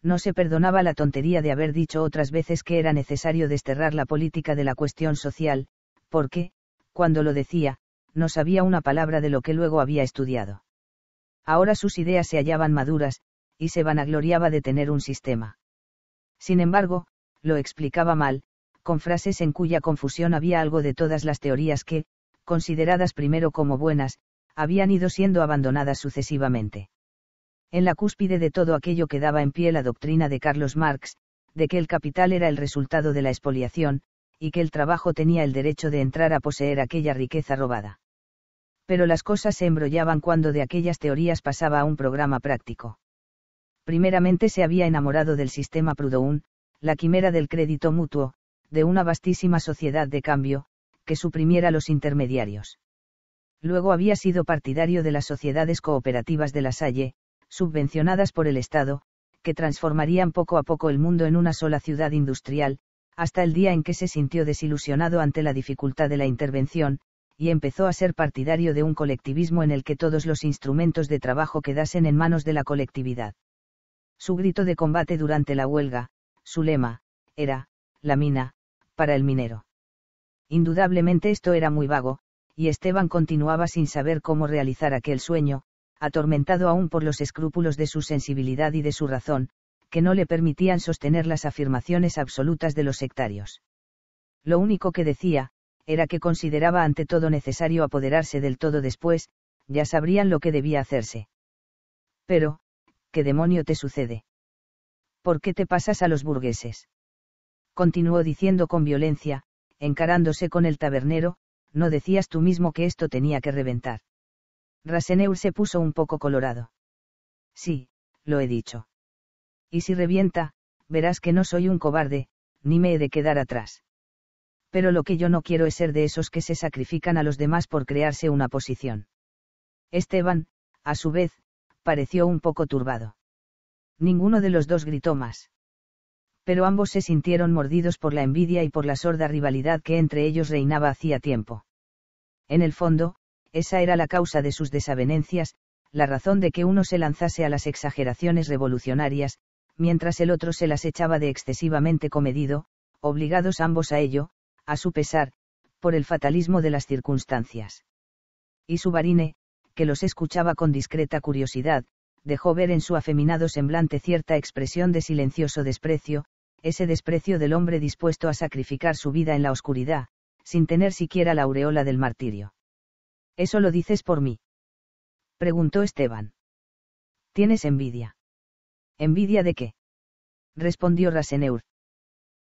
A: No se perdonaba la tontería de haber dicho otras veces que era necesario desterrar la política de la cuestión social, porque, cuando lo decía, no sabía una palabra de lo que luego había estudiado. Ahora sus ideas se hallaban maduras, y se vanagloriaba de tener un sistema. Sin embargo, lo explicaba mal, con frases en cuya confusión había algo de todas las teorías que, consideradas primero como buenas, habían ido siendo abandonadas sucesivamente. En la cúspide de todo aquello quedaba en pie la doctrina de Carlos Marx, de que el capital era el resultado de la expoliación, y que el trabajo tenía el derecho de entrar a poseer aquella riqueza robada pero las cosas se embrollaban cuando de aquellas teorías pasaba a un programa práctico. Primeramente se había enamorado del sistema Proudhon, la quimera del crédito mutuo, de una vastísima sociedad de cambio, que suprimiera los intermediarios. Luego había sido partidario de las sociedades cooperativas de la Salle, subvencionadas por el Estado, que transformarían poco a poco el mundo en una sola ciudad industrial, hasta el día en que se sintió desilusionado ante la dificultad de la intervención, y empezó a ser partidario de un colectivismo en el que todos los instrumentos de trabajo quedasen en manos de la colectividad. Su grito de combate durante la huelga, su lema, era, la mina, para el minero. Indudablemente esto era muy vago, y Esteban continuaba sin saber cómo realizar aquel sueño, atormentado aún por los escrúpulos de su sensibilidad y de su razón, que no le permitían sostener las afirmaciones absolutas de los sectarios. Lo único que decía, era que consideraba ante todo necesario apoderarse del todo después, ya sabrían lo que debía hacerse. Pero, ¿qué demonio te sucede? ¿Por qué te pasas a los burgueses? Continuó diciendo con violencia, encarándose con el tabernero, no decías tú mismo que esto tenía que reventar. Raseneur se puso un poco colorado. Sí, lo he dicho. Y si revienta, verás que no soy un cobarde, ni me he de quedar atrás pero lo que yo no quiero es ser de esos que se sacrifican a los demás por crearse una posición. Esteban, a su vez, pareció un poco turbado. Ninguno de los dos gritó más. Pero ambos se sintieron mordidos por la envidia y por la sorda rivalidad que entre ellos reinaba hacía tiempo. En el fondo, esa era la causa de sus desavenencias, la razón de que uno se lanzase a las exageraciones revolucionarias, mientras el otro se las echaba de excesivamente comedido, obligados ambos a ello, a su pesar, por el fatalismo de las circunstancias. Y Subarine, que los escuchaba con discreta curiosidad, dejó ver en su afeminado semblante cierta expresión de silencioso desprecio, ese desprecio del hombre dispuesto a sacrificar su vida en la oscuridad, sin tener siquiera la aureola del martirio. ¿Eso lo dices por mí? preguntó Esteban. ¿Tienes envidia? ¿Envidia de qué? respondió Raseneur.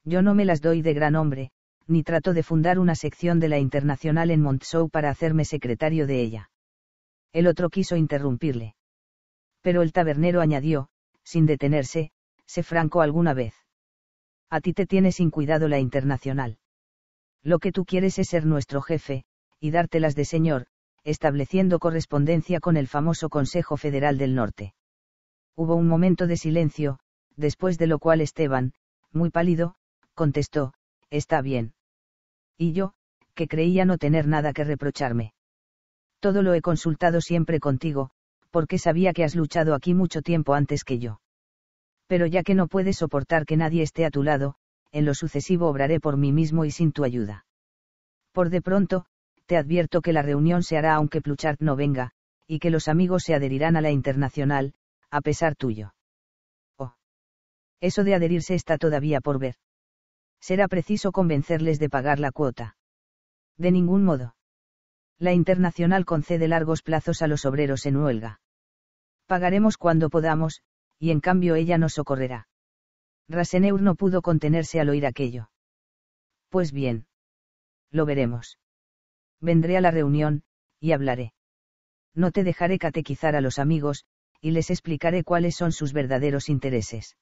A: Yo no me las doy de gran hombre, ni trató de fundar una sección de la Internacional en Montsou para hacerme secretario de ella. El otro quiso interrumpirle. Pero el tabernero añadió, sin detenerse, se franco alguna vez. A ti te tiene sin cuidado la Internacional. Lo que tú quieres es ser nuestro jefe, y dártelas de señor, estableciendo correspondencia con el famoso Consejo Federal del Norte. Hubo un momento de silencio, después de lo cual Esteban, muy pálido, contestó, Está bien y yo, que creía no tener nada que reprocharme. Todo lo he consultado siempre contigo, porque sabía que has luchado aquí mucho tiempo antes que yo. Pero ya que no puedes soportar que nadie esté a tu lado, en lo sucesivo obraré por mí mismo y sin tu ayuda. Por de pronto, te advierto que la reunión se hará aunque Pluchart no venga, y que los amigos se adherirán a la internacional, a pesar tuyo. Oh. Eso de adherirse está todavía por ver será preciso convencerles de pagar la cuota. De ningún modo. La internacional concede largos plazos a los obreros en huelga. Pagaremos cuando podamos, y en cambio ella nos socorrerá. Raseneur no pudo contenerse al oír aquello. Pues bien. Lo veremos. Vendré a la reunión, y hablaré. No te dejaré catequizar a los amigos, y les explicaré cuáles son sus verdaderos intereses.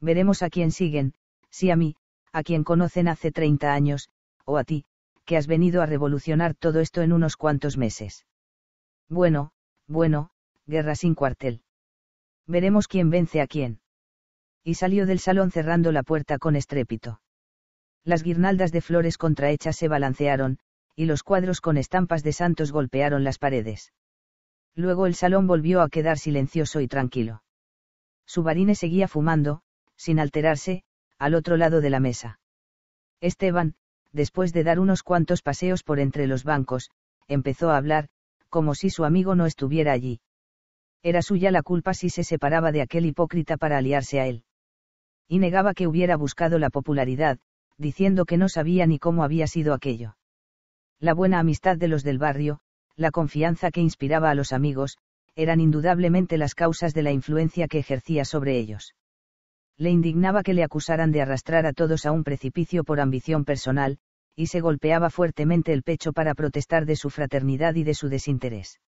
A: Veremos a quién siguen, si a mí, a quien conocen hace 30 años, o a ti, que has venido a revolucionar todo esto en unos cuantos meses. Bueno, bueno, guerra sin cuartel. Veremos quién vence a quién. Y salió del salón cerrando la puerta con estrépito. Las guirnaldas de flores contrahechas se balancearon, y los cuadros con estampas de santos golpearon las paredes. Luego el salón volvió a quedar silencioso y tranquilo. Subarine seguía fumando, sin alterarse, al otro lado de la mesa. Esteban, después de dar unos cuantos paseos por entre los bancos, empezó a hablar, como si su amigo no estuviera allí. Era suya la culpa si se separaba de aquel hipócrita para aliarse a él. Y negaba que hubiera buscado la popularidad, diciendo que no sabía ni cómo había sido aquello. La buena amistad de los del barrio, la confianza que inspiraba a los amigos, eran indudablemente las causas de la influencia que ejercía sobre ellos le indignaba que le acusaran de arrastrar a todos a un precipicio por ambición personal, y se golpeaba fuertemente el pecho para protestar de su fraternidad y de su desinterés.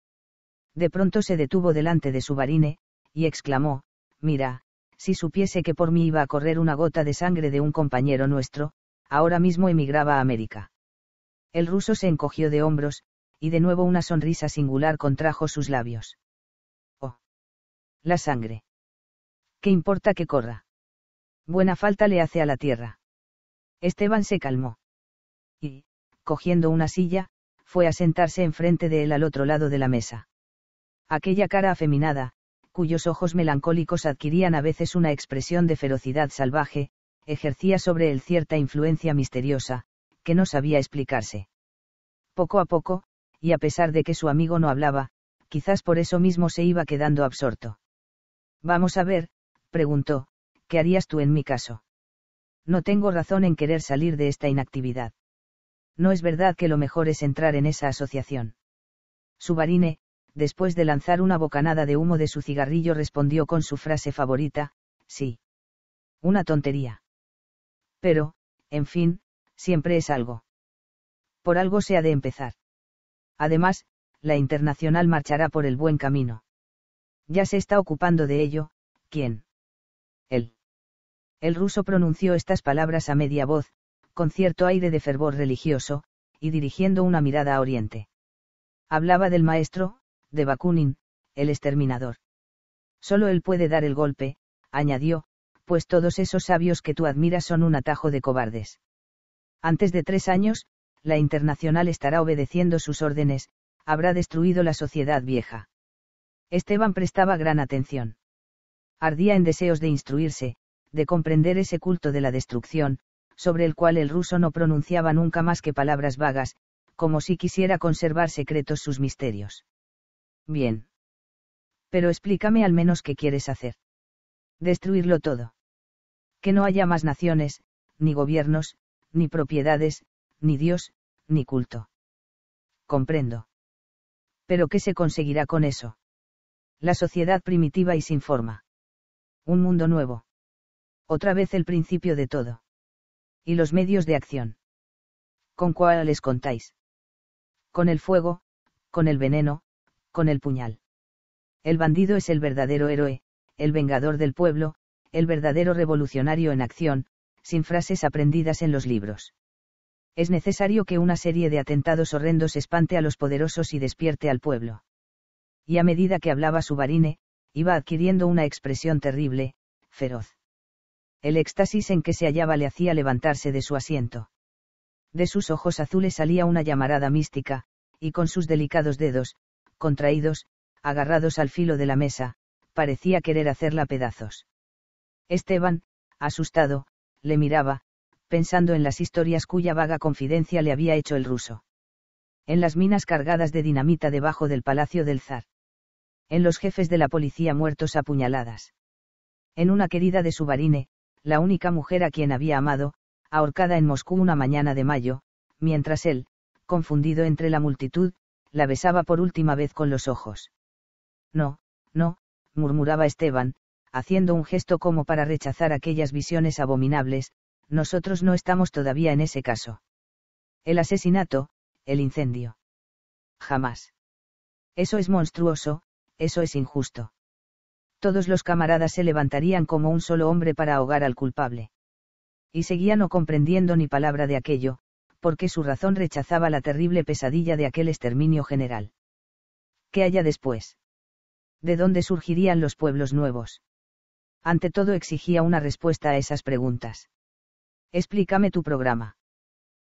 A: De pronto se detuvo delante de su barine, y exclamó, Mira, si supiese que por mí iba a correr una gota de sangre de un compañero nuestro, ahora mismo emigraba a América. El ruso se encogió de hombros, y de nuevo una sonrisa singular contrajo sus labios. Oh. La sangre. ¿Qué importa que corra? Buena falta le hace a la tierra. Esteban se calmó. Y, cogiendo una silla, fue a sentarse enfrente de él al otro lado de la mesa. Aquella cara afeminada, cuyos ojos melancólicos adquirían a veces una expresión de ferocidad salvaje, ejercía sobre él cierta influencia misteriosa, que no sabía explicarse. Poco a poco, y a pesar de que su amigo no hablaba, quizás por eso mismo se iba quedando absorto. Vamos a ver, preguntó, ¿qué harías tú en mi caso? No tengo razón en querer salir de esta inactividad. No es verdad que lo mejor es entrar en esa asociación. Subarine, después de lanzar una bocanada de humo de su cigarrillo, respondió con su frase favorita, sí. Una tontería. Pero, en fin, siempre es algo. Por algo se ha de empezar. Además, la internacional marchará por el buen camino. Ya se está ocupando de ello, ¿quién? Él. El ruso pronunció estas palabras a media voz, con cierto aire de fervor religioso, y dirigiendo una mirada a Oriente. Hablaba del maestro, de Bakunin, el exterminador. Solo él puede dar el golpe, añadió, pues todos esos sabios que tú admiras son un atajo de cobardes. Antes de tres años, la internacional estará obedeciendo sus órdenes, habrá destruido la sociedad vieja. Esteban prestaba gran atención. Ardía en deseos de instruirse, de comprender ese culto de la destrucción, sobre el cual el ruso no pronunciaba nunca más que palabras vagas, como si quisiera conservar secretos sus misterios. Bien. Pero explícame al menos qué quieres hacer. Destruirlo todo. Que no haya más naciones, ni gobiernos, ni propiedades, ni Dios, ni culto. Comprendo. Pero ¿qué se conseguirá con eso? La sociedad primitiva y sin forma. Un mundo nuevo. Otra vez el principio de todo. ¿Y los medios de acción? ¿Con cuáles contáis? Con el fuego, con el veneno, con el puñal. El bandido es el verdadero héroe, el vengador del pueblo, el verdadero revolucionario en acción, sin frases aprendidas en los libros. Es necesario que una serie de atentados horrendos espante a los poderosos y despierte al pueblo. Y a medida que hablaba Subarine, iba adquiriendo una expresión terrible, feroz. El éxtasis en que se hallaba le hacía levantarse de su asiento. De sus ojos azules salía una llamarada mística, y con sus delicados dedos, contraídos, agarrados al filo de la mesa, parecía querer hacerla pedazos. Esteban, asustado, le miraba, pensando en las historias cuya vaga confidencia le había hecho el ruso. En las minas cargadas de dinamita debajo del palacio del zar. En los jefes de la policía muertos apuñaladas. En una querida de barine, la única mujer a quien había amado, ahorcada en Moscú una mañana de mayo, mientras él, confundido entre la multitud, la besaba por última vez con los ojos.
B: No, no, murmuraba
A: Esteban, haciendo un gesto como para rechazar aquellas visiones abominables, nosotros no estamos todavía en ese caso. El asesinato, el incendio. Jamás. Eso es monstruoso, eso es injusto todos los camaradas se levantarían como un solo hombre para ahogar al culpable. Y seguía no comprendiendo ni palabra de aquello, porque su razón rechazaba la terrible pesadilla de aquel exterminio general. ¿Qué haya después? ¿De dónde surgirían los pueblos nuevos? Ante todo exigía una respuesta a esas preguntas. Explícame tu programa.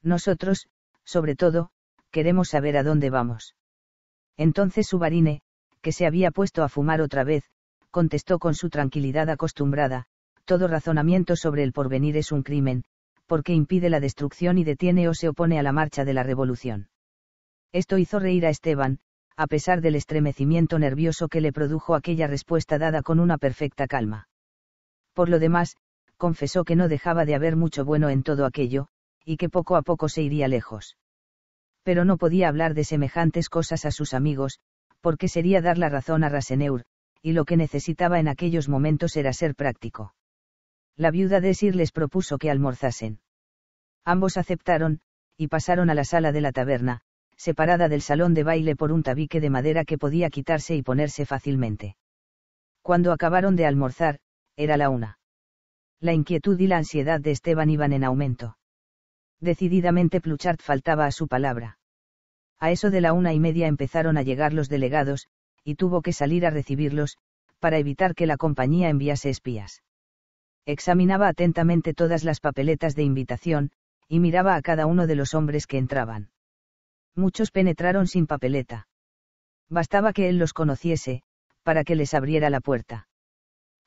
A: Nosotros, sobre todo, queremos saber a dónde vamos. Entonces Subarine, que se había puesto a fumar otra vez, contestó con su tranquilidad acostumbrada, todo razonamiento sobre el porvenir es un crimen, porque impide la destrucción y detiene o se opone a la marcha de la revolución. Esto hizo reír a Esteban, a pesar del estremecimiento nervioso que le produjo aquella respuesta dada con una perfecta calma. Por lo demás, confesó que no dejaba de haber mucho bueno en todo aquello, y que poco a poco se iría lejos. Pero no podía hablar de semejantes cosas a sus amigos, porque sería dar la razón a Raseneur, y lo que necesitaba en aquellos momentos era ser práctico. La viuda de Sir les propuso que almorzasen. Ambos aceptaron, y pasaron a la sala de la taberna, separada del salón de baile por un tabique de madera que podía quitarse y ponerse fácilmente. Cuando acabaron de almorzar, era la una. La inquietud y la ansiedad de Esteban iban en aumento. Decididamente Pluchart faltaba a su palabra. A eso de la una y media empezaron a llegar los delegados, y tuvo que salir a recibirlos, para evitar que la compañía enviase espías. Examinaba atentamente todas las papeletas de invitación, y miraba a cada uno de los hombres que entraban. Muchos penetraron sin papeleta. Bastaba que él los conociese, para que les abriera la puerta.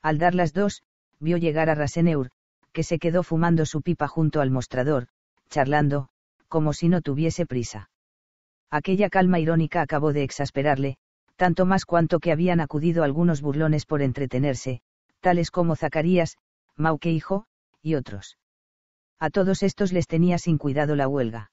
A: Al dar las dos, vio llegar a Raseneur, que se quedó fumando su pipa junto al mostrador, charlando, como si no tuviese prisa. Aquella calma irónica acabó de exasperarle, tanto más cuanto que habían acudido algunos burlones por entretenerse, tales como Zacarías, Mauque hijo, y otros. A todos estos les tenía sin cuidado la huelga.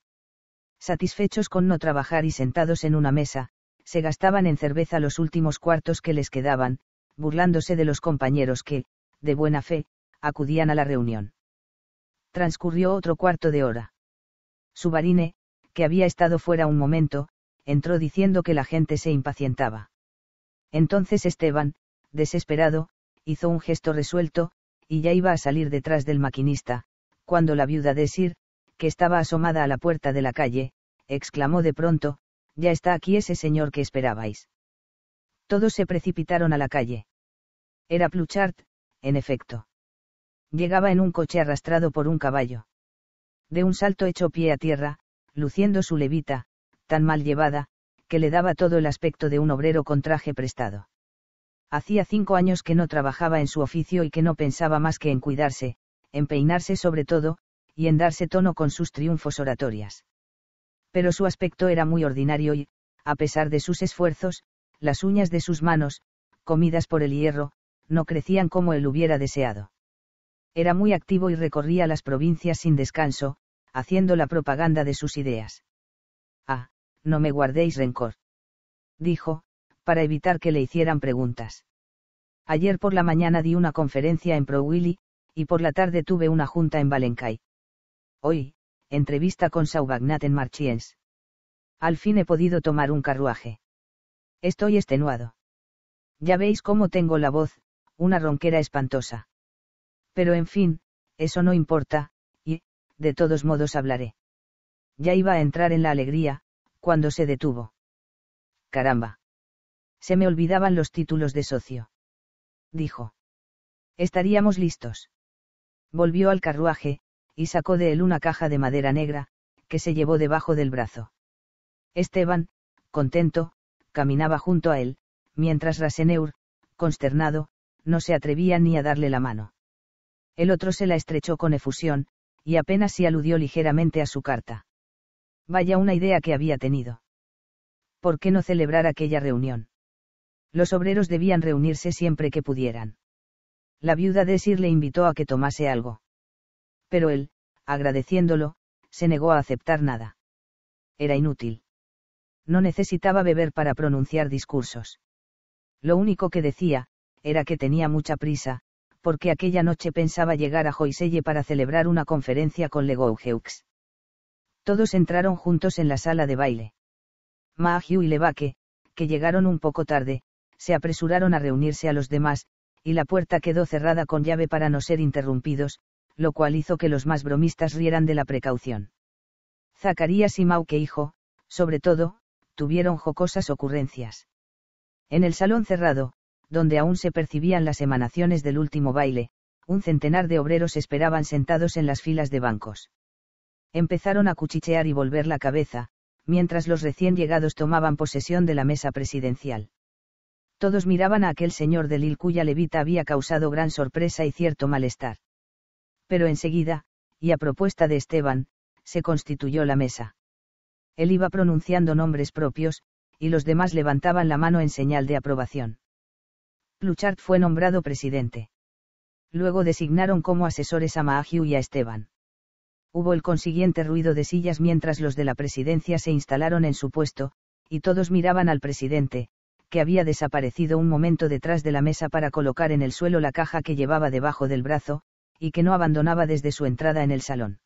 A: Satisfechos con no trabajar y sentados en una mesa, se gastaban en cerveza los últimos cuartos que les quedaban, burlándose de los compañeros que, de buena fe, acudían a la reunión. Transcurrió otro cuarto de hora. Subarine, que había estado fuera un momento, entró diciendo que la gente se impacientaba. Entonces Esteban, desesperado, hizo un gesto resuelto, y ya iba a salir detrás del maquinista, cuando la viuda de Sir, que estaba asomada a la puerta de la calle, exclamó de pronto, ya está aquí ese señor que esperabais. Todos se precipitaron a la calle. Era Pluchart, en efecto. Llegaba en un coche arrastrado por un caballo. De un salto echó pie a tierra, luciendo su levita, tan mal llevada, que le daba todo el aspecto de un obrero con traje prestado. Hacía cinco años que no trabajaba en su oficio y que no pensaba más que en cuidarse, en peinarse sobre todo, y en darse tono con sus triunfos oratorias. Pero su aspecto era muy ordinario y, a pesar de sus esfuerzos, las uñas de sus manos, comidas por el hierro, no crecían como él hubiera deseado. Era muy activo y recorría las provincias sin descanso, haciendo la propaganda de sus ideas. Ah, no me guardéis rencor. Dijo, para evitar que le hicieran preguntas. Ayer por la mañana di una conferencia en Prowilly, y por la tarde tuve una junta en Valencay. Hoy, entrevista con Saubagnat en Marchiens. Al fin he podido tomar un carruaje. Estoy extenuado. Ya veis cómo tengo la voz, una ronquera espantosa. Pero en fin, eso no importa, y, de todos modos hablaré. Ya iba a entrar en la alegría, cuando se detuvo. Caramba. Se me olvidaban los títulos de socio. Dijo. Estaríamos listos. Volvió al carruaje, y sacó de él una caja de madera negra, que se llevó debajo del brazo. Esteban, contento, caminaba junto a él, mientras Raseneur, consternado, no se atrevía ni a darle la mano. El otro se la estrechó con efusión, y apenas si aludió ligeramente a su carta. Vaya una idea que había tenido. ¿Por qué no celebrar aquella reunión? Los obreros debían reunirse siempre que pudieran. La viuda de le invitó a que tomase algo. Pero él, agradeciéndolo, se negó a aceptar nada. Era inútil. No necesitaba beber para pronunciar discursos. Lo único que decía, era que tenía mucha prisa, porque aquella noche pensaba llegar a Joiselle para celebrar una conferencia con Legougeux. Todos entraron juntos en la sala de baile. Mahiu y Levaque, que llegaron un poco tarde, se apresuraron a reunirse a los demás, y la puerta quedó cerrada con llave para no ser interrumpidos, lo cual hizo que los más bromistas rieran de la precaución. Zacarías y Mauke hijo, sobre todo, tuvieron jocosas ocurrencias. En el salón cerrado, donde aún se percibían las emanaciones del último baile, un centenar de obreros esperaban sentados en las filas de bancos empezaron a cuchichear y volver la cabeza, mientras los recién llegados tomaban posesión de la mesa presidencial. Todos miraban a aquel señor de Lille cuya levita había causado gran sorpresa y cierto malestar. Pero enseguida, y a propuesta de Esteban, se constituyó la mesa. Él iba pronunciando nombres propios, y los demás levantaban la mano en señal de aprobación. Pluchart fue nombrado presidente. Luego designaron como asesores a Mahagiu y a Esteban. Hubo el consiguiente ruido de sillas mientras los de la presidencia se instalaron en su puesto, y todos miraban al presidente, que había desaparecido un momento detrás de la mesa para colocar en el suelo la caja que llevaba debajo del brazo, y que no abandonaba desde su entrada en el salón.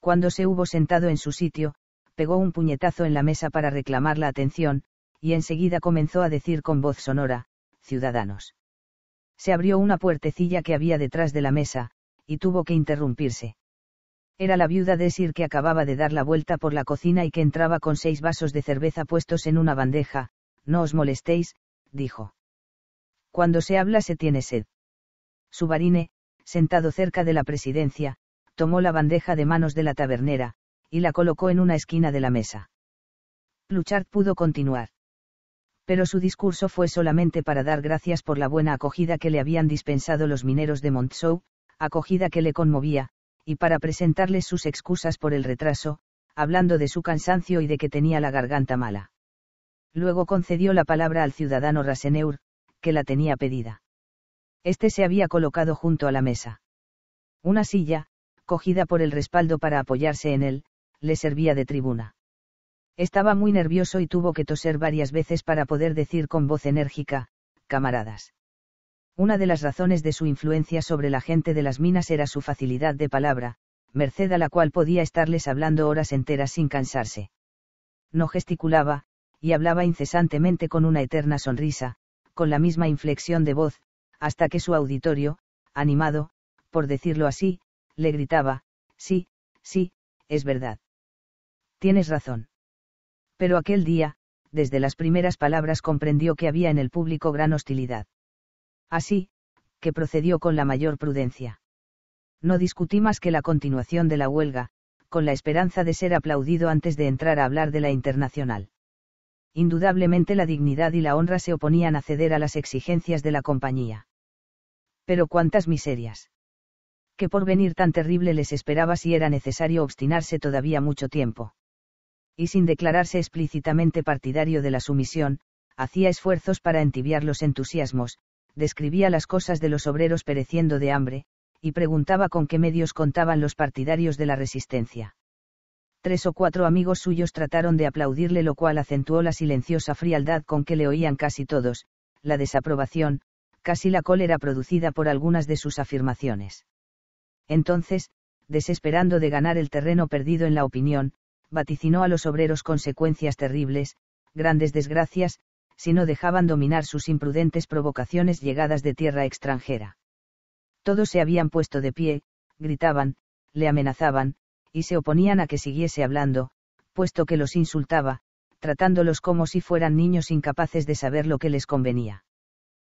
A: Cuando se hubo sentado en su sitio, pegó un puñetazo en la mesa para reclamar la atención, y enseguida comenzó a decir con voz sonora, Ciudadanos. Se abrió una puertecilla que había detrás de la mesa, y tuvo que interrumpirse. Era la viuda de Sir que acababa de dar la vuelta por la cocina y que entraba con seis vasos de cerveza puestos en una bandeja, no os molestéis, dijo. Cuando se habla se tiene sed. Subarine, sentado cerca de la presidencia, tomó la bandeja de manos de la tabernera, y la colocó en una esquina de la mesa. Pluchart pudo continuar. Pero su discurso fue solamente para dar gracias por la buena acogida que le habían dispensado los mineros de Montsou, acogida que le conmovía, y para presentarles sus excusas por el retraso, hablando de su cansancio y de que tenía la garganta mala. Luego concedió la palabra al ciudadano Raseneur, que la tenía pedida. Este se había colocado junto a la mesa. Una silla, cogida por el respaldo para apoyarse en él, le servía de tribuna. Estaba muy nervioso y tuvo que toser varias veces para poder decir con voz enérgica, camaradas. Una de las razones de su influencia sobre la gente de las minas era su facilidad de palabra, merced a la cual podía estarles hablando horas enteras sin cansarse. No gesticulaba, y hablaba incesantemente con una eterna sonrisa, con la misma inflexión de voz, hasta que su auditorio, animado, por decirlo así, le gritaba, sí, sí, es verdad. Tienes razón. Pero aquel día, desde las primeras palabras comprendió que había en el público gran hostilidad. Así, que procedió con la mayor prudencia. No discutí más que la continuación de la huelga, con la esperanza de ser aplaudido antes de entrar a hablar de la internacional. Indudablemente la dignidad y la honra se oponían a ceder a las exigencias de la compañía. Pero cuántas miserias. Que por venir tan terrible les esperaba si era necesario obstinarse todavía mucho tiempo. Y sin declararse explícitamente partidario de la sumisión, hacía esfuerzos para entibiar los entusiasmos, describía las cosas de los obreros pereciendo de hambre, y preguntaba con qué medios contaban los partidarios de la resistencia. Tres o cuatro amigos suyos trataron de aplaudirle, lo cual acentuó la silenciosa frialdad con que le oían casi todos, la desaprobación, casi la cólera producida por algunas de sus afirmaciones. Entonces, desesperando de ganar el terreno perdido en la opinión, vaticinó a los obreros consecuencias terribles, grandes desgracias, si no dejaban dominar sus imprudentes provocaciones llegadas de tierra extranjera. Todos se habían puesto de pie, gritaban, le amenazaban, y se oponían a que siguiese hablando, puesto que los insultaba, tratándolos como si fueran niños incapaces de saber lo que les convenía.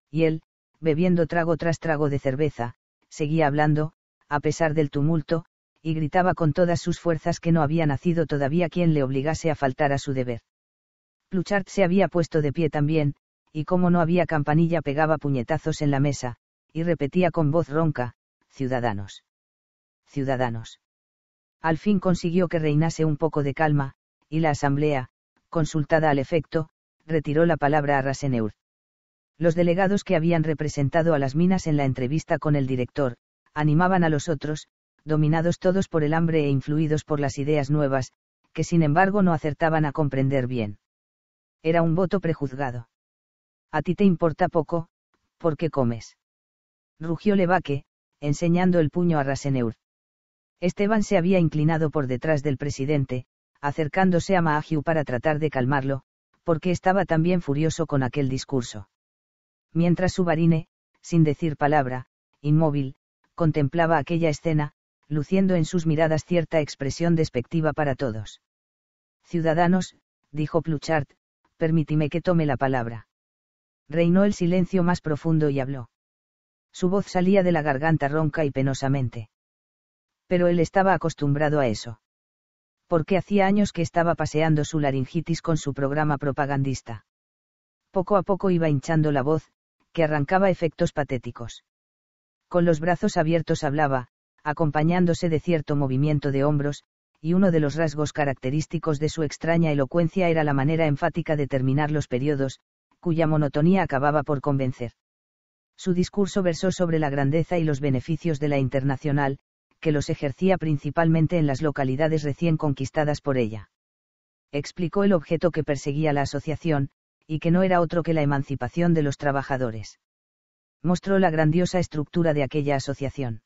A: Y él, bebiendo trago tras trago de cerveza, seguía hablando, a pesar del tumulto, y gritaba con todas sus fuerzas que no había nacido todavía quien le obligase a faltar a su deber. Pluchart se había puesto de pie también, y como no había campanilla pegaba puñetazos en la mesa, y repetía con voz ronca, Ciudadanos. Ciudadanos. Al fin consiguió que reinase un poco de calma, y la asamblea, consultada al efecto, retiró la palabra a Raseneur. Los delegados que habían representado a las minas en la entrevista con el director, animaban a los otros, dominados todos por el hambre e influidos por las ideas nuevas, que sin embargo no acertaban a comprender bien. Era un voto prejuzgado. A ti te importa poco, por qué comes. Rugió Levaque, enseñando el puño a Raseneur. Esteban se había inclinado por detrás del presidente, acercándose a Mahagiu para tratar de calmarlo, porque estaba también furioso con aquel discurso. Mientras Subarine, sin decir palabra, inmóvil, contemplaba aquella escena, luciendo en sus miradas cierta expresión despectiva para todos. Ciudadanos, dijo Pluchart, permítime que tome la palabra. Reinó el silencio más profundo y habló. Su voz salía de la garganta ronca y penosamente. Pero él estaba acostumbrado a eso. Porque hacía años que estaba paseando su laringitis con su programa propagandista. Poco a poco iba hinchando la voz, que arrancaba efectos patéticos. Con los brazos abiertos hablaba, acompañándose de cierto movimiento de hombros, y uno de los rasgos característicos de su extraña elocuencia era la manera enfática de terminar los periodos, cuya monotonía acababa por convencer. Su discurso versó sobre la grandeza y los beneficios de la internacional, que los ejercía principalmente en las localidades recién conquistadas por ella. Explicó el objeto que perseguía la asociación, y que no era otro que la emancipación de los trabajadores. Mostró la grandiosa estructura de aquella asociación.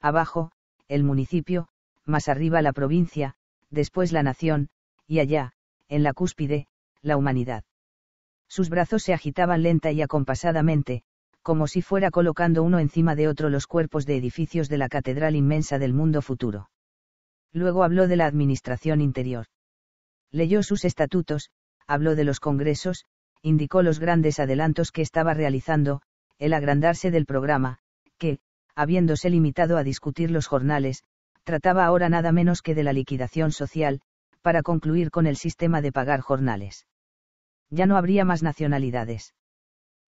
A: Abajo, el municipio, más arriba la provincia, después la nación, y allá, en la cúspide, la humanidad. Sus brazos se agitaban lenta y acompasadamente, como si fuera colocando uno encima de otro los cuerpos de edificios de la catedral inmensa del mundo futuro. Luego habló de la administración interior. Leyó sus estatutos, habló de los congresos, indicó los grandes adelantos que estaba realizando, el agrandarse del programa, que, habiéndose limitado a discutir los jornales, trataba ahora nada menos que de la liquidación social, para concluir con el sistema de pagar jornales. Ya no habría más nacionalidades.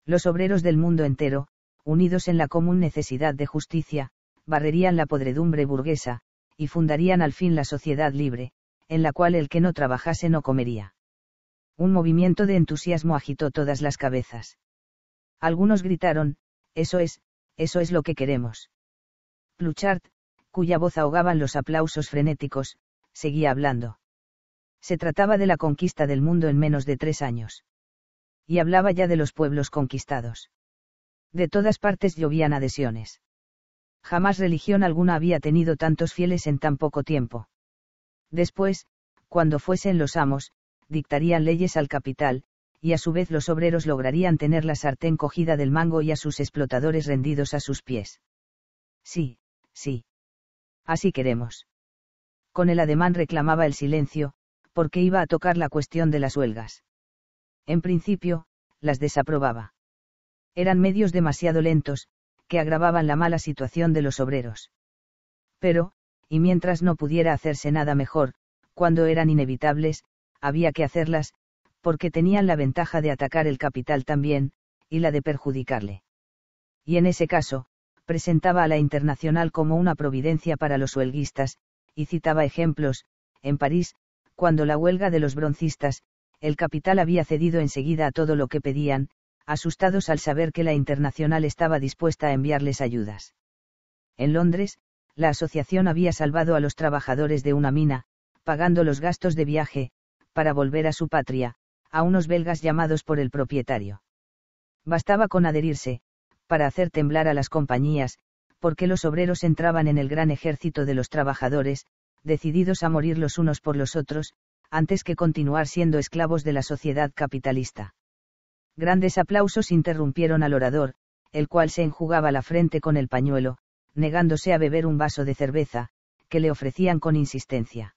A: Los obreros del mundo entero, unidos en la común necesidad de justicia, barrerían la podredumbre burguesa, y fundarían al fin la sociedad libre, en la cual el que no trabajase no comería. Un movimiento de entusiasmo agitó todas las cabezas. Algunos gritaron, eso es, eso es lo que queremos. Pluchart, cuya voz ahogaban los aplausos frenéticos, seguía hablando. Se trataba de la conquista del mundo en menos de tres años. Y hablaba ya de los pueblos conquistados. De todas partes llovían adhesiones. Jamás religión alguna había tenido tantos fieles en tan poco tiempo. Después, cuando fuesen los amos, dictarían leyes al capital, y a su vez los obreros lograrían tener la sartén cogida del mango y a sus explotadores rendidos a sus pies. Sí, sí así queremos. Con el ademán reclamaba el silencio, porque iba a tocar la cuestión de las huelgas. En principio, las desaprobaba. Eran medios demasiado lentos, que agravaban la mala situación de los obreros. Pero, y mientras no pudiera hacerse nada mejor, cuando eran inevitables, había que hacerlas, porque tenían la ventaja de atacar el capital también, y la de perjudicarle. Y en ese caso, presentaba a la Internacional como una providencia para los huelguistas, y citaba ejemplos, en París, cuando la huelga de los broncistas, el capital había cedido enseguida a todo lo que pedían, asustados al saber que la Internacional estaba dispuesta a enviarles ayudas. En Londres, la asociación había salvado a los trabajadores de una mina, pagando los gastos de viaje, para volver a su patria, a unos belgas llamados por el propietario. Bastaba con adherirse, para hacer temblar a las compañías, porque los obreros entraban en el gran ejército de los trabajadores, decididos a morir los unos por los otros, antes que continuar siendo esclavos de la sociedad capitalista. Grandes aplausos interrumpieron al orador, el cual se enjugaba la frente con el pañuelo, negándose a beber un vaso de cerveza, que le ofrecían con insistencia.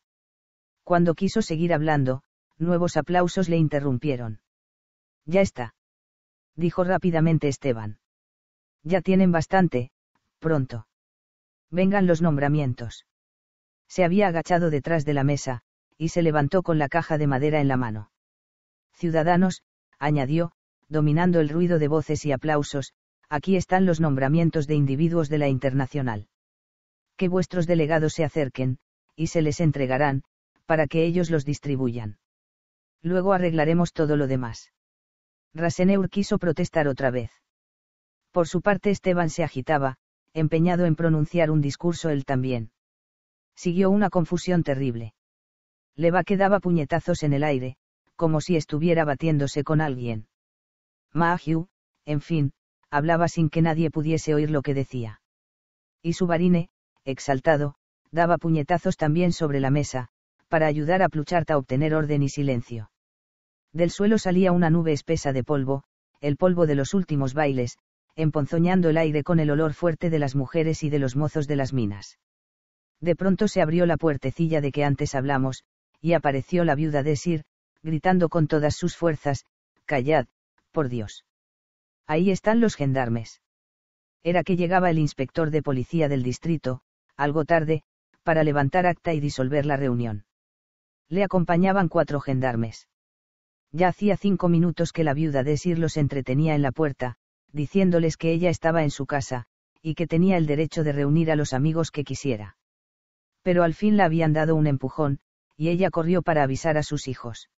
A: Cuando quiso seguir hablando, nuevos aplausos le interrumpieron. Ya está. Dijo rápidamente Esteban ya tienen bastante, pronto. Vengan los nombramientos. Se había agachado detrás de la mesa, y se levantó con la caja de madera en la mano. Ciudadanos, añadió, dominando el ruido de voces y aplausos, aquí están los nombramientos de individuos de la internacional. Que vuestros delegados se acerquen, y se les entregarán, para que ellos los distribuyan. Luego arreglaremos todo lo demás. Raseneur quiso protestar otra vez. Por su parte Esteban se agitaba, empeñado en pronunciar un discurso él también. Siguió una confusión terrible. Leva quedaba puñetazos en el aire, como si estuviera batiéndose con alguien. Mahiu, en fin, hablaba sin que nadie pudiese oír lo que decía. Y Subarine, exaltado, daba puñetazos también sobre la mesa, para ayudar a Plucharta a obtener orden y silencio. Del suelo salía una nube espesa de polvo, el polvo de los últimos bailes, emponzoñando el aire con el olor fuerte de las mujeres y de los mozos de las minas. De pronto se abrió la puertecilla de que antes hablamos, y apareció la viuda de Sir, gritando con todas sus fuerzas, Callad, por Dios. Ahí están los gendarmes. Era que llegaba el inspector de policía del distrito, algo tarde, para levantar acta y disolver la reunión. Le acompañaban cuatro gendarmes. Ya hacía cinco minutos que la viuda de Sir los entretenía en la puerta, diciéndoles que ella estaba en su casa, y que tenía el derecho de reunir a los amigos que quisiera. Pero al fin la habían dado un empujón, y ella corrió para avisar a sus hijos.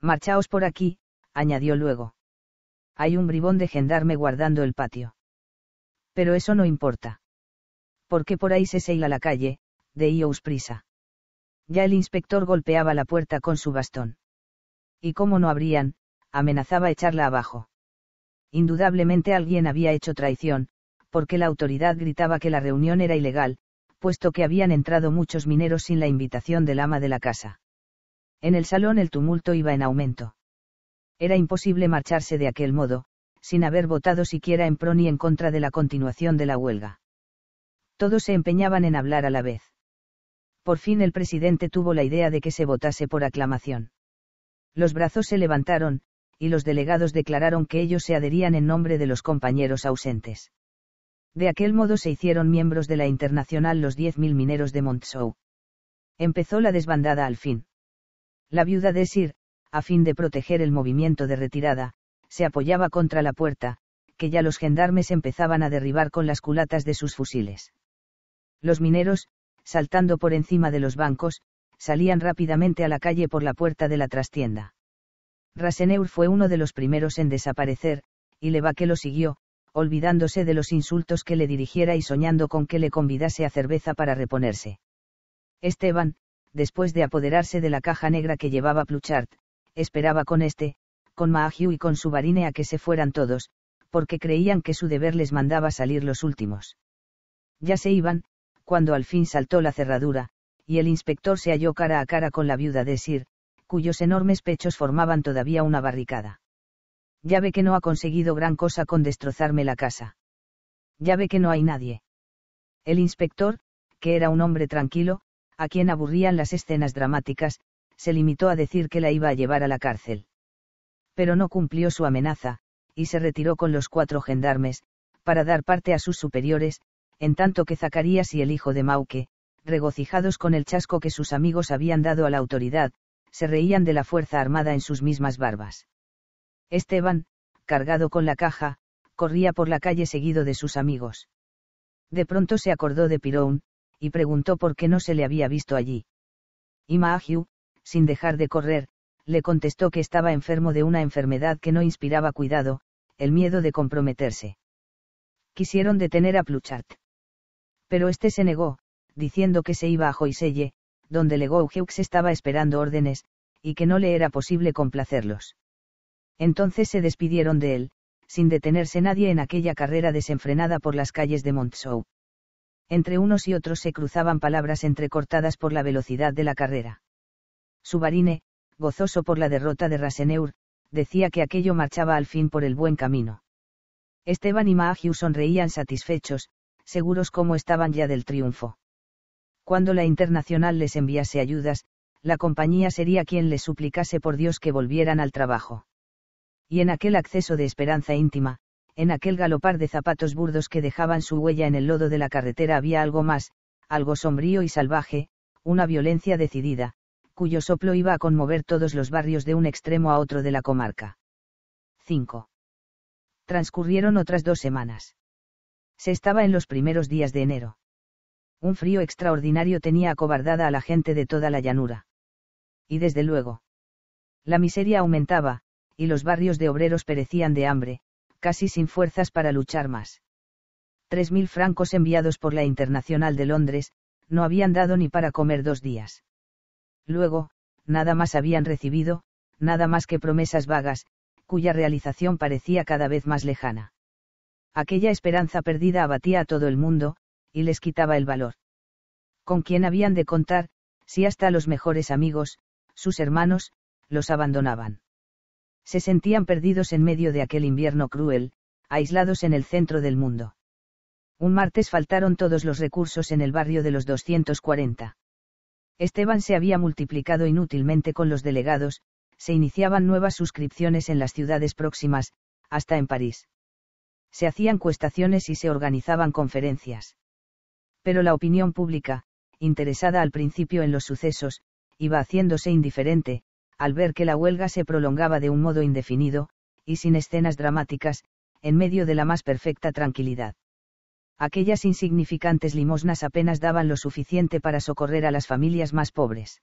A: Marchaos por aquí, añadió luego. Hay un bribón de gendarme guardando el patio. Pero eso no importa. Porque por ahí se seila la calle, de prisa. Ya el inspector golpeaba la puerta con su bastón. ¿Y como no abrían, amenazaba echarla abajo. Indudablemente alguien había hecho traición, porque la autoridad gritaba que la reunión era ilegal, puesto que habían entrado muchos mineros sin la invitación del ama de la casa. En el salón el tumulto iba en aumento. Era imposible marcharse de aquel modo, sin haber votado siquiera en pro ni en contra de la continuación de la huelga. Todos se empeñaban en hablar a la vez. Por fin el presidente tuvo la idea de que se votase por aclamación. Los brazos se levantaron, y los delegados declararon que ellos se adherían en nombre de los compañeros ausentes. De aquel modo se hicieron miembros de la Internacional los 10.000 mineros de Montsou. Empezó la desbandada al fin. La viuda de Sir, a fin de proteger el movimiento de retirada, se apoyaba contra la puerta, que ya los gendarmes empezaban a derribar con las culatas de sus fusiles. Los mineros, saltando por encima de los bancos, salían rápidamente a la calle por la puerta de la trastienda. Raseneur fue uno de los primeros en desaparecer, y Levaque lo siguió, olvidándose de los insultos que le dirigiera y soñando con que le convidase a cerveza para reponerse. Esteban, después de apoderarse de la caja negra que llevaba Pluchart, esperaba con este, con Mahagiu y con su a que se fueran todos, porque creían que su deber les mandaba salir los últimos. Ya se iban, cuando al fin saltó la cerradura, y el inspector se halló cara a cara con la viuda de Sir, cuyos enormes pechos formaban todavía una barricada. Ya ve que no ha conseguido gran cosa con destrozarme la casa. Ya ve que no hay nadie. El inspector, que era un hombre tranquilo, a quien aburrían las escenas dramáticas, se limitó a decir que la iba a llevar a la cárcel. Pero no cumplió su amenaza, y se retiró con los cuatro gendarmes, para dar parte a sus superiores, en tanto que Zacarías y el hijo de Mauque, regocijados con el chasco que sus amigos habían dado a la autoridad, se reían de la fuerza armada en sus mismas barbas. Esteban, cargado con la caja, corría por la calle seguido de sus amigos. De pronto se acordó de Pirón, y preguntó por qué no se le había visto allí. Y Mahiu, sin dejar de correr, le contestó que estaba enfermo de una enfermedad que no inspiraba cuidado, el miedo de comprometerse. Quisieron detener a Pluchart. Pero este se negó, diciendo que se iba a Joiselle, donde Legougeux estaba esperando órdenes, y que no le era posible complacerlos. Entonces se despidieron de él, sin detenerse nadie en aquella carrera desenfrenada por las calles de Montsou. Entre unos y otros se cruzaban palabras entrecortadas por la velocidad de la carrera. Subarine, gozoso por la derrota de Raseneur, decía que aquello marchaba al fin por el buen camino. Esteban y Mahew sonreían satisfechos, seguros como estaban ya del triunfo cuando la Internacional les enviase ayudas, la compañía sería quien les suplicase por Dios que volvieran al trabajo. Y en aquel acceso de esperanza íntima, en aquel galopar de zapatos burdos que dejaban su huella en el lodo de la carretera había algo más, algo sombrío y salvaje, una violencia decidida, cuyo soplo iba a conmover todos los barrios de un extremo a otro de la comarca. 5. Transcurrieron otras dos semanas. Se estaba en los primeros días de enero. Un frío extraordinario tenía acobardada a la gente de toda la llanura. Y desde luego. La miseria aumentaba, y los barrios de obreros perecían de hambre, casi sin fuerzas para luchar más. Tres mil francos enviados por la Internacional de Londres, no habían dado ni para comer dos días. Luego, nada más habían recibido, nada más que promesas vagas, cuya realización parecía cada vez más lejana. Aquella esperanza perdida abatía a todo el mundo, y les quitaba el valor. ¿Con quién habían de contar, si hasta los mejores amigos, sus hermanos, los abandonaban? Se sentían perdidos en medio de aquel invierno cruel, aislados en el centro del mundo. Un martes faltaron todos los recursos en el barrio de los 240. Esteban se había multiplicado inútilmente con los delegados, se iniciaban nuevas suscripciones en las ciudades próximas, hasta en París. Se hacían cuestaciones y se organizaban conferencias pero la opinión pública, interesada al principio en los sucesos, iba haciéndose indiferente, al ver que la huelga se prolongaba de un modo indefinido, y sin escenas dramáticas, en medio de la más perfecta tranquilidad. Aquellas insignificantes limosnas apenas daban lo suficiente para socorrer a las familias más pobres.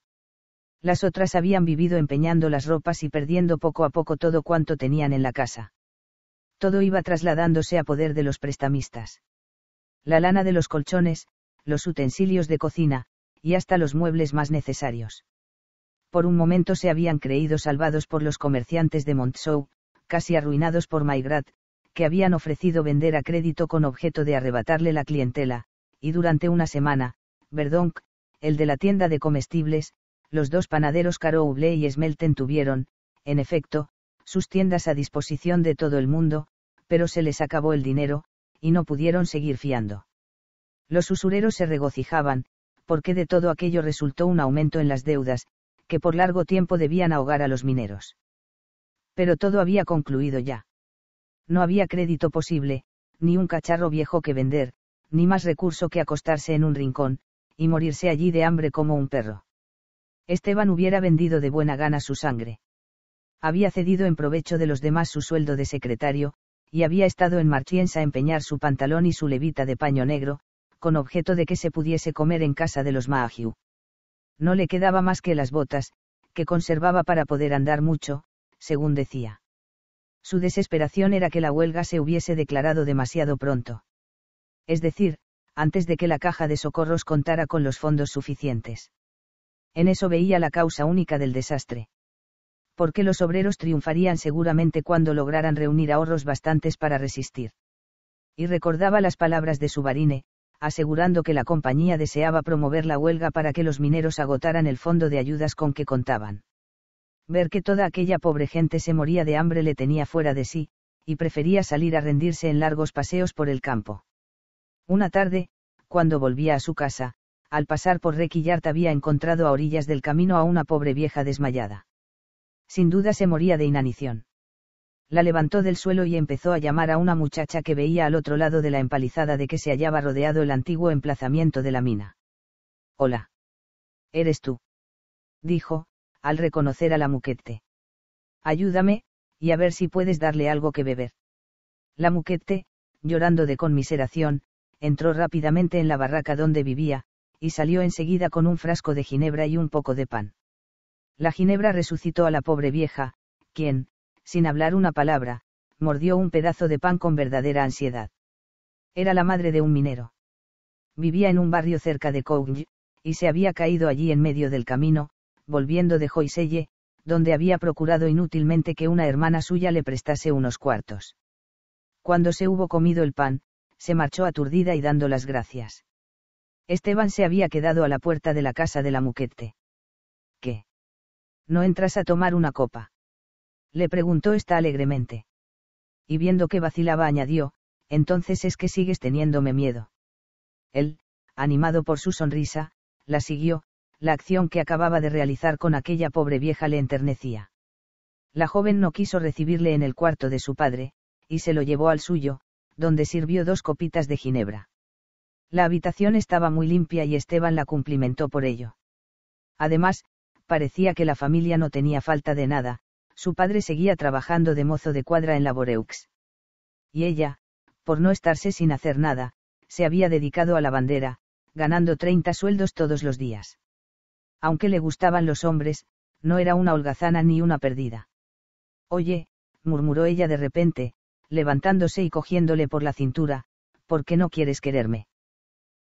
A: Las otras habían vivido empeñando las ropas y perdiendo poco a poco todo cuanto tenían en la casa. Todo iba trasladándose a poder de los prestamistas la lana de los colchones, los utensilios de cocina, y hasta los muebles más necesarios. Por un momento se habían creído salvados por los comerciantes de Montsou, casi arruinados por Maigrat, que habían ofrecido vender a crédito con objeto de arrebatarle la clientela, y durante una semana, Verdonk, el de la tienda de comestibles, los dos panaderos Carouble y Smelten tuvieron, en efecto, sus tiendas a disposición de todo el mundo, pero se les acabó el dinero, y no pudieron seguir fiando. Los usureros se regocijaban, porque de todo aquello resultó un aumento en las deudas, que por largo tiempo debían ahogar a los mineros. Pero todo había concluido ya. No había crédito posible, ni un cacharro viejo que vender, ni más recurso que acostarse en un rincón, y morirse allí de hambre como un perro. Esteban hubiera vendido de buena gana su sangre. Había cedido en provecho de los demás su sueldo de secretario, y había estado en Marchiens a empeñar su pantalón y su levita de paño negro, con objeto de que se pudiese comer en casa de los Mahagiu. No le quedaba más que las botas, que conservaba para poder andar mucho, según decía. Su desesperación era que la huelga se hubiese declarado demasiado pronto. Es decir, antes de que la caja de socorros contara con los fondos suficientes. En eso veía la causa única del desastre porque los obreros triunfarían seguramente cuando lograran reunir ahorros bastantes para resistir. Y recordaba las palabras de su Subarine, asegurando que la compañía deseaba promover la huelga para que los mineros agotaran el fondo de ayudas con que contaban. Ver que toda aquella pobre gente se moría de hambre le tenía fuera de sí, y prefería salir a rendirse en largos paseos por el campo. Una tarde, cuando volvía a su casa, al pasar por Requillart había encontrado a orillas del camino a una pobre vieja desmayada sin duda se moría de inanición. La levantó del suelo y empezó a llamar a una muchacha que veía al otro lado de la empalizada de que se hallaba rodeado el antiguo emplazamiento de la mina. Hola. Eres tú. Dijo, al reconocer a la muquete. Ayúdame, y a ver si puedes darle algo que beber. La muquete, llorando de conmiseración, entró rápidamente en la barraca donde vivía, y salió enseguida con un frasco de ginebra y un poco de pan. La ginebra resucitó a la pobre vieja, quien, sin hablar una palabra, mordió un pedazo de pan con verdadera ansiedad. Era la madre de un minero. Vivía en un barrio cerca de Cougy, y se había caído allí en medio del camino, volviendo de Joiselle, donde había procurado inútilmente que una hermana suya le prestase unos cuartos. Cuando se hubo comido el pan, se marchó aturdida y dando las gracias. Esteban se había quedado a la puerta de la casa de la muquete. ¿Qué? ¿No entras a tomar una copa? Le preguntó esta alegremente. Y viendo que vacilaba añadió, entonces es que sigues teniéndome miedo. Él, animado por su sonrisa, la siguió, la acción que acababa de realizar con aquella pobre vieja le enternecía. La joven no quiso recibirle en el cuarto de su padre, y se lo llevó al suyo, donde sirvió dos copitas de Ginebra. La habitación estaba muy limpia y Esteban la cumplimentó por ello. Además, parecía que la familia no tenía falta de nada, su padre seguía trabajando de mozo de cuadra en la Boreux. Y ella, por no estarse sin hacer nada, se había dedicado a la bandera, ganando 30 sueldos todos los días. Aunque le gustaban los hombres, no era una holgazana ni una perdida. Oye, murmuró ella de repente, levantándose y cogiéndole por la cintura, ¿por qué no quieres quererme?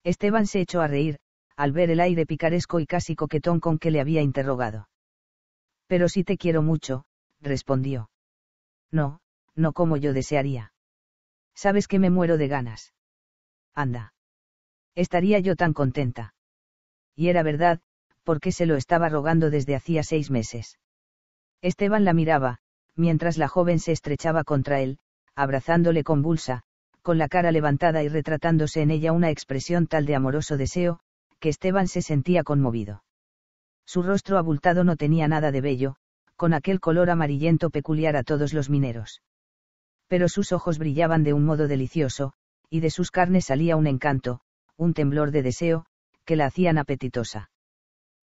A: Esteban se echó a reír, al ver el aire picaresco y casi coquetón con que le había interrogado. Pero si te quiero mucho, respondió. No, no como yo desearía. Sabes que me muero de ganas. Anda. Estaría yo tan contenta. Y era verdad, porque se lo estaba rogando desde hacía seis meses. Esteban la miraba, mientras la joven se estrechaba contra él, abrazándole convulsa, con la cara levantada y retratándose en ella una expresión tal de amoroso deseo, que Esteban se sentía conmovido. Su rostro abultado no tenía nada de bello, con aquel color amarillento peculiar a todos los mineros. Pero sus ojos brillaban de un modo delicioso, y de sus carnes salía un encanto, un temblor de deseo, que la hacían apetitosa.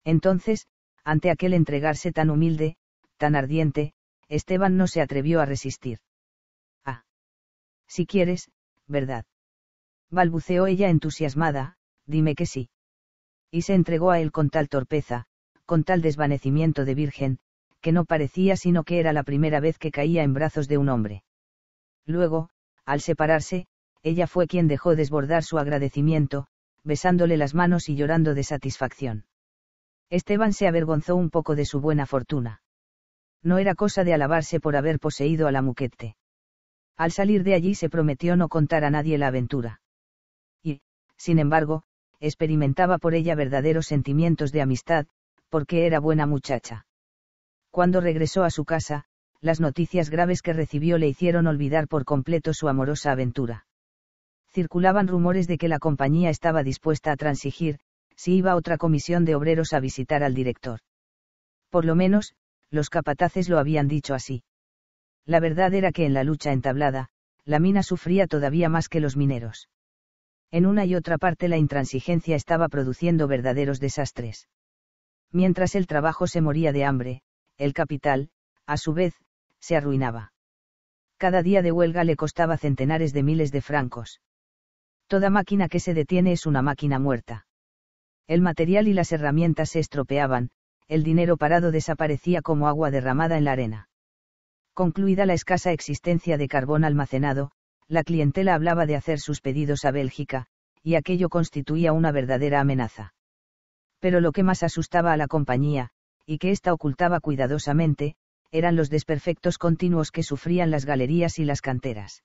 A: Entonces, ante aquel entregarse tan humilde, tan ardiente, Esteban no se atrevió a resistir. Ah. Si quieres, ¿verdad? balbuceó ella entusiasmada, dime que sí y se entregó a él con tal torpeza, con tal desvanecimiento de virgen, que no parecía sino que era la primera vez que caía en brazos de un hombre. Luego, al separarse, ella fue quien dejó desbordar su agradecimiento, besándole las manos y llorando de satisfacción. Esteban se avergonzó un poco de su buena fortuna. No era cosa de alabarse por haber poseído a la muquete. Al salir de allí se prometió no contar a nadie la aventura. Y, sin embargo, experimentaba por ella verdaderos sentimientos de amistad, porque era buena muchacha. Cuando regresó a su casa, las noticias graves que recibió le hicieron olvidar por completo su amorosa aventura. Circulaban rumores de que la compañía estaba dispuesta a transigir, si iba otra comisión de obreros a visitar al director. Por lo menos, los capataces lo habían dicho así. La verdad era que en la lucha entablada, la mina sufría todavía más que los mineros en una y otra parte la intransigencia estaba produciendo verdaderos desastres. Mientras el trabajo se moría de hambre, el capital, a su vez, se arruinaba. Cada día de huelga le costaba centenares de miles de francos. Toda máquina que se detiene es una máquina muerta. El material y las herramientas se estropeaban, el dinero parado desaparecía como agua derramada en la arena. Concluida la escasa existencia de carbón almacenado, la clientela hablaba de hacer sus pedidos a Bélgica, y aquello constituía una verdadera amenaza. Pero lo que más asustaba a la compañía, y que ésta ocultaba cuidadosamente, eran los desperfectos continuos que sufrían las galerías y las canteras.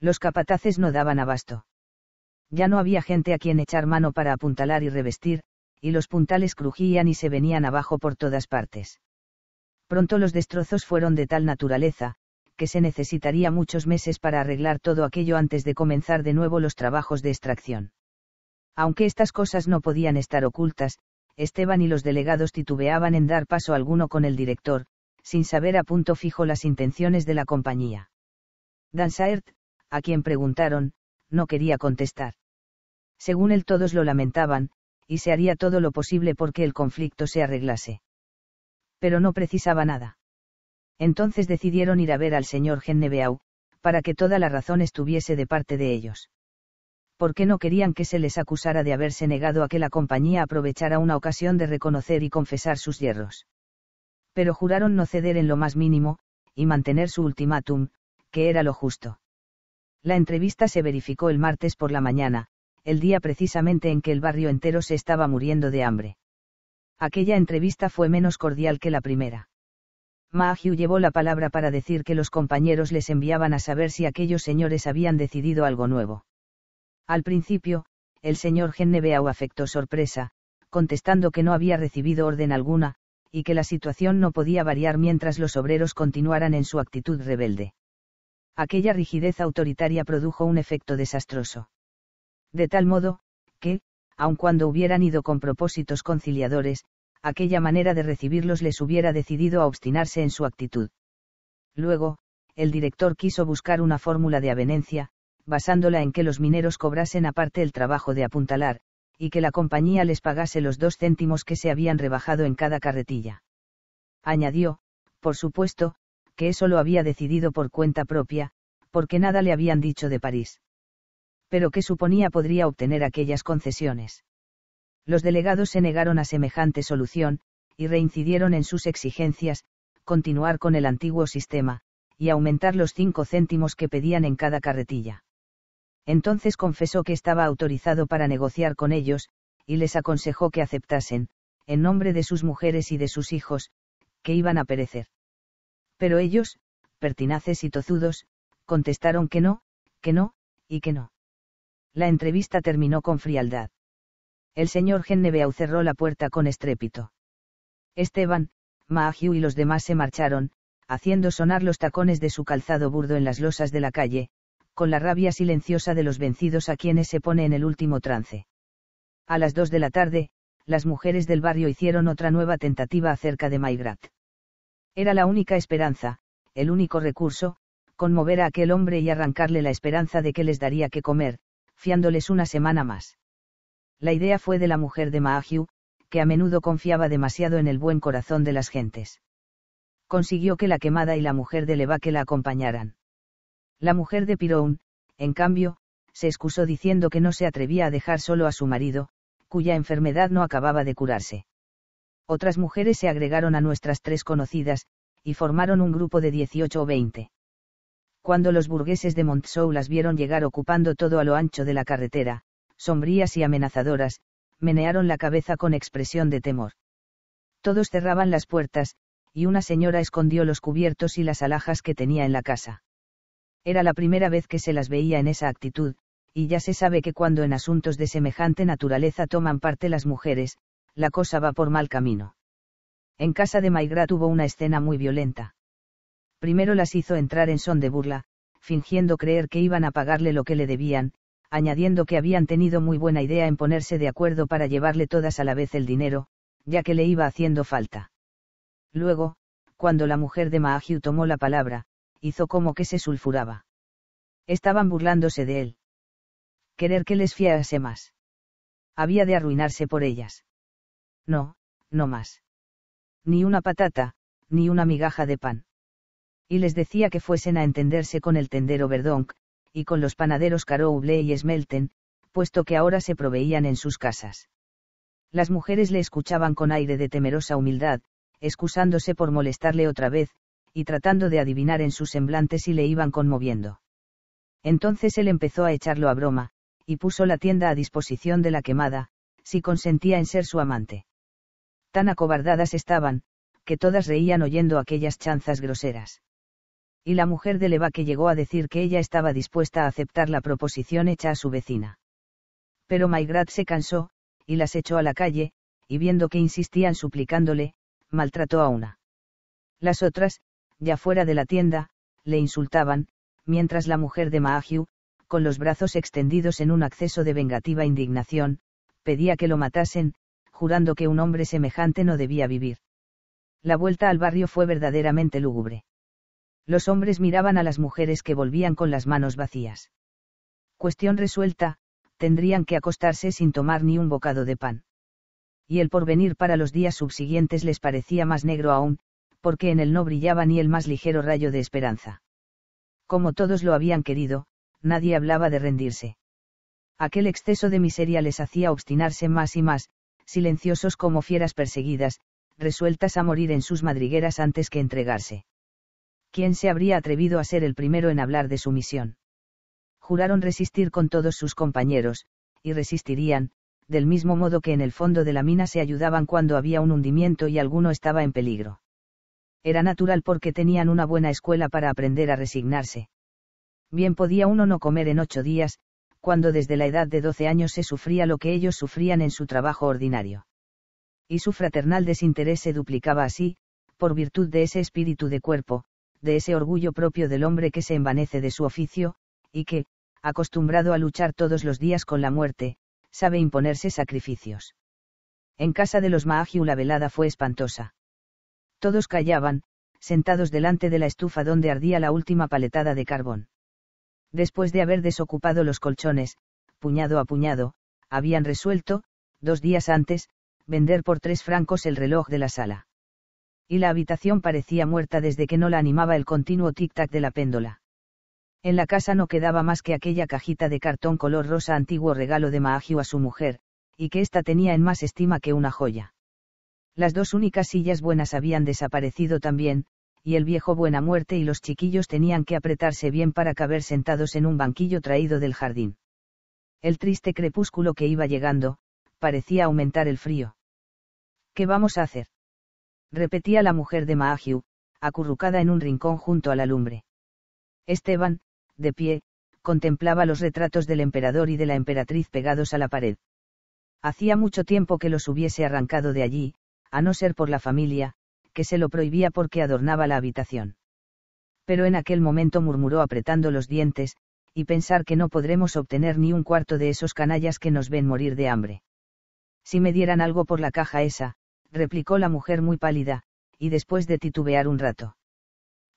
A: Los capataces no daban abasto. Ya no había gente a quien echar mano para apuntalar y revestir, y los puntales crujían y se venían abajo por todas partes. Pronto los destrozos fueron de tal naturaleza, que se necesitaría muchos meses para arreglar todo aquello antes de comenzar de nuevo los trabajos de extracción. Aunque estas cosas no podían estar ocultas, Esteban y los delegados titubeaban en dar paso alguno con el director, sin saber a punto fijo las intenciones de la compañía. Dansaert, a quien preguntaron, no quería contestar. Según él todos lo lamentaban, y se haría todo lo posible porque el conflicto se arreglase. Pero no precisaba nada entonces decidieron ir a ver al señor Gennebeau, para que toda la razón estuviese de parte de ellos. Porque no querían que se les acusara de haberse negado a que la compañía aprovechara una ocasión de reconocer y confesar sus hierros. Pero juraron no ceder en lo más mínimo, y mantener su ultimátum, que era lo justo. La entrevista se verificó el martes por la mañana, el día precisamente en que el barrio entero se estaba muriendo de hambre. Aquella entrevista fue menos cordial que la primera llevó la palabra para decir que los compañeros les enviaban a saber si aquellos señores habían decidido algo nuevo. Al principio, el señor Gennebeau afectó sorpresa, contestando que no había recibido orden alguna, y que la situación no podía variar mientras los obreros continuaran en su actitud rebelde. Aquella rigidez autoritaria produjo un efecto desastroso. De tal modo, que, aun cuando hubieran ido con propósitos conciliadores, aquella manera de recibirlos les hubiera decidido a obstinarse en su actitud. Luego, el director quiso buscar una fórmula de avenencia, basándola en que los mineros cobrasen aparte el trabajo de apuntalar, y que la compañía les pagase los dos céntimos que se habían rebajado en cada carretilla. Añadió, por supuesto, que eso lo había decidido por cuenta propia, porque nada le habían dicho de París. Pero qué suponía podría obtener aquellas concesiones. Los delegados se negaron a semejante solución, y reincidieron en sus exigencias, continuar con el antiguo sistema, y aumentar los cinco céntimos que pedían en cada carretilla. Entonces confesó que estaba autorizado para negociar con ellos, y les aconsejó que aceptasen, en nombre de sus mujeres y de sus hijos, que iban a perecer. Pero ellos, pertinaces y tozudos, contestaron que no, que no, y que no. La entrevista terminó con frialdad. El señor Gennebeau cerró la puerta con estrépito. Esteban, Mahiu y los demás se marcharon, haciendo sonar los tacones de su calzado burdo en las losas de la calle, con la rabia silenciosa de los vencidos a quienes se pone en el último trance. A las dos de la tarde, las mujeres del barrio hicieron otra nueva tentativa acerca de Maigrat. Era la única esperanza, el único recurso, conmover a aquel hombre y arrancarle la esperanza de que les daría que comer, fiándoles una semana más. La idea fue de la mujer de Mahiu, que a menudo confiaba demasiado en el buen corazón de las gentes. Consiguió que la quemada y la mujer de Levaque la acompañaran. La mujer de Pirón, en cambio, se excusó diciendo que no se atrevía a dejar solo a su marido, cuya enfermedad no acababa de curarse. Otras mujeres se agregaron a nuestras tres conocidas, y formaron un grupo de 18 o 20. Cuando los burgueses de Montsou las vieron llegar ocupando todo a lo ancho de la carretera, sombrías y amenazadoras, menearon la cabeza con expresión de temor. Todos cerraban las puertas, y una señora escondió los cubiertos y las alhajas que tenía en la casa. Era la primera vez que se las veía en esa actitud, y ya se sabe que cuando en asuntos de semejante naturaleza toman parte las mujeres, la cosa va por mal camino. En casa de Maigrat hubo una escena muy violenta. Primero las hizo entrar en son de burla, fingiendo creer que iban a pagarle lo que le debían, añadiendo que habían tenido muy buena idea en ponerse de acuerdo para llevarle todas a la vez el dinero, ya que le iba haciendo falta. Luego, cuando la mujer de Mahagiu tomó la palabra, hizo como que se sulfuraba. Estaban burlándose de él. Querer que les fiase más. Había de arruinarse por ellas. No, no más. Ni una patata, ni una migaja de pan. Y les decía que fuesen a entenderse con el tendero Verdonk, y con los panaderos Carouble y Smelten, puesto que ahora se proveían en sus casas. Las mujeres le escuchaban con aire de temerosa humildad, excusándose por molestarle otra vez, y tratando de adivinar en sus semblantes si le iban conmoviendo. Entonces él empezó a echarlo a broma, y puso la tienda a disposición de la quemada, si consentía en ser su amante. Tan acobardadas estaban, que todas reían oyendo aquellas chanzas groseras y la mujer de Levaque llegó a decir que ella estaba dispuesta a aceptar la proposición hecha a su vecina. Pero Maigrat se cansó, y las echó a la calle, y viendo que insistían suplicándole, maltrató a una. Las otras, ya fuera de la tienda, le insultaban, mientras la mujer de Maagiu, con los brazos extendidos en un acceso de vengativa indignación, pedía que lo matasen, jurando que un hombre semejante no debía vivir. La vuelta al barrio fue verdaderamente lúgubre. Los hombres miraban a las mujeres que volvían con las manos vacías. Cuestión resuelta, tendrían que acostarse sin tomar ni un bocado de pan. Y el porvenir para los días subsiguientes les parecía más negro aún, porque en él no brillaba ni el más ligero rayo de esperanza. Como todos lo habían querido, nadie hablaba de rendirse. Aquel exceso de miseria les hacía obstinarse más y más, silenciosos como fieras perseguidas, resueltas a morir en sus madrigueras antes que entregarse. ¿quién se habría atrevido a ser el primero en hablar de su misión? Juraron resistir con todos sus compañeros, y resistirían, del mismo modo que en el fondo de la mina se ayudaban cuando había un hundimiento y alguno estaba en peligro. Era natural porque tenían una buena escuela para aprender a resignarse. Bien podía uno no comer en ocho días, cuando desde la edad de doce años se sufría lo que ellos sufrían en su trabajo ordinario. Y su fraternal desinterés se duplicaba así, por virtud de ese espíritu de cuerpo, de ese orgullo propio del hombre que se envanece de su oficio, y que, acostumbrado a luchar todos los días con la muerte, sabe imponerse sacrificios. En casa de los Mahagiu la velada fue espantosa. Todos callaban, sentados delante de la estufa donde ardía la última paletada de carbón. Después de haber desocupado los colchones, puñado a puñado, habían resuelto, dos días antes, vender por tres francos el reloj de la sala y la habitación parecía muerta desde que no la animaba el continuo tic-tac de la péndola. En la casa no quedaba más que aquella cajita de cartón color rosa antiguo regalo de Maagio a su mujer, y que ésta tenía en más estima que una joya. Las dos únicas sillas buenas habían desaparecido también, y el viejo buena muerte y los chiquillos tenían que apretarse bien para caber sentados en un banquillo traído del jardín. El triste crepúsculo que iba llegando, parecía aumentar el frío. ¿Qué vamos a hacer? repetía la mujer de Mahagiu, acurrucada en un rincón junto a la lumbre. Esteban, de pie, contemplaba los retratos del emperador y de la emperatriz pegados a la pared. Hacía mucho tiempo que los hubiese arrancado de allí, a no ser por la familia, que se lo prohibía porque adornaba la habitación. Pero en aquel momento murmuró apretando los dientes, y pensar que no podremos obtener ni un cuarto de esos canallas que nos ven morir de hambre. Si me dieran algo por la caja esa, replicó la mujer muy pálida, y después de titubear un rato.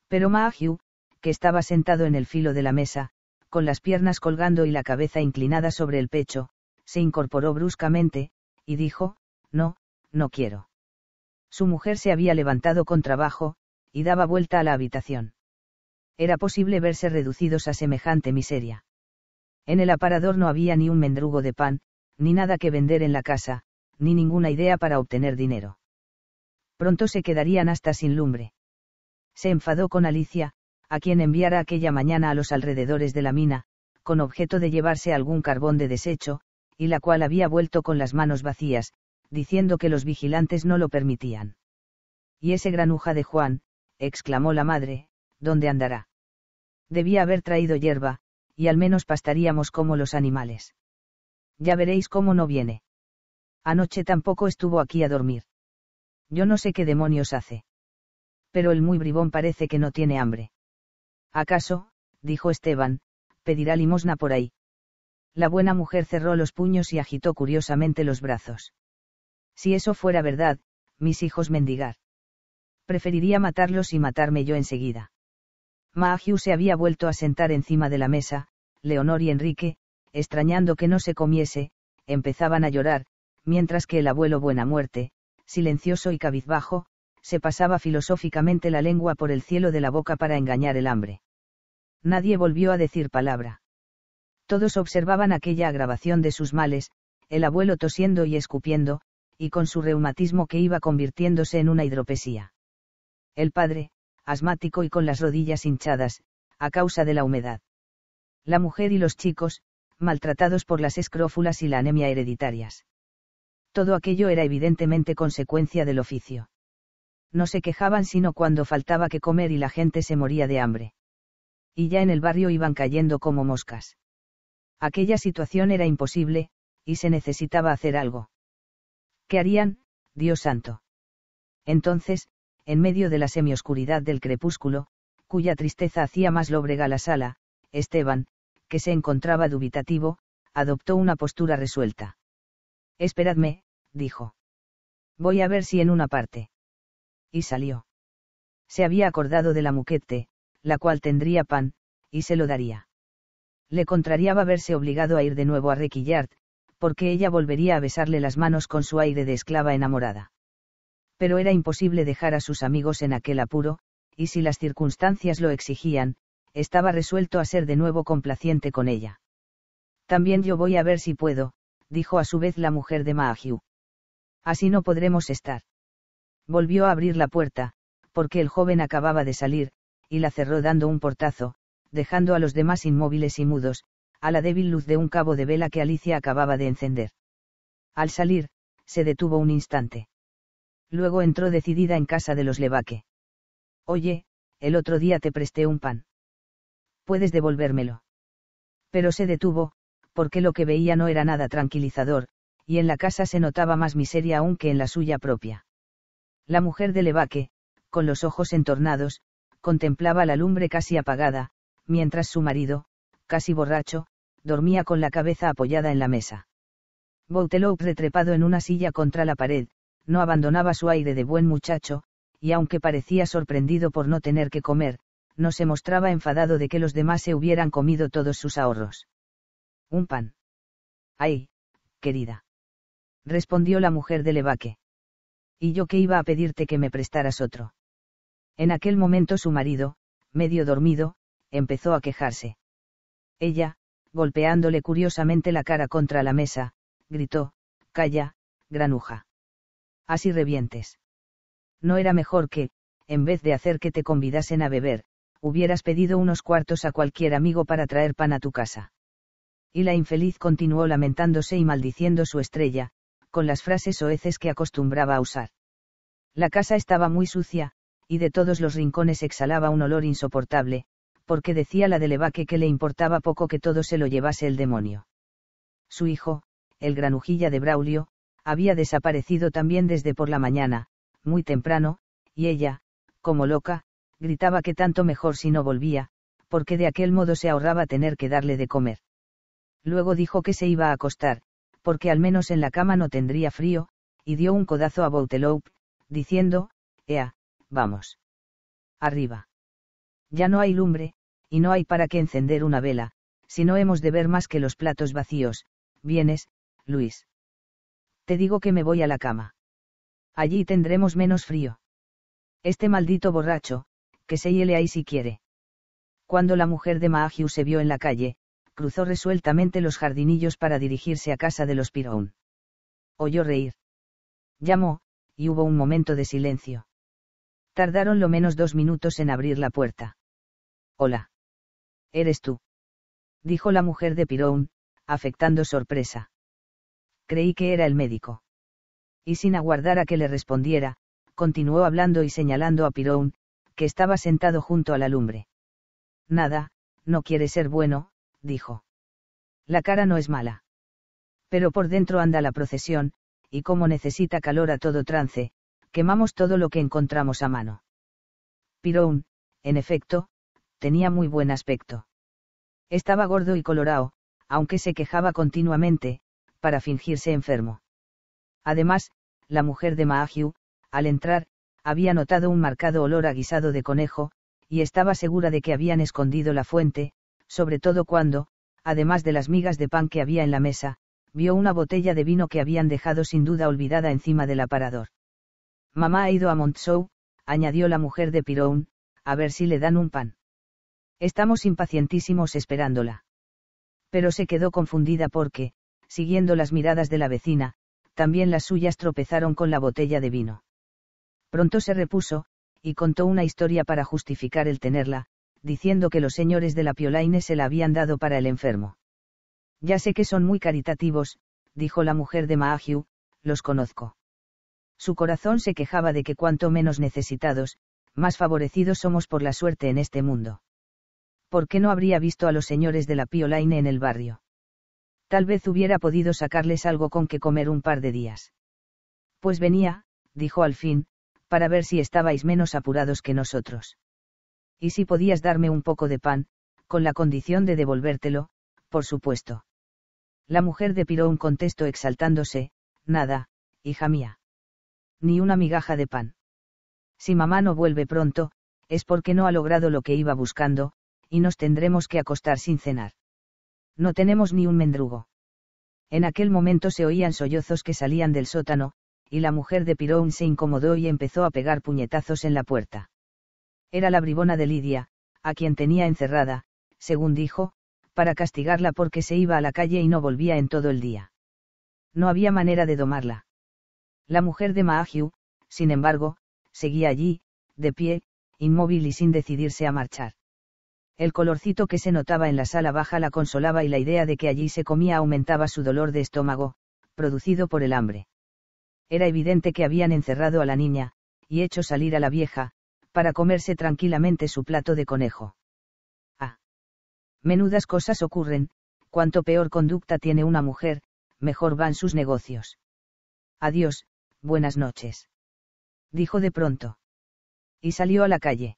A: Pero Mahugh, que estaba sentado en el filo de la mesa, con las piernas colgando y la cabeza inclinada sobre el pecho, se incorporó bruscamente, y dijo, No, no quiero. Su mujer se había levantado con trabajo, y daba vuelta a la habitación. Era posible verse reducidos a semejante miseria. En el aparador no había ni un mendrugo de pan, ni nada que vender en la casa, ni ninguna idea para obtener dinero. Pronto se quedarían hasta sin lumbre. Se enfadó con Alicia, a quien enviara aquella mañana a los alrededores de la mina, con objeto de llevarse algún carbón de desecho, y la cual había vuelto con las manos vacías, diciendo que los vigilantes no lo permitían. Y ese granuja de Juan, exclamó la madre, ¿dónde andará? Debía haber traído hierba, y al menos pastaríamos como los animales. Ya veréis cómo no viene. Anoche tampoco estuvo aquí a dormir. Yo no sé qué demonios hace. Pero el muy bribón parece que no tiene hambre. ¿Acaso, dijo Esteban, pedirá limosna por ahí? La buena mujer cerró los puños y agitó curiosamente los brazos. Si eso fuera verdad, mis hijos mendigar. Preferiría matarlos y matarme yo enseguida. Mahagiu se había vuelto a sentar encima de la mesa, Leonor y Enrique, extrañando que no se comiese, empezaban a llorar, mientras que el abuelo Buena Muerte, silencioso y cabizbajo, se pasaba filosóficamente la lengua por el cielo de la boca para engañar el hambre. Nadie volvió a decir palabra. Todos observaban aquella agravación de sus males, el abuelo tosiendo y escupiendo, y con su reumatismo que iba convirtiéndose en una hidropesía. El padre, asmático y con las rodillas hinchadas, a causa de la humedad. La mujer y los chicos, maltratados por las escrófulas y la anemia hereditarias todo aquello era evidentemente consecuencia del oficio. No se quejaban sino cuando faltaba que comer y la gente se moría de hambre. Y ya en el barrio iban cayendo como moscas. Aquella situación era imposible, y se necesitaba hacer algo. ¿Qué harían, Dios santo? Entonces, en medio de la semioscuridad del crepúsculo, cuya tristeza hacía más lóbrega la sala, Esteban, que se encontraba dubitativo, adoptó una postura resuelta. Esperadme, dijo. Voy a ver si en una parte. Y salió. Se había acordado de la muquete, la cual tendría pan, y se lo daría. Le contrariaba verse obligado a ir de nuevo a Requillard, porque ella volvería a besarle las manos con su aire de esclava enamorada. Pero era imposible dejar a sus amigos en aquel apuro, y si las circunstancias lo exigían, estaba resuelto a ser de nuevo complaciente con ella. También yo voy a ver si puedo, dijo a su vez la mujer de Mahahu. Así no podremos estar. Volvió a abrir la puerta, porque el joven acababa de salir, y la cerró dando un portazo, dejando a los demás inmóviles y mudos, a la débil luz de un cabo de vela que Alicia acababa de encender. Al salir, se detuvo un instante. Luego entró decidida en casa de los Levaque. Oye, el otro día te presté un pan. Puedes devolvérmelo. Pero se detuvo, porque lo que veía no era nada tranquilizador, y en la casa se notaba más miseria aún que en la suya propia. La mujer de Levaque, con los ojos entornados, contemplaba la lumbre casi apagada, mientras su marido, casi borracho, dormía con la cabeza apoyada en la mesa. Bouteloup retrepado en una silla contra la pared, no abandonaba su aire de buen muchacho, y aunque parecía sorprendido por no tener que comer, no se mostraba enfadado de que los demás se hubieran comido todos sus ahorros. Un pan. Ay, querida. Respondió la mujer de Levaque. ¿Y yo qué iba a pedirte que me prestaras otro? En aquel momento su marido, medio dormido, empezó a quejarse. Ella, golpeándole curiosamente la cara contra la mesa, gritó, Calla, granuja. Así revientes. No era mejor que, en vez de hacer que te convidasen a beber, hubieras pedido unos cuartos a cualquier amigo para traer pan a tu casa y la infeliz continuó lamentándose y maldiciendo su estrella, con las frases oeces que acostumbraba a usar. La casa estaba muy sucia, y de todos los rincones exhalaba un olor insoportable, porque decía la de Levaque que le importaba poco que todo se lo llevase el demonio. Su hijo, el granujilla de Braulio, había desaparecido también desde por la mañana, muy temprano, y ella, como loca, gritaba que tanto mejor si no volvía, porque de aquel modo se ahorraba tener que darle de comer. Luego dijo que se iba a acostar, porque al menos en la cama no tendría frío, y dio un codazo a Bouteloup, diciendo, Ea, vamos. Arriba. Ya no hay lumbre, y no hay para qué encender una vela, si no hemos de ver más que los platos vacíos. Vienes, Luis. Te digo que me voy a la cama. Allí tendremos menos frío. Este maldito borracho, que se hiele ahí si quiere. Cuando la mujer de Mahagiu se vio en la calle, cruzó resueltamente los jardinillos para dirigirse a casa de los Pirón. Oyó reír. Llamó, y hubo un momento de silencio. Tardaron lo menos dos minutos en abrir la puerta. Hola. ¿Eres tú? Dijo la mujer de Pirón, afectando sorpresa. Creí que era el médico. Y sin aguardar a que le respondiera, continuó hablando y señalando a Pirón, que estaba sentado junto a la lumbre. Nada, no quiere ser bueno, dijo. La cara no es mala. Pero por dentro anda la procesión, y como necesita calor a todo trance, quemamos todo lo que encontramos a mano. Pirón, en efecto, tenía muy buen aspecto. Estaba gordo y colorado, aunque se quejaba continuamente, para fingirse enfermo. Además, la mujer de Mahagiu, al entrar, había notado un marcado olor a guisado de conejo, y estaba segura de que habían escondido la fuente, sobre todo cuando, además de las migas de pan que había en la mesa, vio una botella de vino que habían dejado sin duda olvidada encima del aparador. Mamá ha ido a Montsou, añadió la mujer de Pirón, a ver si le dan un pan. Estamos impacientísimos esperándola. Pero se quedó confundida porque, siguiendo las miradas de la vecina, también las suyas tropezaron con la botella de vino. Pronto se repuso, y contó una historia para justificar el tenerla, diciendo que los señores de la Piolaine se la habían dado para el enfermo. Ya sé que son muy caritativos, dijo la mujer de Maagiu, los conozco. Su corazón se quejaba de que cuanto menos necesitados, más favorecidos somos por la suerte en este mundo. ¿Por qué no habría visto a los señores de la Piolaine en el barrio? Tal vez hubiera podido sacarles algo con que comer un par de días. Pues venía, dijo al fin, para ver si estabais menos apurados que nosotros y si podías darme un poco de pan, con la condición de devolvértelo, por supuesto. La mujer de Pirón contestó exaltándose, nada, hija mía. Ni una migaja de pan. Si mamá no vuelve pronto, es porque no ha logrado lo que iba buscando, y nos tendremos que acostar sin cenar. No tenemos ni un mendrugo. En aquel momento se oían sollozos que salían del sótano, y la mujer de Pirón se incomodó y empezó a pegar puñetazos en la puerta. Era la bribona de Lidia, a quien tenía encerrada, según dijo, para castigarla porque se iba a la calle y no volvía en todo el día. No había manera de domarla. La mujer de Maagiu, sin embargo, seguía allí, de pie, inmóvil y sin decidirse a marchar. El colorcito que se notaba en la sala baja la consolaba y la idea de que allí se comía aumentaba su dolor de estómago, producido por el hambre. Era evidente que habían encerrado a la niña, y hecho salir a la vieja, para comerse tranquilamente su plato de conejo. Ah. Menudas cosas ocurren, cuanto peor conducta tiene una mujer, mejor van sus negocios. Adiós, buenas noches. Dijo de pronto. Y salió a la calle.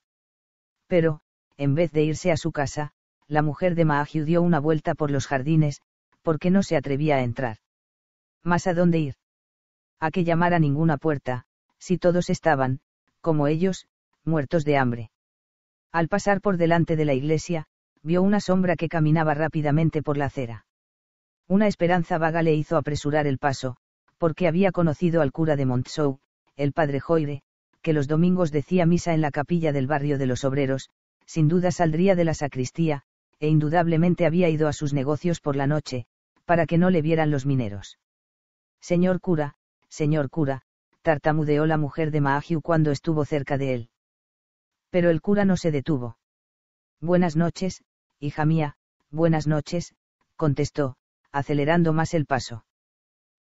A: Pero, en vez de irse a su casa, la mujer de Mahagiu dio una vuelta por los jardines, porque no se atrevía a entrar. ¿Más a dónde ir? A qué llamar a ninguna puerta, si todos estaban, como ellos, muertos de hambre. Al pasar por delante de la iglesia, vio una sombra que caminaba rápidamente por la acera. Una esperanza vaga le hizo apresurar el paso, porque había conocido al cura de Montsou, el padre Joire, que los domingos decía misa en la capilla del barrio de los obreros, sin duda saldría de la sacristía, e indudablemente había ido a sus negocios por la noche, para que no le vieran los mineros. Señor cura, señor cura, tartamudeó la mujer de Maagiu cuando estuvo cerca de él. Pero el cura no se detuvo. Buenas noches, hija mía, buenas noches, contestó, acelerando más el paso.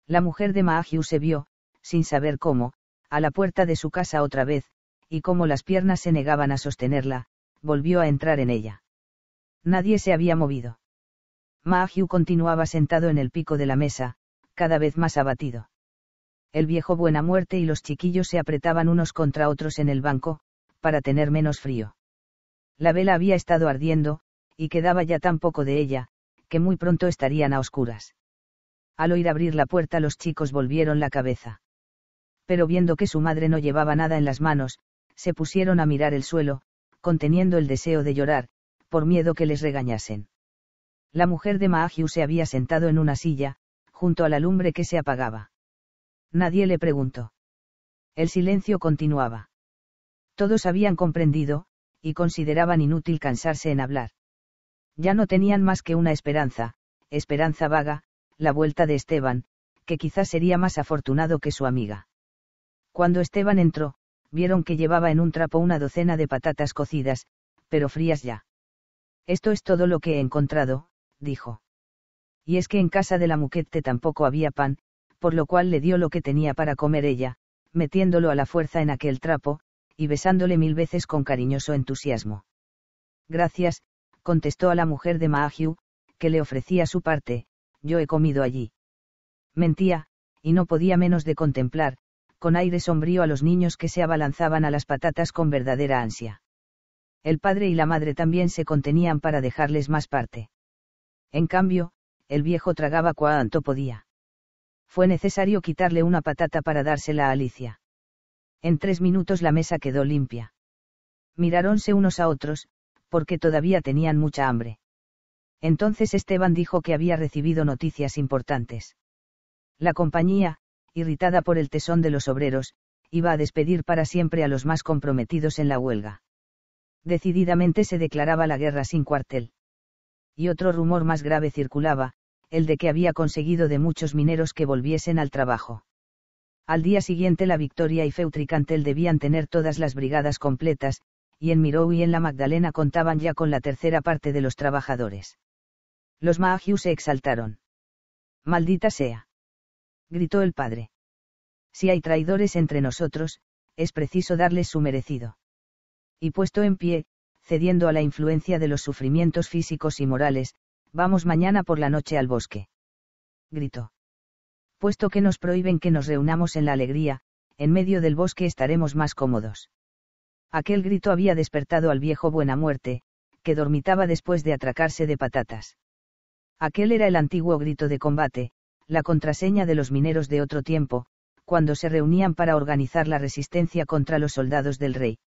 A: La mujer de Mahagiu se vio, sin saber cómo, a la puerta de su casa otra vez, y como las piernas se negaban a sostenerla, volvió a entrar en ella. Nadie se había movido. Mahagiu continuaba sentado en el pico de la mesa, cada vez más abatido. El viejo Buena Muerte y los chiquillos se apretaban unos contra otros en el banco, para tener menos frío. La vela había estado ardiendo, y quedaba ya tan poco de ella, que muy pronto estarían a oscuras. Al oír abrir la puerta los chicos volvieron la cabeza. Pero viendo que su madre no llevaba nada en las manos, se pusieron a mirar el suelo, conteniendo el deseo de llorar, por miedo que les regañasen. La mujer de Mahagiu se había sentado en una silla, junto a la lumbre que se apagaba. Nadie le preguntó. El silencio continuaba. Todos habían comprendido, y consideraban inútil cansarse en hablar. Ya no tenían más que una esperanza, esperanza vaga, la vuelta de Esteban, que quizás sería más afortunado que su amiga. Cuando Esteban entró, vieron que llevaba en un trapo una docena de patatas cocidas, pero frías ya. Esto es todo lo que he encontrado, dijo. Y es que en casa de la muquete tampoco había pan, por lo cual le dio lo que tenía para comer ella, metiéndolo a la fuerza en aquel trapo, y besándole mil veces con cariñoso entusiasmo. Gracias, contestó a la mujer de Mahiu, que le ofrecía su parte, yo he comido allí. Mentía, y no podía menos de contemplar, con aire sombrío a los niños que se abalanzaban a las patatas con verdadera ansia. El padre y la madre también se contenían para dejarles más parte. En cambio, el viejo tragaba cuanto podía. Fue necesario quitarle una patata para dársela a Alicia. En tres minutos la mesa quedó limpia. Miráronse unos a otros, porque todavía tenían mucha hambre. Entonces Esteban dijo que había recibido noticias importantes. La compañía, irritada por el tesón de los obreros, iba a despedir para siempre a los más comprometidos en la huelga. Decididamente se declaraba la guerra sin cuartel. Y otro rumor más grave circulaba, el de que había conseguido de muchos mineros que volviesen al trabajo. Al día siguiente la Victoria y Feutricantel debían tener todas las brigadas completas, y en Mirou y en la Magdalena contaban ya con la tercera parte de los trabajadores. Los Maagiu se exaltaron. Maldita sea. Gritó el padre. Si hay traidores entre nosotros, es preciso darles su merecido. Y puesto en pie, cediendo a la influencia de los sufrimientos físicos y morales, vamos mañana por la noche al bosque. Gritó puesto que nos prohíben que nos reunamos en la alegría, en medio del bosque estaremos más cómodos. Aquel grito había despertado al viejo Buena Muerte, que dormitaba después de atracarse de patatas. Aquel era el antiguo grito de combate, la contraseña de los mineros de otro tiempo, cuando se reunían para organizar la resistencia contra los soldados del rey.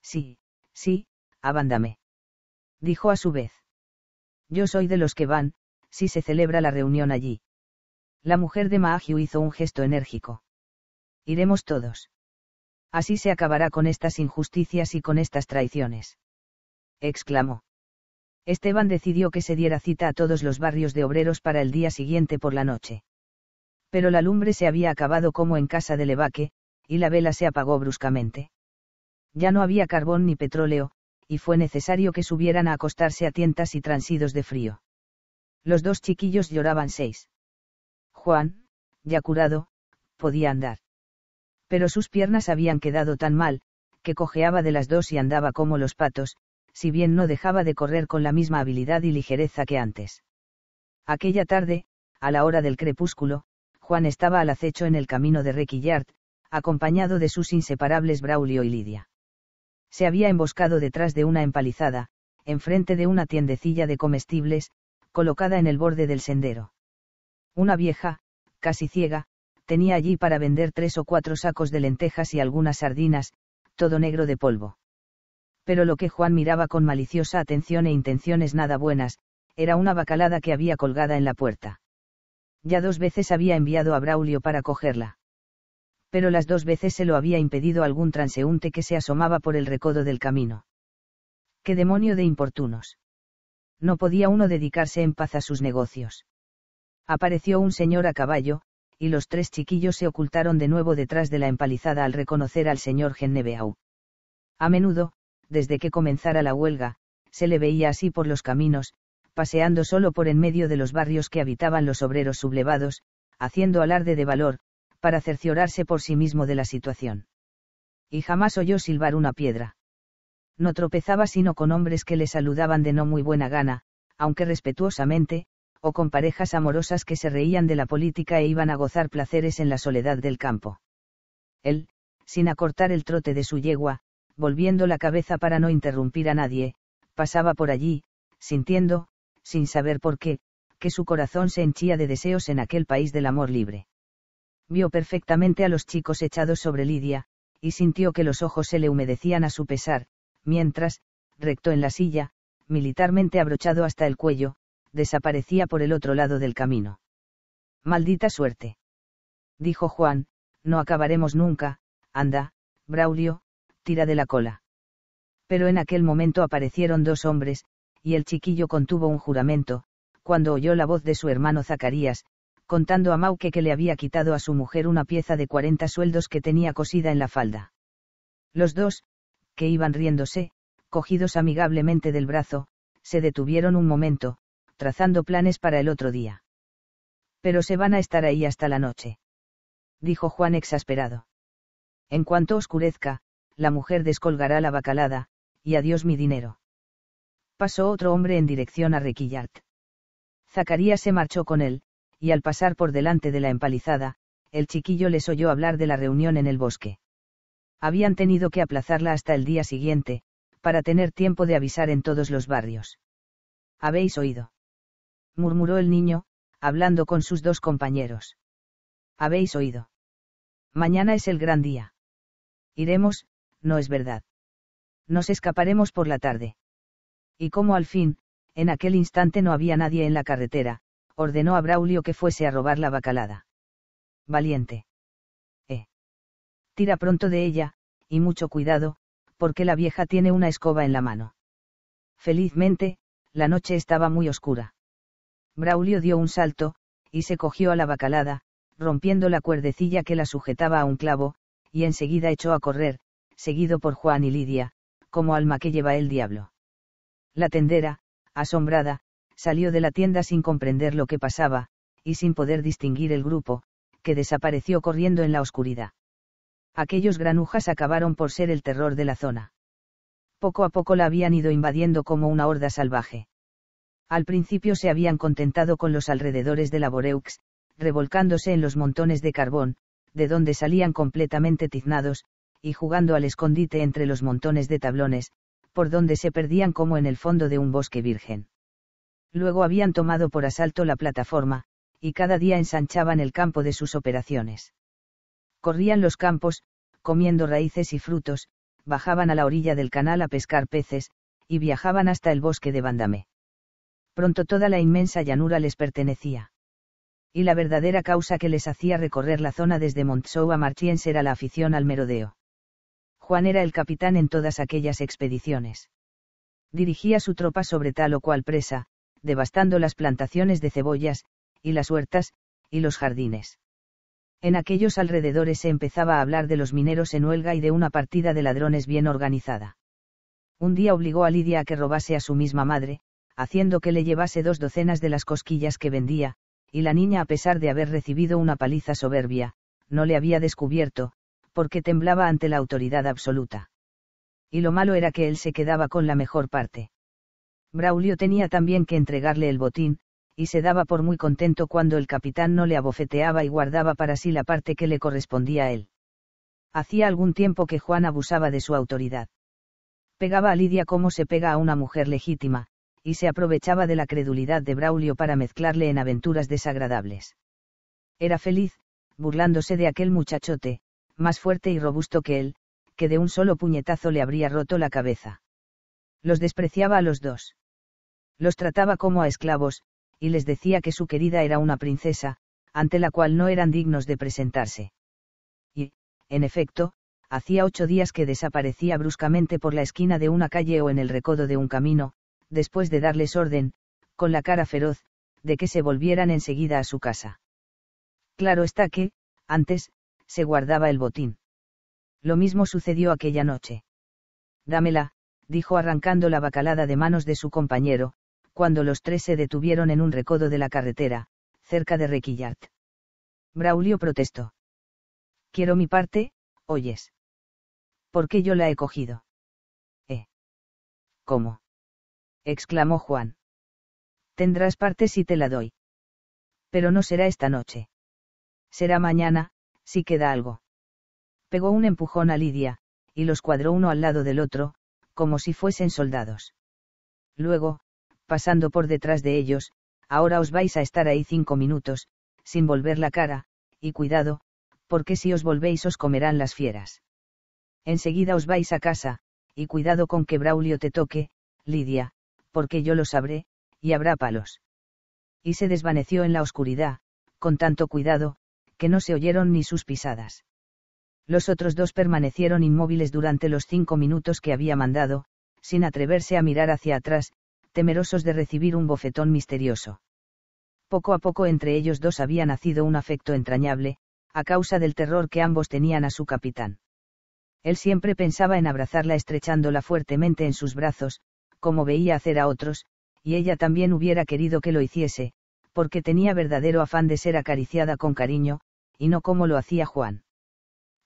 A: Sí, sí, abándame. Dijo a su vez. Yo soy de los que van, si se celebra la reunión allí. La mujer de Maagiu hizo un gesto enérgico. Iremos todos. Así se acabará con estas injusticias y con estas traiciones. Exclamó. Esteban decidió que se diera cita a todos los barrios de obreros para el día siguiente por la noche. Pero la lumbre se había acabado como en casa de Levaque, y la vela se apagó bruscamente. Ya no había carbón ni petróleo, y fue necesario que subieran a acostarse a tientas y transidos de frío. Los dos chiquillos lloraban seis. Juan, ya curado, podía andar. Pero sus piernas habían quedado tan mal, que cojeaba de las dos y andaba como los patos, si bien no dejaba de correr con la misma habilidad y ligereza que antes. Aquella tarde, a la hora del crepúsculo, Juan estaba al acecho en el camino de Requillard, acompañado de sus inseparables Braulio y Lidia. Se había emboscado detrás de una empalizada, enfrente de una tiendecilla de comestibles, colocada en el borde del sendero. Una vieja, casi ciega, tenía allí para vender tres o cuatro sacos de lentejas y algunas sardinas, todo negro de polvo. Pero lo que Juan miraba con maliciosa atención e intenciones nada buenas, era una bacalada que había colgada en la puerta. Ya dos veces había enviado a Braulio para cogerla. Pero las dos veces se lo había impedido algún transeúnte que se asomaba por el recodo del camino. ¡Qué demonio de importunos! No podía uno dedicarse en paz a sus negocios. Apareció un señor a caballo, y los tres chiquillos se ocultaron de nuevo detrás de la empalizada al reconocer al señor Gennebeau. A menudo, desde que comenzara la huelga, se le veía así por los caminos, paseando solo por en medio de los barrios que habitaban los obreros sublevados, haciendo alarde de valor, para cerciorarse por sí mismo de la situación. Y jamás oyó silbar una piedra. No tropezaba sino con hombres que le saludaban de no muy buena gana, aunque respetuosamente, o con parejas amorosas que se reían de la política e iban a gozar placeres en la soledad del campo. Él, sin acortar el trote de su yegua, volviendo la cabeza para no interrumpir a nadie, pasaba por allí, sintiendo, sin saber por qué, que su corazón se henchía de deseos en aquel país del amor libre. Vio perfectamente a los chicos echados sobre Lidia, y sintió que los ojos se le humedecían a su pesar, mientras, recto en la silla, militarmente abrochado hasta el cuello, desaparecía por el otro lado del camino. Maldita suerte. Dijo Juan, no acabaremos nunca, anda, Braulio, tira de la cola. Pero en aquel momento aparecieron dos hombres, y el chiquillo contuvo un juramento, cuando oyó la voz de su hermano Zacarías, contando a Mauque que le había quitado a su mujer una pieza de cuarenta sueldos que tenía cosida en la falda. Los dos, que iban riéndose, cogidos amigablemente del brazo, se detuvieron un momento, trazando planes para el otro día. Pero se van a estar ahí hasta la noche. Dijo Juan exasperado. En cuanto oscurezca, la mujer descolgará la bacalada, y adiós mi dinero. Pasó otro hombre en dirección a Requillart. Zacarías se marchó con él, y al pasar por delante de la empalizada, el chiquillo les oyó hablar de la reunión en el bosque. Habían tenido que aplazarla hasta el día siguiente, para tener tiempo de avisar en todos los barrios. ¿Habéis oído? murmuró el niño, hablando con sus dos compañeros. Habéis oído. Mañana es el gran día. Iremos, no es verdad. Nos escaparemos por la tarde. Y como al fin, en aquel instante no había nadie en la carretera, ordenó a Braulio que fuese a robar la bacalada. Valiente. Eh. Tira pronto de ella, y mucho cuidado, porque la vieja tiene una escoba en la mano. Felizmente, la noche estaba muy oscura. Braulio dio un salto, y se cogió a la bacalada, rompiendo la cuerdecilla que la sujetaba a un clavo, y enseguida echó a correr, seguido por Juan y Lidia, como alma que lleva el diablo. La tendera, asombrada, salió de la tienda sin comprender lo que pasaba, y sin poder distinguir el grupo, que desapareció corriendo en la oscuridad. Aquellos granujas acabaron por ser el terror de la zona. Poco a poco la habían ido invadiendo como una horda salvaje. Al principio se habían contentado con los alrededores de la Boreux, revolcándose en los montones de carbón, de donde salían completamente tiznados, y jugando al escondite entre los montones de tablones, por donde se perdían como en el fondo de un bosque virgen. Luego habían tomado por asalto la plataforma, y cada día ensanchaban el campo de sus operaciones. Corrían los campos, comiendo raíces y frutos, bajaban a la orilla del canal a pescar peces, y viajaban hasta el bosque de Bandamé. Pronto toda la inmensa llanura les pertenecía. Y la verdadera causa que les hacía recorrer la zona desde Montsou a Martiens era la afición al merodeo. Juan era el capitán en todas aquellas expediciones. Dirigía su tropa sobre tal o cual presa, devastando las plantaciones de cebollas, y las huertas, y los jardines. En aquellos alrededores se empezaba a hablar de los mineros en huelga y de una partida de ladrones bien organizada. Un día obligó a Lidia a que robase a su misma madre, haciendo que le llevase dos docenas de las cosquillas que vendía, y la niña a pesar de haber recibido una paliza soberbia, no le había descubierto, porque temblaba ante la autoridad absoluta. Y lo malo era que él se quedaba con la mejor parte. Braulio tenía también que entregarle el botín, y se daba por muy contento cuando el capitán no le abofeteaba y guardaba para sí la parte que le correspondía a él. Hacía algún tiempo que Juan abusaba de su autoridad. Pegaba a Lidia como se pega a una mujer legítima, y se aprovechaba de la credulidad de Braulio para mezclarle en aventuras desagradables. Era feliz, burlándose de aquel muchachote, más fuerte y robusto que él, que de un solo puñetazo le habría roto la cabeza. Los despreciaba a los dos. Los trataba como a esclavos, y les decía que su querida era una princesa, ante la cual no eran dignos de presentarse. Y, en efecto, hacía ocho días que desaparecía bruscamente por la esquina de una calle o en el recodo de un camino, después de darles orden, con la cara feroz, de que se volvieran enseguida a su casa. Claro está que, antes, se guardaba el botín. Lo mismo sucedió aquella noche. Dámela, dijo arrancando la bacalada de manos de su compañero, cuando los tres se detuvieron en un recodo de la carretera, cerca de Requillart. Braulio protestó. Quiero mi parte, oyes. ¿Por qué yo la he cogido?
B: ¿Eh? ¿Cómo?
A: exclamó Juan. Tendrás parte si te la doy. Pero no será esta noche. Será mañana, si queda algo. Pegó un empujón a Lidia, y los cuadró uno al lado del otro, como si fuesen soldados. Luego, pasando por detrás de ellos, ahora os vais a estar ahí cinco minutos, sin volver la cara, y cuidado, porque si os volvéis os comerán las fieras. Enseguida os vais a casa, y cuidado con que Braulio te toque, Lidia, porque yo lo sabré, y habrá palos. Y se desvaneció en la oscuridad, con tanto cuidado, que no se oyeron ni sus pisadas. Los otros dos permanecieron inmóviles durante los cinco minutos que había mandado, sin atreverse a mirar hacia atrás, temerosos de recibir un bofetón misterioso. Poco a poco entre ellos dos había nacido un afecto entrañable, a causa del terror que ambos tenían a su capitán. Él siempre pensaba en abrazarla estrechándola fuertemente en sus brazos, como veía hacer a otros, y ella también hubiera querido que lo hiciese, porque tenía verdadero afán de ser acariciada con cariño, y no como lo hacía Juan.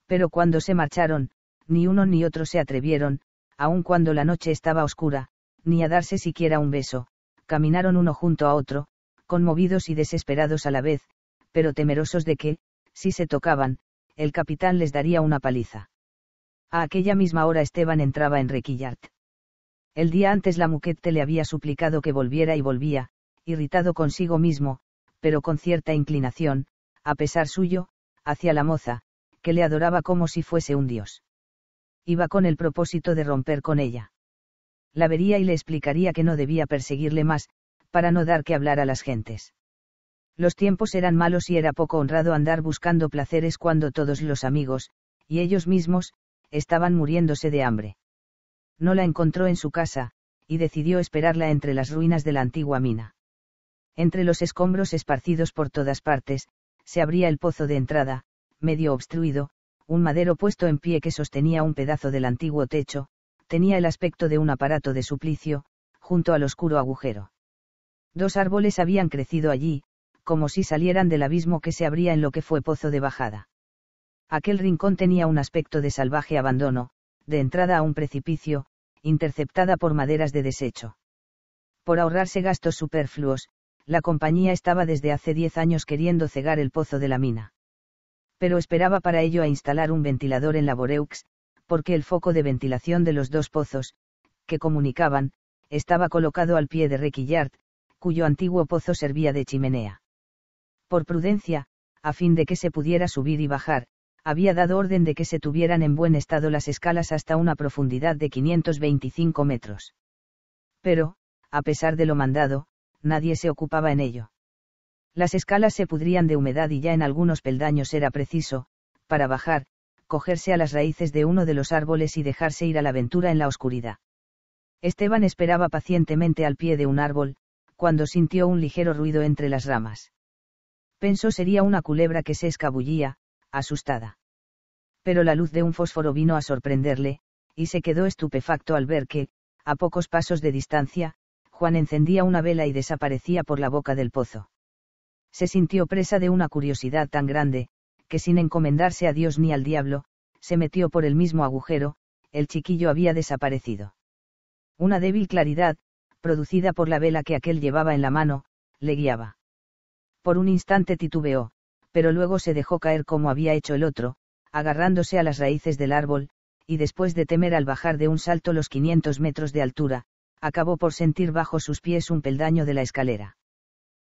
A: Pero cuando se marcharon, ni uno ni otro se atrevieron, aun cuando la noche estaba oscura, ni a darse siquiera un beso, caminaron uno junto a otro, conmovidos y desesperados a la vez, pero temerosos de que, si se tocaban, el capitán les daría una paliza. A aquella misma hora Esteban entraba en Requillart. El día antes la muquete le había suplicado que volviera y volvía, irritado consigo mismo, pero con cierta inclinación, a pesar suyo, hacia la moza, que le adoraba como si fuese un dios. Iba con el propósito de romper con ella. La vería y le explicaría que no debía perseguirle más, para no dar que hablar a las gentes. Los tiempos eran malos y era poco honrado andar buscando placeres cuando todos los amigos, y ellos mismos, estaban muriéndose de hambre no la encontró en su casa, y decidió esperarla entre las ruinas de la antigua mina. Entre los escombros esparcidos por todas partes, se abría el pozo de entrada, medio obstruido, un madero puesto en pie que sostenía un pedazo del antiguo techo, tenía el aspecto de un aparato de suplicio, junto al oscuro agujero. Dos árboles habían crecido allí, como si salieran del abismo que se abría en lo que fue pozo de bajada. Aquel rincón tenía un aspecto de salvaje abandono, de entrada a un precipicio, interceptada por maderas de desecho. Por ahorrarse gastos superfluos, la compañía estaba desde hace diez años queriendo cegar el pozo de la mina. Pero esperaba para ello a instalar un ventilador en la Boreux, porque el foco de ventilación de los dos pozos, que comunicaban, estaba colocado al pie de Requillard, cuyo antiguo pozo servía de chimenea. Por prudencia, a fin de que se pudiera subir y bajar, había dado orden de que se tuvieran en buen estado las escalas hasta una profundidad de 525 metros. Pero, a pesar de lo mandado, nadie se ocupaba en ello. Las escalas se pudrían de humedad y ya en algunos peldaños era preciso, para bajar, cogerse a las raíces de uno de los árboles y dejarse ir a la aventura en la oscuridad. Esteban esperaba pacientemente al pie de un árbol, cuando sintió un ligero ruido entre las ramas. Pensó sería una culebra que se escabullía, asustada. Pero la luz de un fósforo vino a sorprenderle, y se quedó estupefacto al ver que, a pocos pasos de distancia, Juan encendía una vela y desaparecía por la boca del pozo. Se sintió presa de una curiosidad tan grande, que sin encomendarse a Dios ni al diablo, se metió por el mismo agujero, el chiquillo había desaparecido. Una débil claridad, producida por la vela que aquel llevaba en la mano, le guiaba. Por un instante titubeó, pero luego se dejó caer como había hecho el otro, agarrándose a las raíces del árbol, y después de temer al bajar de un salto los 500 metros de altura, acabó por sentir bajo sus pies un peldaño de la escalera.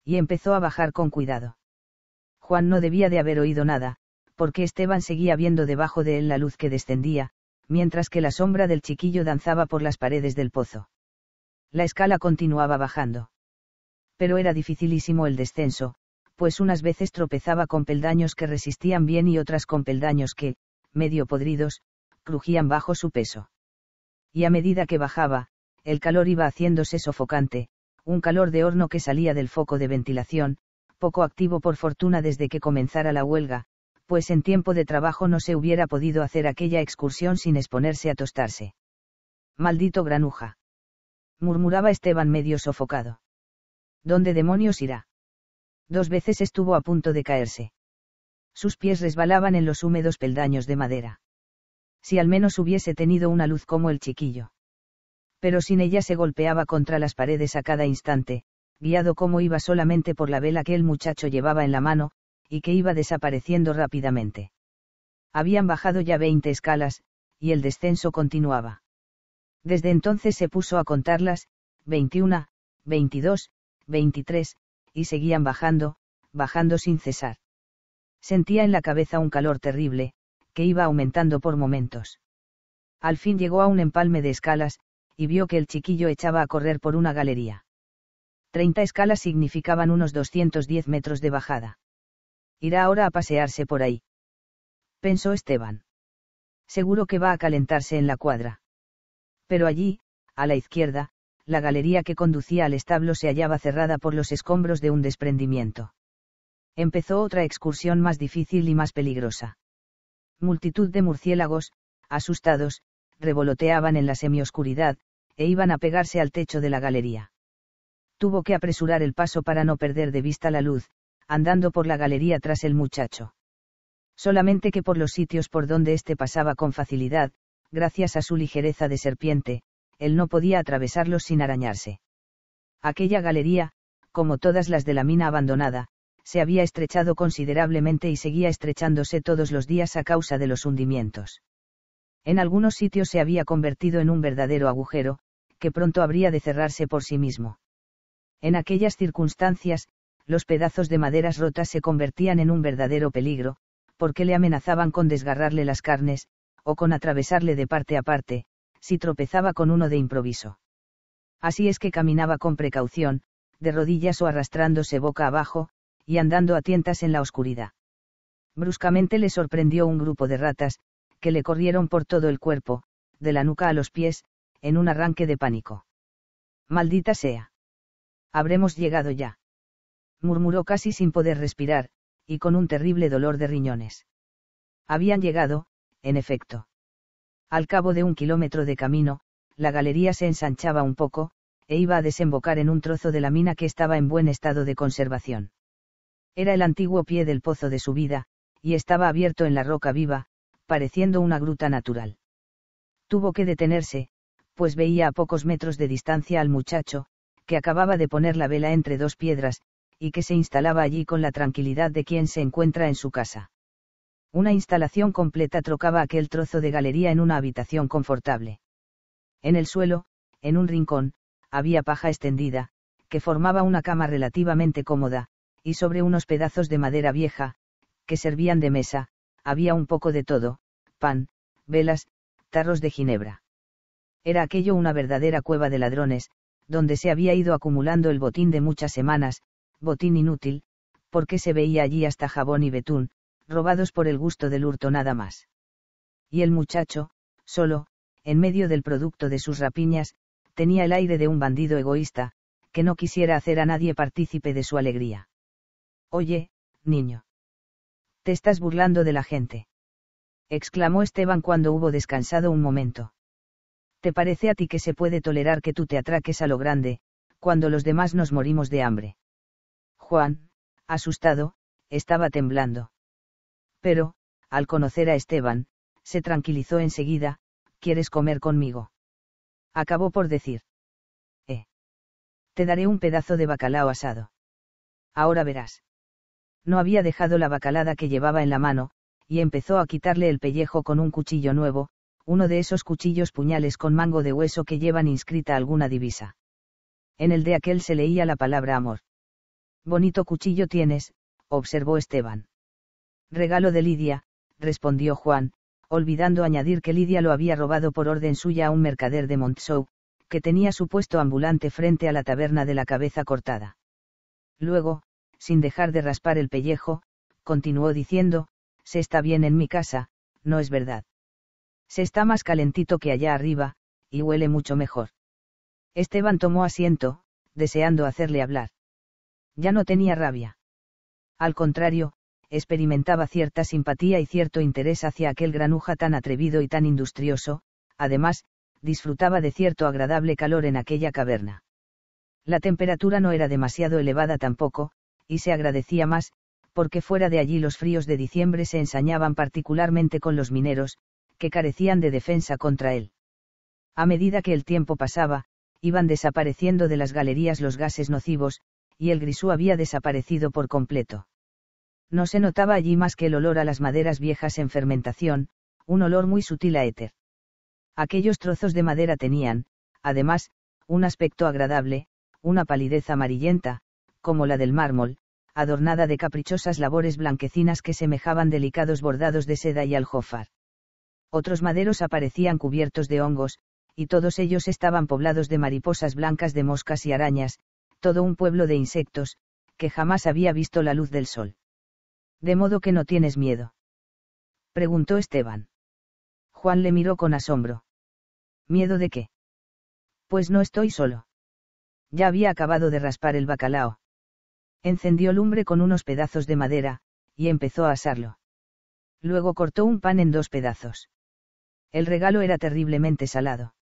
A: Y empezó a bajar con cuidado. Juan no debía de haber oído nada, porque Esteban seguía viendo debajo de él la luz que descendía, mientras que la sombra del chiquillo danzaba por las paredes del pozo. La escala continuaba bajando. Pero era dificilísimo el descenso, pues unas veces tropezaba con peldaños que resistían bien y otras con peldaños que, medio podridos, crujían bajo su peso. Y a medida que bajaba, el calor iba haciéndose sofocante, un calor de horno que salía del foco de ventilación, poco activo por fortuna desde que comenzara la huelga, pues en tiempo de trabajo no se hubiera podido hacer aquella excursión sin exponerse a tostarse. Maldito granuja. murmuraba Esteban medio sofocado. ¿Dónde demonios irá? dos veces estuvo a punto de caerse. Sus pies resbalaban en los húmedos peldaños de madera. Si al menos hubiese tenido una luz como el chiquillo. Pero sin ella se golpeaba contra las paredes a cada instante, guiado como iba solamente por la vela que el muchacho llevaba en la mano, y que iba desapareciendo rápidamente. Habían bajado ya veinte escalas, y el descenso continuaba. Desde entonces se puso a contarlas, 21, 22, 23, y seguían bajando, bajando sin cesar. Sentía en la cabeza un calor terrible, que iba aumentando por momentos. Al fin llegó a un empalme de escalas, y vio que el chiquillo echaba a correr por una galería. Treinta escalas significaban unos 210 metros de bajada. Irá ahora a pasearse por ahí. Pensó Esteban. Seguro que va a calentarse en la cuadra. Pero allí, a la izquierda, la galería que conducía al establo se hallaba cerrada por los escombros de un desprendimiento. Empezó otra excursión más difícil y más peligrosa. Multitud de murciélagos, asustados, revoloteaban en la semioscuridad, e iban a pegarse al techo de la galería. Tuvo que apresurar el paso para no perder de vista la luz, andando por la galería tras el muchacho. Solamente que por los sitios por donde éste pasaba con facilidad, gracias a su ligereza de serpiente, él no podía atravesarlos sin arañarse. Aquella galería, como todas las de la mina abandonada, se había estrechado considerablemente y seguía estrechándose todos los días a causa de los hundimientos. En algunos sitios se había convertido en un verdadero agujero, que pronto habría de cerrarse por sí mismo. En aquellas circunstancias, los pedazos de maderas rotas se convertían en un verdadero peligro, porque le amenazaban con desgarrarle las carnes, o con atravesarle de parte a parte, si tropezaba con uno de improviso. Así es que caminaba con precaución, de rodillas o arrastrándose boca abajo, y andando a tientas en la oscuridad. Bruscamente le sorprendió un grupo de ratas, que le corrieron por todo el cuerpo, de la nuca a los pies, en un arranque de pánico. Maldita sea. Habremos llegado ya. Murmuró casi sin poder respirar, y con un terrible dolor de riñones. Habían llegado, en efecto. Al cabo de un kilómetro de camino, la galería se ensanchaba un poco, e iba a desembocar en un trozo de la mina que estaba en buen estado de conservación. Era el antiguo pie del pozo de su vida, y estaba abierto en la roca viva, pareciendo una gruta natural. Tuvo que detenerse, pues veía a pocos metros de distancia al muchacho, que acababa de poner la vela entre dos piedras, y que se instalaba allí con la tranquilidad de quien se encuentra en su casa una instalación completa trocaba aquel trozo de galería en una habitación confortable. En el suelo, en un rincón, había paja extendida, que formaba una cama relativamente cómoda, y sobre unos pedazos de madera vieja, que servían de mesa, había un poco de todo, pan, velas, tarros de ginebra. Era aquello una verdadera cueva de ladrones, donde se había ido acumulando el botín de muchas semanas, botín inútil, porque se veía allí hasta jabón y betún, robados por el gusto del hurto nada más. Y el muchacho, solo, en medio del producto de sus rapiñas, tenía el aire de un bandido egoísta, que no quisiera hacer a nadie partícipe de su alegría. Oye, niño. Te estás burlando de la gente. exclamó Esteban cuando hubo descansado un momento. ¿Te parece a ti que se puede tolerar que tú te atraques a lo grande, cuando los demás nos morimos de hambre? Juan, asustado, estaba temblando. Pero, al conocer a Esteban, se tranquilizó enseguida, ¿quieres comer conmigo? Acabó por decir. Eh. Te daré un pedazo de bacalao asado. Ahora verás. No había dejado la bacalada que llevaba en la mano, y empezó a quitarle el pellejo con un cuchillo nuevo, uno de esos cuchillos puñales con mango de hueso que llevan inscrita alguna divisa. En el de aquel se leía la palabra amor. Bonito cuchillo tienes, observó Esteban. Regalo de Lidia, respondió Juan, olvidando añadir que Lidia lo había robado por orden suya a un mercader de Montsou, que tenía su puesto ambulante frente a la taberna de la cabeza cortada. Luego, sin dejar de raspar el pellejo, continuó diciendo, se está bien en mi casa, no es verdad. Se está más calentito que allá arriba, y huele mucho mejor. Esteban tomó asiento, deseando hacerle hablar. Ya no tenía rabia. Al contrario, experimentaba cierta simpatía y cierto interés hacia aquel granuja tan atrevido y tan industrioso, además, disfrutaba de cierto agradable calor en aquella caverna. La temperatura no era demasiado elevada tampoco, y se agradecía más, porque fuera de allí los fríos de diciembre se ensañaban particularmente con los mineros, que carecían de defensa contra él. A medida que el tiempo pasaba, iban desapareciendo de las galerías los gases nocivos, y el grisú había desaparecido por completo. No se notaba allí más que el olor a las maderas viejas en fermentación, un olor muy sutil a éter. Aquellos trozos de madera tenían, además, un aspecto agradable, una palidez amarillenta, como la del mármol, adornada de caprichosas labores blanquecinas que semejaban delicados bordados de seda y aljófar. Otros maderos aparecían cubiertos de hongos, y todos ellos estaban poblados de mariposas blancas de moscas y arañas, todo un pueblo de insectos, que jamás había visto la luz del sol. De modo que no tienes miedo. Preguntó Esteban. Juan le miró con asombro. ¿Miedo de qué? Pues no estoy solo. Ya había acabado de raspar el bacalao. Encendió lumbre con unos pedazos de madera, y empezó a asarlo. Luego cortó un pan en dos pedazos. El regalo era terriblemente salado.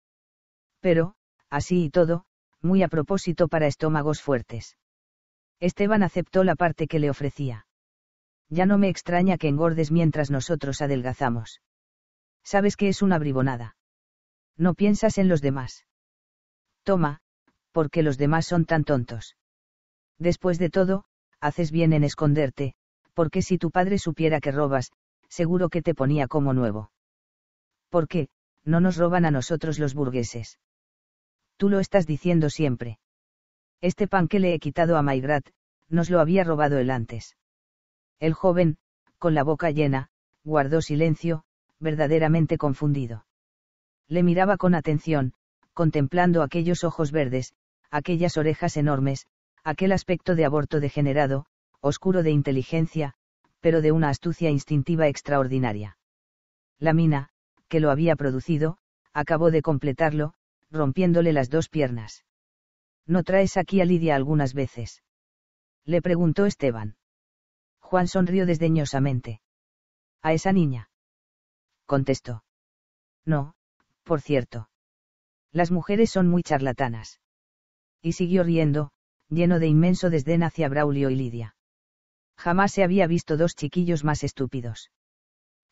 A: Pero, así y todo, muy a propósito para estómagos fuertes. Esteban aceptó la parte que le ofrecía. Ya no me extraña que engordes mientras nosotros adelgazamos. Sabes que es una bribonada. No piensas en los demás. Toma, porque los demás son tan tontos. Después de todo, haces bien en esconderte, porque si tu padre supiera que robas, seguro que te ponía como nuevo. ¿Por qué? No nos roban a nosotros los burgueses. Tú lo estás diciendo siempre. Este pan que le he quitado a Maigrat, nos lo había robado él antes. El joven, con la boca llena, guardó silencio, verdaderamente confundido. Le miraba con atención, contemplando aquellos ojos verdes, aquellas orejas enormes, aquel aspecto de aborto degenerado, oscuro de inteligencia, pero de una astucia instintiva extraordinaria. La mina, que lo había producido, acabó de completarlo, rompiéndole las dos piernas. ¿No traes aquí a Lidia algunas veces? Le preguntó Esteban. Juan sonrió desdeñosamente. A esa niña. Contestó. No, por cierto. Las mujeres son muy charlatanas. Y siguió riendo, lleno de inmenso desdén hacia Braulio y Lidia. Jamás se había visto dos chiquillos más estúpidos.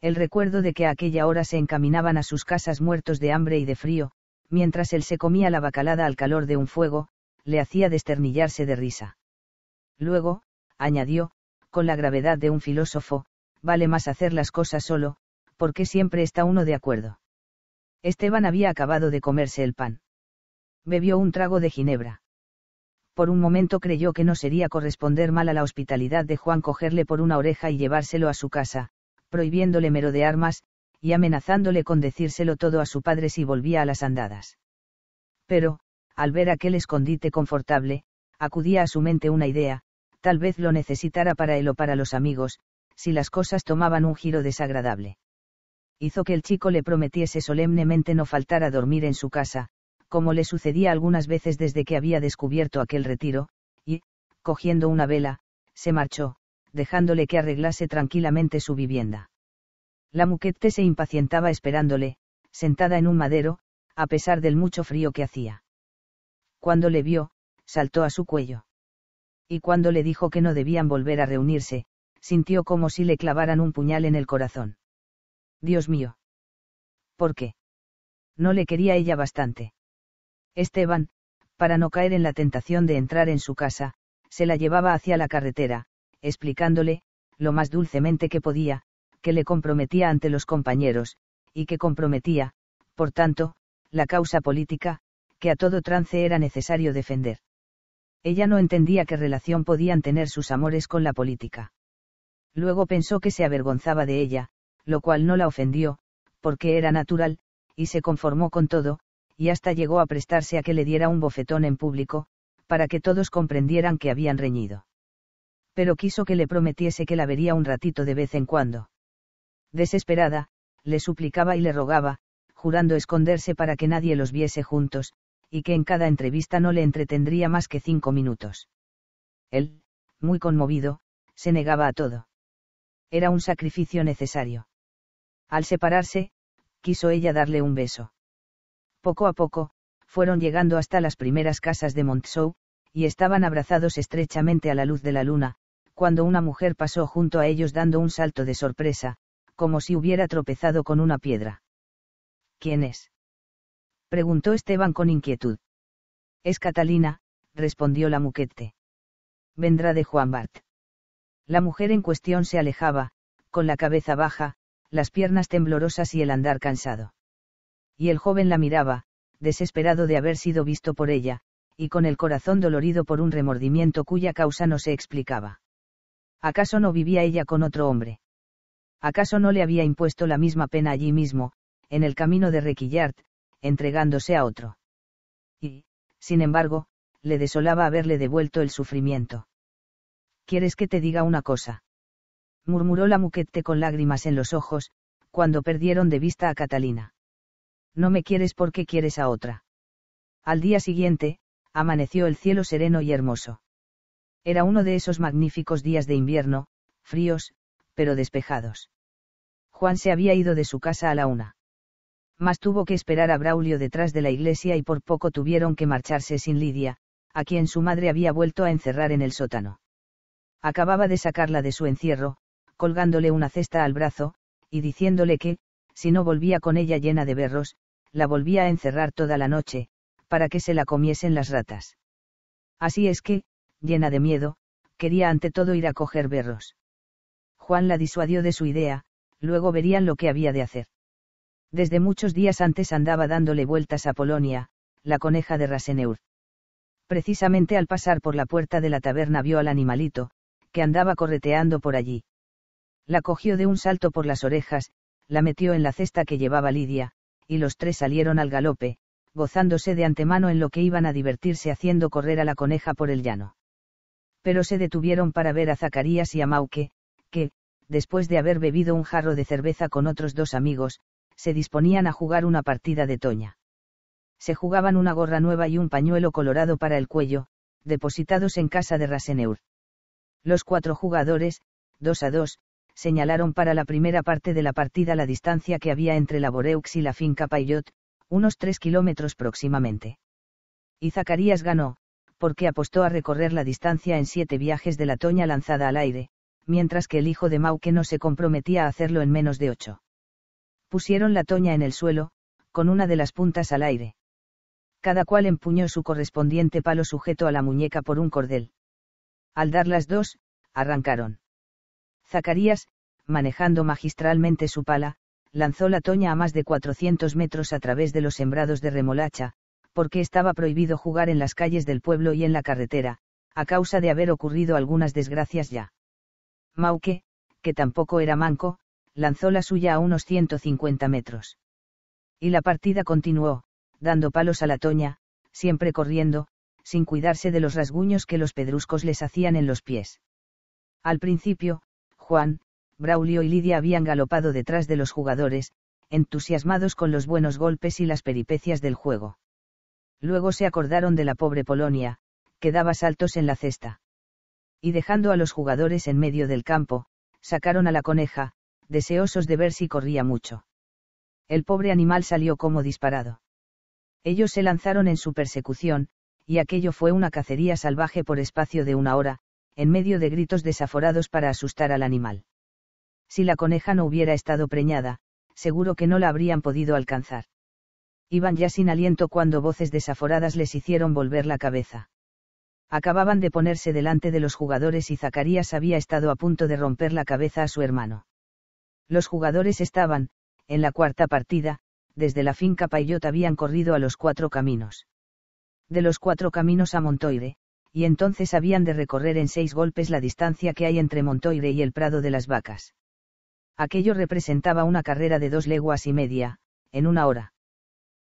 A: El recuerdo de que a aquella hora se encaminaban a sus casas muertos de hambre y de frío, mientras él se comía la bacalada al calor de un fuego, le hacía desternillarse de risa. Luego, añadió, con la gravedad de un filósofo, vale más hacer las cosas solo, porque siempre está uno de acuerdo. Esteban había acabado de comerse el pan. Bebió un trago de ginebra. Por un momento creyó que no sería corresponder mal a la hospitalidad de Juan cogerle por una oreja y llevárselo a su casa, prohibiéndole merodear más, y amenazándole con decírselo todo a su padre si volvía a las andadas. Pero, al ver aquel escondite confortable, acudía a su mente una idea, tal vez lo necesitara para él o para los amigos, si las cosas tomaban un giro desagradable. Hizo que el chico le prometiese solemnemente no faltara a dormir en su casa, como le sucedía algunas veces desde que había descubierto aquel retiro, y, cogiendo una vela, se marchó, dejándole que arreglase tranquilamente su vivienda. La muquete se impacientaba esperándole, sentada en un madero, a pesar del mucho frío que hacía. Cuando le vio, saltó a su cuello y cuando le dijo que no debían volver a reunirse, sintió como si le clavaran un puñal en el corazón. Dios mío. ¿Por qué? No le quería ella bastante. Esteban, para no caer en la tentación de entrar en su casa, se la llevaba hacia la carretera, explicándole, lo más dulcemente que podía, que le comprometía ante los compañeros, y que comprometía, por tanto, la causa política, que a todo trance era necesario defender. Ella no entendía qué relación podían tener sus amores con la política. Luego pensó que se avergonzaba de ella, lo cual no la ofendió, porque era natural, y se conformó con todo, y hasta llegó a prestarse a que le diera un bofetón en público, para que todos comprendieran que habían reñido. Pero quiso que le prometiese que la vería un ratito de vez en cuando. Desesperada, le suplicaba y le rogaba, jurando esconderse para que nadie los viese juntos, y que en cada entrevista no le entretendría más que cinco minutos. Él, muy conmovido, se negaba a todo. Era un sacrificio necesario. Al separarse, quiso ella darle un beso. Poco a poco, fueron llegando hasta las primeras casas de Montsou, y estaban abrazados estrechamente a la luz de la luna, cuando una mujer pasó junto a ellos dando un salto de sorpresa, como si hubiera tropezado con una piedra. ¿Quién es? preguntó Esteban con inquietud. Es Catalina, respondió la muquete. Vendrá de Juan Bart. La mujer en cuestión se alejaba, con la cabeza baja, las piernas temblorosas y el andar cansado. Y el joven la miraba, desesperado de haber sido visto por ella, y con el corazón dolorido por un remordimiento cuya causa no se explicaba. ¿Acaso no vivía ella con otro hombre? ¿Acaso no le había impuesto la misma pena allí mismo, en el camino de Requillart, entregándose a otro. Y, sin embargo, le desolaba haberle devuelto el sufrimiento. ¿Quieres que te diga una cosa? murmuró la muquete con lágrimas en los ojos, cuando perdieron de vista a Catalina. No me quieres porque quieres a otra. Al día siguiente, amaneció el cielo sereno y hermoso. Era uno de esos magníficos días de invierno, fríos, pero despejados. Juan se había ido de su casa a la una mas tuvo que esperar a Braulio detrás de la iglesia y por poco tuvieron que marcharse sin Lidia, a quien su madre había vuelto a encerrar en el sótano. Acababa de sacarla de su encierro, colgándole una cesta al brazo, y diciéndole que, si no volvía con ella llena de berros, la volvía a encerrar toda la noche, para que se la comiesen las ratas. Así es que, llena de miedo, quería ante todo ir a coger berros. Juan la disuadió de su idea, luego verían lo que había de hacer. Desde muchos días antes andaba dándole vueltas a Polonia, la coneja de Raseneur. Precisamente al pasar por la puerta de la taberna vio al animalito, que andaba correteando por allí. La cogió de un salto por las orejas, la metió en la cesta que llevaba Lidia, y los tres salieron al galope, gozándose de antemano en lo que iban a divertirse haciendo correr a la coneja por el llano. Pero se detuvieron para ver a Zacarías y a mauke que, después de haber bebido un jarro de cerveza con otros dos amigos, se disponían a jugar una partida de toña. Se jugaban una gorra nueva y un pañuelo colorado para el cuello, depositados en casa de Raseneur. Los cuatro jugadores, dos a dos, señalaron para la primera parte de la partida la distancia que había entre la Boreux y la finca Payot, unos tres kilómetros próximamente. Y Zacarías ganó, porque apostó a recorrer la distancia en siete viajes de la toña lanzada al aire, mientras que el hijo de Mauke no se comprometía a hacerlo en menos de ocho pusieron la toña en el suelo, con una de las puntas al aire. Cada cual empuñó su correspondiente palo sujeto a la muñeca por un cordel. Al dar las dos, arrancaron. Zacarías, manejando magistralmente su pala, lanzó la toña a más de 400 metros a través de los sembrados de remolacha, porque estaba prohibido jugar en las calles del pueblo y en la carretera, a causa de haber ocurrido algunas desgracias ya. Mauque, que tampoco era manco, lanzó la suya a unos 150 metros. Y la partida continuó, dando palos a la toña, siempre corriendo, sin cuidarse de los rasguños que los pedruscos les hacían en los pies. Al principio, Juan, Braulio y Lidia habían galopado detrás de los jugadores, entusiasmados con los buenos golpes y las peripecias del juego. Luego se acordaron de la pobre Polonia, que daba saltos en la cesta. Y dejando a los jugadores en medio del campo, sacaron a la coneja, deseosos de ver si corría mucho. El pobre animal salió como disparado. Ellos se lanzaron en su persecución, y aquello fue una cacería salvaje por espacio de una hora, en medio de gritos desaforados para asustar al animal. Si la coneja no hubiera estado preñada, seguro que no la habrían podido alcanzar. Iban ya sin aliento cuando voces desaforadas les hicieron volver la cabeza. Acababan de ponerse delante de los jugadores y Zacarías había estado a punto de romper la cabeza a su hermano. Los jugadores estaban, en la cuarta partida, desde la finca Payot habían corrido a los cuatro caminos. De los cuatro caminos a Montoire, y entonces habían de recorrer en seis golpes la distancia que hay entre Montoire y el Prado de las Vacas. Aquello representaba una carrera de dos leguas y media, en una hora.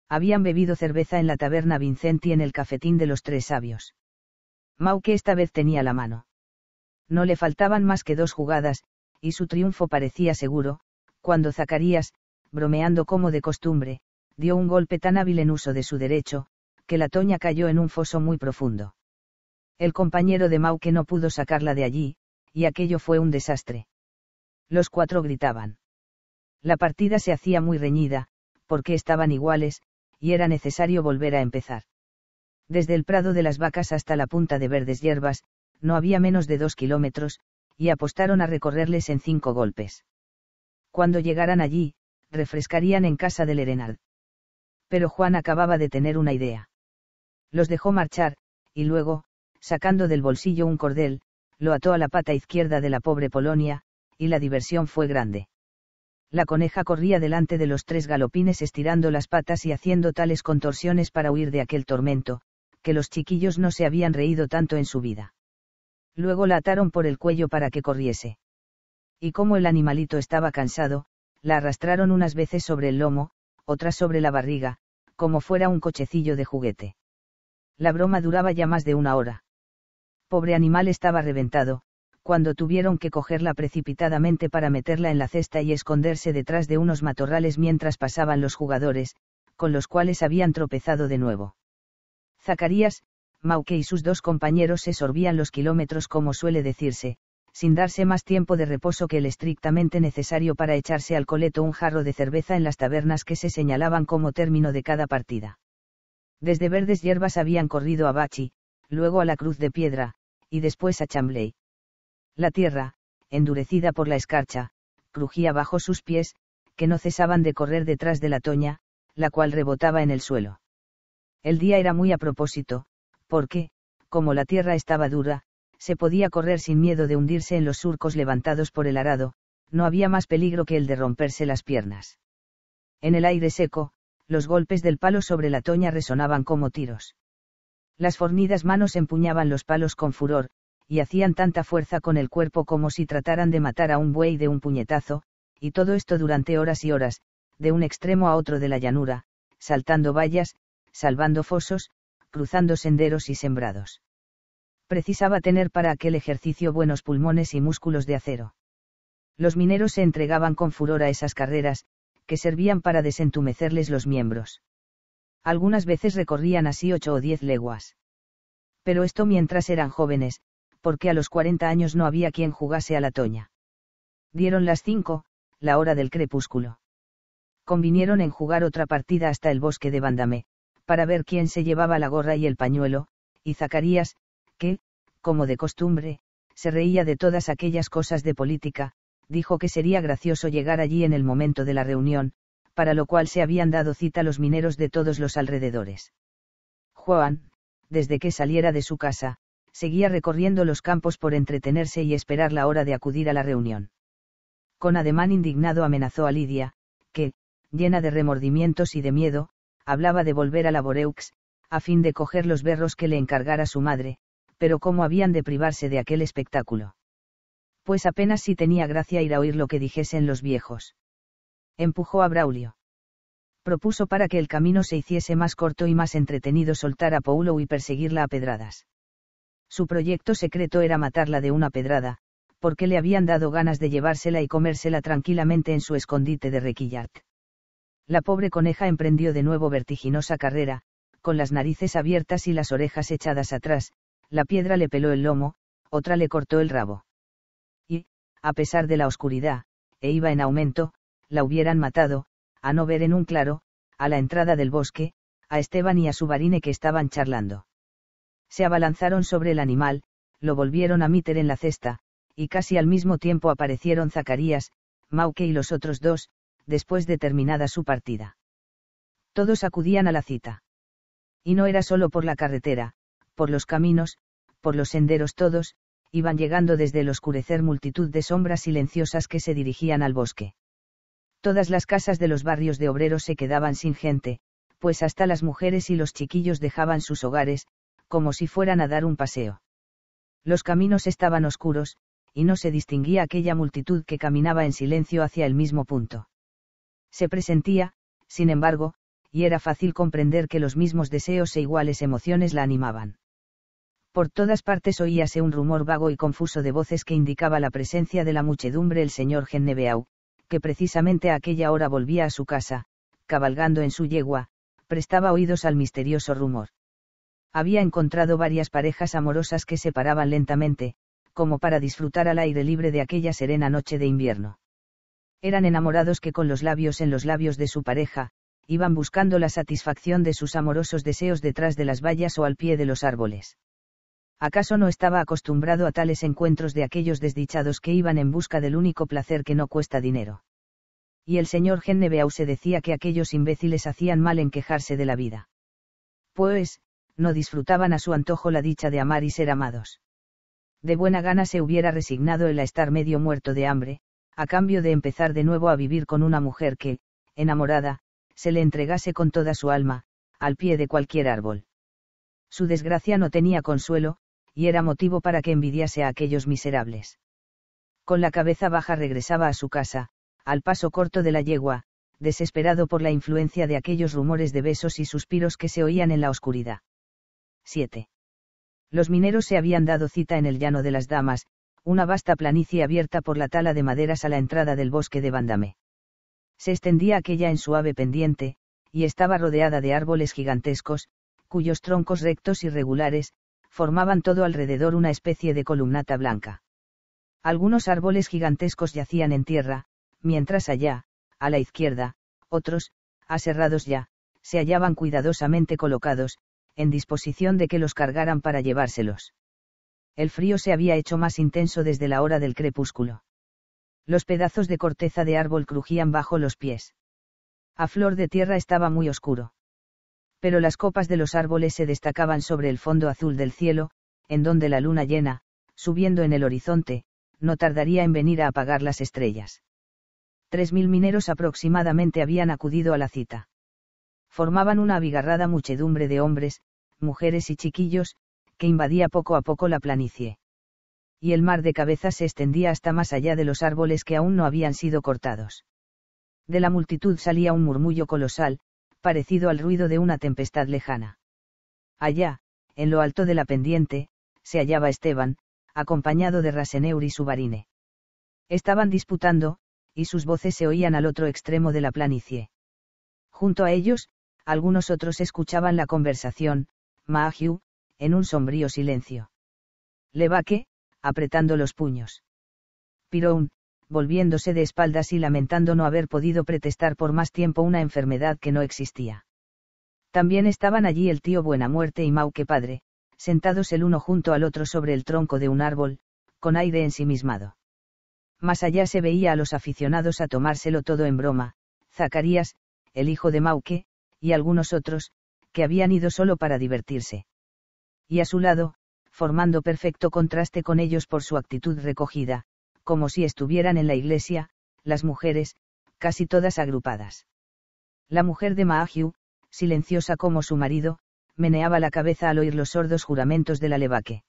A: Habían bebido cerveza en la taberna Vincenti en el cafetín de los tres sabios. Mauque esta vez tenía la mano. No le faltaban más que dos jugadas, y su triunfo parecía seguro, cuando Zacarías, bromeando como de costumbre, dio un golpe tan hábil en uso de su derecho, que la toña cayó en un foso muy profundo. El compañero de Mauque no pudo sacarla de allí, y aquello fue un desastre. Los cuatro gritaban. La partida se hacía muy reñida, porque estaban iguales, y era necesario volver a empezar. Desde el prado de las vacas hasta la punta de verdes hierbas, no había menos de dos kilómetros, y apostaron a recorrerles en cinco golpes. Cuando llegaran allí, refrescarían en casa del Erenard. Pero Juan acababa de tener una idea. Los dejó marchar, y luego, sacando del bolsillo un cordel, lo ató a la pata izquierda de la pobre Polonia, y la diversión fue grande. La coneja corría delante de los tres galopines estirando las patas y haciendo tales contorsiones para huir de aquel tormento, que los chiquillos no se habían reído tanto en su vida. Luego la ataron por el cuello para que corriese. Y como el animalito estaba cansado, la arrastraron unas veces sobre el lomo, otras sobre la barriga, como fuera un cochecillo de juguete. La broma duraba ya más de una hora. Pobre animal estaba reventado, cuando tuvieron que cogerla precipitadamente para meterla en la cesta y esconderse detrás de unos matorrales mientras pasaban los jugadores, con los cuales habían tropezado de nuevo. Zacarías, Mauke y sus dos compañeros se sorbían los kilómetros como suele decirse, sin darse más tiempo de reposo que el estrictamente necesario para echarse al coleto un jarro de cerveza en las tabernas que se señalaban como término de cada partida. Desde Verdes Hierbas habían corrido a Bachi, luego a la Cruz de Piedra, y después a Chambley. La tierra, endurecida por la escarcha, crujía bajo sus pies, que no cesaban de correr detrás de la toña, la cual rebotaba en el suelo. El día era muy a propósito, porque, como la tierra estaba dura, se podía correr sin miedo de hundirse en los surcos levantados por el arado, no había más peligro que el de romperse las piernas. En el aire seco, los golpes del palo sobre la toña resonaban como tiros. Las fornidas manos empuñaban los palos con furor, y hacían tanta fuerza con el cuerpo como si trataran de matar a un buey de un puñetazo, y todo esto durante horas y horas, de un extremo a otro de la llanura, saltando vallas, salvando fosos, cruzando senderos y sembrados. Precisaba tener para aquel ejercicio buenos pulmones y músculos de acero. Los mineros se entregaban con furor a esas carreras, que servían para desentumecerles los miembros. Algunas veces recorrían así ocho o diez leguas. Pero esto mientras eran jóvenes, porque a los cuarenta años no había quien jugase a la toña. Dieron las cinco, la hora del crepúsculo. Convinieron en jugar otra partida hasta el bosque de Bandamé, para ver quién se llevaba la gorra y el pañuelo, y Zacarías, que, como de costumbre, se reía de todas aquellas cosas de política, dijo que sería gracioso llegar allí en el momento de la reunión, para lo cual se habían dado cita los mineros de todos los alrededores. Juan, desde que saliera de su casa, seguía recorriendo los campos por entretenerse y esperar la hora de acudir a la reunión. Con ademán indignado amenazó a Lidia, que, llena de remordimientos y de miedo, hablaba de volver a la Boreux, a fin de coger los berros que le encargara su madre, pero cómo habían de privarse de aquel espectáculo. Pues apenas si tenía gracia ir a oír lo que dijesen los viejos. Empujó a Braulio. Propuso para que el camino se hiciese más corto y más entretenido soltar a Paulo y perseguirla a pedradas. Su proyecto secreto era matarla de una pedrada, porque le habían dado ganas de llevársela y comérsela tranquilamente en su escondite de Requillart la pobre coneja emprendió de nuevo vertiginosa carrera, con las narices abiertas y las orejas echadas atrás, la piedra le peló el lomo, otra le cortó el rabo. Y, a pesar de la oscuridad, e iba en aumento, la hubieran matado, a no ver en un claro, a la entrada del bosque, a Esteban y a su barine que estaban charlando. Se abalanzaron sobre el animal, lo volvieron a meter en la cesta, y casi al mismo tiempo aparecieron Zacarías, Mauke y los otros dos, después de terminada su partida. Todos acudían a la cita. Y no era solo por la carretera, por los caminos, por los senderos todos, iban llegando desde el oscurecer multitud de sombras silenciosas que se dirigían al bosque. Todas las casas de los barrios de obreros se quedaban sin gente, pues hasta las mujeres y los chiquillos dejaban sus hogares, como si fueran a dar un paseo. Los caminos estaban oscuros, y no se distinguía aquella multitud que caminaba en silencio hacia el mismo punto. Se presentía, sin embargo, y era fácil comprender que los mismos deseos e iguales emociones la animaban. Por todas partes oíase un rumor vago y confuso de voces que indicaba la presencia de la muchedumbre el señor Gennebeau, que precisamente a aquella hora volvía a su casa, cabalgando en su yegua, prestaba oídos al misterioso rumor. Había encontrado varias parejas amorosas que se paraban lentamente, como para disfrutar al aire libre de aquella serena noche de invierno. Eran enamorados que con los labios en los labios de su pareja, iban buscando la satisfacción de sus amorosos deseos detrás de las vallas o al pie de los árboles. ¿Acaso no estaba acostumbrado a tales encuentros de aquellos desdichados que iban en busca del único placer que no cuesta dinero? Y el señor se decía que aquellos imbéciles hacían mal en quejarse de la vida. Pues, no disfrutaban a su antojo la dicha de amar y ser amados. De buena gana se hubiera resignado el a estar medio muerto de hambre, a cambio de empezar de nuevo a vivir con una mujer que, enamorada, se le entregase con toda su alma, al pie de cualquier árbol. Su desgracia no tenía consuelo, y era motivo para que envidiase a aquellos miserables. Con la cabeza baja regresaba a su casa, al paso corto de la yegua, desesperado por la influencia de aquellos rumores de besos y suspiros que se oían en la oscuridad. 7. Los mineros se habían dado cita en el llano de las damas, una vasta planicie abierta por la tala de maderas a la entrada del bosque de Vándame. Se extendía aquella en suave pendiente, y estaba rodeada de árboles gigantescos, cuyos troncos rectos y regulares, formaban todo alrededor una especie de columnata blanca. Algunos árboles gigantescos yacían en tierra, mientras allá, a la izquierda, otros, aserrados ya, se hallaban cuidadosamente colocados, en disposición de que los cargaran para llevárselos el frío se había hecho más intenso desde la hora del crepúsculo. Los pedazos de corteza de árbol crujían bajo los pies. A flor de tierra estaba muy oscuro. Pero las copas de los árboles se destacaban sobre el fondo azul del cielo, en donde la luna llena, subiendo en el horizonte, no tardaría en venir a apagar las estrellas. Tres mil mineros aproximadamente habían acudido a la cita. Formaban una abigarrada muchedumbre de hombres, mujeres y chiquillos, que invadía poco a poco la planicie. Y el mar de cabezas se extendía hasta más allá de los árboles que aún no habían sido cortados. De la multitud salía un murmullo colosal, parecido al ruido de una tempestad lejana. Allá, en lo alto de la pendiente, se hallaba Esteban, acompañado de Raseneur y Subarine. Estaban disputando, y sus voces se oían al otro extremo de la planicie. Junto a ellos, algunos otros escuchaban la conversación, Mahiu, en un sombrío silencio. Levaque, apretando los puños. Pirón, volviéndose de espaldas y lamentando no haber podido pretestar por más tiempo una enfermedad que no existía. También estaban allí el tío Buena Muerte y Mauque padre, sentados el uno junto al otro sobre el tronco de un árbol, con aire ensimismado. Más allá se veía a los aficionados a tomárselo todo en broma, Zacarías, el hijo de Mauque, y algunos otros, que habían ido solo para divertirse y a su lado, formando perfecto contraste con ellos por su actitud recogida, como si estuvieran en la iglesia, las mujeres, casi todas agrupadas. La mujer de Mahagiu, silenciosa como su marido, meneaba la cabeza al oír los sordos juramentos del alebaque.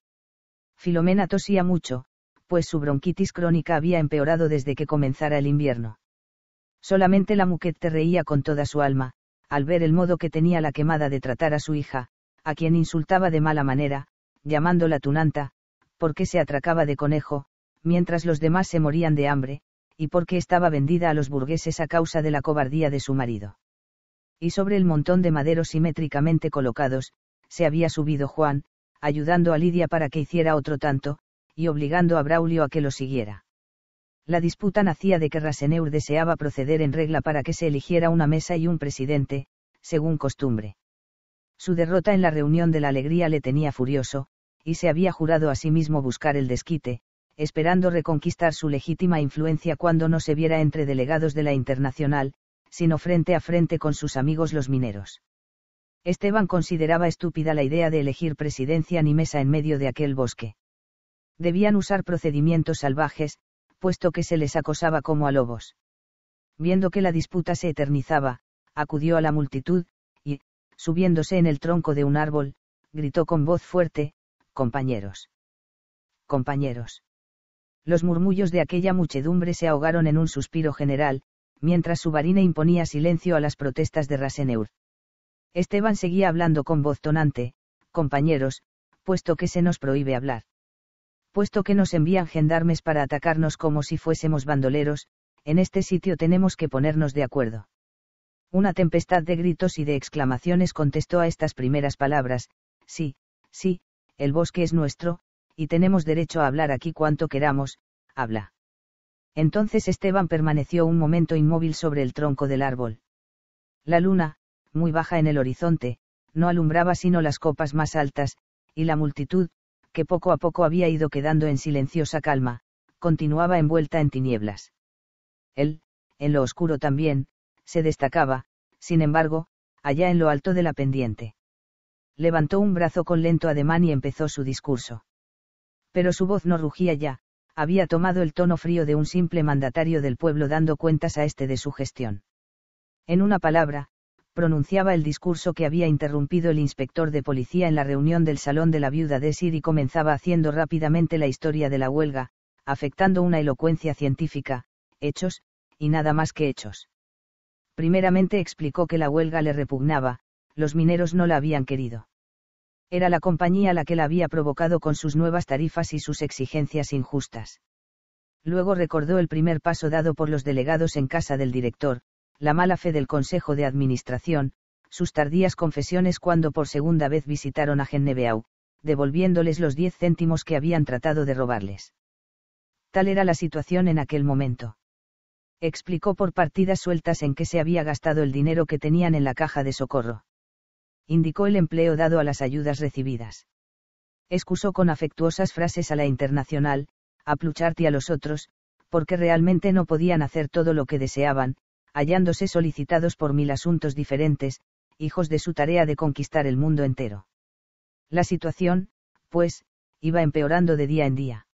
A: Filomena tosía mucho, pues su bronquitis crónica había empeorado desde que comenzara el invierno. Solamente la muquete reía con toda su alma, al ver el modo que tenía la quemada de tratar a su hija, a quien insultaba de mala manera, llamándola tunanta, porque se atracaba de conejo, mientras los demás se morían de hambre, y porque estaba vendida a los burgueses a causa de la cobardía de su marido. Y sobre el montón de maderos simétricamente colocados, se había subido Juan, ayudando a Lidia para que hiciera otro tanto, y obligando a Braulio a que lo siguiera. La disputa nacía de que Raseneur deseaba proceder en regla para que se eligiera una mesa y un presidente, según costumbre. Su derrota en la reunión de la alegría le tenía furioso, y se había jurado a sí mismo buscar el desquite, esperando reconquistar su legítima influencia cuando no se viera entre delegados de la internacional, sino frente a frente con sus amigos los mineros. Esteban consideraba estúpida la idea de elegir presidencia ni mesa en medio de aquel bosque. Debían usar procedimientos salvajes, puesto que se les acosaba como a lobos. Viendo que la disputa se eternizaba, acudió a la multitud, subiéndose en el tronco de un árbol, gritó con voz fuerte, compañeros. Compañeros. Los murmullos de aquella muchedumbre se ahogaron en un suspiro general, mientras su barina imponía silencio a las protestas de Raseneur. Esteban seguía hablando con voz tonante, compañeros, puesto que se nos prohíbe hablar. Puesto que nos envían gendarmes para atacarnos como si fuésemos bandoleros, en este sitio tenemos que ponernos de acuerdo. Una tempestad de gritos y de exclamaciones contestó a estas primeras palabras, sí, sí, el bosque es nuestro, y tenemos derecho a hablar aquí cuanto queramos, habla. Entonces Esteban permaneció un momento inmóvil sobre el tronco del árbol. La luna, muy baja en el horizonte, no alumbraba sino las copas más altas, y la multitud, que poco a poco había ido quedando en silenciosa calma, continuaba envuelta en tinieblas. Él, en lo oscuro también, se destacaba, sin embargo, allá en lo alto de la pendiente. Levantó un brazo con lento ademán y empezó su discurso. Pero su voz no rugía ya, había tomado el tono frío de un simple mandatario del pueblo dando cuentas a este de su gestión. En una palabra, pronunciaba el discurso que había interrumpido el inspector de policía en la reunión del Salón de la Viuda de Sir y comenzaba haciendo rápidamente la historia de la huelga, afectando una elocuencia científica, hechos, y nada más que hechos. Primeramente explicó que la huelga le repugnaba, los mineros no la habían querido. Era la compañía la que la había provocado con sus nuevas tarifas y sus exigencias injustas. Luego recordó el primer paso dado por los delegados en casa del director, la mala fe del Consejo de Administración, sus tardías confesiones cuando por segunda vez visitaron a Gennebeau, devolviéndoles los diez céntimos que habían tratado de robarles. Tal era la situación en aquel momento explicó por partidas sueltas en qué se había gastado el dinero que tenían en la caja de socorro. Indicó el empleo dado a las ayudas recibidas. Excusó con afectuosas frases a la internacional, a Pluchart y a los otros, porque realmente no podían hacer todo lo que deseaban, hallándose solicitados por mil asuntos diferentes, hijos de su tarea de conquistar el mundo entero. La situación, pues, iba empeorando de día en día.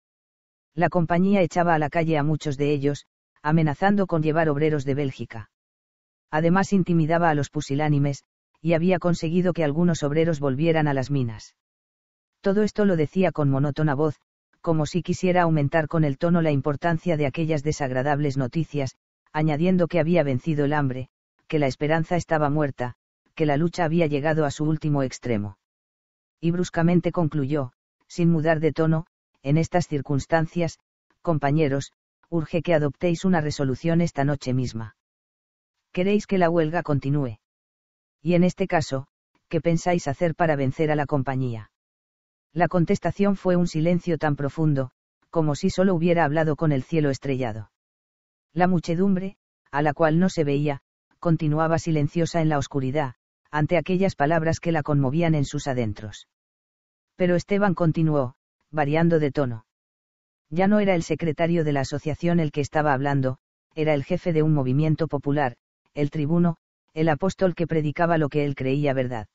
A: La compañía echaba a la calle a muchos de ellos, amenazando con llevar obreros de Bélgica. Además intimidaba a los pusilánimes, y había conseguido que algunos obreros volvieran a las minas. Todo esto lo decía con monótona voz, como si quisiera aumentar con el tono la importancia de aquellas desagradables noticias, añadiendo que había vencido el hambre, que la esperanza estaba muerta, que la lucha había llegado a su último extremo. Y bruscamente concluyó, sin mudar de tono, en estas circunstancias, compañeros, urge que adoptéis una resolución esta noche misma. Queréis que la huelga continúe. Y en este caso, ¿qué pensáis hacer para vencer a la compañía? La contestación fue un silencio tan profundo, como si solo hubiera hablado con el cielo estrellado. La muchedumbre, a la cual no se veía, continuaba silenciosa en la oscuridad, ante aquellas palabras que la conmovían en sus adentros. Pero Esteban continuó, variando de tono. Ya no era el secretario de la asociación el que estaba hablando, era el jefe de un movimiento popular, el tribuno, el apóstol que predicaba lo que él creía verdad.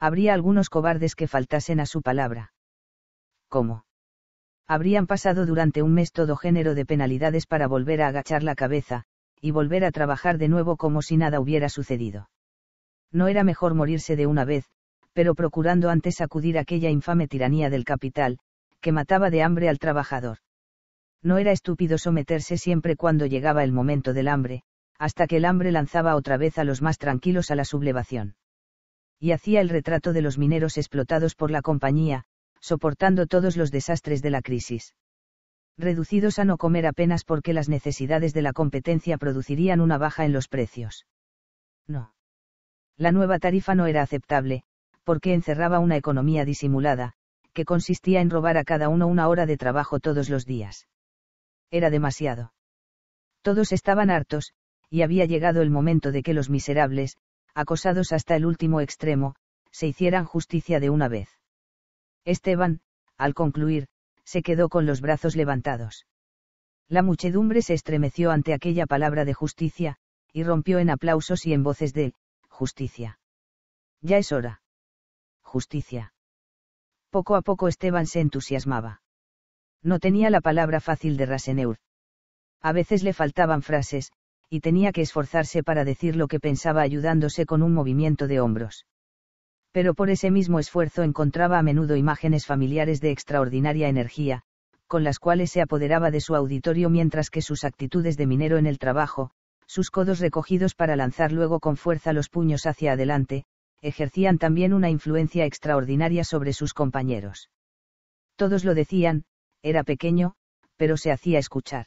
A: Habría algunos cobardes que faltasen a su palabra. ¿Cómo? Habrían pasado durante un mes todo género de penalidades para volver a agachar la cabeza, y volver a trabajar de nuevo como si nada hubiera sucedido. No era mejor morirse de una vez, pero procurando antes acudir a aquella infame tiranía del capital, que mataba de hambre al trabajador. No era estúpido someterse siempre cuando llegaba el momento del hambre, hasta que el hambre lanzaba otra vez a los más tranquilos a la sublevación. Y hacía el retrato de los mineros explotados por la compañía, soportando todos los desastres de la crisis. Reducidos a no comer apenas porque las necesidades de la competencia producirían una baja en los precios. No. La nueva tarifa no era aceptable, porque encerraba una economía disimulada, que consistía en robar a cada uno una hora de trabajo todos los días. Era demasiado. Todos estaban hartos, y había llegado el momento de que los miserables, acosados hasta el último extremo, se hicieran justicia de una vez. Esteban, al concluir, se quedó con los brazos levantados. La muchedumbre se estremeció ante aquella palabra de justicia, y rompió en aplausos y en voces de justicia. Ya es hora. Justicia. Poco a poco Esteban se entusiasmaba. No tenía la palabra fácil de Raseneur. A veces le faltaban frases, y tenía que esforzarse para decir lo que pensaba ayudándose con un movimiento de hombros. Pero por ese mismo esfuerzo encontraba a menudo imágenes familiares de extraordinaria energía, con las cuales se apoderaba de su auditorio mientras que sus actitudes de minero en el trabajo, sus codos recogidos para lanzar luego con fuerza los puños hacia adelante, ejercían también una influencia extraordinaria sobre sus compañeros. Todos lo decían, era pequeño, pero se hacía escuchar.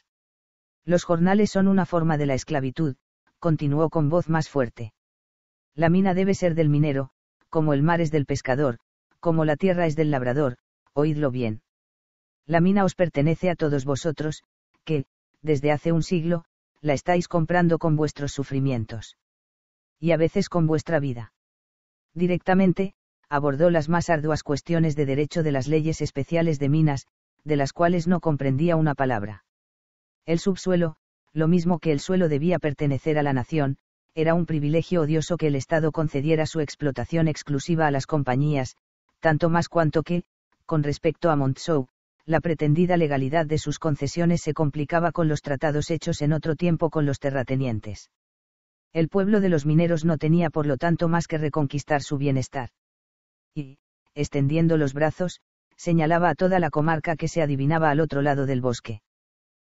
A: Los jornales son una forma de la esclavitud, continuó con voz más fuerte. La mina debe ser del minero, como el mar es del pescador, como la tierra es del labrador, oídlo bien. La mina os pertenece a todos vosotros, que, desde hace un siglo, la estáis comprando con vuestros sufrimientos. Y a veces con vuestra vida directamente, abordó las más arduas cuestiones de derecho de las leyes especiales de minas, de las cuales no comprendía una palabra. El subsuelo, lo mismo que el suelo debía pertenecer a la nación, era un privilegio odioso que el Estado concediera su explotación exclusiva a las compañías, tanto más cuanto que, con respecto a Montsou, la pretendida legalidad de sus concesiones se complicaba con los tratados hechos en otro tiempo con los terratenientes el pueblo de los mineros no tenía por lo tanto más que reconquistar su bienestar. Y, extendiendo los brazos, señalaba a toda la comarca que se adivinaba al otro lado del bosque.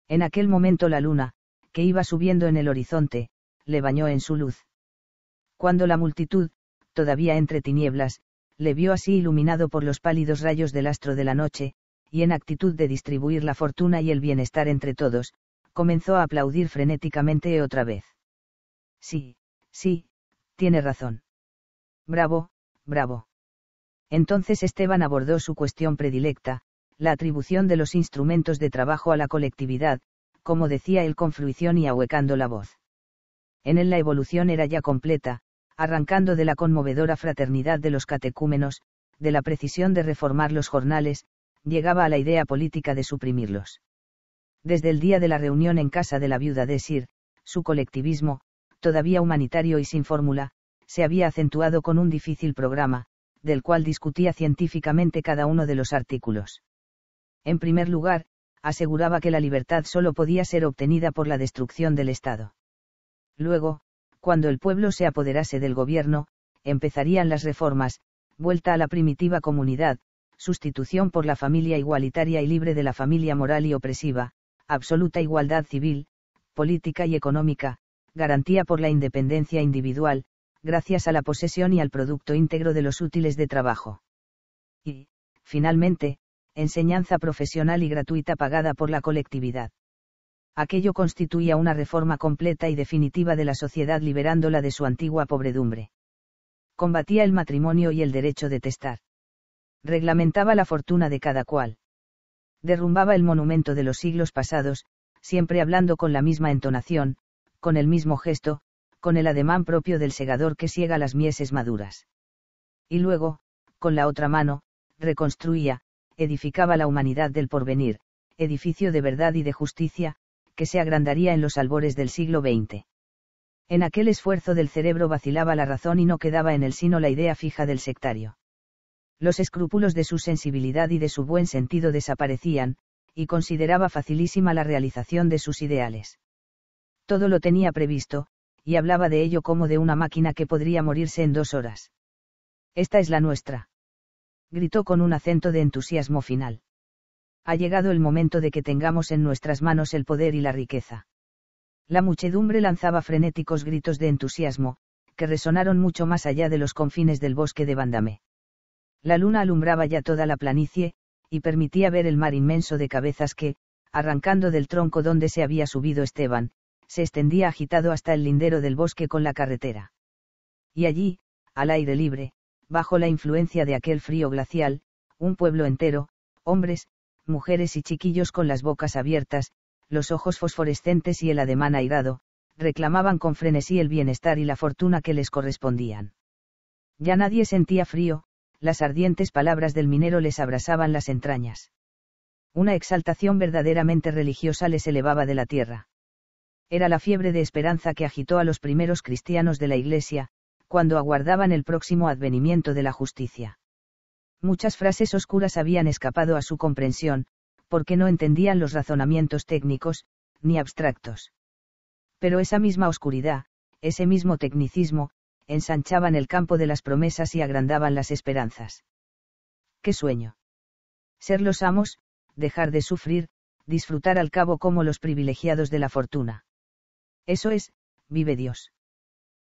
A: En aquel momento la luna, que iba subiendo en el horizonte, le bañó en su luz. Cuando la multitud, todavía entre tinieblas, le vio así iluminado por los pálidos rayos del astro de la noche, y en actitud de distribuir la fortuna y el bienestar entre todos, comenzó a aplaudir frenéticamente otra vez. Sí, sí, tiene razón. Bravo, bravo. Entonces Esteban abordó su cuestión predilecta, la atribución de los instrumentos de trabajo a la colectividad, como decía él con fruición y ahuecando la voz. En él la evolución era ya completa, arrancando de la conmovedora fraternidad de los catecúmenos, de la precisión de reformar los jornales, llegaba a la idea política de suprimirlos. Desde el día de la reunión en casa de la viuda de Sir, su colectivismo, todavía humanitario y sin fórmula, se había acentuado con un difícil programa, del cual discutía científicamente cada uno de los artículos. En primer lugar, aseguraba que la libertad solo podía ser obtenida por la destrucción del Estado. Luego, cuando el pueblo se apoderase del gobierno, empezarían las reformas, vuelta a la primitiva comunidad, sustitución por la familia igualitaria y libre de la familia moral y opresiva, absoluta igualdad civil, política y económica, garantía por la independencia individual, gracias a la posesión y al producto íntegro de los útiles de trabajo. Y, finalmente, enseñanza profesional y gratuita pagada por la colectividad. Aquello constituía una reforma completa y definitiva de la sociedad liberándola de su antigua pobredumbre. Combatía el matrimonio y el derecho de testar. Reglamentaba la fortuna de cada cual. Derrumbaba el monumento de los siglos pasados, siempre hablando con la misma entonación, con el mismo gesto, con el ademán propio del segador que siega las mieses maduras. Y luego, con la otra mano, reconstruía, edificaba la humanidad del porvenir, edificio de verdad y de justicia, que se agrandaría en los albores del siglo XX. En aquel esfuerzo del cerebro vacilaba la razón y no quedaba en el sino la idea fija del sectario. Los escrúpulos de su sensibilidad y de su buen sentido desaparecían, y consideraba facilísima la realización de sus ideales. Todo lo tenía previsto, y hablaba de ello como de una máquina que podría morirse en dos horas. Esta es la nuestra. Gritó con un acento de entusiasmo final. Ha llegado el momento de que tengamos en nuestras manos el poder y la riqueza. La muchedumbre lanzaba frenéticos gritos de entusiasmo, que resonaron mucho más allá de los confines del bosque de Bandame. La luna alumbraba ya toda la planicie, y permitía ver el mar inmenso de cabezas que, arrancando del tronco donde se había subido Esteban, se extendía agitado hasta el lindero del bosque con la carretera. Y allí, al aire libre, bajo la influencia de aquel frío glacial, un pueblo entero, hombres, mujeres y chiquillos con las bocas abiertas, los ojos fosforescentes y el ademán airado, reclamaban con frenesí el bienestar y la fortuna que les correspondían. Ya nadie sentía frío, las ardientes palabras del minero les abrasaban las entrañas. Una exaltación verdaderamente religiosa les elevaba de la tierra era la fiebre de esperanza que agitó a los primeros cristianos de la Iglesia, cuando aguardaban el próximo advenimiento de la justicia. Muchas frases oscuras habían escapado a su comprensión, porque no entendían los razonamientos técnicos, ni abstractos. Pero esa misma oscuridad, ese mismo tecnicismo, ensanchaban el campo de las promesas y agrandaban las esperanzas. ¡Qué sueño! Ser los amos, dejar de sufrir, disfrutar al cabo como los privilegiados de la fortuna. Eso es, vive Dios.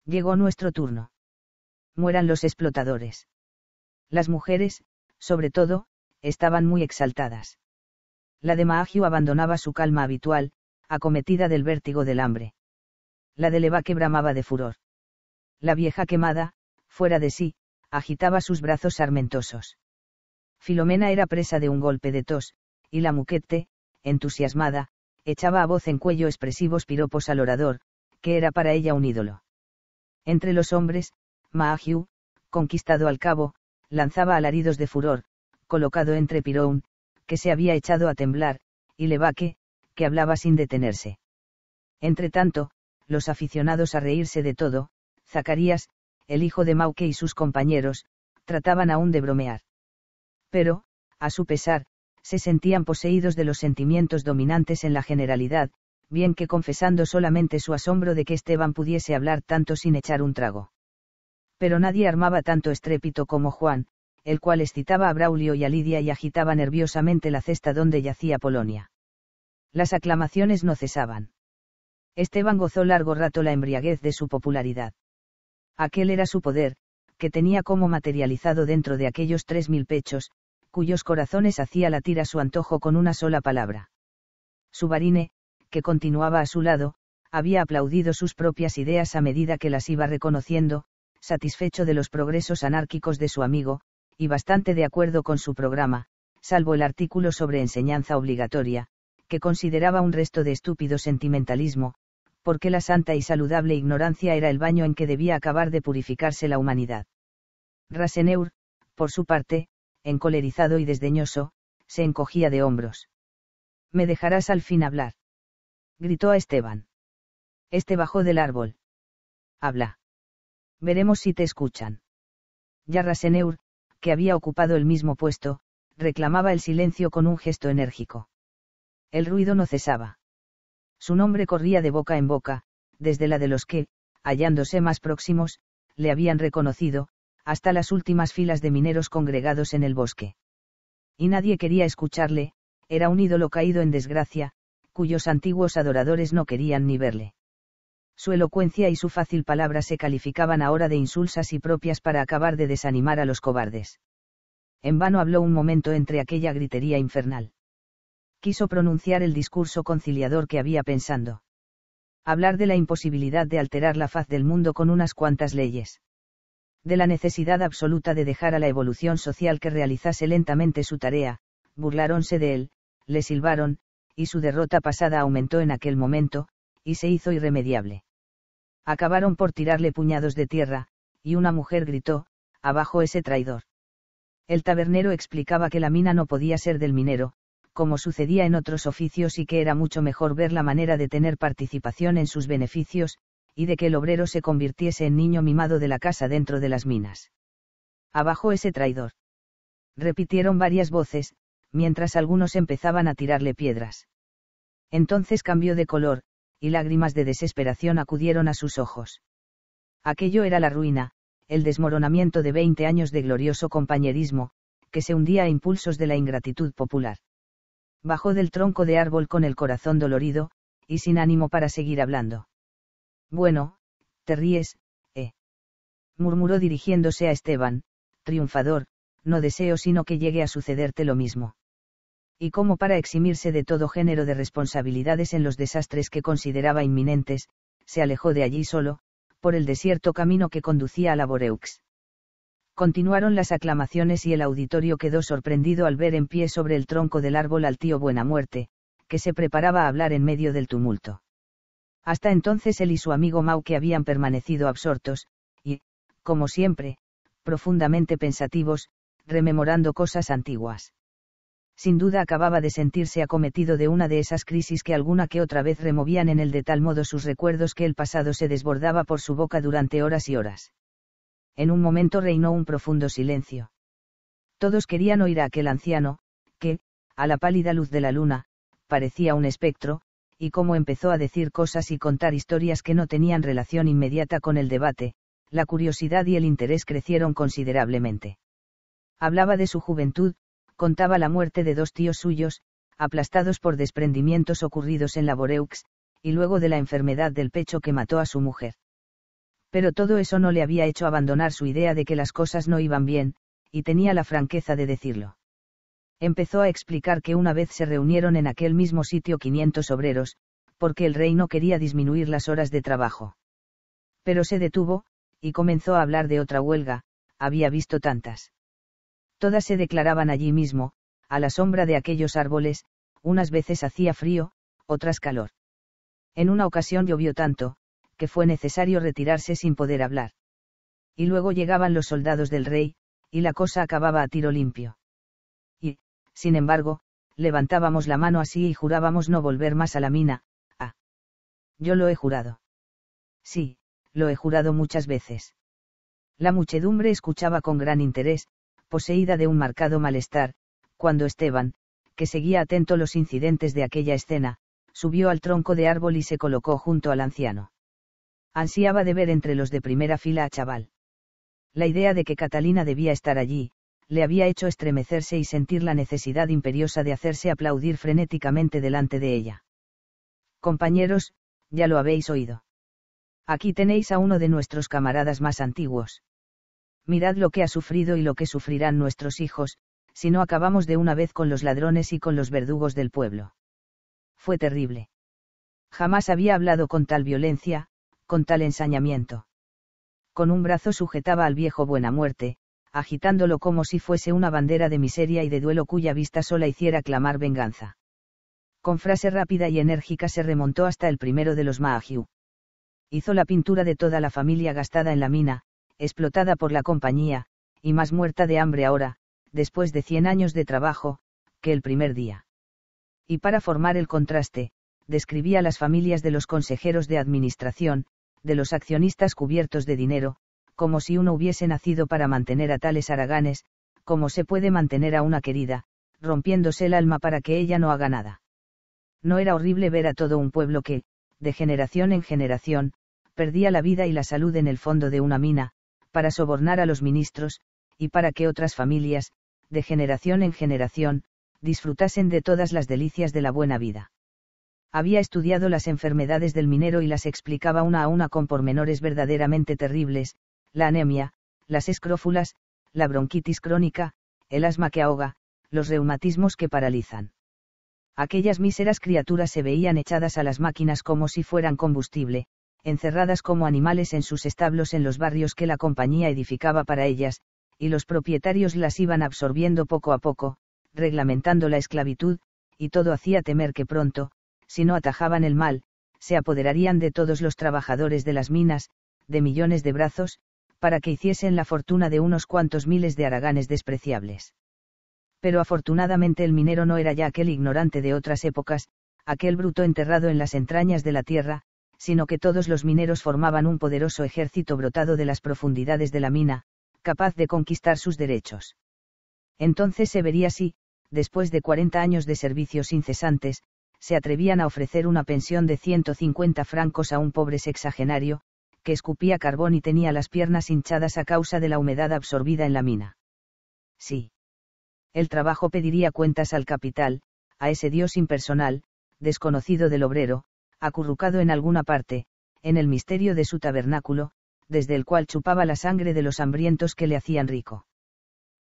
A: Llegó nuestro turno. Mueran los explotadores. Las mujeres, sobre todo, estaban muy exaltadas. La de Mahagio abandonaba su calma habitual, acometida del vértigo del hambre. La de Leva quebramaba bramaba de furor. La vieja quemada, fuera de sí, agitaba sus brazos armentosos. Filomena era presa de un golpe de tos, y la muquete, entusiasmada, echaba a voz en cuello expresivos piropos al orador, que era para ella un ídolo. Entre los hombres, Mahiu, conquistado al cabo, lanzaba alaridos de furor, colocado entre Piroun, que se había echado a temblar, y Levaque, que hablaba sin detenerse. Entretanto, los aficionados a reírse de todo, Zacarías, el hijo de mauke y sus compañeros, trataban aún de bromear. Pero, a su pesar, se sentían poseídos de los sentimientos dominantes en la generalidad, bien que confesando solamente su asombro de que Esteban pudiese hablar tanto sin echar un trago. Pero nadie armaba tanto estrépito como Juan, el cual excitaba a Braulio y a Lidia y agitaba nerviosamente la cesta donde yacía Polonia. Las aclamaciones no cesaban. Esteban gozó largo rato la embriaguez de su popularidad. Aquel era su poder, que tenía como materializado dentro de aquellos tres mil pechos, cuyos corazones hacía latir a su antojo con una sola palabra. Subarine, que continuaba a su lado, había aplaudido sus propias ideas a medida que las iba reconociendo, satisfecho de los progresos anárquicos de su amigo, y bastante de acuerdo con su programa, salvo el artículo sobre enseñanza obligatoria, que consideraba un resto de estúpido sentimentalismo, porque la santa y saludable ignorancia era el baño en que debía acabar de purificarse la humanidad. Raseneur, por su parte, encolerizado y desdeñoso, se encogía de hombros. Me dejarás al fin hablar. Gritó a Esteban. Este bajó del árbol. Habla. Veremos si te escuchan. Yarraseneur, que había ocupado el mismo puesto, reclamaba el silencio con un gesto enérgico. El ruido no cesaba. Su nombre corría de boca en boca, desde la de los que, hallándose más próximos, le habían reconocido, hasta las últimas filas de mineros congregados en el bosque. Y nadie quería escucharle, era un ídolo caído en desgracia, cuyos antiguos adoradores no querían ni verle. Su elocuencia y su fácil palabra se calificaban ahora de insulsas y propias para acabar de desanimar a los cobardes. En vano habló un momento entre aquella gritería infernal. Quiso pronunciar el discurso conciliador que había pensando. Hablar de la imposibilidad de alterar la faz del mundo con unas cuantas leyes de la necesidad absoluta de dejar a la evolución social que realizase lentamente su tarea, burláronse de él, le silbaron, y su derrota pasada aumentó en aquel momento, y se hizo irremediable. Acabaron por tirarle puñados de tierra, y una mujer gritó, abajo ese traidor. El tabernero explicaba que la mina no podía ser del minero, como sucedía en otros oficios y que era mucho mejor ver la manera de tener participación en sus beneficios, y de que el obrero se convirtiese en niño mimado de la casa dentro de las minas. Abajo ese traidor. Repitieron varias voces, mientras algunos empezaban a tirarle piedras. Entonces cambió de color, y lágrimas de desesperación acudieron a sus ojos. Aquello era la ruina, el desmoronamiento de veinte años de glorioso compañerismo, que se hundía a impulsos de la ingratitud popular. Bajó del tronco de árbol con el corazón dolorido, y sin ánimo para seguir hablando. Bueno, te ríes, eh. murmuró dirigiéndose a Esteban, triunfador, no deseo sino que llegue a sucederte lo mismo. Y como para eximirse de todo género de responsabilidades en los desastres que consideraba inminentes, se alejó de allí solo, por el desierto camino que conducía a la Boreux. Continuaron las aclamaciones y el auditorio quedó sorprendido al ver en pie sobre el tronco del árbol al tío Buena Muerte, que se preparaba a hablar en medio del tumulto. Hasta entonces él y su amigo Mauke habían permanecido absortos, y, como siempre, profundamente pensativos, rememorando cosas antiguas. Sin duda acababa de sentirse acometido de una de esas crisis que alguna que otra vez removían en él de tal modo sus recuerdos que el pasado se desbordaba por su boca durante horas y horas. En un momento reinó un profundo silencio. Todos querían oír a aquel anciano, que, a la pálida luz de la luna, parecía un espectro, y cómo empezó a decir cosas y contar historias que no tenían relación inmediata con el debate, la curiosidad y el interés crecieron considerablemente. Hablaba de su juventud, contaba la muerte de dos tíos suyos, aplastados por desprendimientos ocurridos en la Boreux, y luego de la enfermedad del pecho que mató a su mujer. Pero todo eso no le había hecho abandonar su idea de que las cosas no iban bien, y tenía la franqueza de decirlo empezó a explicar que una vez se reunieron en aquel mismo sitio 500 obreros, porque el rey no quería disminuir las horas de trabajo. Pero se detuvo, y comenzó a hablar de otra huelga, había visto tantas. Todas se declaraban allí mismo, a la sombra de aquellos árboles, unas veces hacía frío, otras calor. En una ocasión llovió tanto, que fue necesario retirarse sin poder hablar. Y luego llegaban los soldados del rey, y la cosa acababa a tiro limpio sin embargo, levantábamos la mano así y jurábamos no volver más a la mina, ah. Yo lo he jurado. Sí, lo he jurado muchas veces. La muchedumbre escuchaba con gran interés, poseída de un marcado malestar, cuando Esteban, que seguía atento los incidentes de aquella escena, subió al tronco de árbol y se colocó junto al anciano. Ansiaba de ver entre los de primera fila a Chaval. La idea de que Catalina debía estar allí, le había hecho estremecerse y sentir la necesidad imperiosa de hacerse aplaudir frenéticamente delante de ella. Compañeros, ya lo habéis oído. Aquí tenéis a uno de nuestros camaradas más antiguos. Mirad lo que ha sufrido y lo que sufrirán nuestros hijos, si no acabamos de una vez con los ladrones y con los verdugos del pueblo. Fue terrible. Jamás había hablado con tal violencia, con tal ensañamiento. Con un brazo sujetaba al viejo Buena Muerte, agitándolo como si fuese una bandera de miseria y de duelo cuya vista sola hiciera clamar venganza. Con frase rápida y enérgica se remontó hasta el primero de los Mahiu. Hizo la pintura de toda la familia gastada en la mina, explotada por la compañía, y más muerta de hambre ahora, después de cien años de trabajo, que el primer día. Y para formar el contraste, describía las familias de los consejeros de administración, de los accionistas cubiertos de dinero, como si uno hubiese nacido para mantener a tales haraganes, como se puede mantener a una querida, rompiéndose el alma para que ella no haga nada. No era horrible ver a todo un pueblo que, de generación en generación, perdía la vida y la salud en el fondo de una mina, para sobornar a los ministros, y para que otras familias, de generación en generación, disfrutasen de todas las delicias de la buena vida. Había estudiado las enfermedades del minero y las explicaba una a una con pormenores verdaderamente terribles, la anemia, las escrófulas, la bronquitis crónica, el asma que ahoga, los reumatismos que paralizan. Aquellas míseras criaturas se veían echadas a las máquinas como si fueran combustible, encerradas como animales en sus establos en los barrios que la compañía edificaba para ellas, y los propietarios las iban absorbiendo poco a poco, reglamentando la esclavitud, y todo hacía temer que pronto, si no atajaban el mal, se apoderarían de todos los trabajadores de las minas, de millones de brazos, para que hiciesen la fortuna de unos cuantos miles de araganes despreciables. Pero afortunadamente el minero no era ya aquel ignorante de otras épocas, aquel bruto enterrado en las entrañas de la tierra, sino que todos los mineros formaban un poderoso ejército brotado de las profundidades de la mina, capaz de conquistar sus derechos. Entonces se vería si, después de 40 años de servicios incesantes, se atrevían a ofrecer una pensión de 150 francos a un pobre sexagenario, que escupía carbón y tenía las piernas hinchadas a causa de la humedad absorbida en la mina. Sí. El trabajo pediría cuentas al capital, a ese dios impersonal, desconocido del obrero, acurrucado en alguna parte, en el misterio de su tabernáculo, desde el cual chupaba la sangre de los hambrientos que le hacían rico.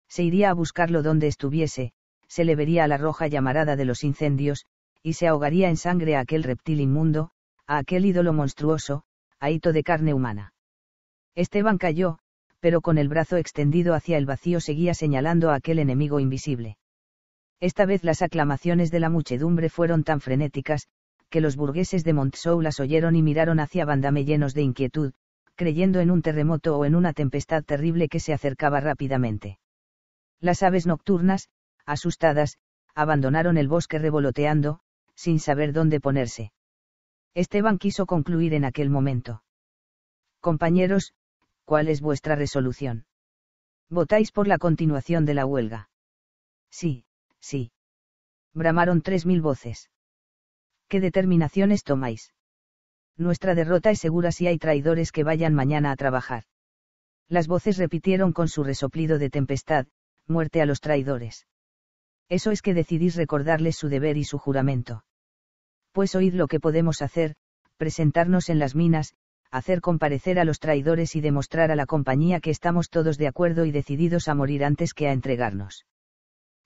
A: Se iría a buscarlo donde estuviese, se le vería a la roja llamarada de los incendios, y se ahogaría en sangre a aquel reptil inmundo, a aquel ídolo monstruoso, ahito de carne humana. Esteban cayó, pero con el brazo extendido hacia el vacío seguía señalando a aquel enemigo invisible. Esta vez las aclamaciones de la muchedumbre fueron tan frenéticas, que los burgueses de Montsou las oyeron y miraron hacia Bandame llenos de inquietud, creyendo en un terremoto o en una tempestad terrible que se acercaba rápidamente. Las aves nocturnas, asustadas, abandonaron el bosque revoloteando, sin saber dónde ponerse. Esteban quiso concluir en aquel momento. Compañeros, ¿cuál es vuestra resolución? ¿Votáis por la continuación de la huelga? Sí, sí. Bramaron tres mil voces. ¿Qué determinaciones tomáis? Nuestra derrota es segura si hay traidores que vayan mañana a trabajar. Las voces repitieron con su resoplido de tempestad, muerte a los traidores. Eso es que decidís recordarles su deber y su juramento pues oíd lo que podemos hacer, presentarnos en las minas, hacer comparecer a los traidores y demostrar a la compañía que estamos todos de acuerdo y decididos a morir antes que a entregarnos.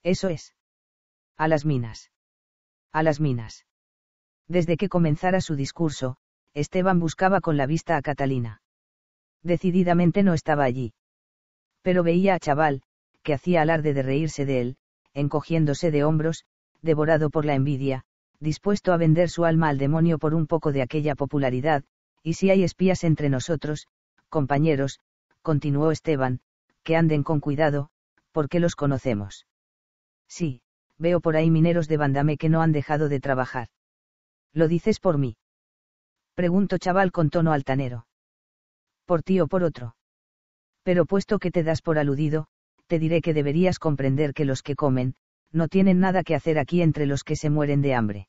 A: Eso es. A las minas. A las minas. Desde que comenzara su discurso, Esteban buscaba con la vista a Catalina. Decididamente no estaba allí. Pero veía a Chaval, que hacía alarde de reírse de él, encogiéndose de hombros, devorado por la envidia, dispuesto a vender su alma al demonio por un poco de aquella popularidad, y si hay espías entre nosotros, compañeros, continuó Esteban, que anden con cuidado, porque los conocemos. Sí, veo por ahí mineros de Bandame que no han dejado de trabajar. ¿Lo dices por mí? Preguntó Chaval con tono altanero. Por ti o por otro. Pero puesto que te das por aludido, te diré que deberías comprender que los que comen, no tienen nada que hacer aquí entre los que se mueren de hambre.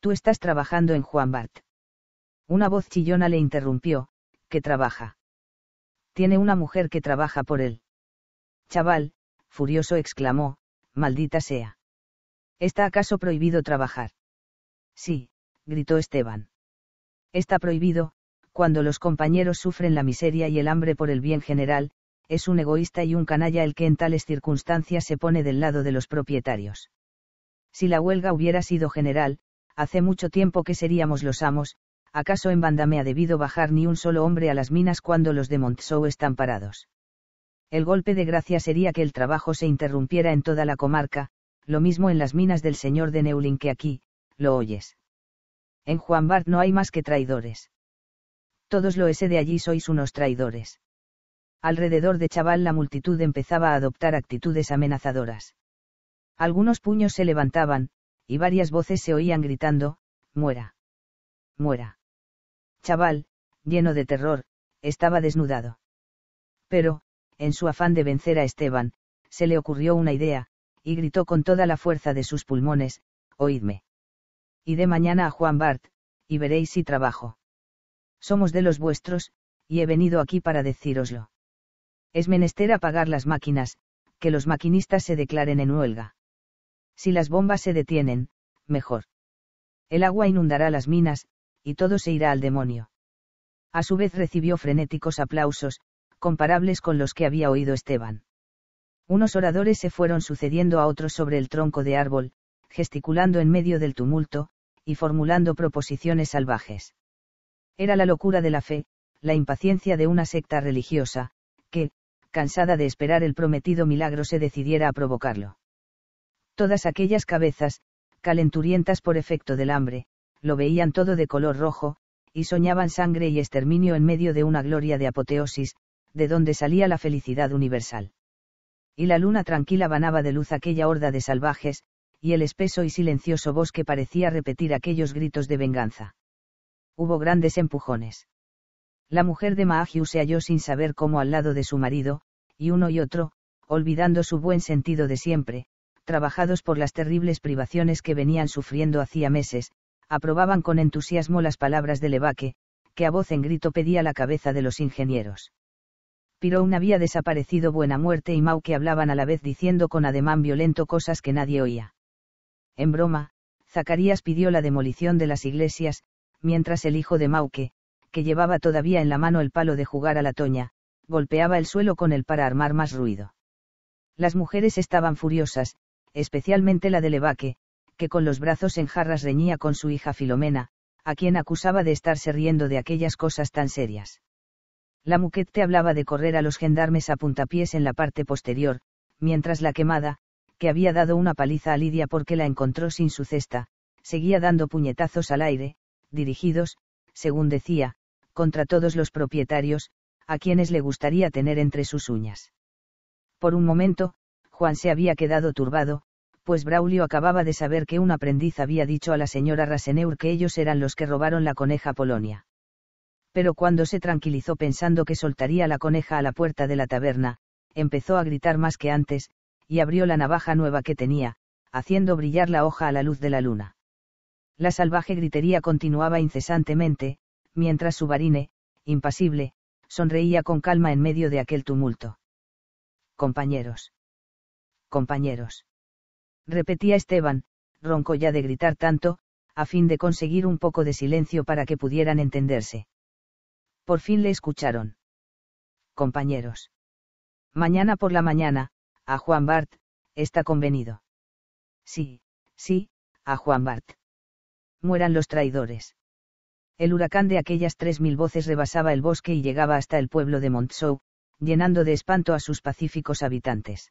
A: Tú estás trabajando en Juan Bart. Una voz chillona le interrumpió, que trabaja. Tiene una mujer que trabaja por él. Chaval, furioso exclamó, maldita sea. ¿Está acaso prohibido trabajar? Sí, gritó Esteban. Está prohibido, cuando los compañeros sufren la miseria y el hambre por el bien general, es un egoísta y un canalla el que en tales circunstancias se pone del lado de los propietarios. Si la huelga hubiera sido general, hace mucho tiempo que seríamos los amos, ¿acaso en Banda me ha debido bajar ni un solo hombre a las minas cuando los de Montsou están parados? El golpe de gracia sería que el trabajo se interrumpiera en toda la comarca, lo mismo en las minas del señor de Neulin que aquí, lo oyes. En Juan Bart no hay más que traidores. Todos lo ese de allí sois unos traidores alrededor de Chaval la multitud empezaba a adoptar actitudes amenazadoras. Algunos puños se levantaban, y varias voces se oían gritando, muera. Muera. Chaval, lleno de terror, estaba desnudado. Pero, en su afán de vencer a Esteban, se le ocurrió una idea, y gritó con toda la fuerza de sus pulmones, oídme. Y de mañana a Juan Bart, y veréis si trabajo. Somos de los vuestros, y he venido aquí para decíroslo. Es menester apagar las máquinas, que los maquinistas se declaren en huelga. Si las bombas se detienen, mejor. El agua inundará las minas, y todo se irá al demonio. A su vez recibió frenéticos aplausos, comparables con los que había oído Esteban. Unos oradores se fueron sucediendo a otros sobre el tronco de árbol, gesticulando en medio del tumulto, y formulando proposiciones salvajes. Era la locura de la fe, la impaciencia de una secta religiosa, que, cansada de esperar el prometido milagro, se decidiera a provocarlo. Todas aquellas cabezas, calenturientas por efecto del hambre, lo veían todo de color rojo, y soñaban sangre y exterminio en medio de una gloria de apoteosis, de donde salía la felicidad universal. Y la luna tranquila banaba de luz aquella horda de salvajes, y el espeso y silencioso bosque parecía repetir aquellos gritos de venganza. Hubo grandes empujones. La mujer de Mahagiu se halló sin saber cómo al lado de su marido, y uno y otro, olvidando su buen sentido de siempre, trabajados por las terribles privaciones que venían sufriendo hacía meses, aprobaban con entusiasmo las palabras de Levaque, que a voz en grito pedía la cabeza de los ingenieros. Pirón había desaparecido buena muerte y Mau hablaban a la vez diciendo con ademán violento cosas que nadie oía. En broma, Zacarías pidió la demolición de las iglesias, mientras el hijo de Mauque, que llevaba todavía en la mano el palo de jugar a la toña, golpeaba el suelo con él para armar más ruido. Las mujeres estaban furiosas, especialmente la de Levaque, que con los brazos en jarras reñía con su hija Filomena, a quien acusaba de estarse riendo de aquellas cosas tan serias. La muquete hablaba de correr a los gendarmes a puntapiés en la parte posterior, mientras la quemada, que había dado una paliza a Lidia porque la encontró sin su cesta, seguía dando puñetazos al aire, dirigidos, según decía, contra todos los propietarios, a quienes le gustaría tener entre sus uñas. Por un momento, Juan se había quedado turbado, pues Braulio acababa de saber que un aprendiz había dicho a la señora Raseneur que ellos eran los que robaron la coneja Polonia. Pero cuando se tranquilizó pensando que soltaría la coneja a la puerta de la taberna, empezó a gritar más que antes, y abrió la navaja nueva que tenía, haciendo brillar la hoja a la luz de la luna. La salvaje gritería continuaba incesantemente, mientras Subarine, impasible, sonreía con calma en medio de aquel tumulto. Compañeros. Compañeros. Repetía Esteban, ronco ya de gritar tanto, a fin de conseguir un poco de silencio para que pudieran entenderse. Por fin le escucharon. Compañeros. Mañana por la mañana, a Juan Bart, está convenido. Sí, sí, a Juan Bart. Mueran los traidores. El huracán de aquellas tres mil voces rebasaba el bosque y llegaba hasta el pueblo de Montsou, llenando de espanto a sus pacíficos habitantes.